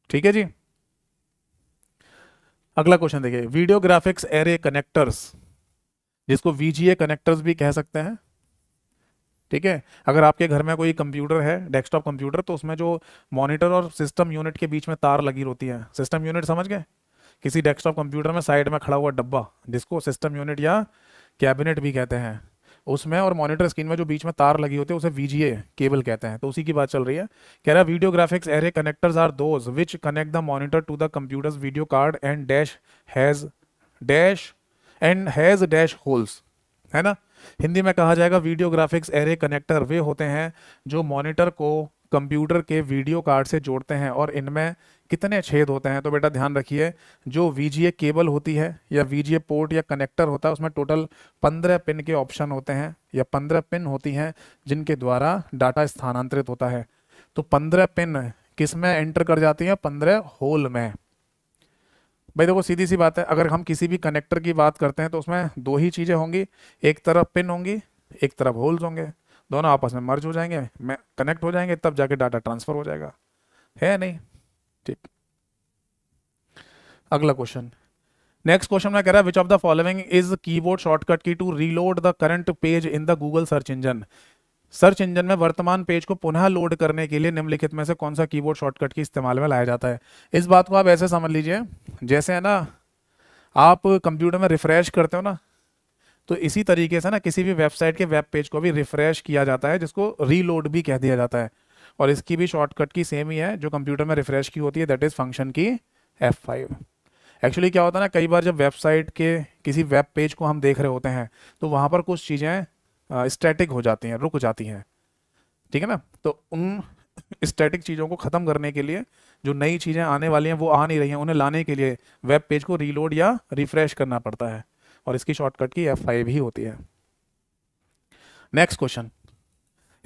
ठीक है जी अगला क्वेश्चन देखिए वीडियो ग्राफिक्स एरे कनेक्टर्स जिसको वीजीए कनेक्टर्स भी कह सकते हैं ठीक है अगर आपके घर में कोई कंप्यूटर है डेस्कटॉप कंप्यूटर तो उसमें जो मॉनिटर और सिस्टम यूनिट के बीच में तार लगी होती है सिस्टम यूनिट समझ गए किसी डेस्कटॉप कंप्यूटर में साइड में खड़ा हुआ डब्बा जिसको सिस्टम यूनिट या कैबिनेट भी कहते हैं उसमें और मॉनिटर स्क्रीन में जो बीच में तार लगी होती है उसे वीजीए केबल कहते हैं तो उसी की बात चल रही है कह रहा है video graphics array connectors are those which connect the monitor to the computer's video card and dash has dash and has dash holes है ना हिंदी में कहा जाएगा वीडियो ग्राफिक्स एरे कनेक्टर वे होते हैं जो मॉनिटर को कंप्यूटर के वीडियो कार्ड से जोड़ते हैं और इनमें कितने छेद होते हैं तो बेटा ध्यान रखिए जो वी केबल होती है या वी पोर्ट या कनेक्टर होता है उसमें टोटल पंद्रह पिन के ऑप्शन होते हैं या पंद्रह पिन होती हैं जिनके द्वारा डाटा स्थानांतरित होता है तो पंद्रह पिन किस में एंटर कर जाती है पंद्रह होल में भाई देखो सीधी सी बात है अगर हम किसी भी कनेक्टर की बात करते हैं तो उसमें दो ही चीज़ें होंगी एक तरफ पिन होंगी एक तरफ होल्स होंगे दोनों आपस में मर्ज हो जाएंगे मैं कनेक्ट हो जाएंगे तब जाके डाटा ट्रांसफ़र हो जाएगा है नहीं ठीक अगला क्वेश्चन नेक्स्ट क्वेश्चन में कह रहा है which of the following is keyboard shortcut key to reload the current page in the Google search engine search engine में वर्तमान पेज को पुनः लोड करने के लिए निम्नलिखित में से कौन सा कीबोर्ड शॉर्टकट की इस्तेमाल में लाया जाता है इस बात को आप ऐसे समझ लीजिए जैसे है ना आप कंप्यूटर में रिफ्रेश करते हो ना तो इसी तरीके से ना किसी भी वेबसाइट के वेब पेज को भी रिफ्रेश किया जाता है जिसको रीलोड भी कह दिया जाता है और इसकी भी शॉर्टकट की सेम ही है जो कंप्यूटर में रिफ्रेश की होती है that is function key F five actually क्या होता है ना कई बार जब वेबसाइट के किसी वेब पेज को हम देख रहे होते हैं तो वहाँ पर कुछ चीज़ें स्टैटिक हो जाती हैं रुक जाती हैं ठीक है ना तो उन स्टैटिक चीज़ों को ख़त्म करने के लिए जो नई चीज़ें आने वाली हैं वो आ नहीं रही हैं उन्हें लाने के लिए वेब पेज को रीलोड या रिफ्रेश करना पड़ता है और इसकी शॉर्टकट की एफ फाइव ही होती है नेक्स्ट क्वेश्चन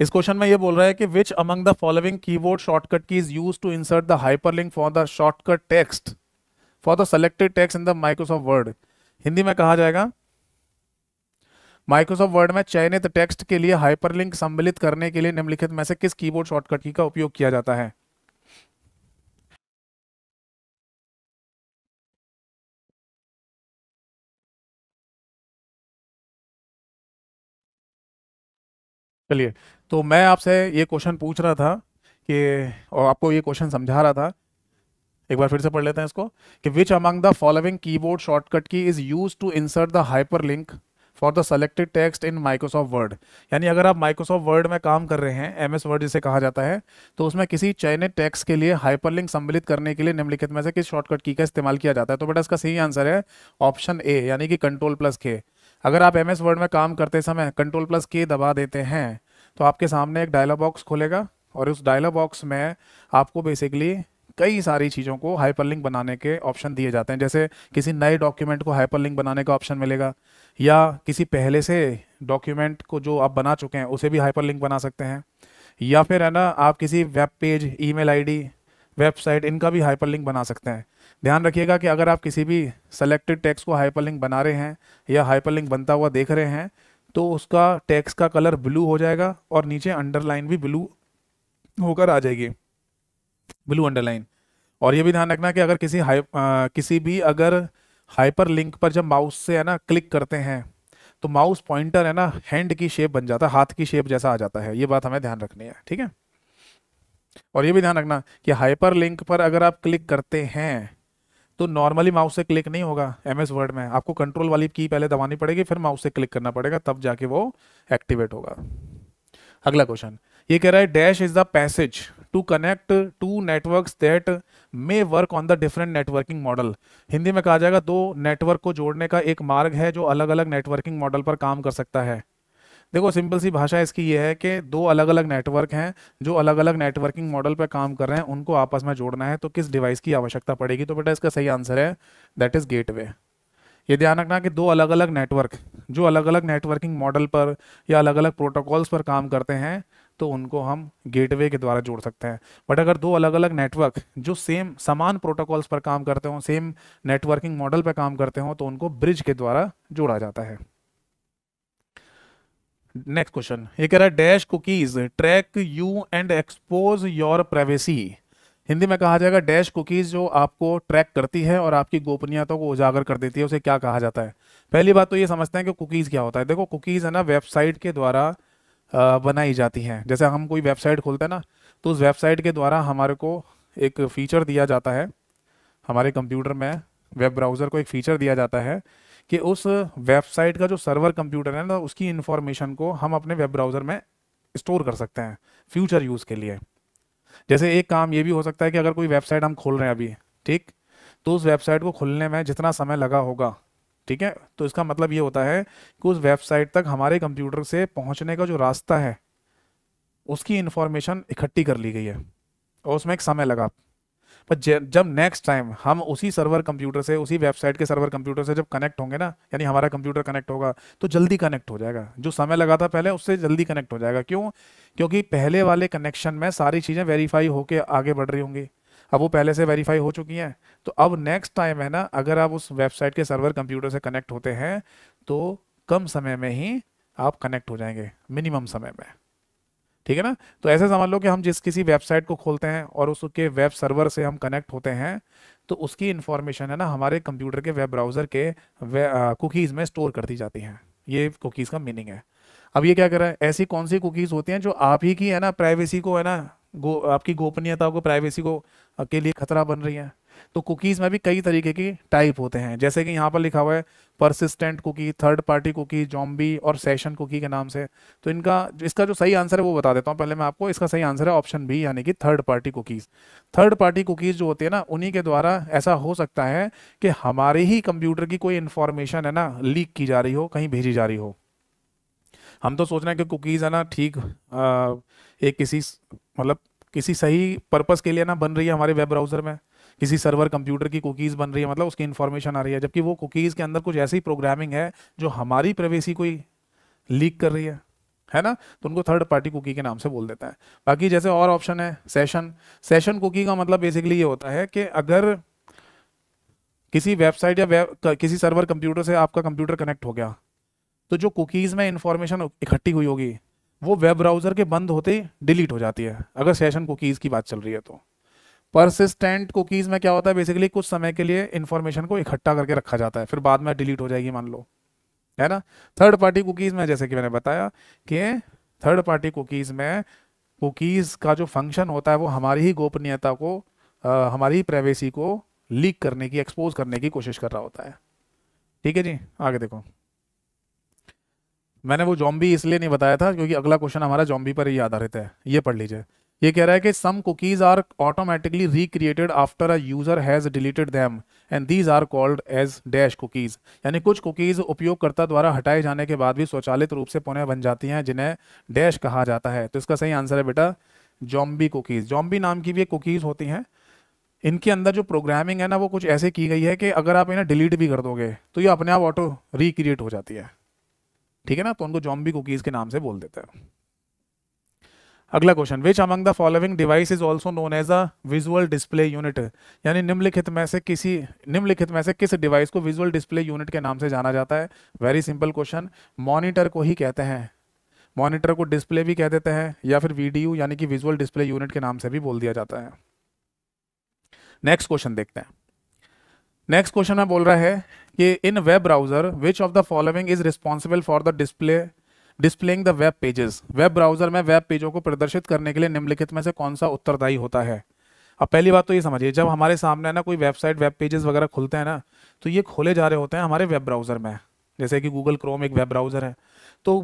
इस क्वेश्चन में ये बोल रहा है कि which among the following keyboard shortcut key is use to insert the hyperlink for the shortcut text for the selected text in the Microsoft Word Hindi में कहा जाएगा माइक्रोसॉफ्ट वर्ड में चयनित टेक्स्ट के लिए हाइपरलिंक सम्मिलित करने के लिए निम्नलिखित में से किस कीबोर्ड शॉर्टकट की का उपयोग किया जाता है चलिए तो मैं आपसे ये क्वेश्चन पूछ रहा था कि और आपको ये क्वेश्चन समझा रहा था एक बार फिर से पढ़ लेते हैं इसको कि which among the following keyboard shortcut key is use to insert the hyperlink for the selected text in Microsoft Word यानी अगर आप माइक्रोसॉफ्ट वर्ड में काम कर रहे हैं एम एस वर्ड जिसे कहा जाता है तो उसमें किसी चयनित टेक्स्ट के लिए हाइपरलिंक सम्मिलित करने के लिए निम्नलिखित में से किस शॉर्टकट की का इस्तेमाल किया जाता है तो बेटा इसका सही आंसर है ऑप्शन ए यानी कि कंट्रोल प्लस के अगर आप एम एस वर्ड में काम करते समय कंट्रोल प्लस के दबा देते हैं तो आपके सामने एक डायलॉग बॉक्स खोलेगा और उस डायलॉग बॉक्स में आपको बेसिकली कई सारी चीज़ों को हाइपरलिंक बनाने के ऑप्शन दिए जाते हैं जैसे किसी नए डॉक्यूमेंट को हाइपरलिंक बनाने का ऑप्शन मिलेगा या किसी पहले से डॉक्यूमेंट को जो आप बना चुके हैं उसे भी हाइपरलिंक बना सकते हैं या फिर है ना आप किसी web page email ID website इनका भी हाइपरलिंक बना सकते हैं ध्यान रखिएगा कि अगर आप किसी भी सेलेक्टेड टेक्स्ट को हाइपरलिंक बना रहे हैं या हाइपरलिंक बनता हुआ देख रहे हैं तो उसका टैक्स का कलर ब्लू हो जाएगा और नीचे अंडरलाइन भी ब्लू होकर आ जाएगी ब्लू अंडरलाइन और ये भी ध्यान रखना कि अगर किसी हाई किसी भी अगर हाइपर लिंक पर जब माउस से है ना क्लिक करते हैं तो माउस पॉइंटर है ना हैंड की शेप बन जाता है हाथ की शेप जैसा आ जाता है ये बात हमें ध्यान रखनी है ठीक है और ये भी ध्यान रखना कि हाइपर लिंक पर अगर आप क्लिक करते हैं तो नॉर्मली माउस से क्लिक नहीं होगा एम एस वर्ड में आपको कंट्रोल वाली की पहले दबानी पड़ेगी फिर माउस से क्लिक करना पड़ेगा तब जाके वो एक्टिवेट होगा अगला क्वेश्चन ये कह रहा है dash is the passage to connect to network that may work on the different networking model Hindi में कहा जाएगा दो नेटवर्क को जोड़ने का एक मार्ग है जो अलग अलग नेटवर्किंग मॉडल पर काम कर सकता है देखो सिंपल सी भाषा इसकी ये है कि दो अलग अलग नेटवर्क हैं जो अलग अलग नेटवर्किंग मॉडल पर काम कर रहे हैं उनको आपस में जोड़ना है तो किस डिवाइस की आवश्यकता पड़ेगी तो बेटा इसका सही आंसर है दैट इज़ वे ये ध्यान रखना कि दो अलग अलग नेटवर्क जो अलग अलग नेटवर्किंग मॉडल पर या अलग अलग प्रोटोकॉल्स पर काम करते हैं तो उनको हम गेटवे के द्वारा जोड़ सकते हैं बट अगर दो अलग अलग नेटवर्क जो सेम समान प्रोटोकॉल्स पर काम करते हों सेम नेटवर्किंग मॉडल पर काम करते हों तो उनको ब्रिज के द्वारा जोड़ा जाता है नेक्स्ट क्वेश्चन ये कह रहा है dash cookies track you and expose your privacy Hindi में कहा जाएगा डैश कुकीज जो आपको ट्रैक करती है और आपकी गोपनीयता को उजागर कर देती है उसे क्या कहा जाता है पहली बात तो ये समझते हैं कि कुकीज़ क्या होता है देखो कुकीज़ है ना वेबसाइट के द्वारा बनाई जाती हैं जैसे हम कोई वेबसाइट खोलते हैं ना तो उस वेबसाइट के द्वारा हमारे को एक फ़ीचर दिया जाता है हमारे कंप्यूटर में वेब ब्राउज़र को एक फ़ीचर दिया जाता है कि उस वेबसाइट का जो सर्वर कंप्यूटर है ना उसकी इन्फॉर्मेशन को हम अपने वेब ब्राउज़र में स्टोर कर सकते हैं फ्यूचर यूज़ के लिए जैसे एक काम ये भी हो सकता है कि अगर कोई वेबसाइट हम खोल रहे हैं अभी ठीक तो उस वेबसाइट को खुलने में जितना समय लगा होगा ठीक है तो इसका मतलब ये होता है कि उस वेबसाइट तक हमारे कंप्यूटर से पहुंचने का जो रास्ता है उसकी इन्फॉर्मेशन इकट्ठी कर ली गई है और उसमें एक समय लगा पर जब नेक्स्ट टाइम हम उसी सर्वर कंप्यूटर से उसी वेबसाइट के सर्वर कंप्यूटर से जब कनेक्ट होंगे ना यानी हमारा कंप्यूटर कनेक्ट होगा तो जल्दी कनेक्ट हो जाएगा जो समय लगा था पहले उससे जल्दी कनेक्ट हो जाएगा क्यों क्योंकि पहले वाले कनेक्शन में सारी चीज़ें वेरीफाई होकर आगे बढ़ रही होंगी अब वो पहले से वेरीफाई हो चुकी हैं तो अब नेक्स्ट टाइम है ना अगर आप उस वेबसाइट के सर्वर कंप्यूटर से कनेक्ट होते हैं तो कम समय में ही आप कनेक्ट हो जाएंगे मिनिमम समय में ठीक है ना तो ऐसे समझ लो कि हम जिस किसी वेबसाइट को खोलते हैं और उसके वेब सर्वर से हम कनेक्ट होते हैं तो उसकी इन्फॉर्मेशन है ना हमारे कंप्यूटर के वेब ब्राउज़र के कुकीज़ में स्टोर कर दी जाती हैं ये कुकीज़ का मीनिंग है अब ये क्या कर रहा है ऐसी कौन सी कुकीज़ होती हैं जो आप ही की है ना प्राइवेसी को है ना गो आपकी गोपनीयता को प्राइवेसी को के लिए खतरा बन रही है तो कुकीज़ में भी कई तरीके की टाइप होते हैं जैसे कि यहाँ पर लिखा हुआ है persistent cookie third party cookie zombie और सेशन कुकी के नाम से तो इनका इसका जो सही आंसर है वो बता देता हूँ पहले मैं आपको इसका सही आंसर है ऑप्शन बी यानी कि third party cookies third party cookies जो होती है ना उन्हीं के द्वारा ऐसा हो सकता है कि हमारे ही कंप्यूटर की कोई इन्फॉर्मेशन है ना लीक की जा रही हो कहीं भेजी जा रही हो हम तो सोच रहे हैं कि कुकीज़ है ना ठीक एक किसी मतलब किसी सही पर्पज़ के लिए ना बन रही है हमारे वेब ब्राउज़र में किसी सर्वर कंप्यूटर की कुकीज़ बन रही है मतलब उसकी इन्फॉर्मेशन आ रही है जबकि वो कुकीज़ के अंदर कुछ ऐसी प्रोग्रामिंग है जो हमारी प्रवेशी कोई लीक कर रही है है ना तो उनको थर्ड पार्टी कुकी के नाम से बोल देता है बाकी जैसे और ऑप्शन है सेशन सेशन कुकी का मतलब बेसिकली ये होता है कि अगर किसी वेबसाइट या वेब किसी सर्वर कंप्यूटर से आपका कंप्यूटर कनेक्ट हो गया तो जो कुकीज़ में इंफॉर्मेशन इकट्ठी हुई होगी वो वेब ब्राउज़र के बंद होते ही डिलीट हो जाती है अगर सेशन कुकीज़ की बात चल रही है तो परसिस्टेंट कुकीज में क्या होता है बेसिकली कुछ समय के लिए इन्फॉर्मेशन को इकट्ठा करके रखा जाता है फिर बाद में डिलीट हो जाएगी मान लो है ना थर्ड पार्टी कुकीज में जैसे कि मैंने बताया कि थर्ड पार्टी कुकीज में कुकीज का जो फंक्शन होता है वो हमारी ही गोपनीयता को आ, हमारी ही प्राइवेसी को लीक करने की एक्सपोज करने की कोशिश कर रहा होता है ठीक है जी आगे देखो मैंने वो जॉम्बी इसलिए नहीं बताया था क्योंकि अगला क्वेश्चन हमारा जॉम्बी पर ही आधारित है ये पढ़ लीजिए ये कह रहा है कि some cookies are automatically recreated after a user has deleted them and these are called as dash cookies यानी कुछ कुकीज उपयोगकर्ता द्वारा हटाए जाने के बाद भी स्वचालित रूप से पुनः बन जाती हैं जिन्हें डैश कहा जाता है तो इसका सही आंसर है बेटा जॉम्बी कुकीज जॉम्बी नाम की भी कुकीज होती हैं इनके अंदर जो प्रोग्रामिंग है ना वो कुछ ऐसे की गई है कि अगर आप इन्हें डिलीट भी कर दोगे तो ये अपने आप ऑटो रिक्रिएट हो जाती है ठीक है ना तो उनको जॉम्बी कुकीज़ के नाम से बोल देते हैं अगला question which among the following device is also known as a visual display unit यानी निम्नलिखित में से किसी निम्नलिखित में से किस डिवाइस को विजुअल डिस्प्ले यूनिट के नाम से जाना जाता है वेरी सिंपल क्वेश्चन मॉनिटर को ही कहते हैं मॉनिटर को डिस्प्ले भी कह देते हैं या फिर वीडियो यानी कि विजुअल डिस्प्ले यूनिट के नाम से भी बोल दिया जाता है नेक्स्ट क्वेश्चन देखते हैं नेक्स्ट क्वेश्चन में बोल रहा है कि in web browser which of the following is responsible for the display displaying the web pages web browser में वेब पेजों को प्रदर्शित करने के लिए निम्नलिखित में से कौन सा उत्तरदायी होता है अब पहली बात तो ये समझिए जब हमारे सामने ना कोई वेबसाइट वेब पेजेस वगैरह खुलते हैं ना तो ये खोले जा रहे होते हैं हमारे वेब ब्राउजर में जैसे कि गूगल क्रोम एक वेब ब्राउजर है तो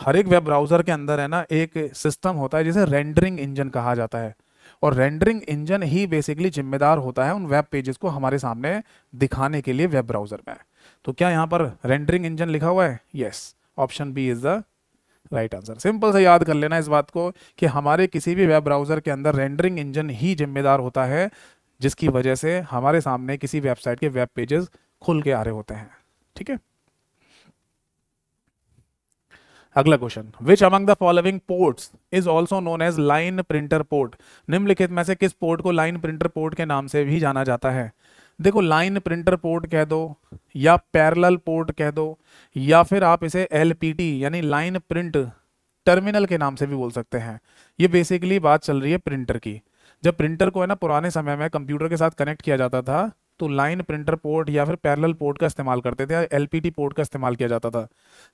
हर एक वेब ब्राउजर के अंदर है ना एक सिस्टम होता है जिसे रेंडरिंग इंजन कहा जाता है और रेंडरिंग इंजन ही बेसिकली जिम्मेदार होता है उन वेब पेजेस को हमारे सामने दिखाने के लिए वेब ब्राउजर में तो क्या यहाँ पर रेंडरिंग इंजन लिखा हुआ है yes option B is the right answer simple से याद कर लेना इस बात को कि हमारे किसी भी वेब ब्राउज़र के अंदर रेंडरिंग इंजन ही जिम्मेदार होता है जिसकी वजह से हमारे सामने किसी वेबसाइट के वेब पेजेस खुल के आ रहे होते हैं ठीक है अगला question which among the following ports is also known as line printer port निम्नलिखित में से किस पोर्ट को लाइन प्रिंटर पोर्ट के नाम से भी जाना जाता है देखो लाइन प्रिंटर पोर्ट कह दो या पैरेलल पोर्ट कह दो या फिर आप इसे एल यानी लाइन प्रिंट टर्मिनल के नाम से भी बोल सकते हैं ये बेसिकली बात चल रही है प्रिंटर की जब प्रिंटर को है ना पुराने समय में कंप्यूटर के साथ कनेक्ट किया जाता था तो लाइन प्रिंटर पोर्ट या फिर पैरेलल पोर्ट का इस्तेमाल करते थे या एल पोर्ट का इस्तेमाल किया जाता था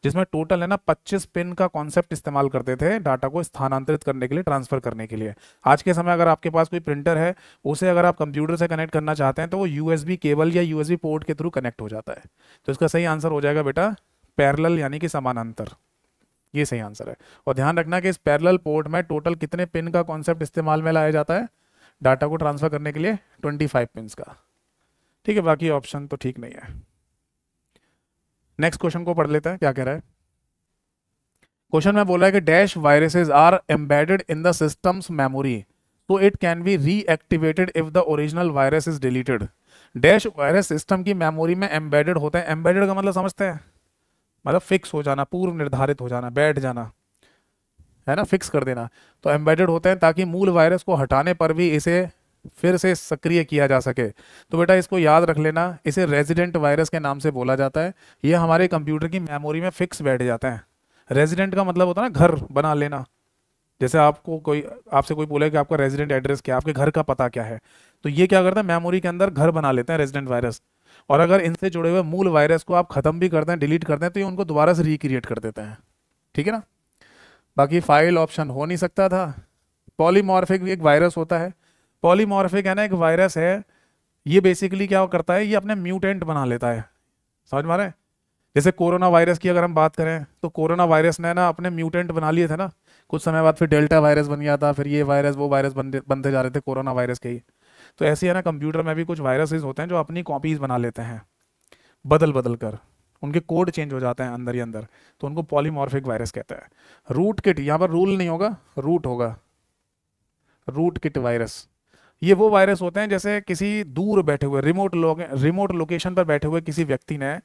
जिसमें टोटल है ना 25 पिन का कॉन्सेप्ट इस्तेमाल करते थे डाटा को स्थानांतरित करने के लिए ट्रांसफर करने के लिए आज के समय अगर आपके पास कोई प्रिंटर है उसे अगर आप कंप्यूटर से कनेक्ट करना चाहते हैं तो वो यूएसबी केबल या यूएसबी पोर्ट के थ्रू कनेक्ट हो जाता है तो इसका सही आंसर हो जाएगा बेटा पैरल यानी कि समानांतर ये सही आंसर है और ध्यान रखना कि इस पैरल पोर्ट में टोटल कितने पिन का कॉन्सेप्ट इस्तेमाल में लाया जाता है डाटा को ट्रांसफर करने के लिए 25 फाइव पिन का ठीक है बाकी ऑप्शन तो ठीक नहीं है नेक्स्ट क्वेश्चन को पढ़ लेता है क्या कह रहा है क्वेश्चन में बोला है कि dash viruses are embedded in the systems memory तो it can be reactivated if the original virus is deleted dash virus system की मेमोरी में एम्बेडेड होते हैं एम्बेडेड का मतलब समझते हैं मतलब फिक्स हो जाना पूर्व निर्धारित हो जाना बैठ जाना है ना फिक्स कर देना तो एम्बेडेड होते हैं ताकि मूल वायरस को हटाने पर भी इसे फिर से सक्रिय किया जा सके तो बेटा इसको याद रख लेना इसे रेजिडेंट वायरस के नाम से बोला जाता है ये हमारे कंप्यूटर की मेमोरी में फिक्स बैठ जाते हैं रेजिडेंट का मतलब होता है ना घर बना लेना जैसे आपको कोई आपसे कोई बोले कि आपका रेजिडेंट एड्रेस क्या है आपके घर का पता क्या है तो ये क्या करता है मेमोरी के अंदर घर बना लेते हैं रेजिडेंट वायरस और अगर इनसे जुड़े हुए मूल वायरस को आप ख़त्म भी करते हैं डिलीट करते हैं तो ये उनको दोबारा से रिक्रिएट कर देते हैं ठीक है ना बाकी फाइल ऑप्शन हो नहीं सकता था पॉलीमॉर्फिक एक वायरस होता है पॉलीमॉर्फिक है ना एक वायरस है ये बेसिकली क्या करता है ये अपने म्यूटेंट बना लेता है समझ मारे जैसे कोरोना वायरस की अगर हम बात करें तो कोरोना वायरस ने ना अपने म्यूटेंट बना लिए थे ना कुछ समय बाद फिर डेल्टा वायरस बन गया था फिर ये वायरस वो वायरस बनते बनते जा रहे थे कोरोना वायरस के ही तो ऐसे है ना कंप्यूटर में भी कुछ वायरसेस होते हैं जो अपनी कॉपीज़ बना लेते हैं बदल बदल कर उनके कोड चेंज हो जाते हैं अंदर ही अंदर तो उनको पॉलीमॉर्फिक वायरस कहते हैं रूट किट यहाँ पर रूल नहीं होगा रूट होगा रूट किट वायरस ये वो वायरस होते हैं जैसे किसी दूर बैठे हुए रिमोट लोग रिमोट लोकेशन पर बैठे हुए किसी व्यक्ति ने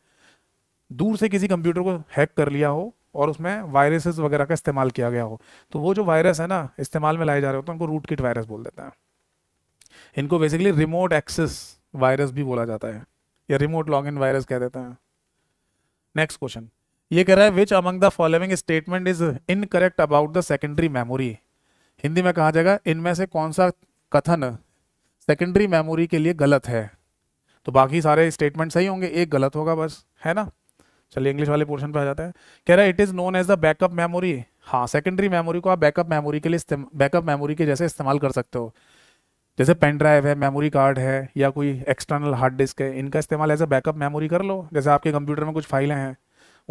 दूर से किसी कंप्यूटर को हैक कर लिया हो और उसमें वायरसेस वगैरह का इस्तेमाल किया गया हो तो वो जो वायरस है ना इस्तेमाल में लाए जा रहे होते हैं उनको रूट किट वायरस बोल देते हैं इनको बेसिकली रिमोट एक्सेस वायरस भी बोला जाता है या रिमोट लॉग इन वायरस कह देते हैं नेक्स्ट क्वेश्चन ये कह रहा है which among the following statement is incorrect about the secondary memory Hindi में कहा जाएगा इनमें से कौन सा कथन सेकेंडरी मेमोरी के लिए गलत है तो बाकी सारे स्टेटमेंट सही होंगे एक गलत होगा बस है ना चलिए इंग्लिश वाले पोर्शन पे आ जाता है कह रहा है it is known as the backup memory हाँ सेकेंडरी मेमोरी को आप बैकअप मेमोरी के लिए बैकअप मेमोरी के जैसे इस्तेमाल कर सकते हो जैसे पेन ड्राइव है मेमोरी कार्ड है या कोई एक्सटर्नल हार्ड डिस्क है इनका इस्तेमाल एज अ बैकअप मेमोरी कर लो जैसे आपके कंप्यूटर में कुछ फाइलें हैं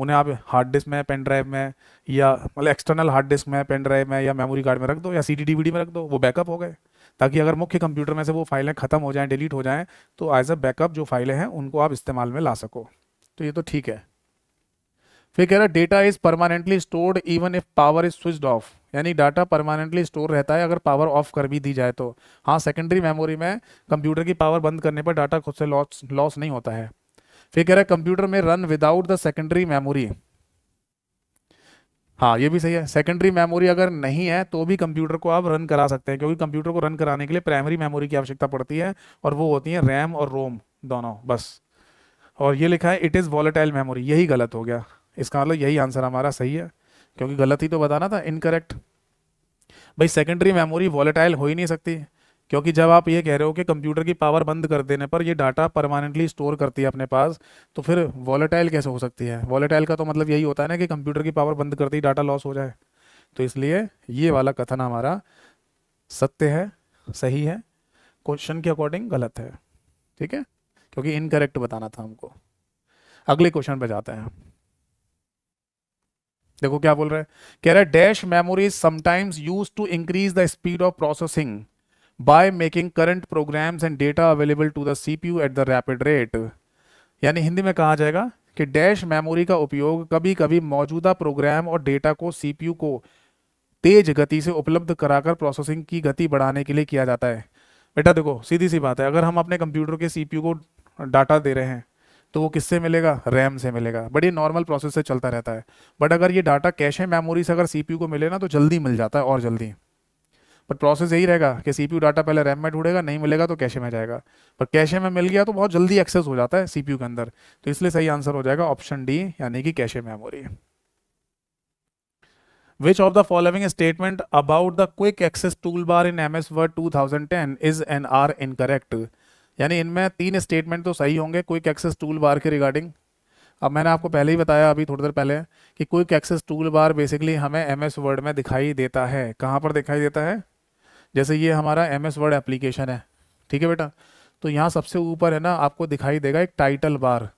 उन्हें आप हार्ड डिस्क में पेन ड्राइव में या मतलब एक्सटर्नल हार्ड डिस्क में पेन ड्राइव में या मेमोरी कार्ड में रख दो या सी डी में रख दो वो बैकअप हो गए ताकि अगर मुख्य कंप्यूटर में से वो फाइलें ख़त्म हो जाएं डिलीट हो जाएं तो एज अ बैकअप जो फाइलें हैं उनको आप इस्तेमाल में ला सको तो ये तो ठीक है फिर कह रहा है data is permanently stored even if power is switched off यानी डाटा परमानेंटली स्टोर रहता है अगर पावर ऑफ कर भी दी जाए तो हाँ सेकेंडरी मेमोरी में कंप्यूटर की पावर बंद करने पर डाटा खुद से लॉस लॉस नहीं होता है फिर कह रहा है कंप्यूटर में run without the secondary memory हाँ ये भी सही है सेकेंडरी मेमोरी अगर नहीं है तो भी कंप्यूटर को आप रन करा सकते हैं क्योंकि कंप्यूटर को रन कराने के लिए प्राइमरी मेमोरी की आवश्यकता पड़ती है और वो होती है रैम और रोम दोनों बस और ये लिखा है इट इज़ वॉलेटाइल मेमोरी यही गलत हो गया इसका मतलब यही आंसर हमारा सही है क्योंकि गलत ही तो बताना था इनकरेक्ट भाई सेकेंडरी मेमोरी वॉलेटाइल हो ही नहीं सकती क्योंकि जब आप ये कह रहे हो कि कंप्यूटर की पावर बंद कर देने पर ये डाटा परमानेंटली स्टोर करती है अपने पास तो फिर वॉलेटाइल कैसे हो सकती है वॉलेटाइल का तो मतलब यही होता है ना कि कंप्यूटर की पावर बंद करते ही डाटा लॉस हो जाए तो इसलिए ये वाला कथन हमारा सत्य है सही है क्वेश्चन के अकॉर्डिंग गलत है ठीक है क्योंकि इनकरेक्ट बताना था हमको अगले क्वेश्चन पे जाते हैं देखो क्या बोल रहे हैं कह रहे dash memory sometimes use to increase the speed of processing by making current programs and data available to the CPU at the rapid rate यानी हिंदी में कहा जाएगा कि डैश मेमोरी का उपयोग कभी कभी मौजूदा प्रोग्राम और डेटा को सीपीयू को तेज गति से उपलब्ध कराकर प्रोसेसिंग की गति बढ़ाने के लिए किया जाता है बेटा देखो सीधी सी बात है अगर हम अपने कंप्यूटर के सीपीयू को डाटा दे रहे हैं तो वो किससे मिलेगा रैम से मिलेगा बट ये नॉर्मल प्रोसेस से चलता रहता है बट अगर ये डाटा कैश है मेमोरी से अगर सीपीयू को मिले ना तो जल्दी मिल जाता है और जल्दी बट प्रोसेस यही रहेगा कि सीपीयू डाटा पहले रैम में ढूंढेगा नहीं मिलेगा तो कैशे में जाएगा पर कैशे में मिल गया तो बहुत जल्दी एक्सेस हो जाता है सीपीयू के अंदर तो इसलिए सही आंसर हो जाएगा ऑप्शन डी यानी कि cache memory Which of the following statement about the quick access toolbar in MS Word 2010 is are incorrect यानी इनमें तीन स्टेटमेंट तो सही होंगे क्विक एक्सेस टूल बार के रिगार्डिंग अब मैंने आपको पहले ही बताया अभी थोड़ी देर पहले कि quick access toolbar basically हमें एम एस वर्ड में दिखाई देता है कहाँ पर दिखाई देता है जैसे ये हमारा एम एस वर्ड एप्लीकेशन है ठीक है बेटा तो यहाँ सबसे ऊपर है ना आपको दिखाई देगा एक टाइटल बार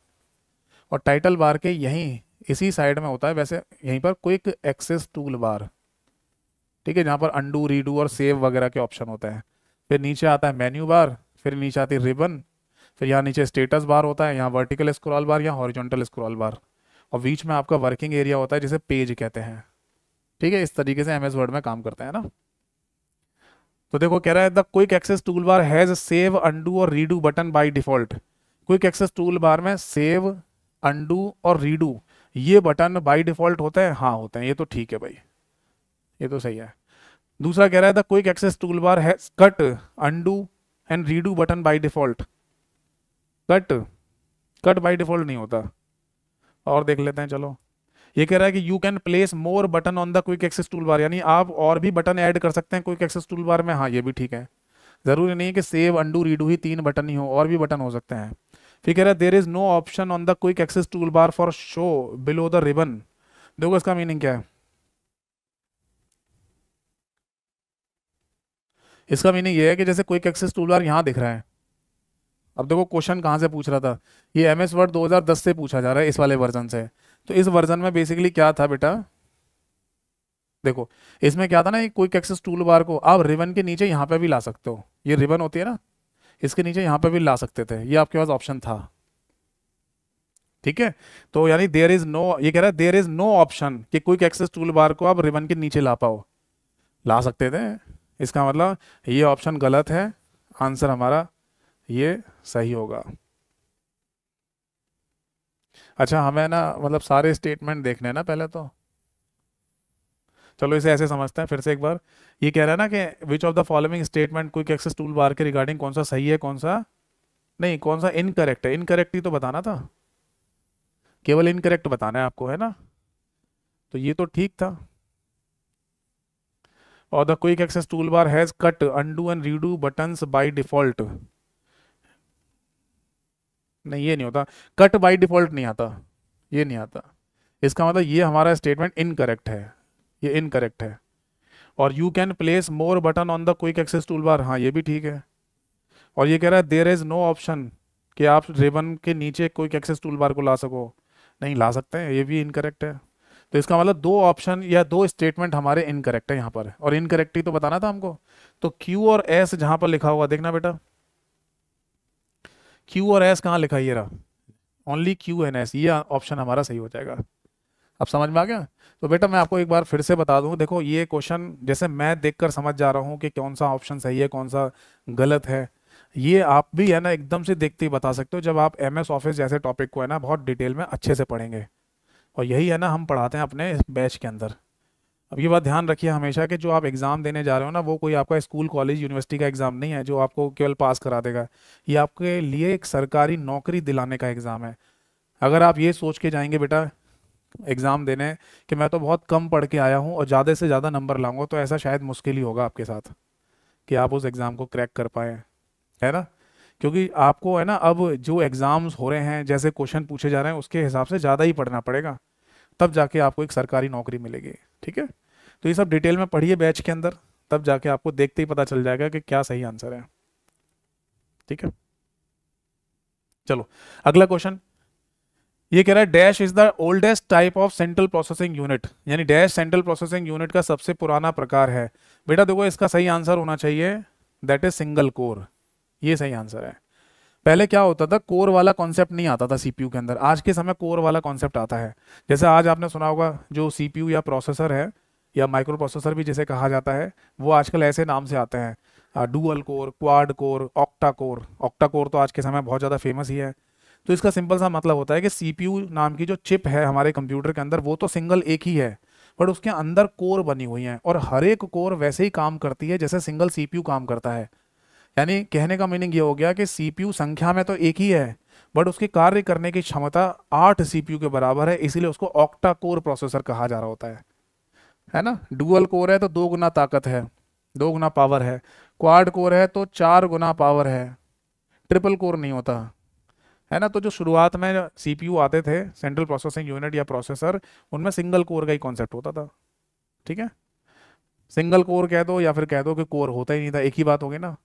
और टाइटल बार के यहीं इसी साइड में होता है वैसे यहीं पर क्विक एक्सेस टूल बार ठीक है जहाँ पर अंडू रीडू और सेव वगैरह के ऑप्शन होते हैं फिर नीचे आता है मेन्यू बार फिर नीचे आती है रिबन फिर यहाँ नीचे स्टेटस बार होता है यहाँ वर्टिकल स्क्रॉल बार या हॉरिजॉन्टल स्क्रॉल बार और बीच में आपका वर्किंग एरिया होता है जिसे पेज कहते हैं ठीक है इस तरीके से एम एस वर्ड में काम करते हैं ना तो देखो कह रहा है the quick access toolbar has save undo और redo button by default quick access toolbar में सेव अंडू और रीडू ये बटन बाय डिफॉल्ट होते हैं हाँ होते हैं ये तो ठीक है भाई ये तो सही है दूसरा कह रहा है the quick access toolbar है cut undo and redo button by default cut cut by default नहीं होता और देख लेते हैं चलो ये कह रहा है कि you can place more button on the quick access toolbar यानी आप और भी बटन ऐड कर सकते हैं क्विक एक्सेस टूल बार में हाँ ये भी ठीक है ज़रूरी नहीं है कि सेव अंडू रीडू ही तीन बटन ही हो और भी बटन हो सकते हैं फिर कह रहा है there is no option on the quick access toolbar for show below the ribbon देखो इसका मीनिंग क्या है इसका मीनिंग ये है कि जैसे क्विक एक्सेस टूल बार यहाँ दिख रहा है अब देखो क्वेश्चन कहाँ से पूछ रहा था ये एम एस वर्ड 2010 से पूछा जा रहा है इस वाले वर्जन से तो इस वर्जन में बेसिकली क्या था बेटा देखो इसमें क्या था ना क्विक एक्सेस टूल बार को आप रिबन के नीचे यहाँ पे भी ला सकते हो ये रिबन होती है ना इसके नीचे यहाँ पे भी ला सकते थे ये आपके पास ऑप्शन था ठीक है तो यानी देर इज नो ये कह रहा है देर इज नो ऑप्शन कि क्विक एक्सेस टूल बार को आप रिबन के नीचे ला पाओ ला सकते थे इसका मतलब ये ऑप्शन गलत है आंसर हमारा ये सही होगा अच्छा हमें ना मतलब सारे स्टेटमेंट देखने हैं ना पहले तो चलो इसे ऐसे समझते हैं फिर से एक बार ये कह रहा है ना कि which of the following statement quick access toolbar के रिगार्डिंग कौन सा सही है कौन सा नहीं कौन सा इनकरेक्ट है इनकरेक्ट ही तो बताना था केवल इनकरेक्ट बताना है आपको है ना तो ये तो ठीक था और the quick access toolbar has cut undo and redo button by default नहीं ये नहीं होता कट बाई डिफॉल्ट नहीं आता ये नहीं आता इसका मतलब ये हमारा स्टेटमेंट इनकरेक्ट है ये इनकरेक्ट है और you can place more button on the quick access toolbar हाँ ये भी ठीक है और ये कह रहा है देर इज़ नो ऑप्शन कि आप रेबन के नीचे क्विक एक्सेस टूल बार को ला सको नहीं ला सकते हैं ये भी इनकरेक्ट है तो इसका मतलब दो ऑप्शन या दो स्टेटमेंट हमारे इनकरेक्ट है यहाँ पर और इनकरेक्ट ही तो बताना था हमको तो क्यू और एस जहाँ पर लिखा हुआ देखना बेटा क्यू और एस कहाँ लिखा ये रहा ओनली क्यू एन एस ये ऑप्शन हमारा सही हो जाएगा अब समझ में आ गया तो बेटा मैं आपको एक बार फिर से बता दूँ देखो ये क्वेश्चन जैसे मैं देखकर समझ जा रहा हूँ कि कौन सा ऑप्शन सही है कौन सा गलत है ये आप भी है ना एकदम से देखते ही बता सकते हो जब आप एम एस ऑफिस जैसे टॉपिक को है ना बहुत डिटेल में अच्छे से पढ़ेंगे और यही है ना हम पढ़ाते हैं अपने बैच के अंदर अब ये बात ध्यान रखिए हमेशा कि जो आप एग्ज़ाम देने जा रहे हो ना वो कोई आपका स्कूल कॉलेज यूनिवर्सिटी का एग्ज़ाम नहीं है जो आपको केवल पास करा देगा ये आपके लिए एक सरकारी नौकरी दिलाने का एग्ज़ाम है अगर आप ये सोच के जाएंगे बेटा एग्ज़ाम देने कि मैं तो बहुत कम पढ़ के आया हूँ और ज़्यादा से ज़्यादा नंबर लाऊंगा तो ऐसा शायद मुश्किल ही होगा आपके साथ कि आप उस एग्ज़ाम को क्रैक कर पाएँ है ना क्योंकि आपको है ना अब जो एग्ज़ाम्स हो रहे हैं जैसे क्वेश्चन पूछे जा रहे हैं उसके हिसाब से ज़्यादा ही पढ़ना पड़ेगा तब जाके आपको एक सरकारी नौकरी मिलेगी ठीक है तो ये सब डिटेल में पढ़िए बैच के अंदर तब जाके आपको देखते ही पता चल जाएगा कि क्या सही आंसर है ठीक है चलो अगला क्वेश्चन ये कह रहा है dash is the oldest type of central processing unit यानी डैश सेंट्रल प्रोसेसिंग यूनिट का सबसे पुराना प्रकार है बेटा देखो इसका सही आंसर होना चाहिए दैट इज सिंगल कोर ये सही आंसर है पहले क्या होता था कोर वाला कॉन्सेप्ट नहीं आता था सीपीयू के अंदर आज के समय कोर वाला कॉन्सेप्ट आता है जैसे आज आपने सुना होगा जो सीपीयू या प्रोसेसर है या माइक्रो प्रोसेसर भी जिसे कहा जाता है वो आजकल ऐसे नाम से आते हैं dual core quad core octa core octa core तो आज के समय बहुत ज़्यादा फेमस ही है तो इसका सिंपल सा मतलब होता है कि सी नाम की जो चिप है हमारे कंप्यूटर के अंदर वो तो सिंगल एक ही है बट उसके अंदर कोर बनी हुई हैं और हर एक कोर वैसे ही काम करती है जैसे सिंगल सी काम करता है यानी कहने का मीनिंग ये हो गया कि सी संख्या में तो एक ही है बट उसके कार्य करने की क्षमता आठ सी के बराबर है इसीलिए उसको ऑक्टा कोर प्रोसेसर कहा जा रहा होता है है ना डुअल कोर है तो दो गुना ताकत है दो गुना पावर है क्वाड कोर है तो चार गुना पावर है ट्रिपल कोर नहीं होता है ना तो जो शुरुआत में सीपीयू आते थे सेंट्रल प्रोसेसिंग यूनिट या प्रोसेसर उनमें सिंगल कोर का ही कॉन्सेप्ट होता था ठीक है सिंगल कोर कह दो या फिर कह दो कि कोर होता ही नहीं था एक ही बात होगी ना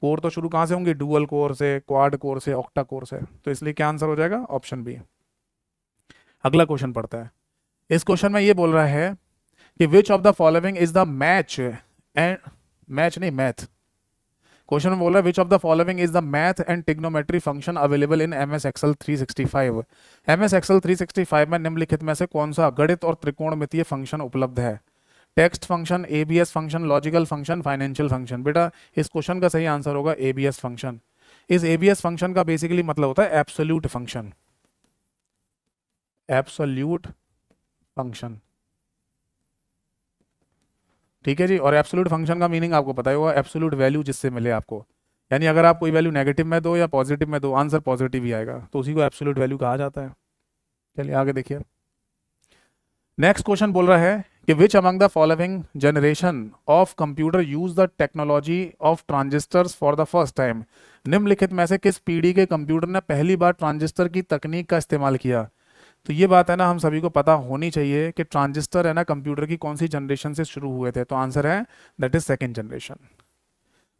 कोर तो शुरू कहाँ से होंगे डुअल कोर से क्वाड कोर से ऑक्टा कोर से तो इसलिए क्या आंसर हो जाएगा ऑप्शन बी अगला क्वेश्चन पड़ता है इस क्वेश्चन में ये बोल रहा है कि which of the following is the match and match नहीं मैथ क्वेश्चन में बोल which of the following is the math and trigonometry function available in M S Excel three sixty five M S Excel three sixty five में निम्नलिखित में से कौन सा गणित और मितीय फंक्शन उपलब्ध है text function A B S function logical function financial function बेटा इस क्वेश्चन का सही आंसर होगा ए बी एस फंक्शन इस ए बी एस फंक्शन का बेसिकली मतलब होता है एब्सोल्यूट फंक्शन एब्सोल्यूट फंक्शन ठीक है जी और एब्सोलूट फंक्शन का मीनिंग आपको पता होगा एब्सोलूट वैल्यू जिससे मिले आपको यानी अगर आप कोई वैल्यू नेगेटिव में दो या पॉजिटिव में दो आंसर पॉजिटिव ही आएगा तो उसी को एब्सोलूट वैल्यू कहा जाता है चलिए आगे देखिए नेक्स्ट क्वेश्चन बोल रहा है कि which among the following generation of computer use the technology of transistor for the first time निम्नलिखित में से किस पीढ़ी के कंप्यूटर ने पहली बार ट्रांजिस्टर की तकनीक का इस्तेमाल किया तो ये बात है ना हम सभी को पता होनी चाहिए कि ट्रांजिस्टर है ना कंप्यूटर की कौन सी जनरेशन से शुरू हुए थे तो आंसर है that is second generation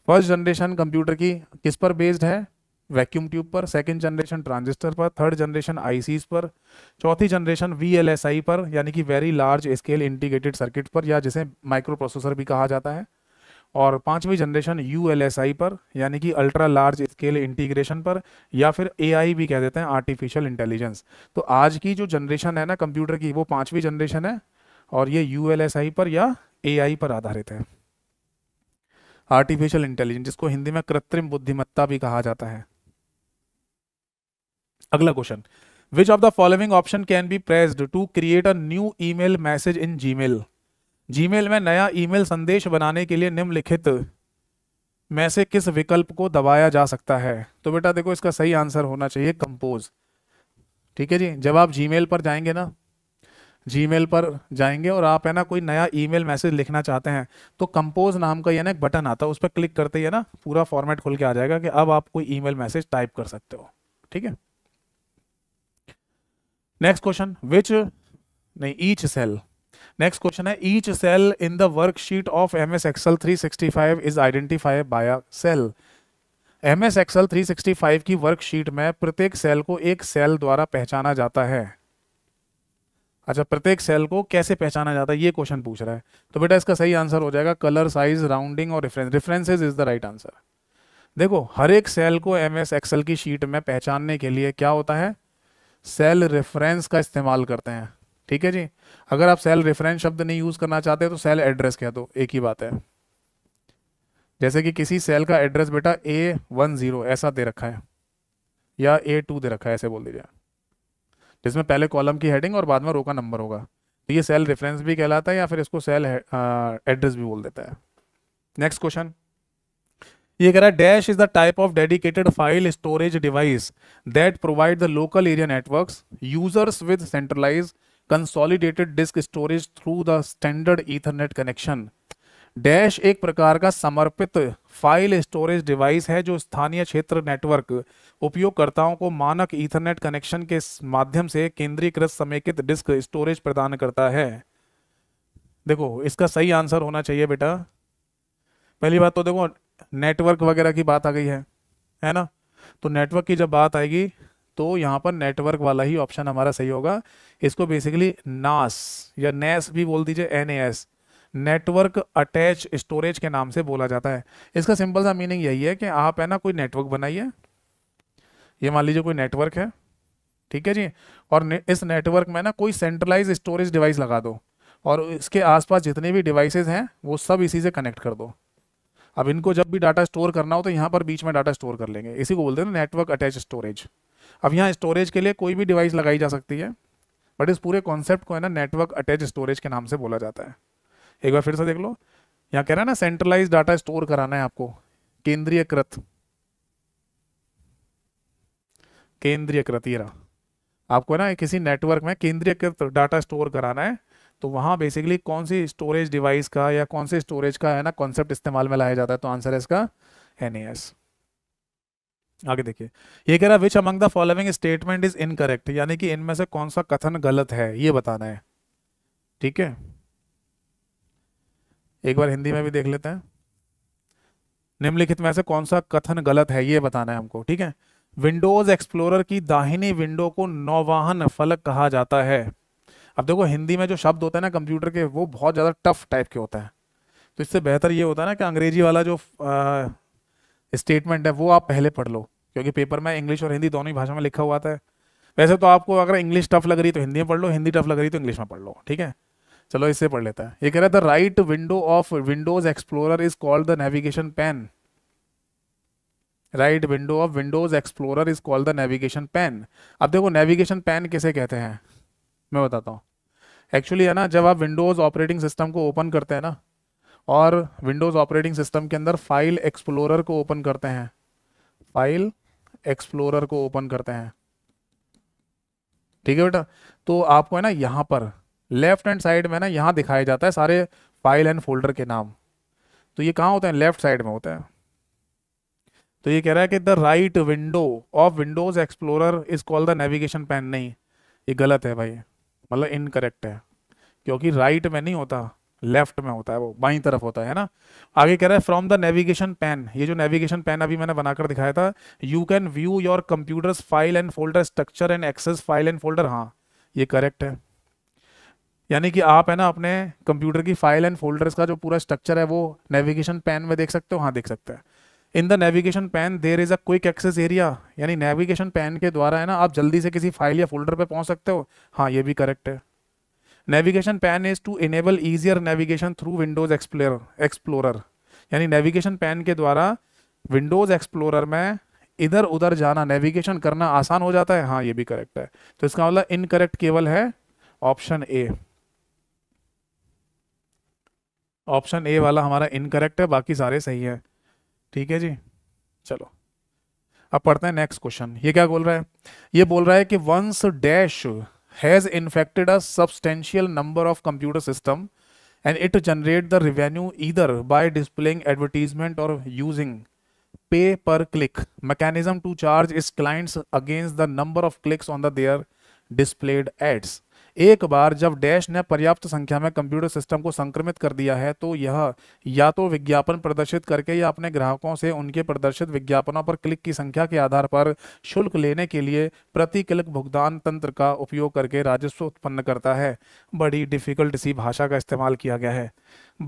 first generation computer की किस पर बेस्ड है वैक्यूम ट्यूब पर सेकेंड जनरेशन ट्रांजिस्टर पर थर्ड जनरेशन आईसीज पर चौथी जनरेशन वी पर यानी कि very large scale integrated circuit पर या जिसे माइक्रो प्रोसेसर भी कहा जाता है और पांचवी जनरेशन यू पर यानी कि अल्ट्रा लार्ज स्केल इंटीग्रेशन पर या फिर ए भी कह देते हैं आर्टिफिशियल इंटेलिजेंस तो आज की जो जनरेशन है ना कंप्यूटर की वो पांचवी जनरेशन है और ये यू पर या ए पर आधारित है आर्टिफिशियल इंटेलिजेंस जिसको हिंदी में कृत्रिम बुद्धिमत्ता भी कहा जाता है अगला question which of the following option can be pressed to create a new email message in Gmail Gmail में नया ईमेल संदेश बनाने के लिए निम्नलिखित में से किस विकल्प को दबाया जा सकता है तो बेटा देखो इसका सही आंसर होना चाहिए कंपोज ठीक है जी जब आप जीमेल पर जाएंगे ना जीमेल पर जाएंगे और आप है ना कोई नया ईमेल मैसेज लिखना चाहते हैं तो कंपोज नाम का ये ना एक बटन आता है उस पर क्लिक करते ही ना पूरा फॉर्मेट खुल के आ जाएगा कि अब आप कोई ईमेल मैसेज टाइप कर सकते हो ठीक है नेक्स्ट क्वेश्चन विच नहीं ईच सेल नेक्स्ट क्वेश्चन है each cell in the worksheet of M S Excel three sixty five is identify by cell M S Excel three sixty five की worksheet में प्रत्येक सेल को एक cell द्वारा पहचाना जाता है अच्छा प्रत्येक सेल को कैसे पहचाना जाता है ये क्वेश्चन पूछ रहा है तो बेटा इसका सही आंसर हो जाएगा कलर साइज राउंडिंग और reference references is the right answer देखो हर एक सेल को एम एस एक्सएल की शीट में पहचानने के लिए क्या होता है सेल रेफरेंस का इस्तेमाल करते हैं ठीक है जी अगर आप सेल रेफरेंस शब्द नहीं यूज करना चाहते तो सेल एड्रेस कह दो एक ही बात है जैसे कि किसी सेल का एड्रेस बेटा ए वन जीरो ऐसा दे रखा है या ए टू दे रखा है ऐसे बोल दीजिए जिसमें पहले कॉलम की हेडिंग और बाद में रो का नंबर होगा तो ये सेल रेफरेंस भी कहलाता है या फिर इसको सेल एड्रेस भी बोल देता है नेक्स्ट क्वेश्चन ये कह रहा है dash is the type of dedicated file storage device that provide the local area networks users with centralised consolidated disk storage through the standard Ethernet connection dash एक प्रकार का समर्पित फाइल स्टोरेज डिवाइस है जो स्थानीय क्षेत्र नेटवर्क उपयोगकर्ताओं को मानक ईथरनेट कनेक्शन के माध्यम से केंद्रीकृत समेकित डिस्क स्टोरेज प्रदान करता है देखो इसका सही आंसर होना चाहिए बेटा पहली बात तो देखो नेटवर्क वगैरह की बात आ गई है है ना तो नेटवर्क की जब बात आएगी तो यहाँ पर नेटवर्क वाला ही ऑप्शन हमारा सही होगा इसको बेसिकली नास या नेस भी बोल दीजिए एन नेटवर्क अटैच स्टोरेज के नाम से बोला जाता है इसका सिंपल सा मीनिंग यही है कि आप है ना कोई नेटवर्क बनाइए ये मान लीजिए कोई नेटवर्क है ठीक है जी और ने, इस नेटवर्क में ना कोई सेंट्रलाइज स्टोरेज डिवाइस लगा दो और इसके आसपास जितने भी डिवाइसेज हैं वो सब इसी से कनेक्ट कर दो अब इनको जब भी डाटा स्टोर करना हो तो यहाँ पर बीच में डाटा स्टोर कर लेंगे इसी को बोलते हैं नेटवर्क अटैच स्टोरेज अब यहाँ स्टोरेज के लिए कोई भी डिवाइस लगाई जा सकती है बट इस पूरे कॉन्सेप्ट को है ना नेटवर्क अटैच स्टोरेज के नाम से बोला जाता है एक बार फिर से देख लो यहाँ कह रहा है ना सेंट्रलाइज डाटा स्टोर कराना है आपको केंद्रीयकृत केंद्रीयकृत ये रहा आपको है ना किसी नेटवर्क में केंद्रीयकृत डाटा स्टोर कराना है तो वहाँ बेसिकली कौन सी स्टोरेज डिवाइस का या कौन से स्टोरेज का है ना कॉन्सेप्ट इस्तेमाल में लाया जाता है तो आंसर है इसका एन आगे देखिए ये कह रहा which among the following statement is incorrect यानी कि इनमें से कौन सा कथन गलत है ये बताना है ठीक है एक बार हिंदी में भी देख लेते हैं निम्नलिखित में से कौन सा कथन गलत है ये बताना है हमको ठीक है विंडोज एक्सप्लोरर की दाहिनी विंडो को नौवाहन फलक कहा जाता है अब देखो हिंदी में जो शब्द होते हैं ना कंप्यूटर के वो बहुत ज़्यादा टफ टाइप के होते हैं तो इससे बेहतर ये होता है ना कि अंग्रेजी वाला जो आ, स्टेटमेंट है वो आप पहले पढ़ लो क्योंकि पेपर में इंग्लिश और हिंदी दोनों ही भाषा में लिखा हुआ था वैसे तो आपको अगर इंग्लिश टफ लग रही तो हिंदी में पढ़ लो हिंदी टफ लग रही तो इंग्लिश में पढ़ लो ठीक है चलो इससे पढ़ लेता है ये कह रहा है the right window of Windows Explorer is called the navigation pane right window of Windows Explorer is called the navigation pane अब देखो नेविगेशन पेन किसे कहते हैं मैं बताता हूँ एक्चुअली है ना जब आप विंडोज ऑपरेटिंग सिस्टम को ओपन करते हैं ना और विंडोज़ ऑपरेटिंग सिस्टम के अंदर फाइल एक्सप्लोरर को ओपन करते हैं फाइल एक्सप्लोरर को ओपन करते हैं ठीक है बेटा तो आपको है ना यहाँ पर लेफ्ट हैंड साइड में ना यहाँ दिखाया जाता है सारे फाइल एंड फोल्डर के नाम तो ये कहाँ होते हैं लेफ्ट साइड में होते हैं तो ये कह रहा है कि the right window of Windows Explorer is called the navigation pane नहीं ये गलत है भाई मतलब इनकरेक्ट है क्योंकि राइट में नहीं होता लेफ्ट में होता है वो बाई तरफ होता है ना आगे कह रहा है फ्रॉम द नेविगेशन पेन ये जो नेविगेशन पेन अभी मैंने बनाकर दिखाया था you can view your computer's file and folder structure and access file and folder हाँ ये करेक्ट है यानी कि आप है ना अपने कंप्यूटर की फाइल एंड फोल्डर्स का जो पूरा स्ट्रक्चर है वो नेविगेशन पेन में देख सकते हो हाँ देख सकते हैं in the navigation pane there is a quick access area यानी नेविगेशन पैन के द्वारा है ना आप जल्दी से किसी फाइल या फोल्डर पे पहुंच सकते हो हाँ ये भी करेक्ट है navigation pane is to enable easier navigation through Windows explore Explorer यानी नेविगेशन पैन के द्वारा विंडोज एक्सप्लोरर में इधर उधर जाना नेविगेशन करना आसान हो जाता है हाँ ये भी करेक्ट है तो इसका मतलब इनकरेक्ट केवल है ऑप्शन ए ऑप्शन ए वाला हमारा इनकरेक्ट है बाकी सारे सही है ठीक है जी चलो अब पढ़ते हैं नेक्स्ट क्वेश्चन ये क्या बोल रहा है ये बोल रहा है कि once dash has infected a substantial number of computer system and it generate the revenue either by displaying advertisement or using pay per click mechanism to charge its clients against the number of clicks on the their displayed ads एक बार जब dash ने पर्याप्त संख्या में computer system को संक्रमित कर दिया है तो यह या तो विज्ञापन प्रदर्शित करके या अपने ग्राहकों से उनके प्रदर्शित विज्ञापनों पर क्लिक की संख्या के आधार पर शुल्क लेने के लिए प्रति क्लिक भुगतान तंत्र का उपयोग करके राजस्व उत्पन्न करता है बड़ी डिफिकल्ट सी भाषा का इस्तेमाल किया गया है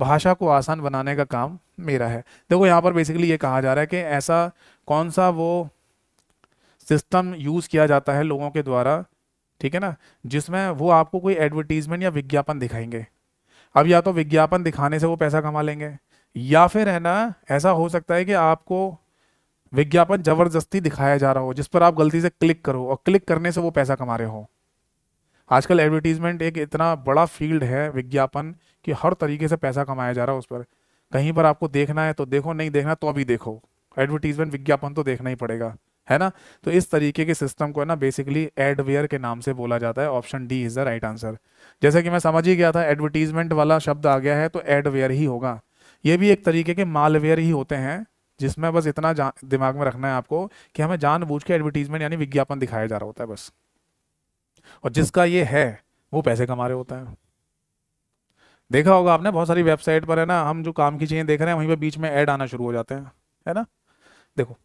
भाषा को आसान बनाने का काम मेरा है देखो यहाँ पर बेसिकली ये कहा जा रहा है कि ऐसा कौन सा वो सिस्टम यूज़ किया जाता है लोगों के द्वारा ठीक है ना जिसमें वो आपको कोई एडवर्टीजमेंट या विज्ञापन दिखाएंगे अब या तो विज्ञापन दिखाने से वो पैसा कमा लेंगे या फिर है ना ऐसा हो सकता है कि आपको विज्ञापन जबरदस्ती दिखाया जा रहा हो जिस पर आप गलती से क्लिक करो और क्लिक करने से वो पैसा कमा रहे हो आजकल एडवर्टीजमेंट एक इतना बड़ा फील्ड है विज्ञापन कि हर तरीके से पैसा कमाया जा रहा है उस पर कहीं पर आपको देखना है तो देखो नहीं देखना तो अभी देखो एडवर्टीजमेंट विज्ञापन तो देखना ही पड़ेगा है ना तो इस तरीके के सिस्टम को है ना बेसिकली एडवेयर के नाम से बोला जाता है option D is the right answer जैसे कि मैं समझ ही गया था एडवर्टीजमेंट वाला शब्द आ गया है तो एडवेयर ही होगा ये भी एक तरीके के मालवेयर ही होते हैं जिसमें बस इतना दिमाग में रखना है आपको कि हमें जानबूझ के एडवर्टीजमेंट यानी विज्ञापन दिखाया जा रहा होता है बस और जिसका ये है वो पैसे कमा रहे होता है देखा होगा आपने बहुत सारी वेबसाइट पर है ना हम जो काम की चीज़ें देख रहे हैं वहीं पर बीच में एड आना शुरू हो जाते हैं है ना देखो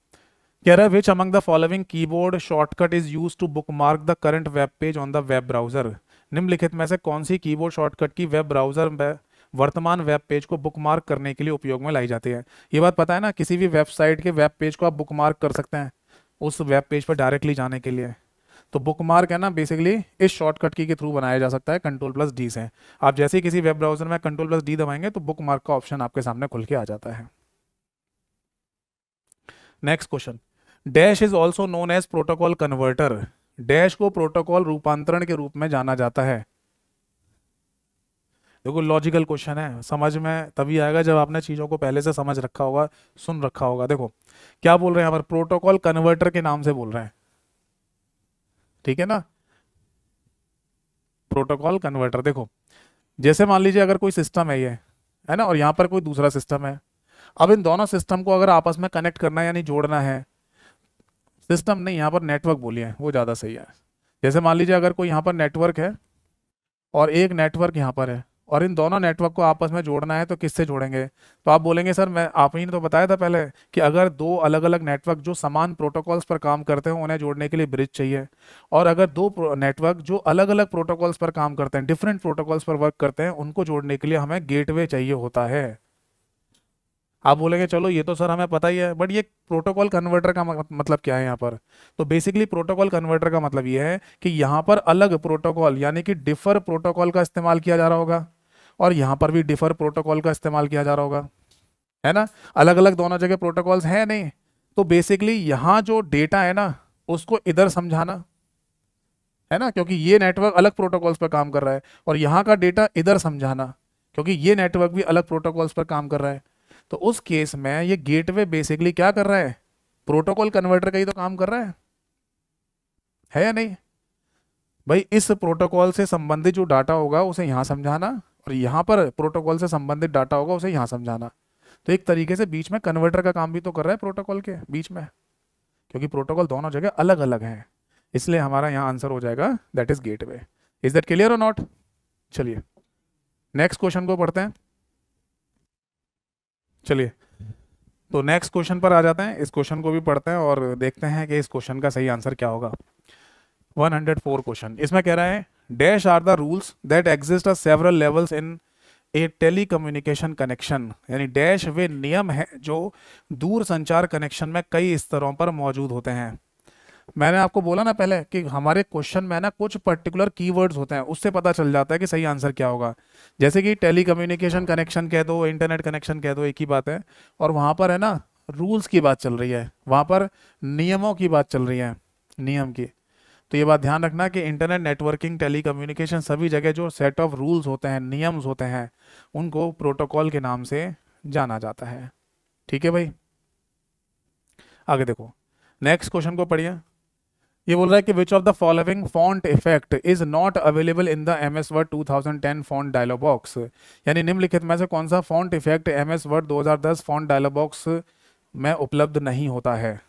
कह रहा है which among the following keyboard shortcut is use to bookmark the current web page on the web browser निम्नलिखित में से कौन सी keyboard shortcut key web browser में वर्तमान वेब पेज को बुक मार्क करने के लिए उपयोग में लाई जाती है ये बात पता है ना किसी भी वेबसाइट के वेब पेज को आप बुक मार्क कर सकते हैं उस वेब पेज पर डायरेक्टली जाने के लिए तो बुक मार्क है ना बेसिकली इस शॉर्टकट की के थ्रू बनाया जा सकता है कंट्रोल प्लस डी से आप जैसे ही किसी वेब ब्राउजर में कंट्रोल प्लस डी दबाएंगे तो बुक मार्क का ऑप्शन आपके सामने खुल के आ जाता है next question dash is also known as protocol converter dash को प्रोटोकॉल रूपांतरण के रूप में जाना जाता है देखो लॉजिकल क्वेश्चन है समझ में तभी आएगा जब आपने चीज़ों को पहले से समझ रखा होगा सुन रखा होगा देखो क्या बोल रहे हैं पर प्रोटोकॉल कन्वर्टर के नाम से बोल रहे हैं ठीक है ना प्रोटोकॉल कन्वर्टर देखो जैसे मान लीजिए अगर कोई सिस्टम है ये है ना और यहां पर कोई दूसरा सिस्टम है अब इन दोनों सिस्टम को अगर आपस में कनेक्ट करना है यानी जोड़ना है सिस्टम नहीं यहाँ पर नेटवर्क बोलिए वो ज़्यादा सही है जैसे मान लीजिए अगर कोई यहाँ पर नेटवर्क है और एक नेटवर्क यहाँ पर है और इन दोनों नेटवर्क को आपस में जोड़ना है तो किससे जोड़ेंगे तो आप बोलेंगे सर मैं आप ही ने तो बताया था पहले कि अगर दो अलग अलग नेटवर्क जो समान प्रोटोकॉल्स पर काम करते हैं उन्हें जोड़ने के लिए ब्रिज चाहिए और अगर दो नेटवर्क जो अलग अलग प्रोटोकॉल्स पर काम करते हैं डिफरेंट प्रोटोकॉल्स पर वर्क करते हैं उनको जोड़ने के लिए हमें गेट चाहिए होता है आप बोलेंगे चलो ये तो सर हमें पता ही है बट ये प्रोटोकॉल कन्वर्टर का मतलब क्या है यहाँ पर तो बेसिकली प्रोटोकॉल कन्वर्टर का मतलब ये है कि यहाँ पर अलग प्रोटोकॉल यानी कि डिफर प्रोटोकॉल का इस्तेमाल किया जा रहा होगा और यहाँ पर भी डिफर प्रोटोकॉल का इस्तेमाल किया जा रहा होगा है ना अलग अलग दोनों जगह प्रोटोकॉल्स हैं नहीं तो बेसिकली यहाँ जो डेटा है ना उसको इधर समझाना है ना क्योंकि ये नेटवर्क अलग प्रोटोकॉल्स पर काम कर रहा है और यहाँ का डेटा इधर समझाना क्योंकि ये नेटवर्क भी अलग प्रोटोकॉल्स पर काम कर रहा है तो उस केस में ये गेटवे बेसिकली क्या कर रहा है प्रोटोकॉल कन्वर्टर का ही तो काम कर रहा है है या नहीं भाई इस प्रोटोकॉल से संबंधित जो डाटा होगा उसे यहाँ समझाना और यहाँ पर प्रोटोकॉल से संबंधित डाटा होगा उसे यहाँ समझाना तो एक तरीके से बीच में कन्वर्टर का काम भी तो कर रहा है प्रोटोकॉल के बीच में क्योंकि प्रोटोकॉल दोनों जगह अलग अलग हैं इसलिए हमारा यहाँ आंसर हो जाएगा that is way is that clear और नॉट चलिए नेक्स्ट क्वेश्चन को पढ़ते हैं चलिए तो नेक्स्ट क्वेश्चन पर आ जाते हैं इस क्वेश्चन को भी पढ़ते हैं और देखते हैं कि इस क्वेश्चन का सही आंसर क्या होगा 104 क्वेश्चन इसमें कह रहा है dash are the rules that exist are several levels in a telecommunication communication यानी डैश वे नियम है जो दूर संचार कनेक्शन में कई स्तरों पर मौजूद होते हैं मैंने आपको बोला ना पहले कि हमारे क्वेश्चन में ना कुछ पर्टिकुलर कीवर्ड्स होते हैं उससे पता चल जाता है कि सही आंसर क्या होगा जैसे कि टेली कम्युनिकेशन कनेक्शन कह दो इंटरनेट कनेक्शन कह दो एक ही बात है और वहाँ पर है ना रूल्स की बात चल रही है वहाँ पर नियमों की बात चल रही है नियम की तो ये बात ध्यान रखना कि इंटरनेट नेटवर्किंग टेली कम्युनिकेशन सभी जगह जो सेट ऑफ रूल्स होते हैं नियम्स होते हैं उनको प्रोटोकॉल के नाम से जाना जाता है ठीक है भाई आगे देखो नेक्स्ट क्वेश्चन को पढ़िए ये बोल रहा है कि which of the following font effect is not available in the M S Word two thousand ten font dialog box यानी निम्नलिखित में से कौन सा font effect M S Word दो हज़ार दस फॉन्ट डायलॉग बॉक्स में उपलब्ध नहीं होता है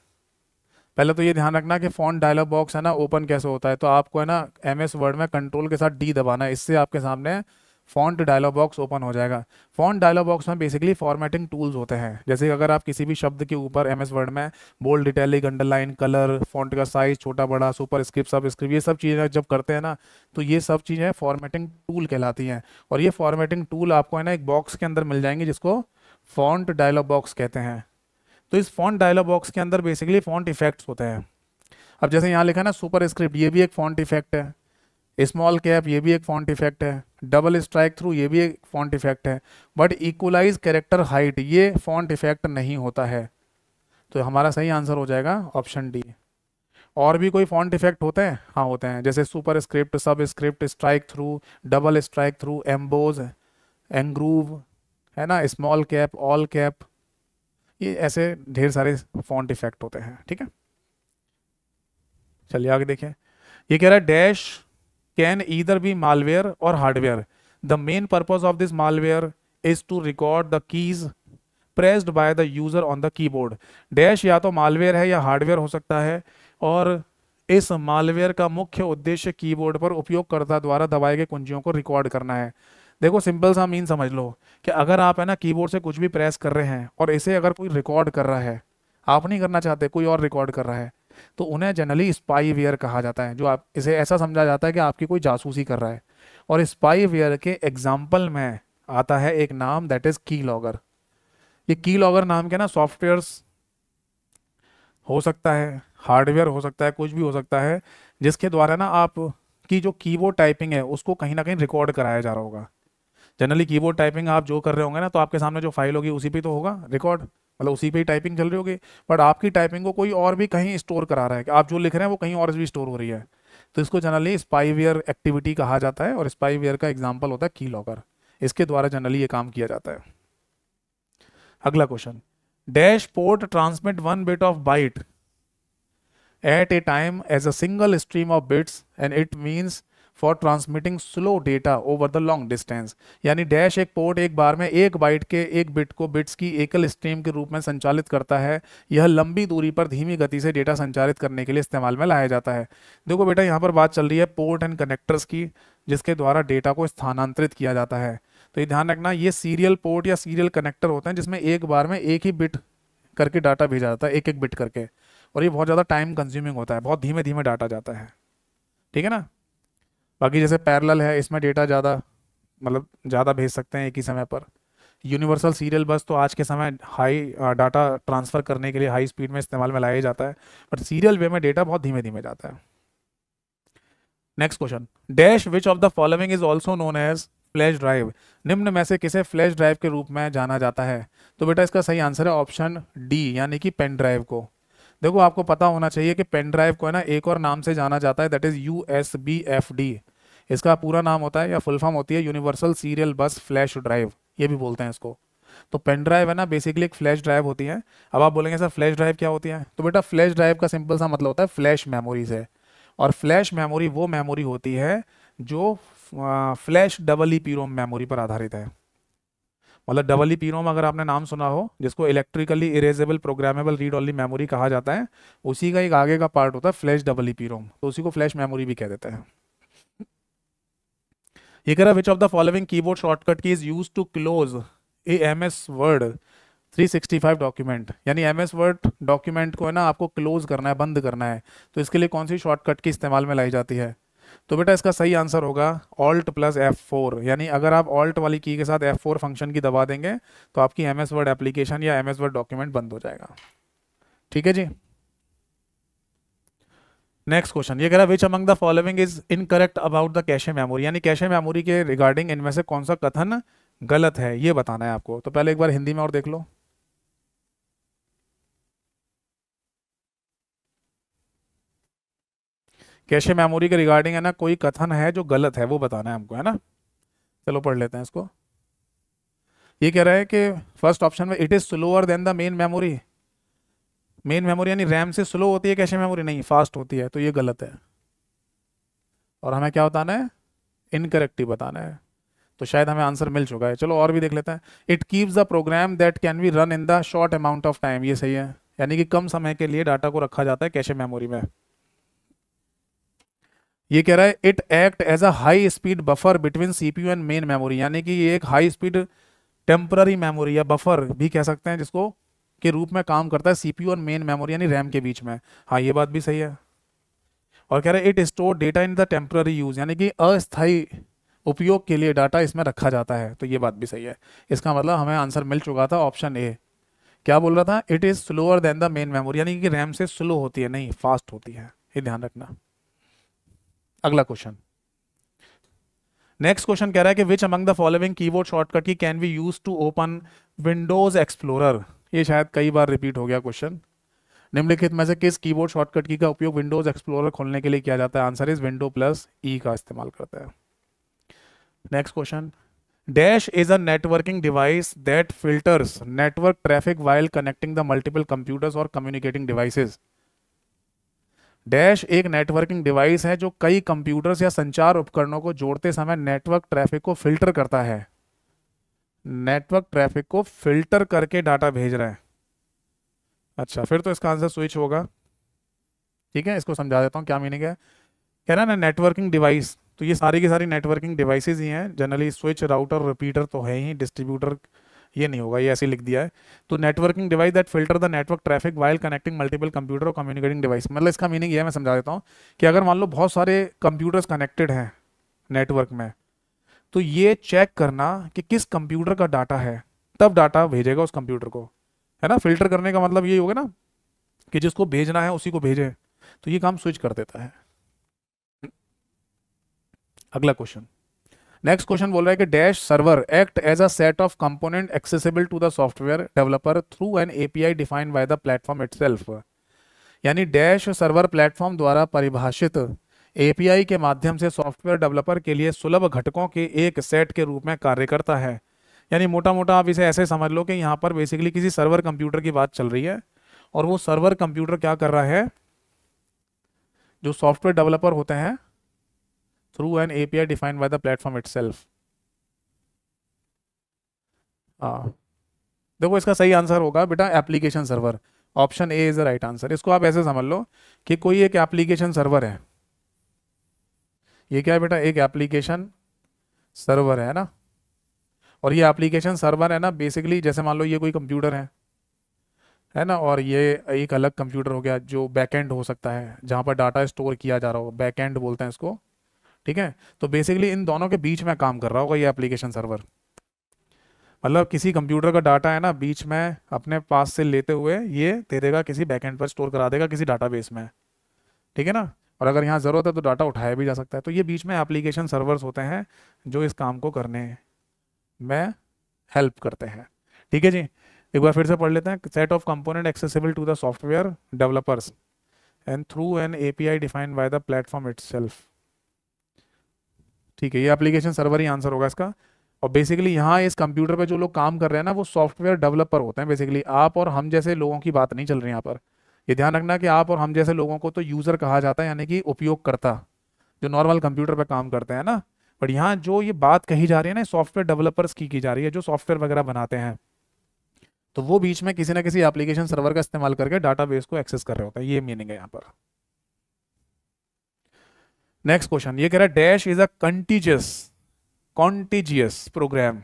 पहले तो ये ध्यान रखना कि फॉन्ट डायलॉग बॉक्स है ना ओपन कैसे होता है तो आपको है ना एम एस वर्ड में कंट्रोल के साथ डी दबाना है इससे आपके सामने है फॉन्ट डायलॉग बॉक्स ओपन हो जाएगा फॉन्ट डायलॉग बॉक्स में बेसिकली फॉर्मेटिंग टूल्स होते हैं जैसे अगर आप किसी भी शब्द के ऊपर एम वर्ड में bold detailing underline colour font का साइज छोटा बड़ा सुपर स्क्रिप्ट सब स्क्रिप्ट ये सब चीज़ें जब करते हैं ना तो ये सब चीज़ें फॉर्मेटिंग टूल कहलाती हैं और ये फॉर्मेटिंग टूल आपको है ना एक बॉक्स के अंदर मिल जाएंगे जिसको फॉन्ट डायलॉग बॉक्स कहते हैं तो इस फॉन्ट डायलॉग बॉक्स के अंदर बेसिकली फॉन्ट इफेक्ट्स होते हैं अब जैसे यहाँ लिखा है ना सुपर स्क्रिप्ट ये भी एक फॉन्ट इफेक्ट है स्मॉल कैप ये भी एक फॉन्ट इफेक्ट है डबल स्ट्राइक थ्रू ये भी एक फॉन्ट इफेक्ट है बट इक्वलाइज कैरेक्टर हाइट ये फॉन्ट इफेक्ट नहीं होता है तो हमारा सही आंसर हो जाएगा ऑप्शन डी और भी कोई फॉन्ट इफेक्ट होते हैं हाँ होते हैं जैसे superscript subscript strikethrough double strikethrough emboss engrave है ना स्मॉल कैप ऑल कैप ये ऐसे ढेर सारे फॉन्ट इफेक्ट होते हैं ठीक है चलिए आगे देखें ये कह रहा है dash can either be malware or hardware the main purpose of this malware is to record the keys pressed by the user on the keyboard dash या तो मालवेयर है या हार्डवेयर हो सकता है और इस मालवेयर का मुख्य उद्देश्य कीबोर्ड पर उपयोगकर्ता द्वारा दबाए गए कुंजियों को रिकॉर्ड करना है देखो सिंपल सा मीन समझ लो कि अगर आप है ना कीबोर्ड से कुछ भी प्रेस कर रहे हैं और इसे अगर कोई रिकॉर्ड कर रहा है आप नहीं करना चाहते कोई और रिकॉर्ड कर रहा है तो उन्हें जनरली स्पाईवेयर कहा जाता है जो आप इसे ऐसा समझा जाता है कि आपकी कोई जासूसी कर रहा है और स्पाईवेयर के एग्जाम्पल में आता है एक नाम दैट इज़ की लॉगर ये की लॉगर नाम के ना सॉफ्टवेयर हो सकता है हार्डवेयर हो सकता है कुछ भी हो सकता है जिसके द्वारा ना आप की जो कीबोर्ड टाइपिंग है उसको कहीं ना कहीं रिकॉर्ड कराया जा रहा होगा जनरली कीबोर्ड टाइपिंग आप जो कर रहे होंगे ना तो आपके सामने जो फाइल होगी उसी पे तो होगा रिकॉर्ड मतलब उसी पे ही टाइपिंग चल रही होगी बट आपकी टाइपिंग को कोई और भी कहीं स्टोर करा रहा है कि आप जो लिख रहे हैं वो कहीं और भी स्टोर हो रही है तो इसको जनरली स्पाईवेयर एक्टिविटी कहा जाता है और स्पाईवेयर का एग्जाम्पल होता है की लॉकर इसके द्वारा जनरली ये काम किया जाता है अगला question dash port transmit one bit of byte at a time as a single stream of bits and it means for transmitting slow data over the long distance यानी डैश एक पोर्ट एक बार में एक बाइट के एक बिट को बिट्स की एकल स्ट्रीम के रूप में संचालित करता है यह लंबी दूरी पर धीमी गति से डेटा संचालित करने के लिए इस्तेमाल में लाया जाता है देखो बेटा यहाँ पर बात चल रही है पोर्ट एंड कनेक्टर्स की जिसके द्वारा डेटा को स्थानांतरित किया जाता है तो ये ध्यान रखना ये सीरियल पोर्ट या सीरियल कनेक्टर होते हैं जिसमें एक बार में एक ही बिट करके डाटा भेजा जाता है एक एक बिट करके और ये बहुत ज़्यादा टाइम कंज्यूमिंग होता है बहुत धीमे धीमे डाटा जाता है ठीक है ना बाकी जैसे पैरेलल है इसमें डेटा ज़्यादा मतलब ज़्यादा भेज सकते हैं एक ही समय पर यूनिवर्सल सीरियल बस तो आज के समय हाई डाटा ट्रांसफ़र करने के लिए हाई स्पीड में इस्तेमाल में लाया जाता है बट सीरियल वे में डेटा बहुत धीमे धीमे जाता है next question dash which of the following is also known as flash drive निम्न में से किसे फ्लैश ड्राइव के रूप में जाना जाता है तो बेटा इसका सही आंसर है ऑप्शन डी यानी कि पेन ड्राइव को देखो आपको पता होना चाहिए कि पेन ड्राइव को है ना एक और नाम से जाना जाता है that is U S B F D इसका पूरा नाम होता है या फुल फॉर्म होती है universal serial bus flash drive ये भी बोलते हैं इसको तो पेन ड्राइव है ना बेसिकली एक फ्लैश ड्राइव होती है अब आप बोलेंगे सर फ्लैश ड्राइव क्या होती है तो बेटा फ्लैश ड्राइव का सिंपल सा मतलब होता है फ्लैश मेमोरीज है और फ्लैश मेमोरी वो मेमोरी होती है जो flash double E P ROM memory पर आधारित है मतलब डबल ई पी रोम अगर आपने नाम सुना हो जिसको electrically erasable programmable read only memory कहा जाता है उसी का एक आगे का पार्ट होता है flash double E P ROM तो उसी को फ्लैश मेमोरी भी कह देते हैं ये कह रहा which of the following keyboard shortcut key is use to close a M S Word 365 document यानी एम एस वर्ड डॉक्यूमेंट को है ना आपको क्लोज करना है बंद करना है तो इसके लिए कौन सी शॉर्टकट की इस्तेमाल में लाई जाती है तो बेटा इसका सही आंसर होगा ऑल्ट प्लस एफ फोर यानी अगर आप ऑल्ट वाली की के साथ एफ फोर फंक्शन की दबा देंगे तो आपकी एम एस वर्ड एप्लीकेशन या एम एस वर्ड डॉक्यूमेंट बंद हो जाएगा ठीक है जी नेक्स्ट क्वेश्चन ये कह रहा है which among the following is incorrect about the cache memory यानी कैशे मेमोरी के रिगार्डिंग इनमें से कौन सा कथन गलत है ये बताना है आपको तो पहले एक बार हिंदी में और देख लो कैशे मेमोरी के रिगार्डिंग है ना कोई कथन है जो गलत है वो बताना है हमको है ना चलो पढ़ लेते हैं इसको ये कह रहा है कि फर्स्ट ऑप्शन में it is slower than the main memory main memory यानी रैम से स्लो होती है कैशे मेमोरी नहीं फास्ट होती है तो ये गलत है और हमें क्या बताना है इनकरेक्ट ही बताना है तो शायद हमें आंसर मिल चुका है चलो और भी देख लेते हैं it keeps the program that can be run in the short amount of time ये सही है यानी कि कम समय के लिए डाटा को रखा जाता है कैसे मेमोरी में ये कह रहा है it act as a high speed buffer between CP and main memory यानी कि ये एक हाई स्पीड टेम्पररी मेमोरी या बफर भी कह सकते हैं जिसको के रूप में काम करता है सीपी और मेन मेमोरी यानी रैम के बीच में हाँ ये बात भी सही है और कह रहे हैं it store data in the temporary use यानी कि अस्थाई उपयोग के लिए डाटा इसमें रखा जाता है तो ये बात भी सही है इसका मतलब हमें आंसर मिल चुका था ऑप्शन ए क्या बोल रहा था it is slower than the main memory यानी कि रैम से स्लो होती है नहीं फास्ट होती है ये ध्यान रखना अगला क्वेश्चन नेक्स्ट क्वेश्चन कह रहा है कि which among the following keyboard shortcut key can be use to open Windows Explorer ये शायद कई बार रिपीट हो गया क्वेश्चन निम्नलिखित में से किस कीबोर्ड शॉर्टकट की का उपयोग विंडोज एक्सप्लोरर खोलने के लिए किया जाता है answer is window plus E का इस्तेमाल करता है next question dash is a networking device that filters network traffic while connecting the multiple computers और कम्युनिकेटिंग डिवाइसेज डैश एक नेटवर्किंग डिवाइस है जो कई कंप्यूटर्स या संचार उपकरणों को जोड़ते समय नेटवर्क ट्रैफिक को फिल्टर करता है नेटवर्क ट्रैफिक को फिल्टर करके डाटा भेज रहे हैं अच्छा फिर तो इसका आंसर स्विच होगा ठीक है इसको समझा देता हूँ क्या मीनिंग है कह रहा है ना नेटवर्किंग डिवाइस तो ये सारी की सारी नेटवर्किंग डिवाइसेस ही हैं जनरली स्विच राउटर रिपीटर तो है ही डिस्ट्रीब्यूटर ये नहीं होगा ये ऐसे लिख दिया है तो networking device that filter the network traffic while connecting multiple computer और कम्युनिकेटिंग डिवाइस मतलब इसका मीनिंग ये मैं समझा देता हूँ कि अगर मान लो बहुत सारे कंप्यूटर्स कनेक्टेड हैं नेटवर्क में तो ये चेक करना कि किस कंप्यूटर का डाटा है तब डाटा भेजेगा उस कंप्यूटर को है ना फिल्टर करने का मतलब ये होगा ना कि जिसको भेजना है उसी को भेजे तो ये काम स्विच कर देता है अगला क्वेश्चन नेक्स्ट क्वेश्चन बोल रहा है कि dash server act as a set of component accessible to the software developer through an API defined by the platform itself यानी डैश सर्वर प्लेटफॉर्म द्वारा परिभाषित एपीआई के माध्यम से सॉफ्टवेयर डेवलपर के लिए सुलभ घटकों के एक सेट के रूप में कार्य करता है यानी मोटा मोटा आप इसे ऐसे समझ लो कि यहाँ पर बेसिकली किसी सर्वर कंप्यूटर की बात चल रही है और वो सर्वर कंप्यूटर क्या कर रहा है जो सॉफ्टवेयर डेवलपर होते हैं through an API defined by the platform it हाँ देखो इसका सही आंसर होगा बेटा application server option A is the right answer इसको आप ऐसे समझ लो कि कोई एक एप्लीकेशन सर्वर है ये क्या है बेटा एक एप्लीकेशन सर्वर है ना और ये एप्लीकेशन सर्वर है ना बेसिकली जैसे मान लो ये कोई कंप्यूटर है है ना और ये एक अलग कंप्यूटर हो गया जो बैकएंड हो सकता है जहाँ पर डाटा स्टोर किया जा रहा हो बैकएंड बोलते हैं इसको ठीक है तो बेसिकली इन दोनों के बीच में काम कर रहा होगा ये एप्लीकेशन सर्वर मतलब किसी कंप्यूटर का डाटा है ना बीच में अपने पास से लेते हुए ये दे देगा किसी बैकएंड पर स्टोर करा देगा किसी डाटा में ठीक है ना और अगर यहाँ ज़रूरत है तो डाटा उठाया भी जा सकता है तो ये बीच में एप्लीकेशन सर्वर्स होते हैं जो इस काम को करने में हेल्प करते हैं ठीक है जी एक बार फिर से पढ़ लेते हैं set of component accessible to the software developers and through an API defined by the platform itself ठीक है ये एप्लीकेशन सर्वर ही आंसर होगा इसका और बेसिकली यहाँ इस कंप्यूटर पे जो लोग काम कर रहे हैं ना वो सॉफ्टवेयर डेवलपर होते हैं बेसिकली आप और हम जैसे लोगों की बात नहीं चल रही यहाँ पर ये ध्यान रखना कि आप और हम जैसे लोगों को तो यूज़र कहा जाता है यानी कि उपयोगकर्ता जो नॉर्मल कंप्यूटर पर काम करते हैं ना बट यहाँ जो ये बात कही जा रही है ना सॉफ्टवेयर डेवलपर्स की की जा रही है जो सॉफ्टवेयर वगैरह बनाते हैं तो वो बीच में किसी ना किसी एप्लीकेशन सर्वर का इस्तेमाल करके बेस को एक्सेस कर रहे होता है ये मीनिंग है यहाँ पर नेक्स्ट क्वेश्चन ये कह रहा है dash is a contagious contagious program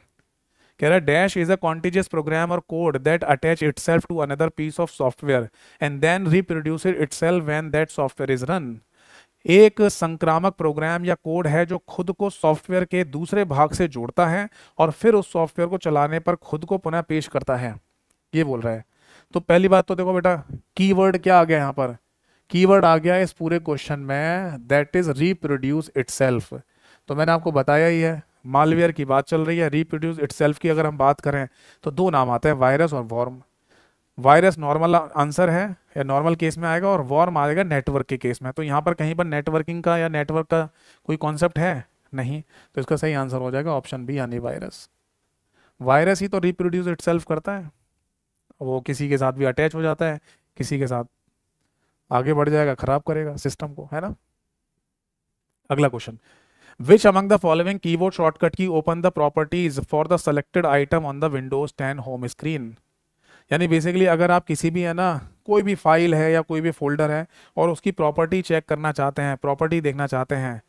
कह रहा है dash is a contagious program or code that attach it to another piece of software and then reproduce itself when that software is run एक संक्रामक programme या code है जो खुद को सॉफ्टवेयर के दूसरे भाग से जोड़ता है और फिर उस सॉफ्टवेयर को चलाने पर खुद को पुनः पेश करता है ये बोल रहा है तो पहली बात तो देखो बेटा कीवर्ड क्या आ गया यहाँ पर कीवर्ड आ गया इस पूरे क्वेश्चन में दैट इज रिप्रोड्यूस इट तो मैंने आपको बताया ही है मालवेयर की बात चल रही है रिप्रोड्यूस इट की अगर हम बात करें तो दो नाम आते हैं वायरस और वॉर्म वायरस नॉर्मल आंसर है या नॉर्मल केस में आएगा और वॉर्म आएगा नेटवर्क के केस में तो यहाँ पर कहीं पर नेटवर्किंग का या नेटवर्क का कोई कॉन्सेप्ट है नहीं तो इसका सही आंसर हो जाएगा ऑप्शन बी यानी वायरस वायरस ही तो रिप्रोड्यूस इट करता है वो किसी के साथ भी अटैच हो जाता है किसी के साथ आगे बढ़ जाएगा खराब करेगा सिस्टम को है ना अगला question which among the following keyboard shortcut key open the properties for the selected item on the windows 10 home screen यानी बेसिकली अगर आप किसी भी है ना कोई भी फाइल है या कोई भी फोल्डर है और उसकी प्रॉपर्टी चेक करना चाहते हैं प्रॉपर्टी देखना चाहते हैं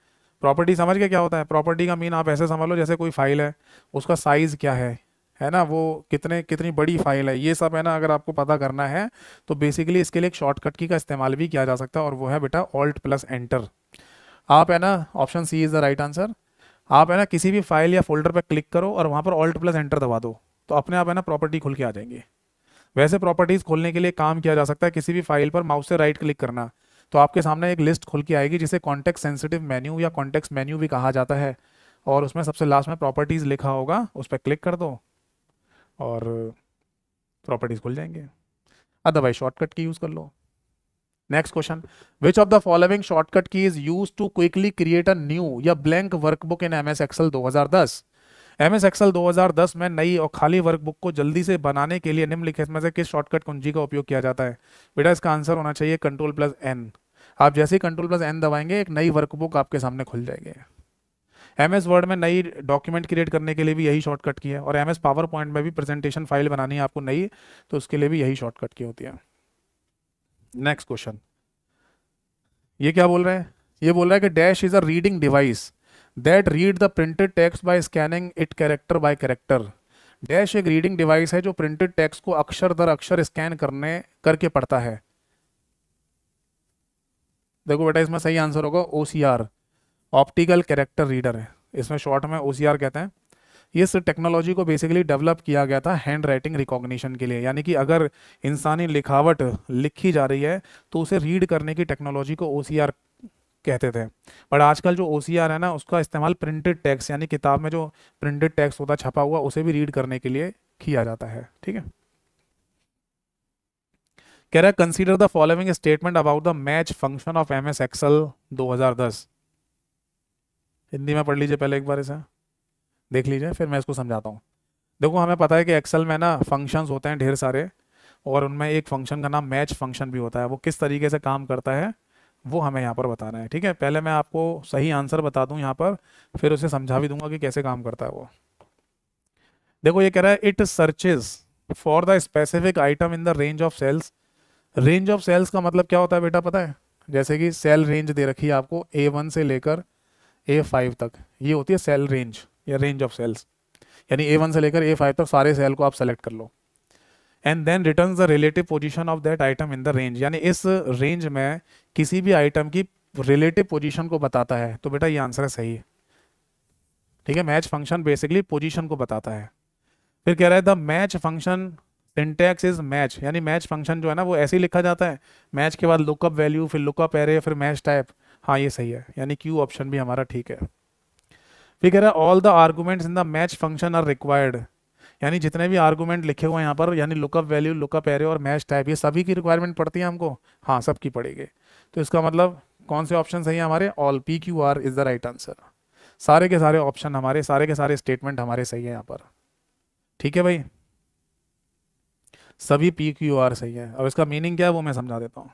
प्रॉपर्टी समझ के क्या होता है प्रॉपर्टी का मीन आप ऐसे समझ लो जैसे कोई फाइल है उसका साइज़ क्या है है ना वो कितने कितनी बड़ी फाइल है ये सब है ना अगर आपको पता करना है तो बेसिकली इसके लिए एक शॉर्टकट की का इस्तेमाल भी किया जा सकता है और वो है बेटा ऑल्ट प्लस एंटर आप है ना option C is the right answer आप है ना किसी भी फाइल या फोल्डर पर क्लिक करो और वहाँ पर ऑल्ट प्लस एंटर दबा दो तो अपने आप है ना प्रॉपर्टी खुल के आ जाएंगे वैसे प्रॉपर्टीज़ खोलने के लिए काम किया जा सकता है किसी भी फाइल पर माउस से राइट क्लिक करना तो आपके सामने एक लिस्ट खुल के आएगी जिसे कॉन्टेक्ट सेंसिटिव मेन्यू या कॉन्टेक्ट मेन्यू भी कहा जाता है और उसमें सबसे लास्ट में प्रॉपर्टीज़ लिखा होगा उस पर क्लिक कर दो और प्रॉपर्टीज़ खुल जाएंगे अदरवाइज शॉर्टकट की यूज़ कर लो next question which of the following shortcut key is use to quickly create a new या blank workbook in MS Excel 2010 MS Excel 2010 में नई और खाली वर्कबुक को जल्दी से बनाने के लिए निम्नलिखित में से किस शॉर्टकट कुंजी का उपयोग किया जाता है बेटा इसका आंसर होना चाहिए कंट्रोल प्लस एन आप जैसे ही कंट्रोल प्लस एन दबाएंगे एक नई वर्कबुक आपके सामने खुल जाएगी एम एस वर्ड में नई डॉक्यूमेंट क्रिएट करने के लिए भी यही शॉर्टकट की है और एम एस पावर पॉइंट में भी प्रेजेंटेशन फाइल बनानी है आपको नई तो उसके लिए भी यही शॉर्टकट की होती है नेक्स्ट क्वेश्चन ये क्या बोल रहे हैं ये बोल रहा है कि dash is a reading device that read the printed text by scanning it character by character dash एक रीडिंग डिवाइस है जो प्रिंटेड टेक्स्ट को अक्षर दर अक्षर स्कैन करने करके पढ़ता है देखो बेटा इसमें सही आंसर होगा ओसीआर ऑप्टिकल कैरेक्टर रीडर है इसमें शॉर्ट में ओसीआर कहते हैं इस टेक्नोलॉजी को बेसिकली डेवलप किया गया था हैंड राइटिंग रिकॉग्निशन के लिए यानी कि अगर इंसानी लिखावट लिखी जा रही है तो उसे रीड करने की टेक्नोलॉजी को ओ कहते थे बट आजकल जो ओ है ना उसका इस्तेमाल प्रिंटेड टैक्स यानी किताब में जो प्रिंटेड टैक्स होता छपा हुआ उसे भी रीड करने के लिए किया जाता है ठीक है कह रहा है consider the following statement about the match function of M S Excel दो हिंदी में पढ़ लीजिए पहले एक बार इसे देख लीजिए फिर मैं इसको समझाता हूँ देखो हमें पता है कि एक्सेल में ना फंक्शंस होते हैं ढेर सारे और उनमें एक फंक्शन का नाम मैच फंक्शन भी होता है वो किस तरीके से काम करता है वो हमें यहाँ पर बताना है ठीक है पहले मैं आपको सही आंसर बता दूँ यहाँ पर फिर उसे समझा भी दूंगा कि कैसे काम करता है वो देखो ये कह रहा है it searches for the specific item in the range of cells range of cells का मतलब क्या होता है बेटा पता है जैसे कि सेल रेंज दे रखी है आपको ए वन से लेकर ए फाइव तक ये होती है सेल रेंज या रेंज ऑफ सेल्स यानी ए वन से लेकर ए फाइव तक सारे सेल को आप सेलेक्ट कर लो and then return the relative position of that item in the range यानी इस रेंज में किसी भी आइटम की रिलेटिव पोजिशन को बताता है तो बेटा ये आंसर है सही है ठीक है मैच फंक्शन बेसिकली पोजिशन को बताता है फिर कह रहा है the match function index is match यानी मैच फंक्शन जो है ना वो ऐसे ही लिखा जाता है मैच के बाद लुकअप वैल्यू फिर लुकअप एरे फिर मैच टाइप हाँ ये सही है यानी क्यू ऑप्शन भी हमारा ठीक है फिगर है all the arguments in the match function are required यानी जितने भी आर्गूमेंट लिखे हुए हैं यहाँ पर यानी लुकअप वैल्यू लुकअप एरे और मैच टाइप ये सभी की रिक्वायरमेंट पड़ती है हमको हाँ सबकी पड़ेगी तो इसका मतलब कौन से ऑप्शन सही है हमारे all P Q R is the right answer सारे के सारे ऑप्शन हमारे सारे के सारे स्टेटमेंट हमारे सही है यहाँ पर ठीक है भाई सभी पी क्यू आर सही है अब इसका मीनिंग क्या है वो मैं समझा देता हूँ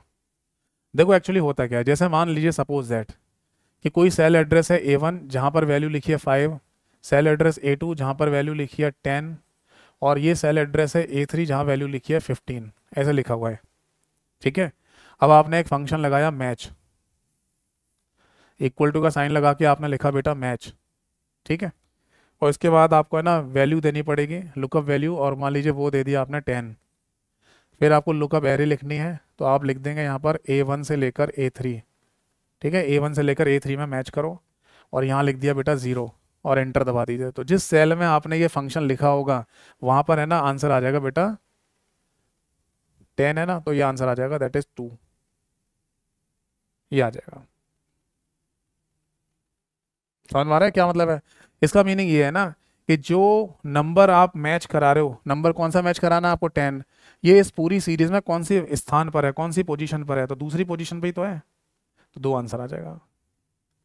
देखो एक्चुअली होता क्या है जैसे मान लीजिए सपोज दैट कि कोई सेल एड्रेस है ए वन जहाँ पर वैल्यू लिखी है five cell address A two जहाँ पर वैल्यू लिखी है टेन और ये सेल एड्रेस है ए थ्री जहाँ वैल्यू लिखी है फिफ्टीन ऐसे लिखा हुआ है ठीक है अब आपने एक फंक्शन लगाया मैच इक्वल टू का साइन लगा के आपने लिखा बेटा मैच ठीक है और इसके बाद आपको है ना वैल्यू देनी पड़ेगी लुकअप वैल्यू और मान लीजिए वो दे दिया आपने टेन फिर आपको लुकअप एरे लिखनी है तो आप लिख देंगे यहाँ पर ए वन से लेकर ए थ्री ठीक है ए वन से लेकर ए थ्री में मैच करो और यहाँ लिख दिया बेटा ज़ीरो और एंटर दबा दीजिए तो जिस सेल में आपने ये फंक्शन लिखा होगा वहाँ पर है ना आंसर आ जाएगा बेटा टेन है ना तो ये आंसर आ जाएगा दैट इज़ टू ये आ जाएगा समझ में रहा है क्या मतलब है इसका मीनिंग ये है ना कि जो नंबर आप मैच करा रहे हो नंबर कौन सा मैच कराना है आपको टेन ये इस पूरी सीरीज में कौन सी स्थान पर है कौन सी पोजीशन पर है तो दूसरी पोजीशन पे ही तो है तो दो आंसर आ जाएगा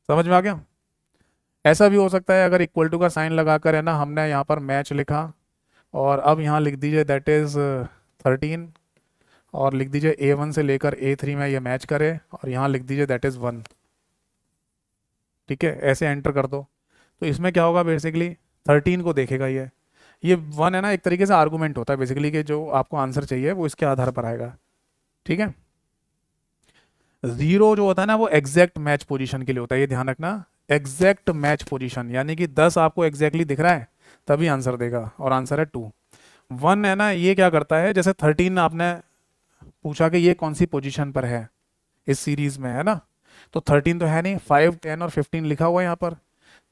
समझ में आ गया ऐसा भी हो सकता है अगर इक्वल टू का साइन लगाकर है ना हमने यहाँ पर मैच लिखा और अब यहाँ लिख दीजिए दैट इज़ थर्टीन और लिख दीजिए ए वन से लेकर ए थ्री में ये मैच करे और यहाँ लिख दीजिए दैट इज़ वन ठीक है ऐसे एंटर कर दो तो इसमें क्या होगा बेसिकली थर्टीन को देखेगा ये ये वन है ना एक तरीके से आर्गूमेंट होता है बेसिकली कि जो आपको आंसर चाहिए वो इसके आधार पर आएगा ठीक है जीरो जो होता है ना वो एग्जैक्ट मैच पोजीशन के लिए होता है ये ध्यान रखना एग्जैक्ट मैच पोजीशन यानी कि दस आपको एग्जैक्टली दिख रहा है तभी आंसर देगा और आंसर है टू वन है ना ये क्या करता है जैसे थर्टीन आपने पूछा कि ये कौन सी पोजिशन पर है इस सीरीज में है ना तो थर्टीन तो है नहीं फाइव टेन और फिफ्टीन लिखा हुआ है यहाँ पर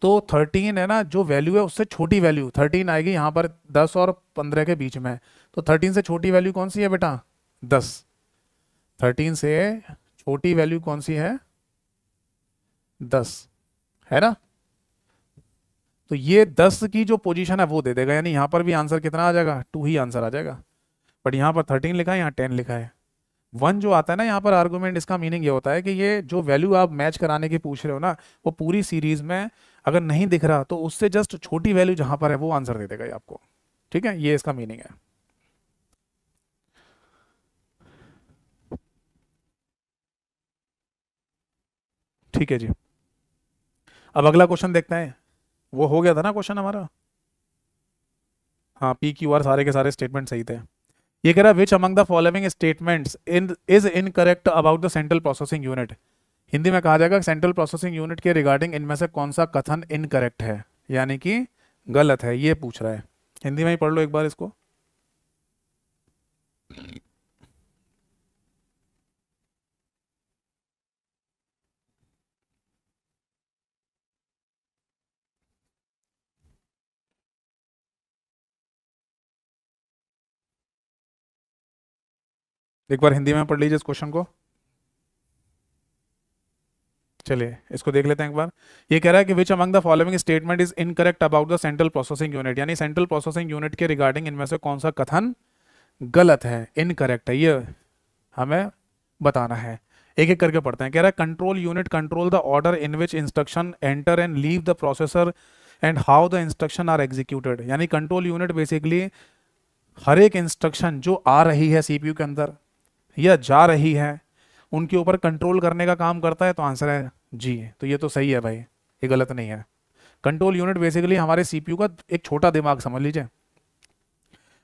तो थर्टीन है ना जो वैल्यू है उससे छोटी वैल्यू थर्टीन आएगी यहाँ पर दस और पंद्रह के बीच में तो थर्टीन से छोटी वैल्यू कौन सी है बेटा दस थर्टीन से छोटी वैल्यू कौन सी है दस है ना तो ये दस की जो पोजीशन है वो दे देगा यानी यहां पर भी आंसर कितना आ जाएगा टू ही आंसर आ जाएगा बट यहाँ पर थर्टीन लिखा है यहाँ टेन लिखा है वन जो आता है ना यहाँ पर आर्गूमेंट इसका मीनिंग ये होता है कि ये जो वैल्यू आप मैच कराने की पूछ रहे हो ना वो पूरी सीरीज में अगर नहीं दिख रहा तो उससे जस्ट छोटी वैल्यू जहां पर है वो आंसर दे देगा ये आपको ठीक है ये इसका मीनिंग है ठीक है जी अब अगला क्वेश्चन देखते हैं वो हो गया था ना क्वेश्चन हमारा हाँ पी क्यू आर सारे के सारे स्टेटमेंट सही थे ये कह रहा which among the following statements in is incorrect about the central processing unit Hindi में कहा जाएगा सेंट्रल प्रोसेसिंग यूनिट के रिगार्डिंग इनमें से कौन सा कथन इनकरेक्ट है यानी कि गलत है ये पूछ रहा है हिंदी में ही पढ़ लो एक बार इसको एक बार हिंदी में पढ़ लीजिए इस क्वेश्चन को चलिए इसको देख लेते हैं एक बार ये कह रहा है कि which among the following statement is incorrect about the central processing unit यानी सेंट्रल प्रोसेसिंग यूनिट के रिगार्डिंग इनमें से कौन सा कथन गलत है इनकरेक्ट है ये हमें बताना है एक एक करके पढ़ते हैं कह रहा है control unit control the order in which instruction enter and leave the processor and how the instruction are executed यानी कंट्रोल यूनिट बेसिकली हर एक इंस्ट्रक्शन जो आ रही है सीपीयू के अंदर या जा रही है उनके ऊपर कंट्रोल करने का काम करता है तो आंसर है जी तो ये तो सही है भाई ये गलत नहीं है कंट्रोल यूनिट बेसिकली हमारे सीपीयू का एक छोटा दिमाग समझ लीजिए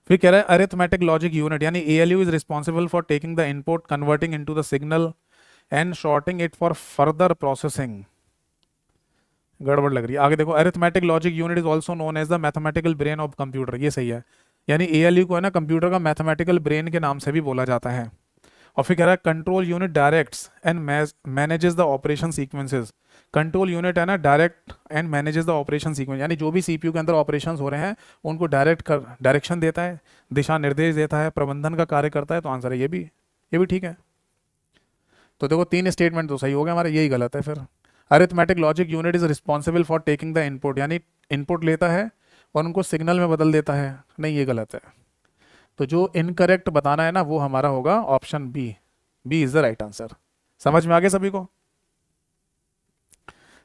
फिर कह रहा है अरिथमेटिक लॉजिक यूनिट यानी A L U is responsible for taking the input converting into the signal and sorting it for further processing गड़बड़ लग रही है आगे देखो arithmetic logic unit is also known as the mathematical brain of computer ये सही है यानी ए एल यू को है ना कंप्यूटर का मैथमेटिकल ब्रेन के नाम से भी बोला जाता है और फिर कह रहा है control unit directs and manages the operation sequences control unit है ना direct and manages the operation sequence यानी जो भी सीपीयू के अंदर ऑपरेशंस हो रहे हैं उनको डायरेक्ट कर डायरेक्शन देता है दिशा निर्देश देता है प्रबंधन का कार्य करता है तो आंसर है ये भी ये भी ठीक है तो देखो तीन स्टेटमेंट तो सही हो गया हमारा यही गलत है फिर arithmetic logic unit is responsible for taking the input यानी इनपुट लेता है और उनको सिग्नल में बदल देता है नहीं ये गलत है तो जो इनकरेक्ट बताना है ना वो हमारा होगा option B B is the right answer समझ में आ गया सभी को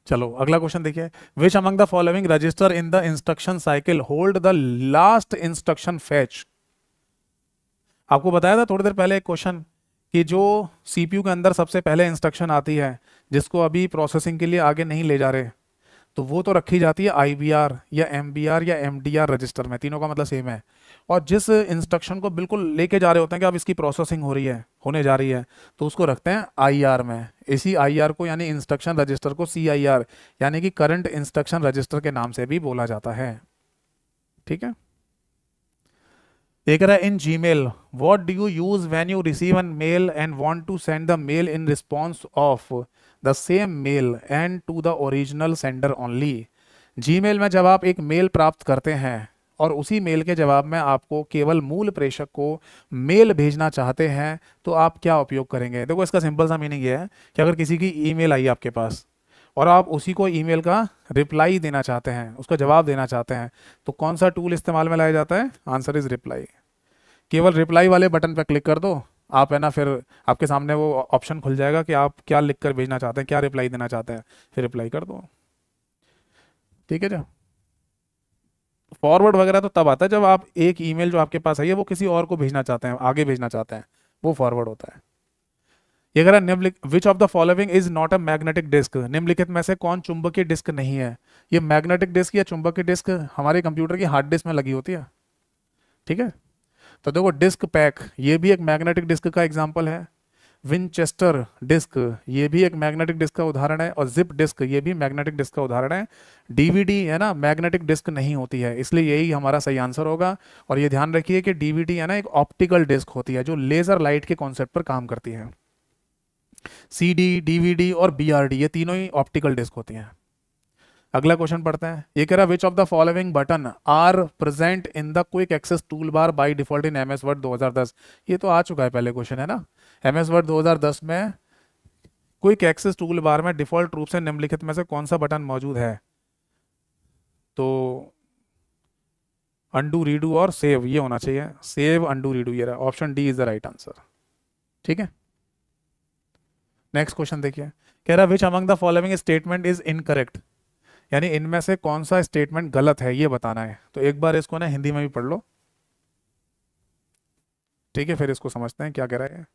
चलो अगला क्वेश्चन देखिए which among the following register in the instruction cycle hold the last instruction fetch आपको बताया था थोड़ी देर पहले एक क्वेश्चन कि जो सीपीयू के अंदर सबसे पहले इंस्ट्रक्शन आती है जिसको अभी प्रोसेसिंग के लिए आगे नहीं ले जा रहे तो वो तो रखी जाती है आईबीआर या एम या एमडीआर रजिस्टर में तीनों का मतलब सेम है और जिस इंस्ट्रक्शन को बिल्कुल लेके जा रहे होते हैं कि अब इसकी प्रोसेसिंग हो रही है होने जा रही है तो उसको रखते हैं आईआर में इसी आईआर को यानी इंस्ट्रक्शन रजिस्टर को सीआईआर यानी कि करंट इंस्ट्रक्शन रजिस्टर के नाम से भी बोला जाता है ठीक है देख रहा in Gmail what do you use when you receive an mail and want to send the mail in response of the same mail and to the original sender only Gmail में जब आप एक mail प्राप्त करते हैं और उसी mail के जवाब में आपको केवल मूल प्रेषक को मेल भेजना चाहते हैं तो आप क्या उपयोग करेंगे देखो इसका सिंपल सा मीनिंग ये है कि अगर किसी की ईमेल आई आपके पास और आप उसी को ईमेल का रिप्लाई देना चाहते हैं उसका जवाब देना चाहते हैं तो कौन सा टूल इस्तेमाल में लाया जाता है आंसर इज़ रिप्लाई केवल रिप्लाई वाले बटन पर क्लिक कर दो आप है ना फिर आपके सामने वो ऑप्शन खुल जाएगा कि आप क्या लिख कर भेजना चाहते हैं क्या रिप्लाई देना चाहते हैं फिर रिप्लाई कर दो ठीक है जी फॉरवर्ड वगैरह तो तब आता है जब आप एक ईमेल जो आपके पास आई है वो किसी और को भेजना चाहते हैं आगे भेजना चाहते हैं वो फॉरवर्ड होता है ये कह रहा निम्नलिख which of the following is not a magnetic disk निम्नलिखित में से कौन चुंबकीय डिस्क नहीं है ये मैग्नेटिक डिस्क या चुंबकीय डिस्क हमारे कंप्यूटर की हार्ड डिस्क में लगी होती है ठीक है तो देखो डिस्क पैक ये भी एक मैग्नेटिक डिस्क का एग्जाम्पल है विंचेस्टर डिस्क ये भी एक मैग्नेटिक डिस्क का उदाहरण है और जिप डिस्क ये भी मैग्नेटिक डिस्क का उदाहरण है डीवीडी है ना मैग्नेटिक डिस्क नहीं होती है इसलिए यही हमारा सही आंसर होगा और ये ध्यान रखिए कि डीवीडी है ना एक ऑप्टिकल डिस्क होती है जो लेजर लाइट के कॉन्सेप्ट पर काम करती है सी डी डीवीडी और बी ये तीनों ही ऑप्टिकल डिस्क होती हैं अगला क्वेश्चन पढ़ते हैं ये कह रहा है which of the following button are present in the quick access toolbar by default in M S Word दो ये तो आ चुका है पहले क्वेश्चन है ना एम एस वर्ड दो में क्विक एक्सेस टूल बार में डिफॉल्ट रूप से निम्नलिखित में से कौन सा बटन मौजूद है तो अंडू रीडू और सेव ये होना चाहिए सेव अंडू रीडू ये option D is the right answer ठीक है नेक्स्ट क्वेश्चन देखिए कह रहा which among the following statement is incorrect यानी इनमें से कौन सा स्टेटमेंट गलत है ये बताना है तो एक बार इसको ना हिंदी में भी पढ़ लो ठीक है फिर इसको समझते हैं क्या कह रहा है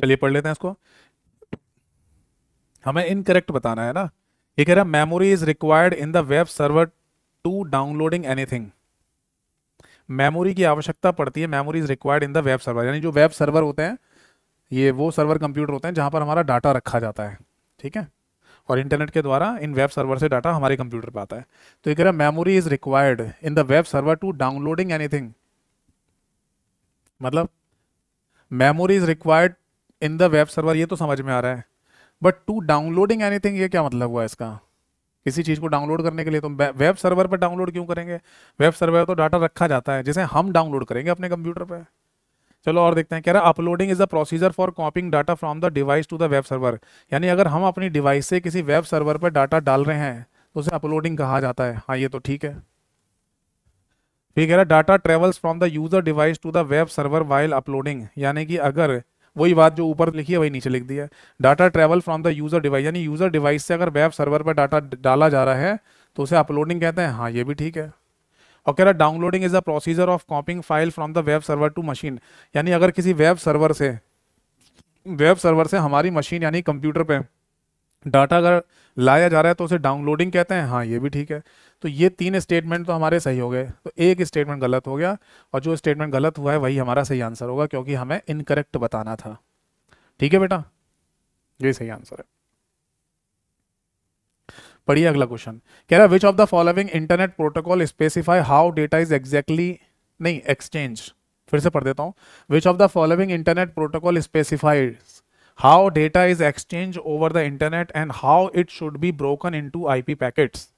चलिए पढ़ लेते हैं इसको हमें इनकरेक्ट बताना है ना ये कह रहा है memory is required in the web server to downloading anything memory की आवश्यकता पड़ती है memory is required in the web server यानी जो वेब सर्वर होते हैं ये वो सर्वर कंप्यूटर होते हैं जहां पर हमारा डाटा रखा जाता है ठीक है और इंटरनेट के द्वारा इन वेब सर्वर से डाटा हमारे कंप्यूटर पर आता है तो ये कह रहा है memory is required in the web server to downloading anything मतलब memory is required in the web server ये तो समझ में आ रहा है बट टू डाउनलोडिंग एनीथिंग ये क्या मतलब हुआ इसका किसी चीज़ को डाउनलोड करने के लिए तो वेब सर्वर पर डाउनलोड क्यों करेंगे वेब सर्वर तो डाटा रखा जाता है जिसे हम डाउनलोड करेंगे अपने कंप्यूटर पर चलो और देखते हैं कह रहा है uploading is the procedure for copying data from the device to the web server यानी अगर हम अपनी डिवाइस से किसी वेब सर्वर पर डाटा डाल रहे हैं तो उसे अपलोडिंग कहा जाता है हाँ ये तो ठीक है फिर कह रहा है data travels from the user device to the web server while uploading यानी कि अगर वही बात जो ऊपर लिखी है वही नीचे लिख दी है data travel from the user device यानी यूज़र डिवाइस से अगर वेब सर्वर पर डाटा डाला जा रहा है तो उसे अपलोडिंग कहते हैं हाँ ये भी ठीक है और कह रहा downloading is the procedure of copying file from the web server to machine यानी अगर किसी वेब सर्वर से वेब सर्वर से हमारी मशीन यानी कंप्यूटर पे डाटा अगर लाया जा रहा है तो उसे डाउनलोडिंग कहते हैं हाँ ये भी ठीक है तो ये तीन स्टेटमेंट तो हमारे सही हो गए तो एक स्टेटमेंट गलत हो गया और जो स्टेटमेंट गलत हुआ है वही हमारा सही आंसर होगा क्योंकि हमें इनकरेक्ट बताना था ठीक है बेटा ये सही आंसर है पढ़िए अगला क्वेश्चन कह रहा है which of the following internet protocol specify how data is exactly नहीं एक्सचेंज फिर से पढ़ देता हूँ which of the following internet protocol specified how data is exchange over the internet and how it should be broken into I P packets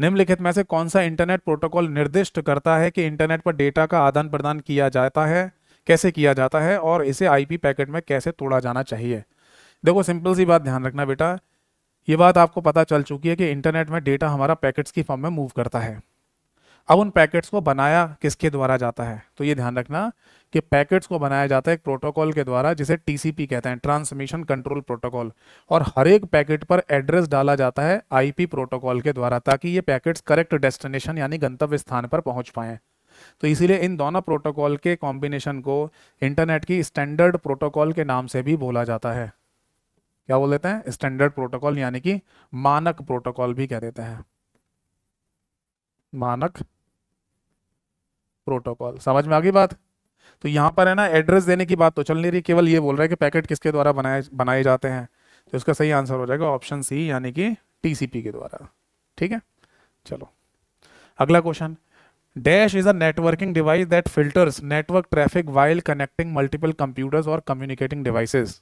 निम्नलिखित में से कौन सा इंटरनेट प्रोटोकॉल निर्दिष्ट करता है कि इंटरनेट पर डेटा का आदान प्रदान किया जाता है कैसे किया जाता है और इसे आईपी पैकेट में कैसे तोड़ा जाना चाहिए देखो सिंपल सी बात ध्यान रखना बेटा ये बात आपको पता चल चुकी है कि इंटरनेट में डेटा हमारा पैकेट्स की फॉर्म में मूव करता है अब उन पैकेट्स को बनाया किसके द्वारा जाता है तो ये ध्यान रखना कि पैकेट्स को बनाया जाता है एक प्रोटोकॉल के द्वारा जिसे टीसीपी कहते हैं ट्रांसमिशन कंट्रोल प्रोटोकॉल और हर एक पैकेट पर एड्रेस डाला जाता है आईपी प्रोटोकॉल के द्वारा ताकि ये पैकेट्स करेक्ट डेस्टिनेशन यानी गंतव्य स्थान पर पहुंच पाए तो इसीलिए इन दोनों प्रोटोकॉल के कॉम्बिनेशन को इंटरनेट की स्टैंडर्ड प्रोटोकॉल के नाम से भी बोला जाता है क्या बोल देते हैं स्टैंडर्ड प्रोटोकॉल यानी कि मानक प्रोटोकॉल भी कह देते हैं मानक प्रोटोकॉल समझ में आ गई बात तो यहाँ पर है ना एड्रेस देने की बात तो चल नहीं रही केवल ये बोल रहा है कि पैकेट किसके द्वारा बनाए बनाए जाते हैं तो इसका सही आंसर हो जाएगा ऑप्शन सी यानी कि टीसीपी के द्वारा ठीक है चलो अगला question dash is a networking device that filters network traffic while connecting multiple computers और कम्युनिकेटिंग डिवाइसेस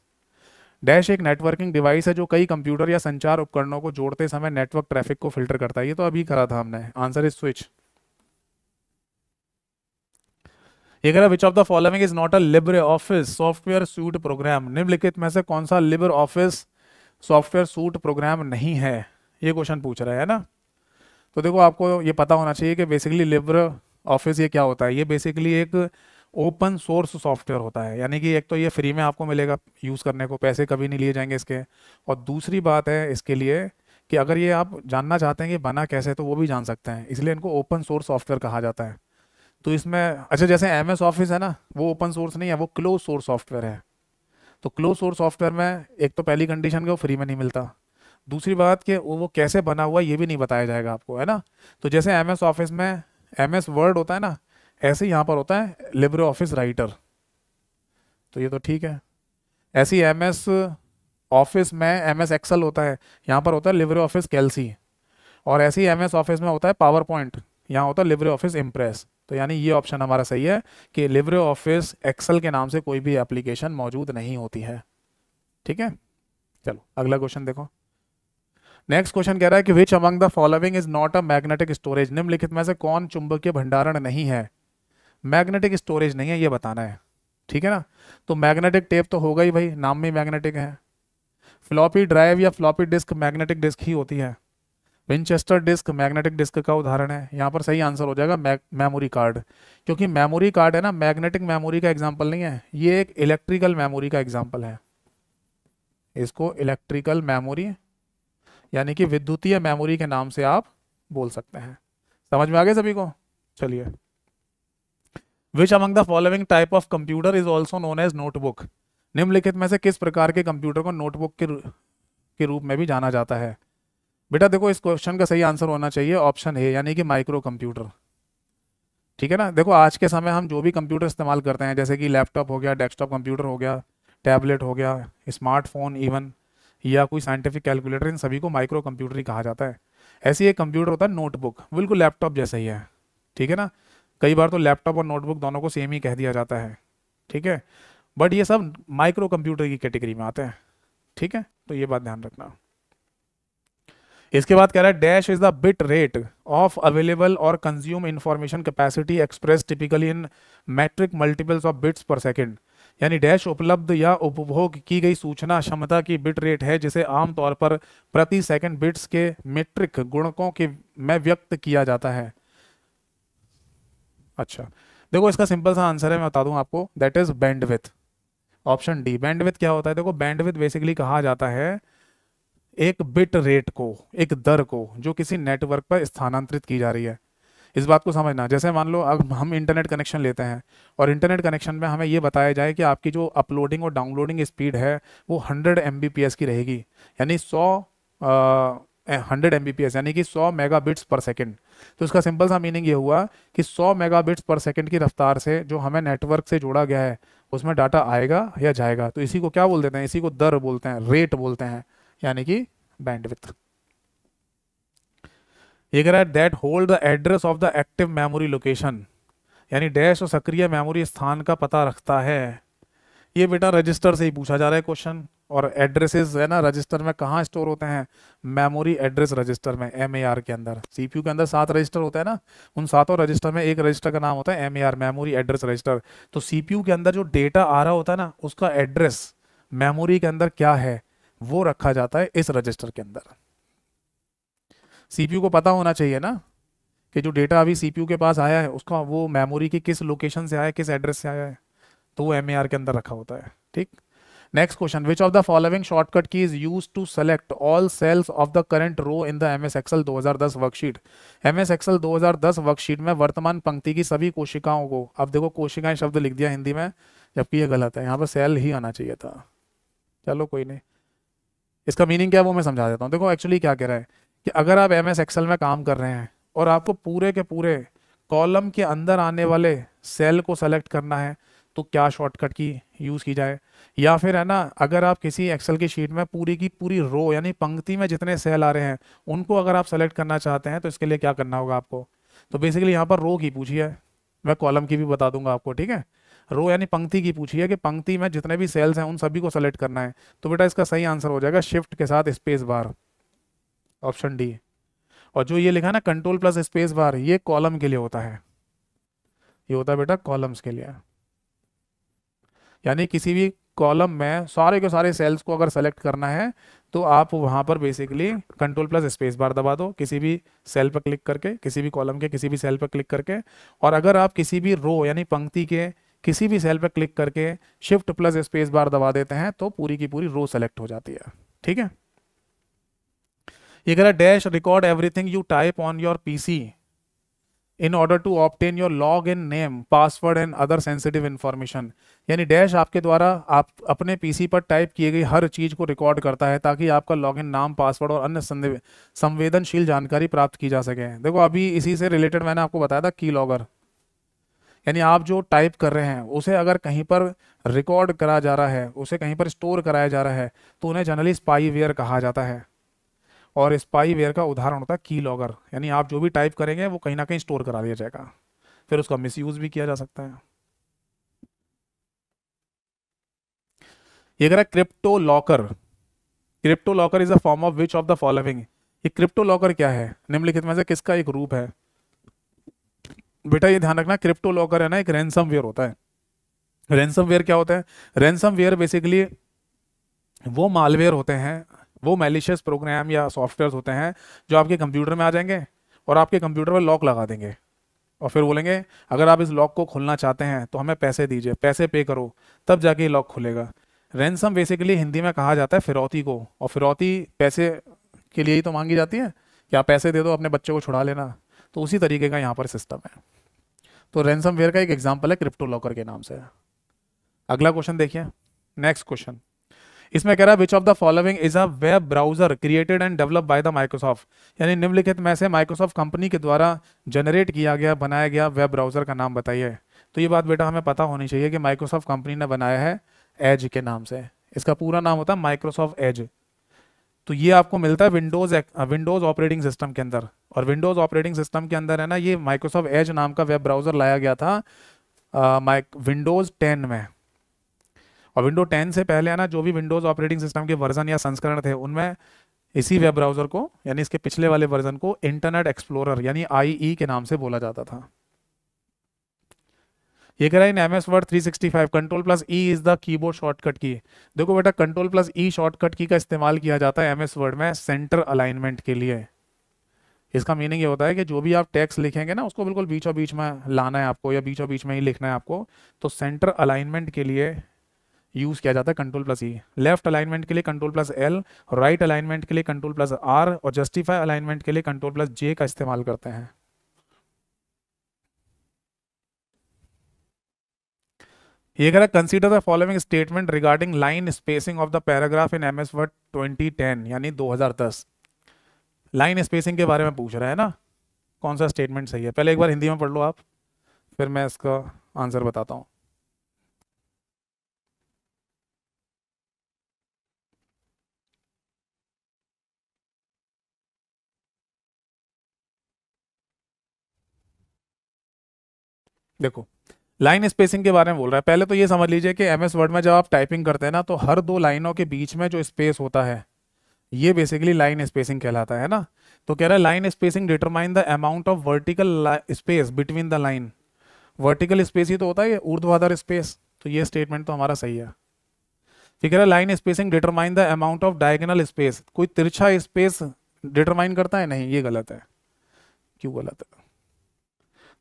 डैश एक नेटवर्किंग डिवाइस है जो कई कंप्यूटर या संचार उपकरणों को जोड़ते समय नेटवर्क ट्रैफिक को फिल्टर करता है ये तो अभी करा था हमने आंसर इज स्विच ये कह रहा which of the following is not a LibreOffice software suite program निम्नलिखित में से कौन सा LibreOffice software suite program नहीं है ये क्वेश्चन पूछ रहा है ना तो देखो आपको ये पता होना चाहिए कि बेसिकली लिब्रे ऑफिस ये क्या होता है ये बेसिकली एक ओपन सोर्स सॉफ्टवेयर होता है यानी कि एक तो ये फ्री में आपको मिलेगा यूज़ करने को पैसे कभी नहीं लिए जाएंगे इसके और दूसरी बात है इसके लिए कि अगर ये आप जानना चाहते हैं कि बना कैसे तो वो भी जान सकते हैं इसलिए इनको ओपन सोर्स सॉफ्टवेयर कहा जाता है तो इसमें अच्छा जैसे एम एस ऑफिस है ना वो ओपन सोर्स नहीं है वो क्लोज सोर्स सॉफ्टवेयर है तो क्लोज सोर्स सॉफ्टवेयर में एक तो पहली कंडीशन के वो फ्री में नहीं मिलता दूसरी बात कि वो कैसे बना हुआ ये भी नहीं बताया जाएगा आपको है ना तो जैसे एम एस ऑफिस में एम एस वर्ड होता है ना ऐसे यहाँ पर होता है लिब्रो ऑफिस राइटर तो ये तो ठीक है ऐसी एम एस ऑफिस में एम एस एक्सल होता है यहाँ पर होता है लिब्रो ऑफिस कैलसी और ऐसी एम एस ऑफिस में होता है पावर पॉइंट यहाँ होता है लिब्रो ऑफिस इम्प्रेस तो यानी ये ऑप्शन हमारा सही है कि लिब्रे ऑफिस एक्सेल के नाम से कोई भी एप्लीकेशन मौजूद नहीं होती है ठीक है चलो अगला क्वेश्चन देखो नेक्स्ट क्वेश्चन कह रहा है कि which among the following is not a magnetic storage निम्नलिखित में से कौन चुंबकीय भंडारण नहीं है मैग्नेटिक स्टोरेज नहीं है ये बताना है ठीक है ना तो मैग्नेटिक टेप तो होगा ही भाई नाम में मैग्नेटिक है फ्लॉपी ड्राइव या फ्लॉपी डिस्क मैग्नेटिक डिस्क ही होती है विंचेस्टर डिस्क मैग्नेटिक डिस्क का उदाहरण है यहाँ पर सही आंसर हो जाएगा मेमोरी कार्ड क्योंकि मेमोरी कार्ड है ना मैग्नेटिक मेमोरी का एग्जाम्पल नहीं है ये एक इलेक्ट्रिकल मेमोरी का एग्जाम्पल है इसको इलेक्ट्रिकल मेमोरी यानी कि विद्युतीय मेमोरी के नाम से आप बोल सकते हैं समझ में आ गया सभी को चलिए which among the following type of computer is also known as notebook निम्नलिखित में से किस प्रकार के कंप्यूटर को नोटबुक के रूप में भी जाना जाता है बेटा देखो इस क्वेश्चन का सही आंसर होना चाहिए ऑप्शन है यानी कि माइक्रो कंप्यूटर ठीक है ना देखो आज के समय हम जो भी कंप्यूटर इस्तेमाल करते हैं जैसे कि लैपटॉप हो गया डेस्कटॉप कंप्यूटर हो गया टैबलेट हो गया स्मार्टफोन इवन या कोई साइंटिफिक कैलकुलेटर इन सभी को माइक्रो कंप्यूटर ही कहा जाता है ही एक कंप्यूटर होता है नोटबुक बिल्कुल लैपटॉप जैसा ही है ठीक है ना कई बार तो लैपटॉप और नोटबुक दोनों को सेम ही कह दिया जाता है ठीक है बट ये सब माइक्रो कंप्यूटर की कैटेगरी में आते हैं ठीक है तो ये बात ध्यान रखना इसके बाद कह रहा है dash is the bit rate of available or consume information capacity express typically in metric multiples of bits per second यानी डैश उपलब्ध या उपभोग की गई सूचना क्षमता की बिट रेट है जिसे आमतौर पर प्रति सेकंड बिट्स के मेट्रिक गुणकों के में व्यक्त किया जाता है अच्छा देखो इसका सिंपल सा आंसर है मैं बता दूं आपको that is bandwidth option D bandwidth क्या होता है देखो बैंडविथ बेसिकली कहा जाता है एक बिट रेट को एक दर को जो किसी नेटवर्क पर स्थानांतरित की जा रही है इस बात को समझना जैसे मान लो अब हम इंटरनेट कनेक्शन लेते हैं और इंटरनेट कनेक्शन में हमें ये बताया जाए कि आपकी जो अपलोडिंग और डाउनलोडिंग स्पीड है वो 100 एम की रहेगी यानी 100 हंड्रेड एम यानी कि 100 मेगा बिट्स पर सेकेंड तो इसका सिंपल सा मीनिंग ये हुआ कि 100 मेगा पर सेकेंड की रफ्तार से जो हमें नेटवर्क से जोड़ा गया है उसमें डाटा आएगा या जाएगा तो इसी को क्या बोल देते हैं इसी को दर बोलते हैं रेट बोलते हैं यानी कि बैंडविथ ये कह रहा है that hold the address of the active memory location यानी डैश और सक्रिय मेमोरी स्थान का पता रखता है ये बेटा रजिस्टर से ही पूछा जा रहा है क्वेश्चन और एड्रेसेस है ना रजिस्टर में कहाँ स्टोर होते हैं मेमोरी एड्रेस रजिस्टर में एम के अंदर सी के अंदर सात रजिस्टर होते हैं ना उन सातों रजिस्टर में एक रजिस्टर का नाम होता है एम मेमोरी एड्रेस रजिस्टर तो सी के अंदर जो डेटा आ रहा होता है ना उसका एड्रेस मेमोरी के अंदर क्या है वो रखा जाता है इस रजिस्टर के अंदर सीपीयू को पता होना चाहिए ना कि जो डेटा अभी सीपीयू के पास आया है उसका वो मेमोरी की किस लोकेशन से आया है किस एड्रेस से आया है तो वो एम के अंदर रखा होता है ठीक next question which of the following shortcut key is use to select all cells of the current row in the M S Excel दो हजार दस वर्कशीट एम एस एक्सएल दो हजार दस वर्कशीट में वर्तमान पंक्ति की सभी कोशिकाओं को अब देखो कोशिकाएं शब्द लिख दिया हिंदी में जबकि ये गलत है यहाँ पर सेल ही आना चाहिए था चलो कोई नहीं इसका मीनिंग क्या है वो मैं समझा देता हूँ देखो एक्चुअली क्या कह रहा है कि अगर आप एम एस एक्सेल में काम कर रहे हैं और आपको पूरे के पूरे कॉलम के अंदर आने वाले सेल को सेलेक्ट करना है तो क्या शॉर्टकट की यूज़ की जाए या फिर है ना अगर आप किसी एक्सेल की शीट में पूरी की पूरी रो यानी पंक्ति में जितने सेल आ रहे हैं उनको अगर आप सेलेक्ट करना चाहते हैं तो इसके लिए क्या करना होगा आपको तो बेसिकली यहाँ पर रो की पूछी है मैं कॉलम की भी बता दूंगा आपको ठीक है रो यानी पंक्ति की पूछी है कि पंक्ति में जितने भी सेल्स हैं उन सभी को सेलेक्ट करना है तो बेटा इसका सही आंसर हो जाएगा शिफ्ट के साथ स्पेस बार ऑप्शन डी और जो ये लिखा ना कंट्रोल प्लस स्पेस बार ये कॉलम के लिए होता है ये होता है बेटा कॉलम्स के लिए यानी किसी भी कॉलम में सारे के सारे सेल्स को अगर सेलेक्ट करना है तो आप वहां पर basically control plus space bar दबा दो किसी भी सेल पर क्लिक करके किसी भी कॉलम के किसी भी सेल पर क्लिक करके और अगर आप किसी भी रो यानी पंक्ति के किसी भी सेल पर क्लिक करके शिफ्ट प्लस स्पेस बार दबा देते हैं तो पूरी की पूरी रो सेलेक्ट हो जाती है ठीक है ये कह रहा dash record everything you type on your PC in order to obtain your login name password and other sensitive information यानी डैश आपके द्वारा आप अपने पीसी पर टाइप किए गए हर चीज़ को रिकॉर्ड करता है ताकि आपका लॉग इन नाम पासवर्ड और अन्य संवेदनशील जानकारी प्राप्त की जा सके देखो अभी इसी से रिलेटेड मैंने आपको बताया था की लॉगर यानी आप जो टाइप कर रहे हैं उसे अगर कहीं पर रिकॉर्ड करा जा रहा है उसे कहीं पर स्टोर कराया जा रहा है तो उन्हें जनरली स्पाईवेयर कहा जाता है और स्पाईवेयर का उदाहरण होता है की लॉगर यानी आप जो भी टाइप करेंगे वो कहीं ना कहीं स्टोर करा दिया जाएगा फिर उसका मिस भी किया जा सकता है ये कह CryptoLocker CryptoLocker is a form of which of the following ये क्रिप्टो लॉकर क्या है निम्नलिखित में से किसका एक रूप है बेटा ये ध्यान रखना क्रिप्टो लॉकर है ना एक रैनसम वेयर होता है रैनसम वेयर क्या होता है रैनसम वेयर बेसिकली वो मालवेयर होते हैं वो मेलिशियस प्रोग्राम या सॉफ्टवेयर होते हैं जो आपके कंप्यूटर में आ जाएंगे और आपके कंप्यूटर पर लॉक लगा देंगे और फिर बोलेंगे अगर आप इस लॉक को खोलना चाहते हैं तो हमें पैसे दीजिए पैसे पे करो तब जाके ये लॉक खुलेगा रैनसम बेसिकली हिंदी में कहा जाता है फिरौती को और फिरौती पैसे के लिए ही तो मांगी जाती है कि आप पैसे दे दो अपने बच्चे को छुड़ा लेना तो उसी तरीके का यहाँ पर सिस्टम है तो रैनसम वेयर का एक एग्जाम्पल है क्रिप्टो लॉकर के नाम से अगला क्वेश्चन देखिए नेक्स्ट क्वेश्चन इसमें कह रहा है which of the following is a web browser created and develop by the Microsoft यानी निम्नलिखित में से माइक्रोसॉफ्ट कंपनी के द्वारा जनरेट किया गया बनाया गया वेब ब्राउजर का नाम बताइए तो ये बात बेटा हमें पता होनी चाहिए कि माइक्रोसॉफ्ट कंपनी ने बनाया है एज के नाम से इसका पूरा नाम होता है माइक्रोसॉफ्ट एज तो ये आपको मिलता है विंडोज विंडोज ऑपरेटिंग सिस्टम के अंदर और विंडोज ऑपरेटिंग सिस्टम के अंदर है ना ये माइक्रोसॉफ्ट एज नाम का वेब ब्राउजर लाया गया था माइक विंडोज टेन में और विंडो टेन से पहले है ना जो भी विंडोज ऑपरेटिंग सिस्टम के वर्जन या संस्करण थे उनमें इसी वेब ब्राउजर को यानी इसके पिछले वाले वर्जन को इंटरनेट एक्सप्लोरर यानी आई e के नाम से बोला जाता था ये कह रहा है in M S Word three sixty five control plus E is the keyboard shortcut key देखो बेटा कंट्रोल प्लस ई शॉर्टकट की का इस्तेमाल किया जाता है एम एस वर्ड में सेंटर अलाइनमेंट के लिए इसका मीनिंग ये होता है कि जो भी आप टेक्स्ट लिखेंगे ना उसको बिल्कुल बीचों बीच में लाना है आपको या बीचों बीच में ही लिखना है आपको तो सेंटर अलाइनमेंट के लिए यूज़ किया जाता है control plus E left alignment के लिए control plus L right alignment के लिए कंट्रोल प्लस आर और जस्टिफाई अलाइनमेंट के लिए कंट्रोल प्लस जे का इस्तेमाल करते हैं ये कह रहा consider the following statement regarding line spacing of the paragraph in M S Word twenty ten यानी दो हजार दस लाइन स्पेसिंग के बारे में पूछ रहा है ना कौन सा स्टेटमेंट सही है पहले एक बार हिंदी में पढ़ लो आप फिर मैं इसका आंसर बताता हूँ देखो लाइन स्पेसिंग के बारे में बोल रहा है पहले तो ये समझ लीजिए कि एम एस वर्ड में जब आप टाइपिंग करते हैं ना तो हर दो लाइनों के बीच में जो स्पेस होता है ये बेसिकली लाइन स्पेसिंग कहलाता है ना तो कह रहा है line spacing determine the amount of vertical space between the line vertical space ही तो होता है ऊर्ध्वाधर स्पेस तो ये स्टेटमेंट तो हमारा सही है फिर कह रहा है line spacing determine the amount of diagonal space कोई तिरछा स्पेस डिटरमाइन करता है नहीं ये गलत है क्यों गलत है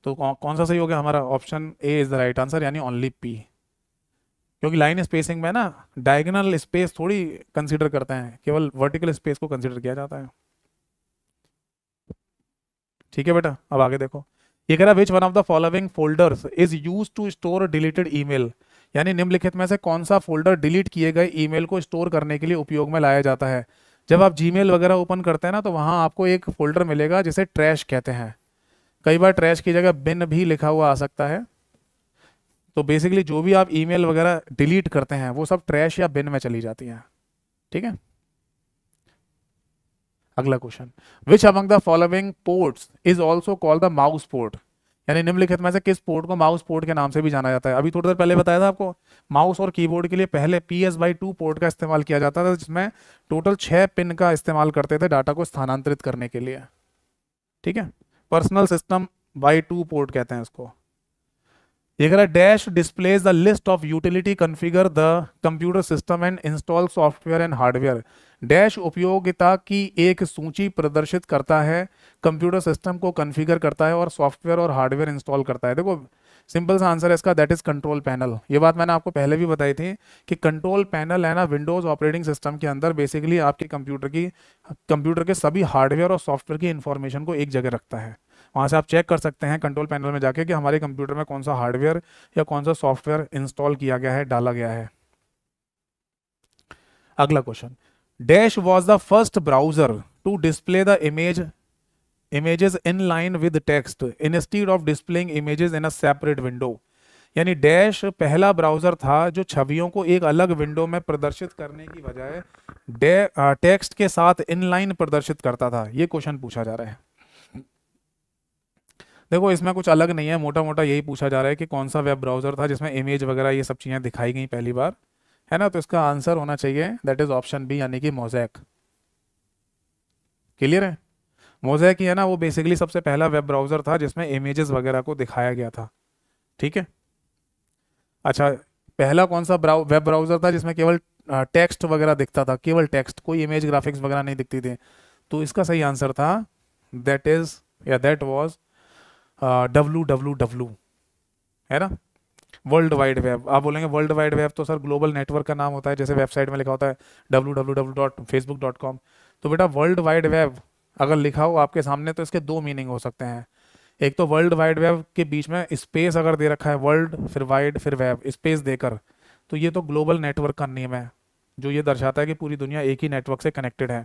तो कौन सा सही हो गया हमारा option A is the right answer यानी ओनली पी क्योंकि लाइन स्पेसिंग में ना डायगोनल स्पेस थोड़ी कंसीडर करते हैं केवल वर्टिकल स्पेस को कंसीडर किया जाता है ठीक है बेटा अब आगे देखो ये कह रहा which one of the following folders is use to store deleted email यानी निम्नलिखित में से कौन सा फोल्डर डिलीट किए गए ईमेल को स्टोर करने के लिए उपयोग में लाया जाता है जब आप जीमेल वगैरह ओपन करते हैं ना तो वहां आपको एक फोल्डर मिलेगा जिसे ट्रैश कहते हैं कई बार ट्रैश की जगह बिन भी लिखा हुआ आ सकता है तो बेसिकली जो भी आप ईमेल वगैरह डिलीट करते हैं वो सब ट्रैश या बिन में चली जाती हैं ठीक है अगला question which among the following ports is also called the mouse port यानी निम्नलिखित में से किस पोर्ट को माउस पोर्ट के नाम से भी जाना जाता है अभी थोड़ी देर पहले बताया था आपको माउस और कीबोर्ड के लिए पहले P S by two port का इस्तेमाल किया जाता था जिसमें टोटल छह पिन का इस्तेमाल करते थे डाटा को स्थानांतरित करने के लिए ठीक है personal system Y two port कहते हैं इसको ये कह रहा है dash displays the list of utility configure the computer system and install software and hardware dash उपयोगिता की एक सूची प्रदर्शित करता है कंप्यूटर सिस्टम को कन्फिगर करता है और सॉफ्टवेयर और हार्डवेयर इंस्टॉल करता है देखो सिंपल सा आंसर है इसका दैट इज कंट्रोल पैनल ये बात मैंने आपको पहले भी बताई थी कि कंट्रोल पैनल है ना विंडोज ऑपरेटिंग सिस्टम के अंदर बेसिकली आपके कंप्यूटर की कंप्यूटर के सभी हार्डवेयर और सॉफ्टवेयर की इन्फॉर्मेशन को एक जगह रखता है वहाँ से आप चेक कर सकते हैं कंट्रोल पैनल में जाके कि हमारे कंप्यूटर में कौन सा हार्डवेयर या कौन सा सॉफ्टवेयर इंस्टॉल किया गया है डाला गया है अगला question dash was the first browser to display the image images in line with text instead of displaying images in a separate window यानी डैश पहला ब्राउज़र था जो छवियों को एक अलग विंडो में प्रदर्शित करने की बजाय टेक्स्ट के साथ इनलाइन प्रदर्शित करता था ये क्वेश्चन पूछा जा रहा है देखो इसमें कुछ अलग नहीं है मोटा मोटा यही पूछा जा रहा है कि कौन सा वेब ब्राउज़र था जिसमें इमेज वगैरह ये सब चीज़ें दिखाई गई पहली बार है ना तो इसका आंसर होना चाहिए दैट इज़ ऑप्शन बी यानी कि मोजैक क्लियर है मोजैक है ना वो बेसिकली सबसे पहला वेब ब्राउज़र था जिसमें इमेजेस वगैरह को दिखाया गया था ठीक है अच्छा पहला कौन सा ब्राउ वेब ब्राउज़र था जिसमें केवल टेक्स्ट वगैरह दिखता था केवल टेक्स्ट कोई इमेज ग्राफिक्स वगैरह नहीं दिखती थी तो इसका सही आंसर था दैट इज़ या that was W W W है ना वर्ल्ड वाइड वेब आप बोलेंगे वर्ल्ड वाइड वेब तो सर ग्लोबल नेटवर्क का नाम होता है जैसे वेबसाइट में लिखा होता है W dot Facebook dot com तो बेटा वर्ल्ड वाइड वेब अगर लिखा हो आपके सामने तो इसके दो मीनिंग हो सकते हैं एक तो वर्ल्ड वाइड वेब के बीच में स्पेस अगर दे रखा है वर्ल्ड फिर वाइड फिर वेब स्पेस देकर तो ये तो ग्लोबल नेटवर्क का नियम है जो ये दर्शाता है कि पूरी दुनिया एक ही नेटवर्क से कनेक्टेड है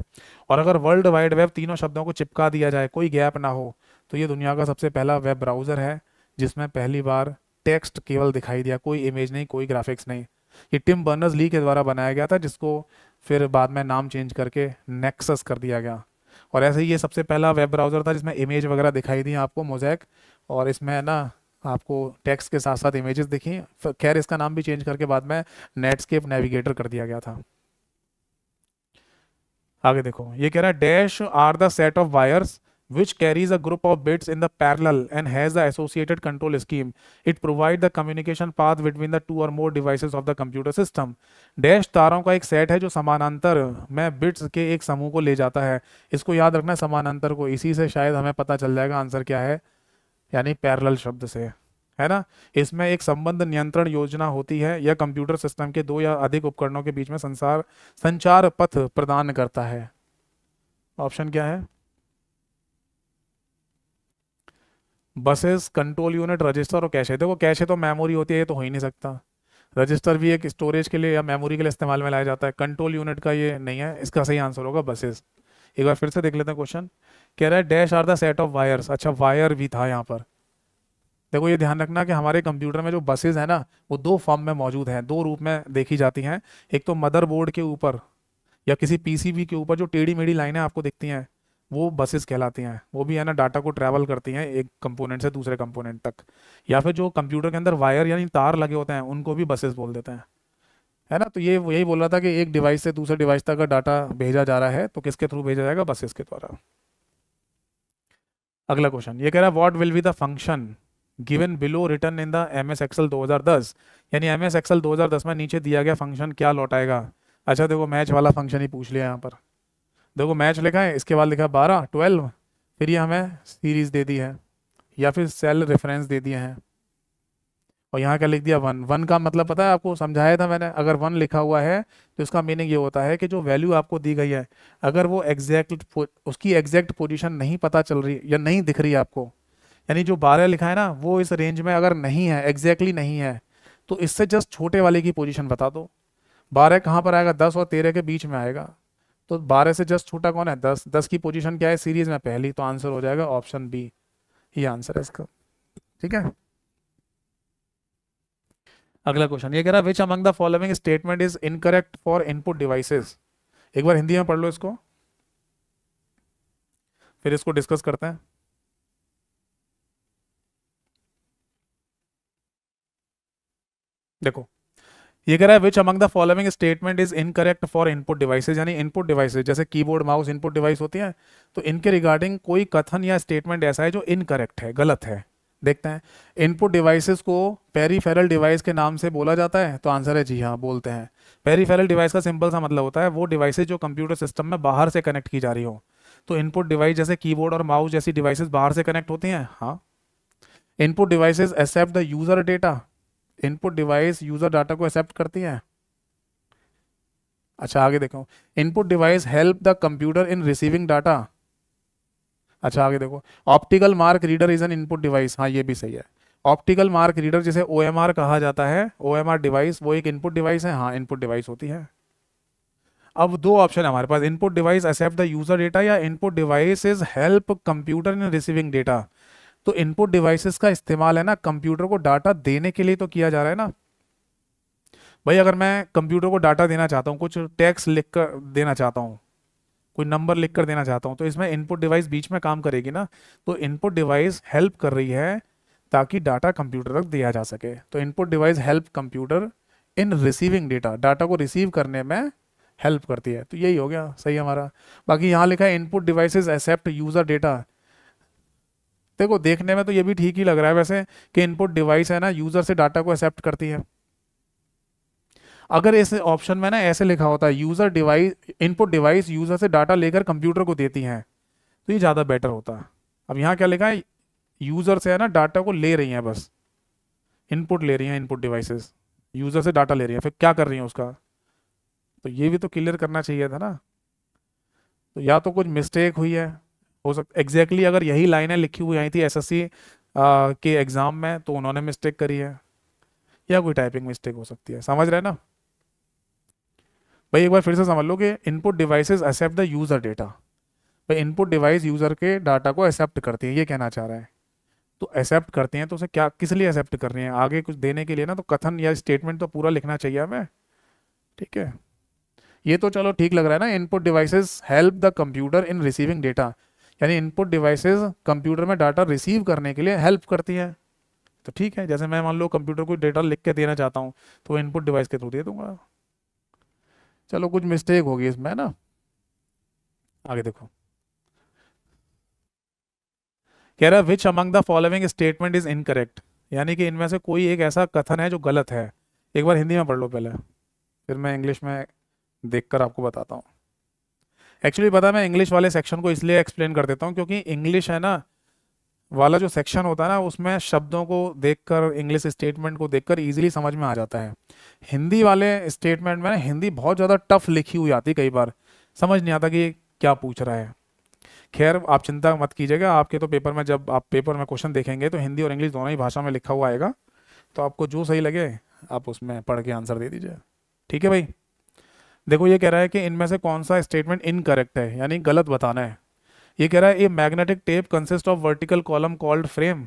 और अगर वर्ल्ड वाइड वेब तीनों शब्दों को चिपका दिया जाए कोई गैप ना हो तो ये दुनिया का सबसे पहला वेब ब्राउज़र है जिसमें पहली बार टेक्स्ट केवल दिखाई दिया कोई इमेज नहीं कोई ग्राफिक्स नहीं ये टिम बर्नर्स ली के द्वारा बनाया गया था जिसको फिर बाद में नाम चेंज करके नेक्सस कर दिया गया और ऐसे ही ये सबसे पहला वेब ब्राउज़र था जिसमें इमेज वगैरह दिखाई दी आपको मोजैक और इसमें है ना आपको टेक्स के साथ साथ इमेजेस दिखी खैर इसका नाम भी चेंज करके बाद में नेटस्केप नेविगेटर कर दिया गया था आगे देखो ये कह रहा है dash are the set of wires which carries a group of bits in the parallel and has the associated control scheme. It provides the communication path between the two or more devices of the computer dash तारों का एक set है जो समानांतर में bits के एक समूह को ले जाता है इसको याद रखना है समानांतर को इसी से शायद हमें पता चल जाएगा आंसर क्या है यानी पैरल शब्द से है ना इसमें एक संबंध नियंत्रण योजना होती है यह कंप्यूटर सिस्टम के दो या अधिक उपकरणों के बीच में संसार संचार पथ प्रदान करता है ऑप्शन क्या है बसेस कंट्रोल यूनिट रजिस्टर और कैश है देखो कैश है तो मेमोरी होती है ये तो हो ही नहीं सकता रजिस्टर भी एक स्टोरेज के लिए या मेमोरी के लिए इस्तेमाल में लाया जाता है कंट्रोल यूनिट का ये नहीं है इसका सही आंसर होगा बसेस एक बार फिर से देख लेते हैं क्वेश्चन कह रहा है dash are the set of wires अच्छा वायर भी था यहाँ पर देखो ये ध्यान रखना कि हमारे कंप्यूटर में जो बसेज हैं ना वो दो फॉर्म में मौजूद हैं दो रूप में देखी जाती हैं एक तो मदरबोर्ड के ऊपर या किसी पीसीबी के ऊपर जो टेढ़ी मेढ़ी लाइनें आपको दिखती हैं वो बसेस कहलाती हैं वो भी है ना डाटा को ट्रैवल करती हैं एक कंपोनेंट से दूसरे कंपोनेंट तक या फिर जो कंप्यूटर के अंदर वायर यानी तार लगे होते हैं उनको भी बसेस बोल देते हैं है ना तो ये यही बोल रहा था कि एक डिवाइस से दूसरे डिवाइस तक अगर डाटा भेजा जा रहा है तो किसके थ्रू भेजा जाएगा बसेस के द्वारा अगला क्वेश्चन ये कह रहा है what will be the function given below return in the M S Excel दो यानी एम एस एक्सएल दो में नीचे दिया गया फंक्शन क्या लौटाएगा अच्छा देखो मैच वाला फंक्शन ही पूछ लिया यहाँ पर देखो मैच लिखा है इसके बाद लिखा बारह ट्वेल्व फिर ये हमें सीरीज़ दे दी है या फिर सेल रेफरेंस दे दिए हैं और यहाँ क्या लिख दिया वन वन का मतलब पता है आपको समझाया था मैंने अगर वन लिखा हुआ है तो इसका मीनिंग ये होता है कि जो वैल्यू आपको दी गई है अगर वो एग्जैक्ट उसकी एग्जैक्ट पोजीशन नहीं पता चल रही या नहीं दिख रही आपको यानी जो बारह लिखा है ना वो इस रेंज में अगर नहीं है एग्जैक्टली नहीं है तो इससे जस्ट छोटे वाले की पोजिशन बता दो बारह कहाँ पर आएगा दस और तेरह के बीच में आएगा तो बारह से जस्ट छूटा कौन है दस दस की पोजीशन क्या है सीरीज में पहली तो आंसर हो जाएगा ऑप्शन बी ये आंसर है इसका ठीक है अगला क्वेश्चन ये कह रहा which among the following statement is incorrect for input devices एक बार हिंदी में पढ़ लो इसको फिर इसको डिस्कस करते हैं देखो ये कह रहा है which among the following statement is incorrect for input devices यानी इनपुट डिवाइसेज जैसे कीबोर्ड माउस इनपुट डिवाइस होती है तो इनके रिगार्डिंग कोई कथन या स्टेटमेंट ऐसा है जो इनकरेक्ट है गलत है देखते हैं इनपुट डिवाइसेस को पेरीफेरल डिवाइस के नाम से बोला जाता है तो आंसर है जी हाँ बोलते हैं पेरीफेरल डिवाइस का सिंपल सा मतलब होता है वो डिवाइसेज जो कंप्यूटर सिस्टम में बाहर से कनेक्ट की जा रही हो तो इनपुट डिवाइस जैसे कीबोर्ड और माउस जैसी डिवाइसेज बाहर से कनेक्ट होती हैं हाँ input devices accept the user data input device user data को एक्सेप्ट करती है अच्छा आगे देखो input device help the computer in receiving data अच्छा आगे देखो optical mark reader is an input device हाँ ये भी सही है ऑप्टिकल मार्क रीडर जिसे ओ कहा जाता है ओ डिवाइस वो एक इनपुट डिवाइस है हाँ इनपुट डिवाइस होती है अब दो ऑप्शन हमारे पास input device accept the user data या input device is help computer in receiving data तो इनपुट डिवाइसेस का इस्तेमाल है ना कंप्यूटर को डाटा देने के लिए तो किया जा रहा है ना भाई अगर मैं कंप्यूटर को डाटा देना चाहता हूँ कुछ टैक्स लिख कर देना चाहता हूँ कोई नंबर लिख कर देना चाहता हूँ तो इसमें इनपुट डिवाइस बीच में काम करेगी ना तो इनपुट डिवाइस हेल्प कर रही है ताकि डाटा कंप्यूटर तक दिया जा सके तो input device help computer in receiving data data को रिसीव करने में हेल्प करती है तो यही हो गया सही हमारा बाकी यहाँ लिखा है input devices accept user data देखो देखने में तो ये भी ठीक ही लग रहा है वैसे कि इनपुट डिवाइस है ना यूजर से डाटा को एक्सेप्ट करती है अगर इस ऑप्शन में ना ऐसे लिखा होता है user device input device user से डाटा लेकर कंप्यूटर को देती है तो ये ज़्यादा बेटर होता है अब यहाँ क्या लिखा है यूजर से है ना डाटा को ले रही है बस इनपुट ले रही है इनपुट डिवाइसेस यूजर से डाटा ले रही है फिर क्या कर रही है उसका तो ये भी तो क्लियर करना चाहिए था ना तो या तो कुछ मिस्टेक हुई है हो सकता एग्जैक्टली अगर यही लाइनें लिखी हुई आई थी एसएससी के एग्ज़ाम में तो उन्होंने मिस्टेक करी है या कोई टाइपिंग मिस्टेक हो सकती है समझ रहे ना भाई एक बार फिर से समझ लो कि input devices accept the user data भाई इनपुट डिवाइस यूज़र के डाटा को एक्सेप्ट करती है ये कहना चाह रहा है तो एक्सेप्ट करते हैं तो उसे क्या किस लिए एक्सेप्ट कर रहे हैं आगे कुछ देने के लिए ना तो कथन या स्टेटमेंट तो पूरा लिखना चाहिए हमें ठीक है ये तो चलो ठीक लग रहा है ना input devices help the computer in receiving data यानी इनपुट डिवाइसेस कंप्यूटर में डाटा रिसीव करने के लिए हेल्प करती है तो ठीक है जैसे मैं मान लो कंप्यूटर को डेटा लिख के देना चाहता हूँ तो इनपुट डिवाइस के थ्रू दे दूंगा चलो कुछ मिस्टेक होगी इसमें ना आगे देखो कह रहा है which among the following statement is incorrect यानी कि इनमें से कोई एक ऐसा कथन है जो गलत है एक बार हिंदी में पढ़ लो पहले फिर मैं इंग्लिश में देखकर आपको बताता हूँ एक्चुअली पता मैं इंग्लिश वाले सेक्शन को इसलिए एक्सप्लेन कर देता हूँ क्योंकि इंग्लिश है ना वाला जो सेक्शन होता है ना उसमें शब्दों को देखकर इंग्लिश स्टेटमेंट को देखकर इजीली समझ में आ जाता है हिंदी वाले स्टेटमेंट में हिंदी बहुत ज़्यादा टफ लिखी हुई आती कई बार समझ नहीं आता कि क्या पूछ रहा है खैर आप चिंता मत कीजिएगा आपके तो पेपर में जब आप पेपर में क्वेश्चन देखेंगे तो हिंदी और इंग्लिश दोनों ही भाषा में लिखा हुआ आएगा तो आपको जो सही लगे आप उसमें पढ़ के आंसर दे दीजिए ठीक है भाई देखो ये कह रहा है कि इनमें से कौन सा स्टेटमेंट इनकरेक्ट है यानी गलत बताना है ये कह रहा है a magnetic tape consist of vertical column called frame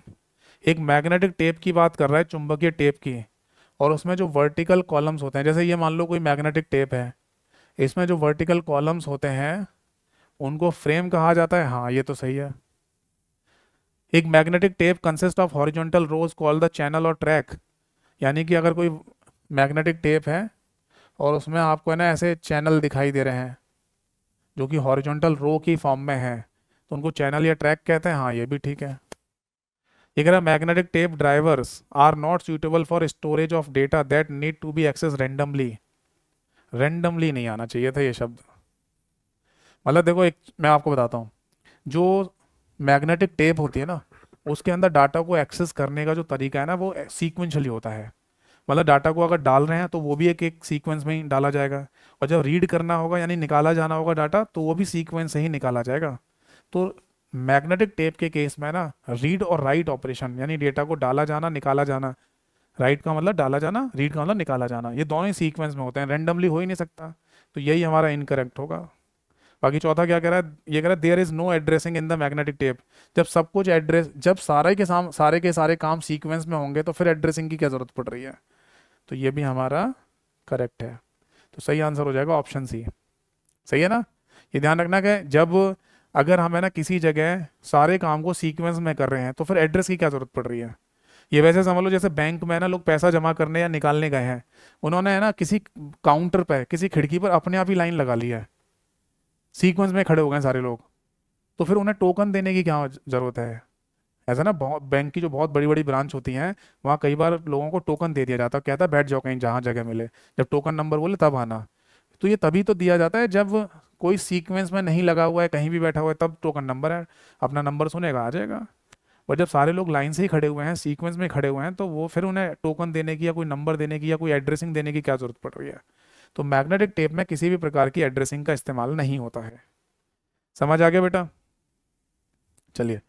एक मैग्नेटिक टेप की बात कर रहा है चुंबकीय टेप की और उसमें जो वर्टिकल कॉलम्स होते हैं जैसे ये मान लो कोई मैग्नेटिक टेप है इसमें जो वर्टिकल कॉलम्स होते हैं उनको फ्रेम कहा जाता है हाँ ये तो सही है एक magnetic tape consist of horizontal rows call the channel और ट्रैक यानी कि अगर कोई मैग्नेटिक टेप है और उसमें आपको है ना ऐसे चैनल दिखाई दे रहे हैं जो कि हॉरिजॉन्टल रो की फॉर्म में है तो उनको चैनल या ट्रैक कहते हैं हाँ ये भी ठीक है ये कह रहा magnetic tape drivers are not suitable for storage of data that need to be access randomly randomly नहीं आना चाहिए था ये शब्द मतलब देखो एक मैं आपको बताता हूँ जो मैग्नेटिक टेप होती है ना उसके अंदर डाटा को एक्सेस करने का जो तरीका है ना वो सीक्वेंशली होता है मतलब डाटा को अगर डाल रहे हैं तो वो भी एक एक सीक्वेंस में ही डाला जाएगा और जब रीड करना होगा यानी निकाला जाना होगा डाटा तो वो भी सीक्वेंस से ही निकाला जाएगा तो मैग्नेटिक टेप के केस में ना रीड और राइट ऑपरेशन यानी डेटा को डाला जाना निकाला जाना राइट का मतलब डाला जाना रीड का मतलब निकाला जाना ये दोनों ही सीक्वेंस में होते हैं रेंडमली हो ही नहीं सकता तो यही हमारा इनकरेक्ट होगा बाकी चौथा क्या कह रहा है ये कह रहा है there is no addressing in the magnetic tape जब सब कुछ एड्रेस जब सारे के साम सारे के सारे काम सीक्वेंस में होंगे तो फिर एड्रेसिंग की क्या ज़रूरत पड़ रही है तो ये भी हमारा करेक्ट है तो सही आंसर हो जाएगा ऑप्शन सी सही है ना ये ध्यान रखना कि जब अगर हम है ना किसी जगह सारे काम को सीक्वेंस में कर रहे हैं तो फिर एड्रेस की क्या ज़रूरत पड़ रही है ये वैसे समझ लो जैसे बैंक में ना लोग पैसा जमा करने या निकालने गए हैं उन्होंने है ना किसी काउंटर पर किसी खिड़की पर अपने आप ही लाइन लगा ली है सीक्वेंस में खड़े हो गए सारे लोग तो फिर उन्हें टोकन देने की क्या ज़रूरत है ऐसा ना बैंक की जो बहुत बड़ी बड़ी ब्रांच होती हैं वहाँ कई बार लोगों को टोकन दे दिया जाता है कहता है बैठ जाओ कहीं जहाँ जगह मिले जब टोकन नंबर बोले तब आना तो ये तभी तो दिया जाता है जब कोई सीक्वेंस में नहीं लगा हुआ है कहीं भी बैठा हुआ है तब टोकन नंबर है अपना नंबर सुनेगा आ जाएगा और जब सारे लोग लाइन से ही खड़े हुए हैं सीक्वेंस में खड़े हुए हैं तो वो फिर उन्हें टोकन देने की या कोई नंबर देने की या कोई एड्रेसिंग देने की क्या ज़रूरत पड़ रही है तो मैग्नेटिक टेप में किसी भी प्रकार की एड्रेसिंग का इस्तेमाल नहीं होता है समझ आ गया बेटा चलिए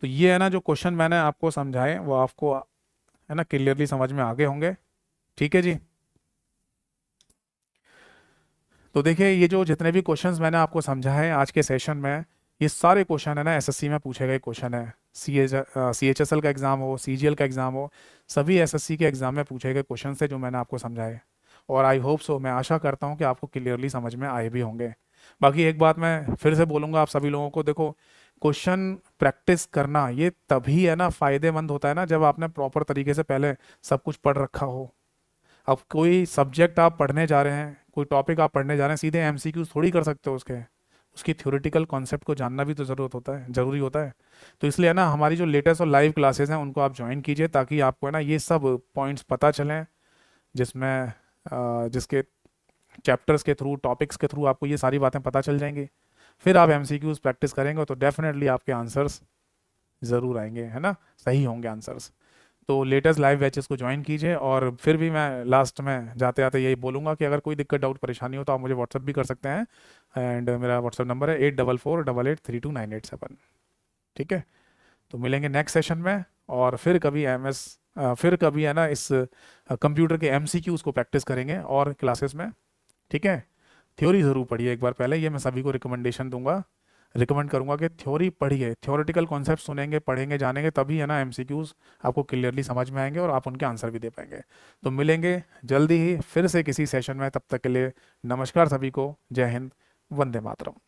तो ये है ना जो क्वेश्चन मैंने आपको समझाए वो आपको है ना क्लियरली समझ में आगे होंगे ठीक है जी तो देखिए ये जो जितने भी क्वेश्चंस मैंने आपको है आज के सेशन में ये सारे क्वेश्चन है ना एसएससी में पूछे गए क्वेश्चन है C H C H S L का एग्ज़ाम हो सी का एग्ज़ाम हो सभी एसएससी के एग्ज़ाम में पूछे गए क्वेश्चन है जो मैंने आपको समझाए और आई होप सो मैं आशा करता हूँ कि आपको क्लियरली समझ में आए भी होंगे बाकी एक बात मैं फिर से बोलूँगा आप सभी लोगों को देखो क्वेश्चन प्रैक्टिस करना ये तभी है ना फायदेमंद होता है ना जब आपने प्रॉपर तरीके से पहले सब कुछ पढ़ रखा हो अब कोई सब्जेक्ट आप पढ़ने जा रहे हैं कोई टॉपिक आप पढ़ने जा रहे हैं सीधे एम थोड़ी कर सकते हो उसके उसकी थ्योरेटिकल कॉन्सेप्ट को जानना भी तो ज़रूरत होता है ज़रूरी होता है तो इसलिए ना हमारी जो लेटेस्ट और लाइव क्लासेस हैं उनको आप ज्वाइन कीजिए ताकि आपको है ना ये सब पॉइंट्स पता चलें जिसमें जिसके चैप्टर्स के थ्रू टॉपिक्स के थ्रू आपको ये सारी बातें पता चल जाएंगी फिर आप एम प्रैक्टिस करेंगे तो डेफिनेटली आपके आंसर्स ज़रूर आएंगे है ना सही होंगे आंसर्स तो लेटेस्ट लाइव बैचेस को ज्वाइन कीजिए और फिर भी मैं लास्ट में जाते जाते यही बोलूँगा कि अगर कोई दिक्कत डाउट परेशानी हो तो आप मुझे व्हाट्सअप भी कर सकते हैं एंड मेरा व्हाट्सअप नंबर है eight double four double eight three two nine eight seven ठीक है तो मिलेंगे नेक्स्ट सेशन में और फिर कभी एम एस फिर कभी है ना इस कंप्यूटर के एम सी क्यूज़ को प्रैक्टिस करेंगे और क्लासेस में ठीक है थ्योरी ज़रूर पढ़िए एक बार पहले ये मैं सभी को रिकमेंडेशन दूंगा रिकमेंड करूंगा कि थ्योरी पढ़िए थ्योरेटिकल कॉन्सेप्ट सुनेंगे पढ़ेंगे जानेंगे तभी है ना एम आपको क्लियरली समझ में आएंगे और आप उनके आंसर भी दे पाएंगे तो मिलेंगे जल्दी ही फिर से किसी सेशन में तब तक के लिए नमस्कार सभी को जय हिंद वंदे मातरम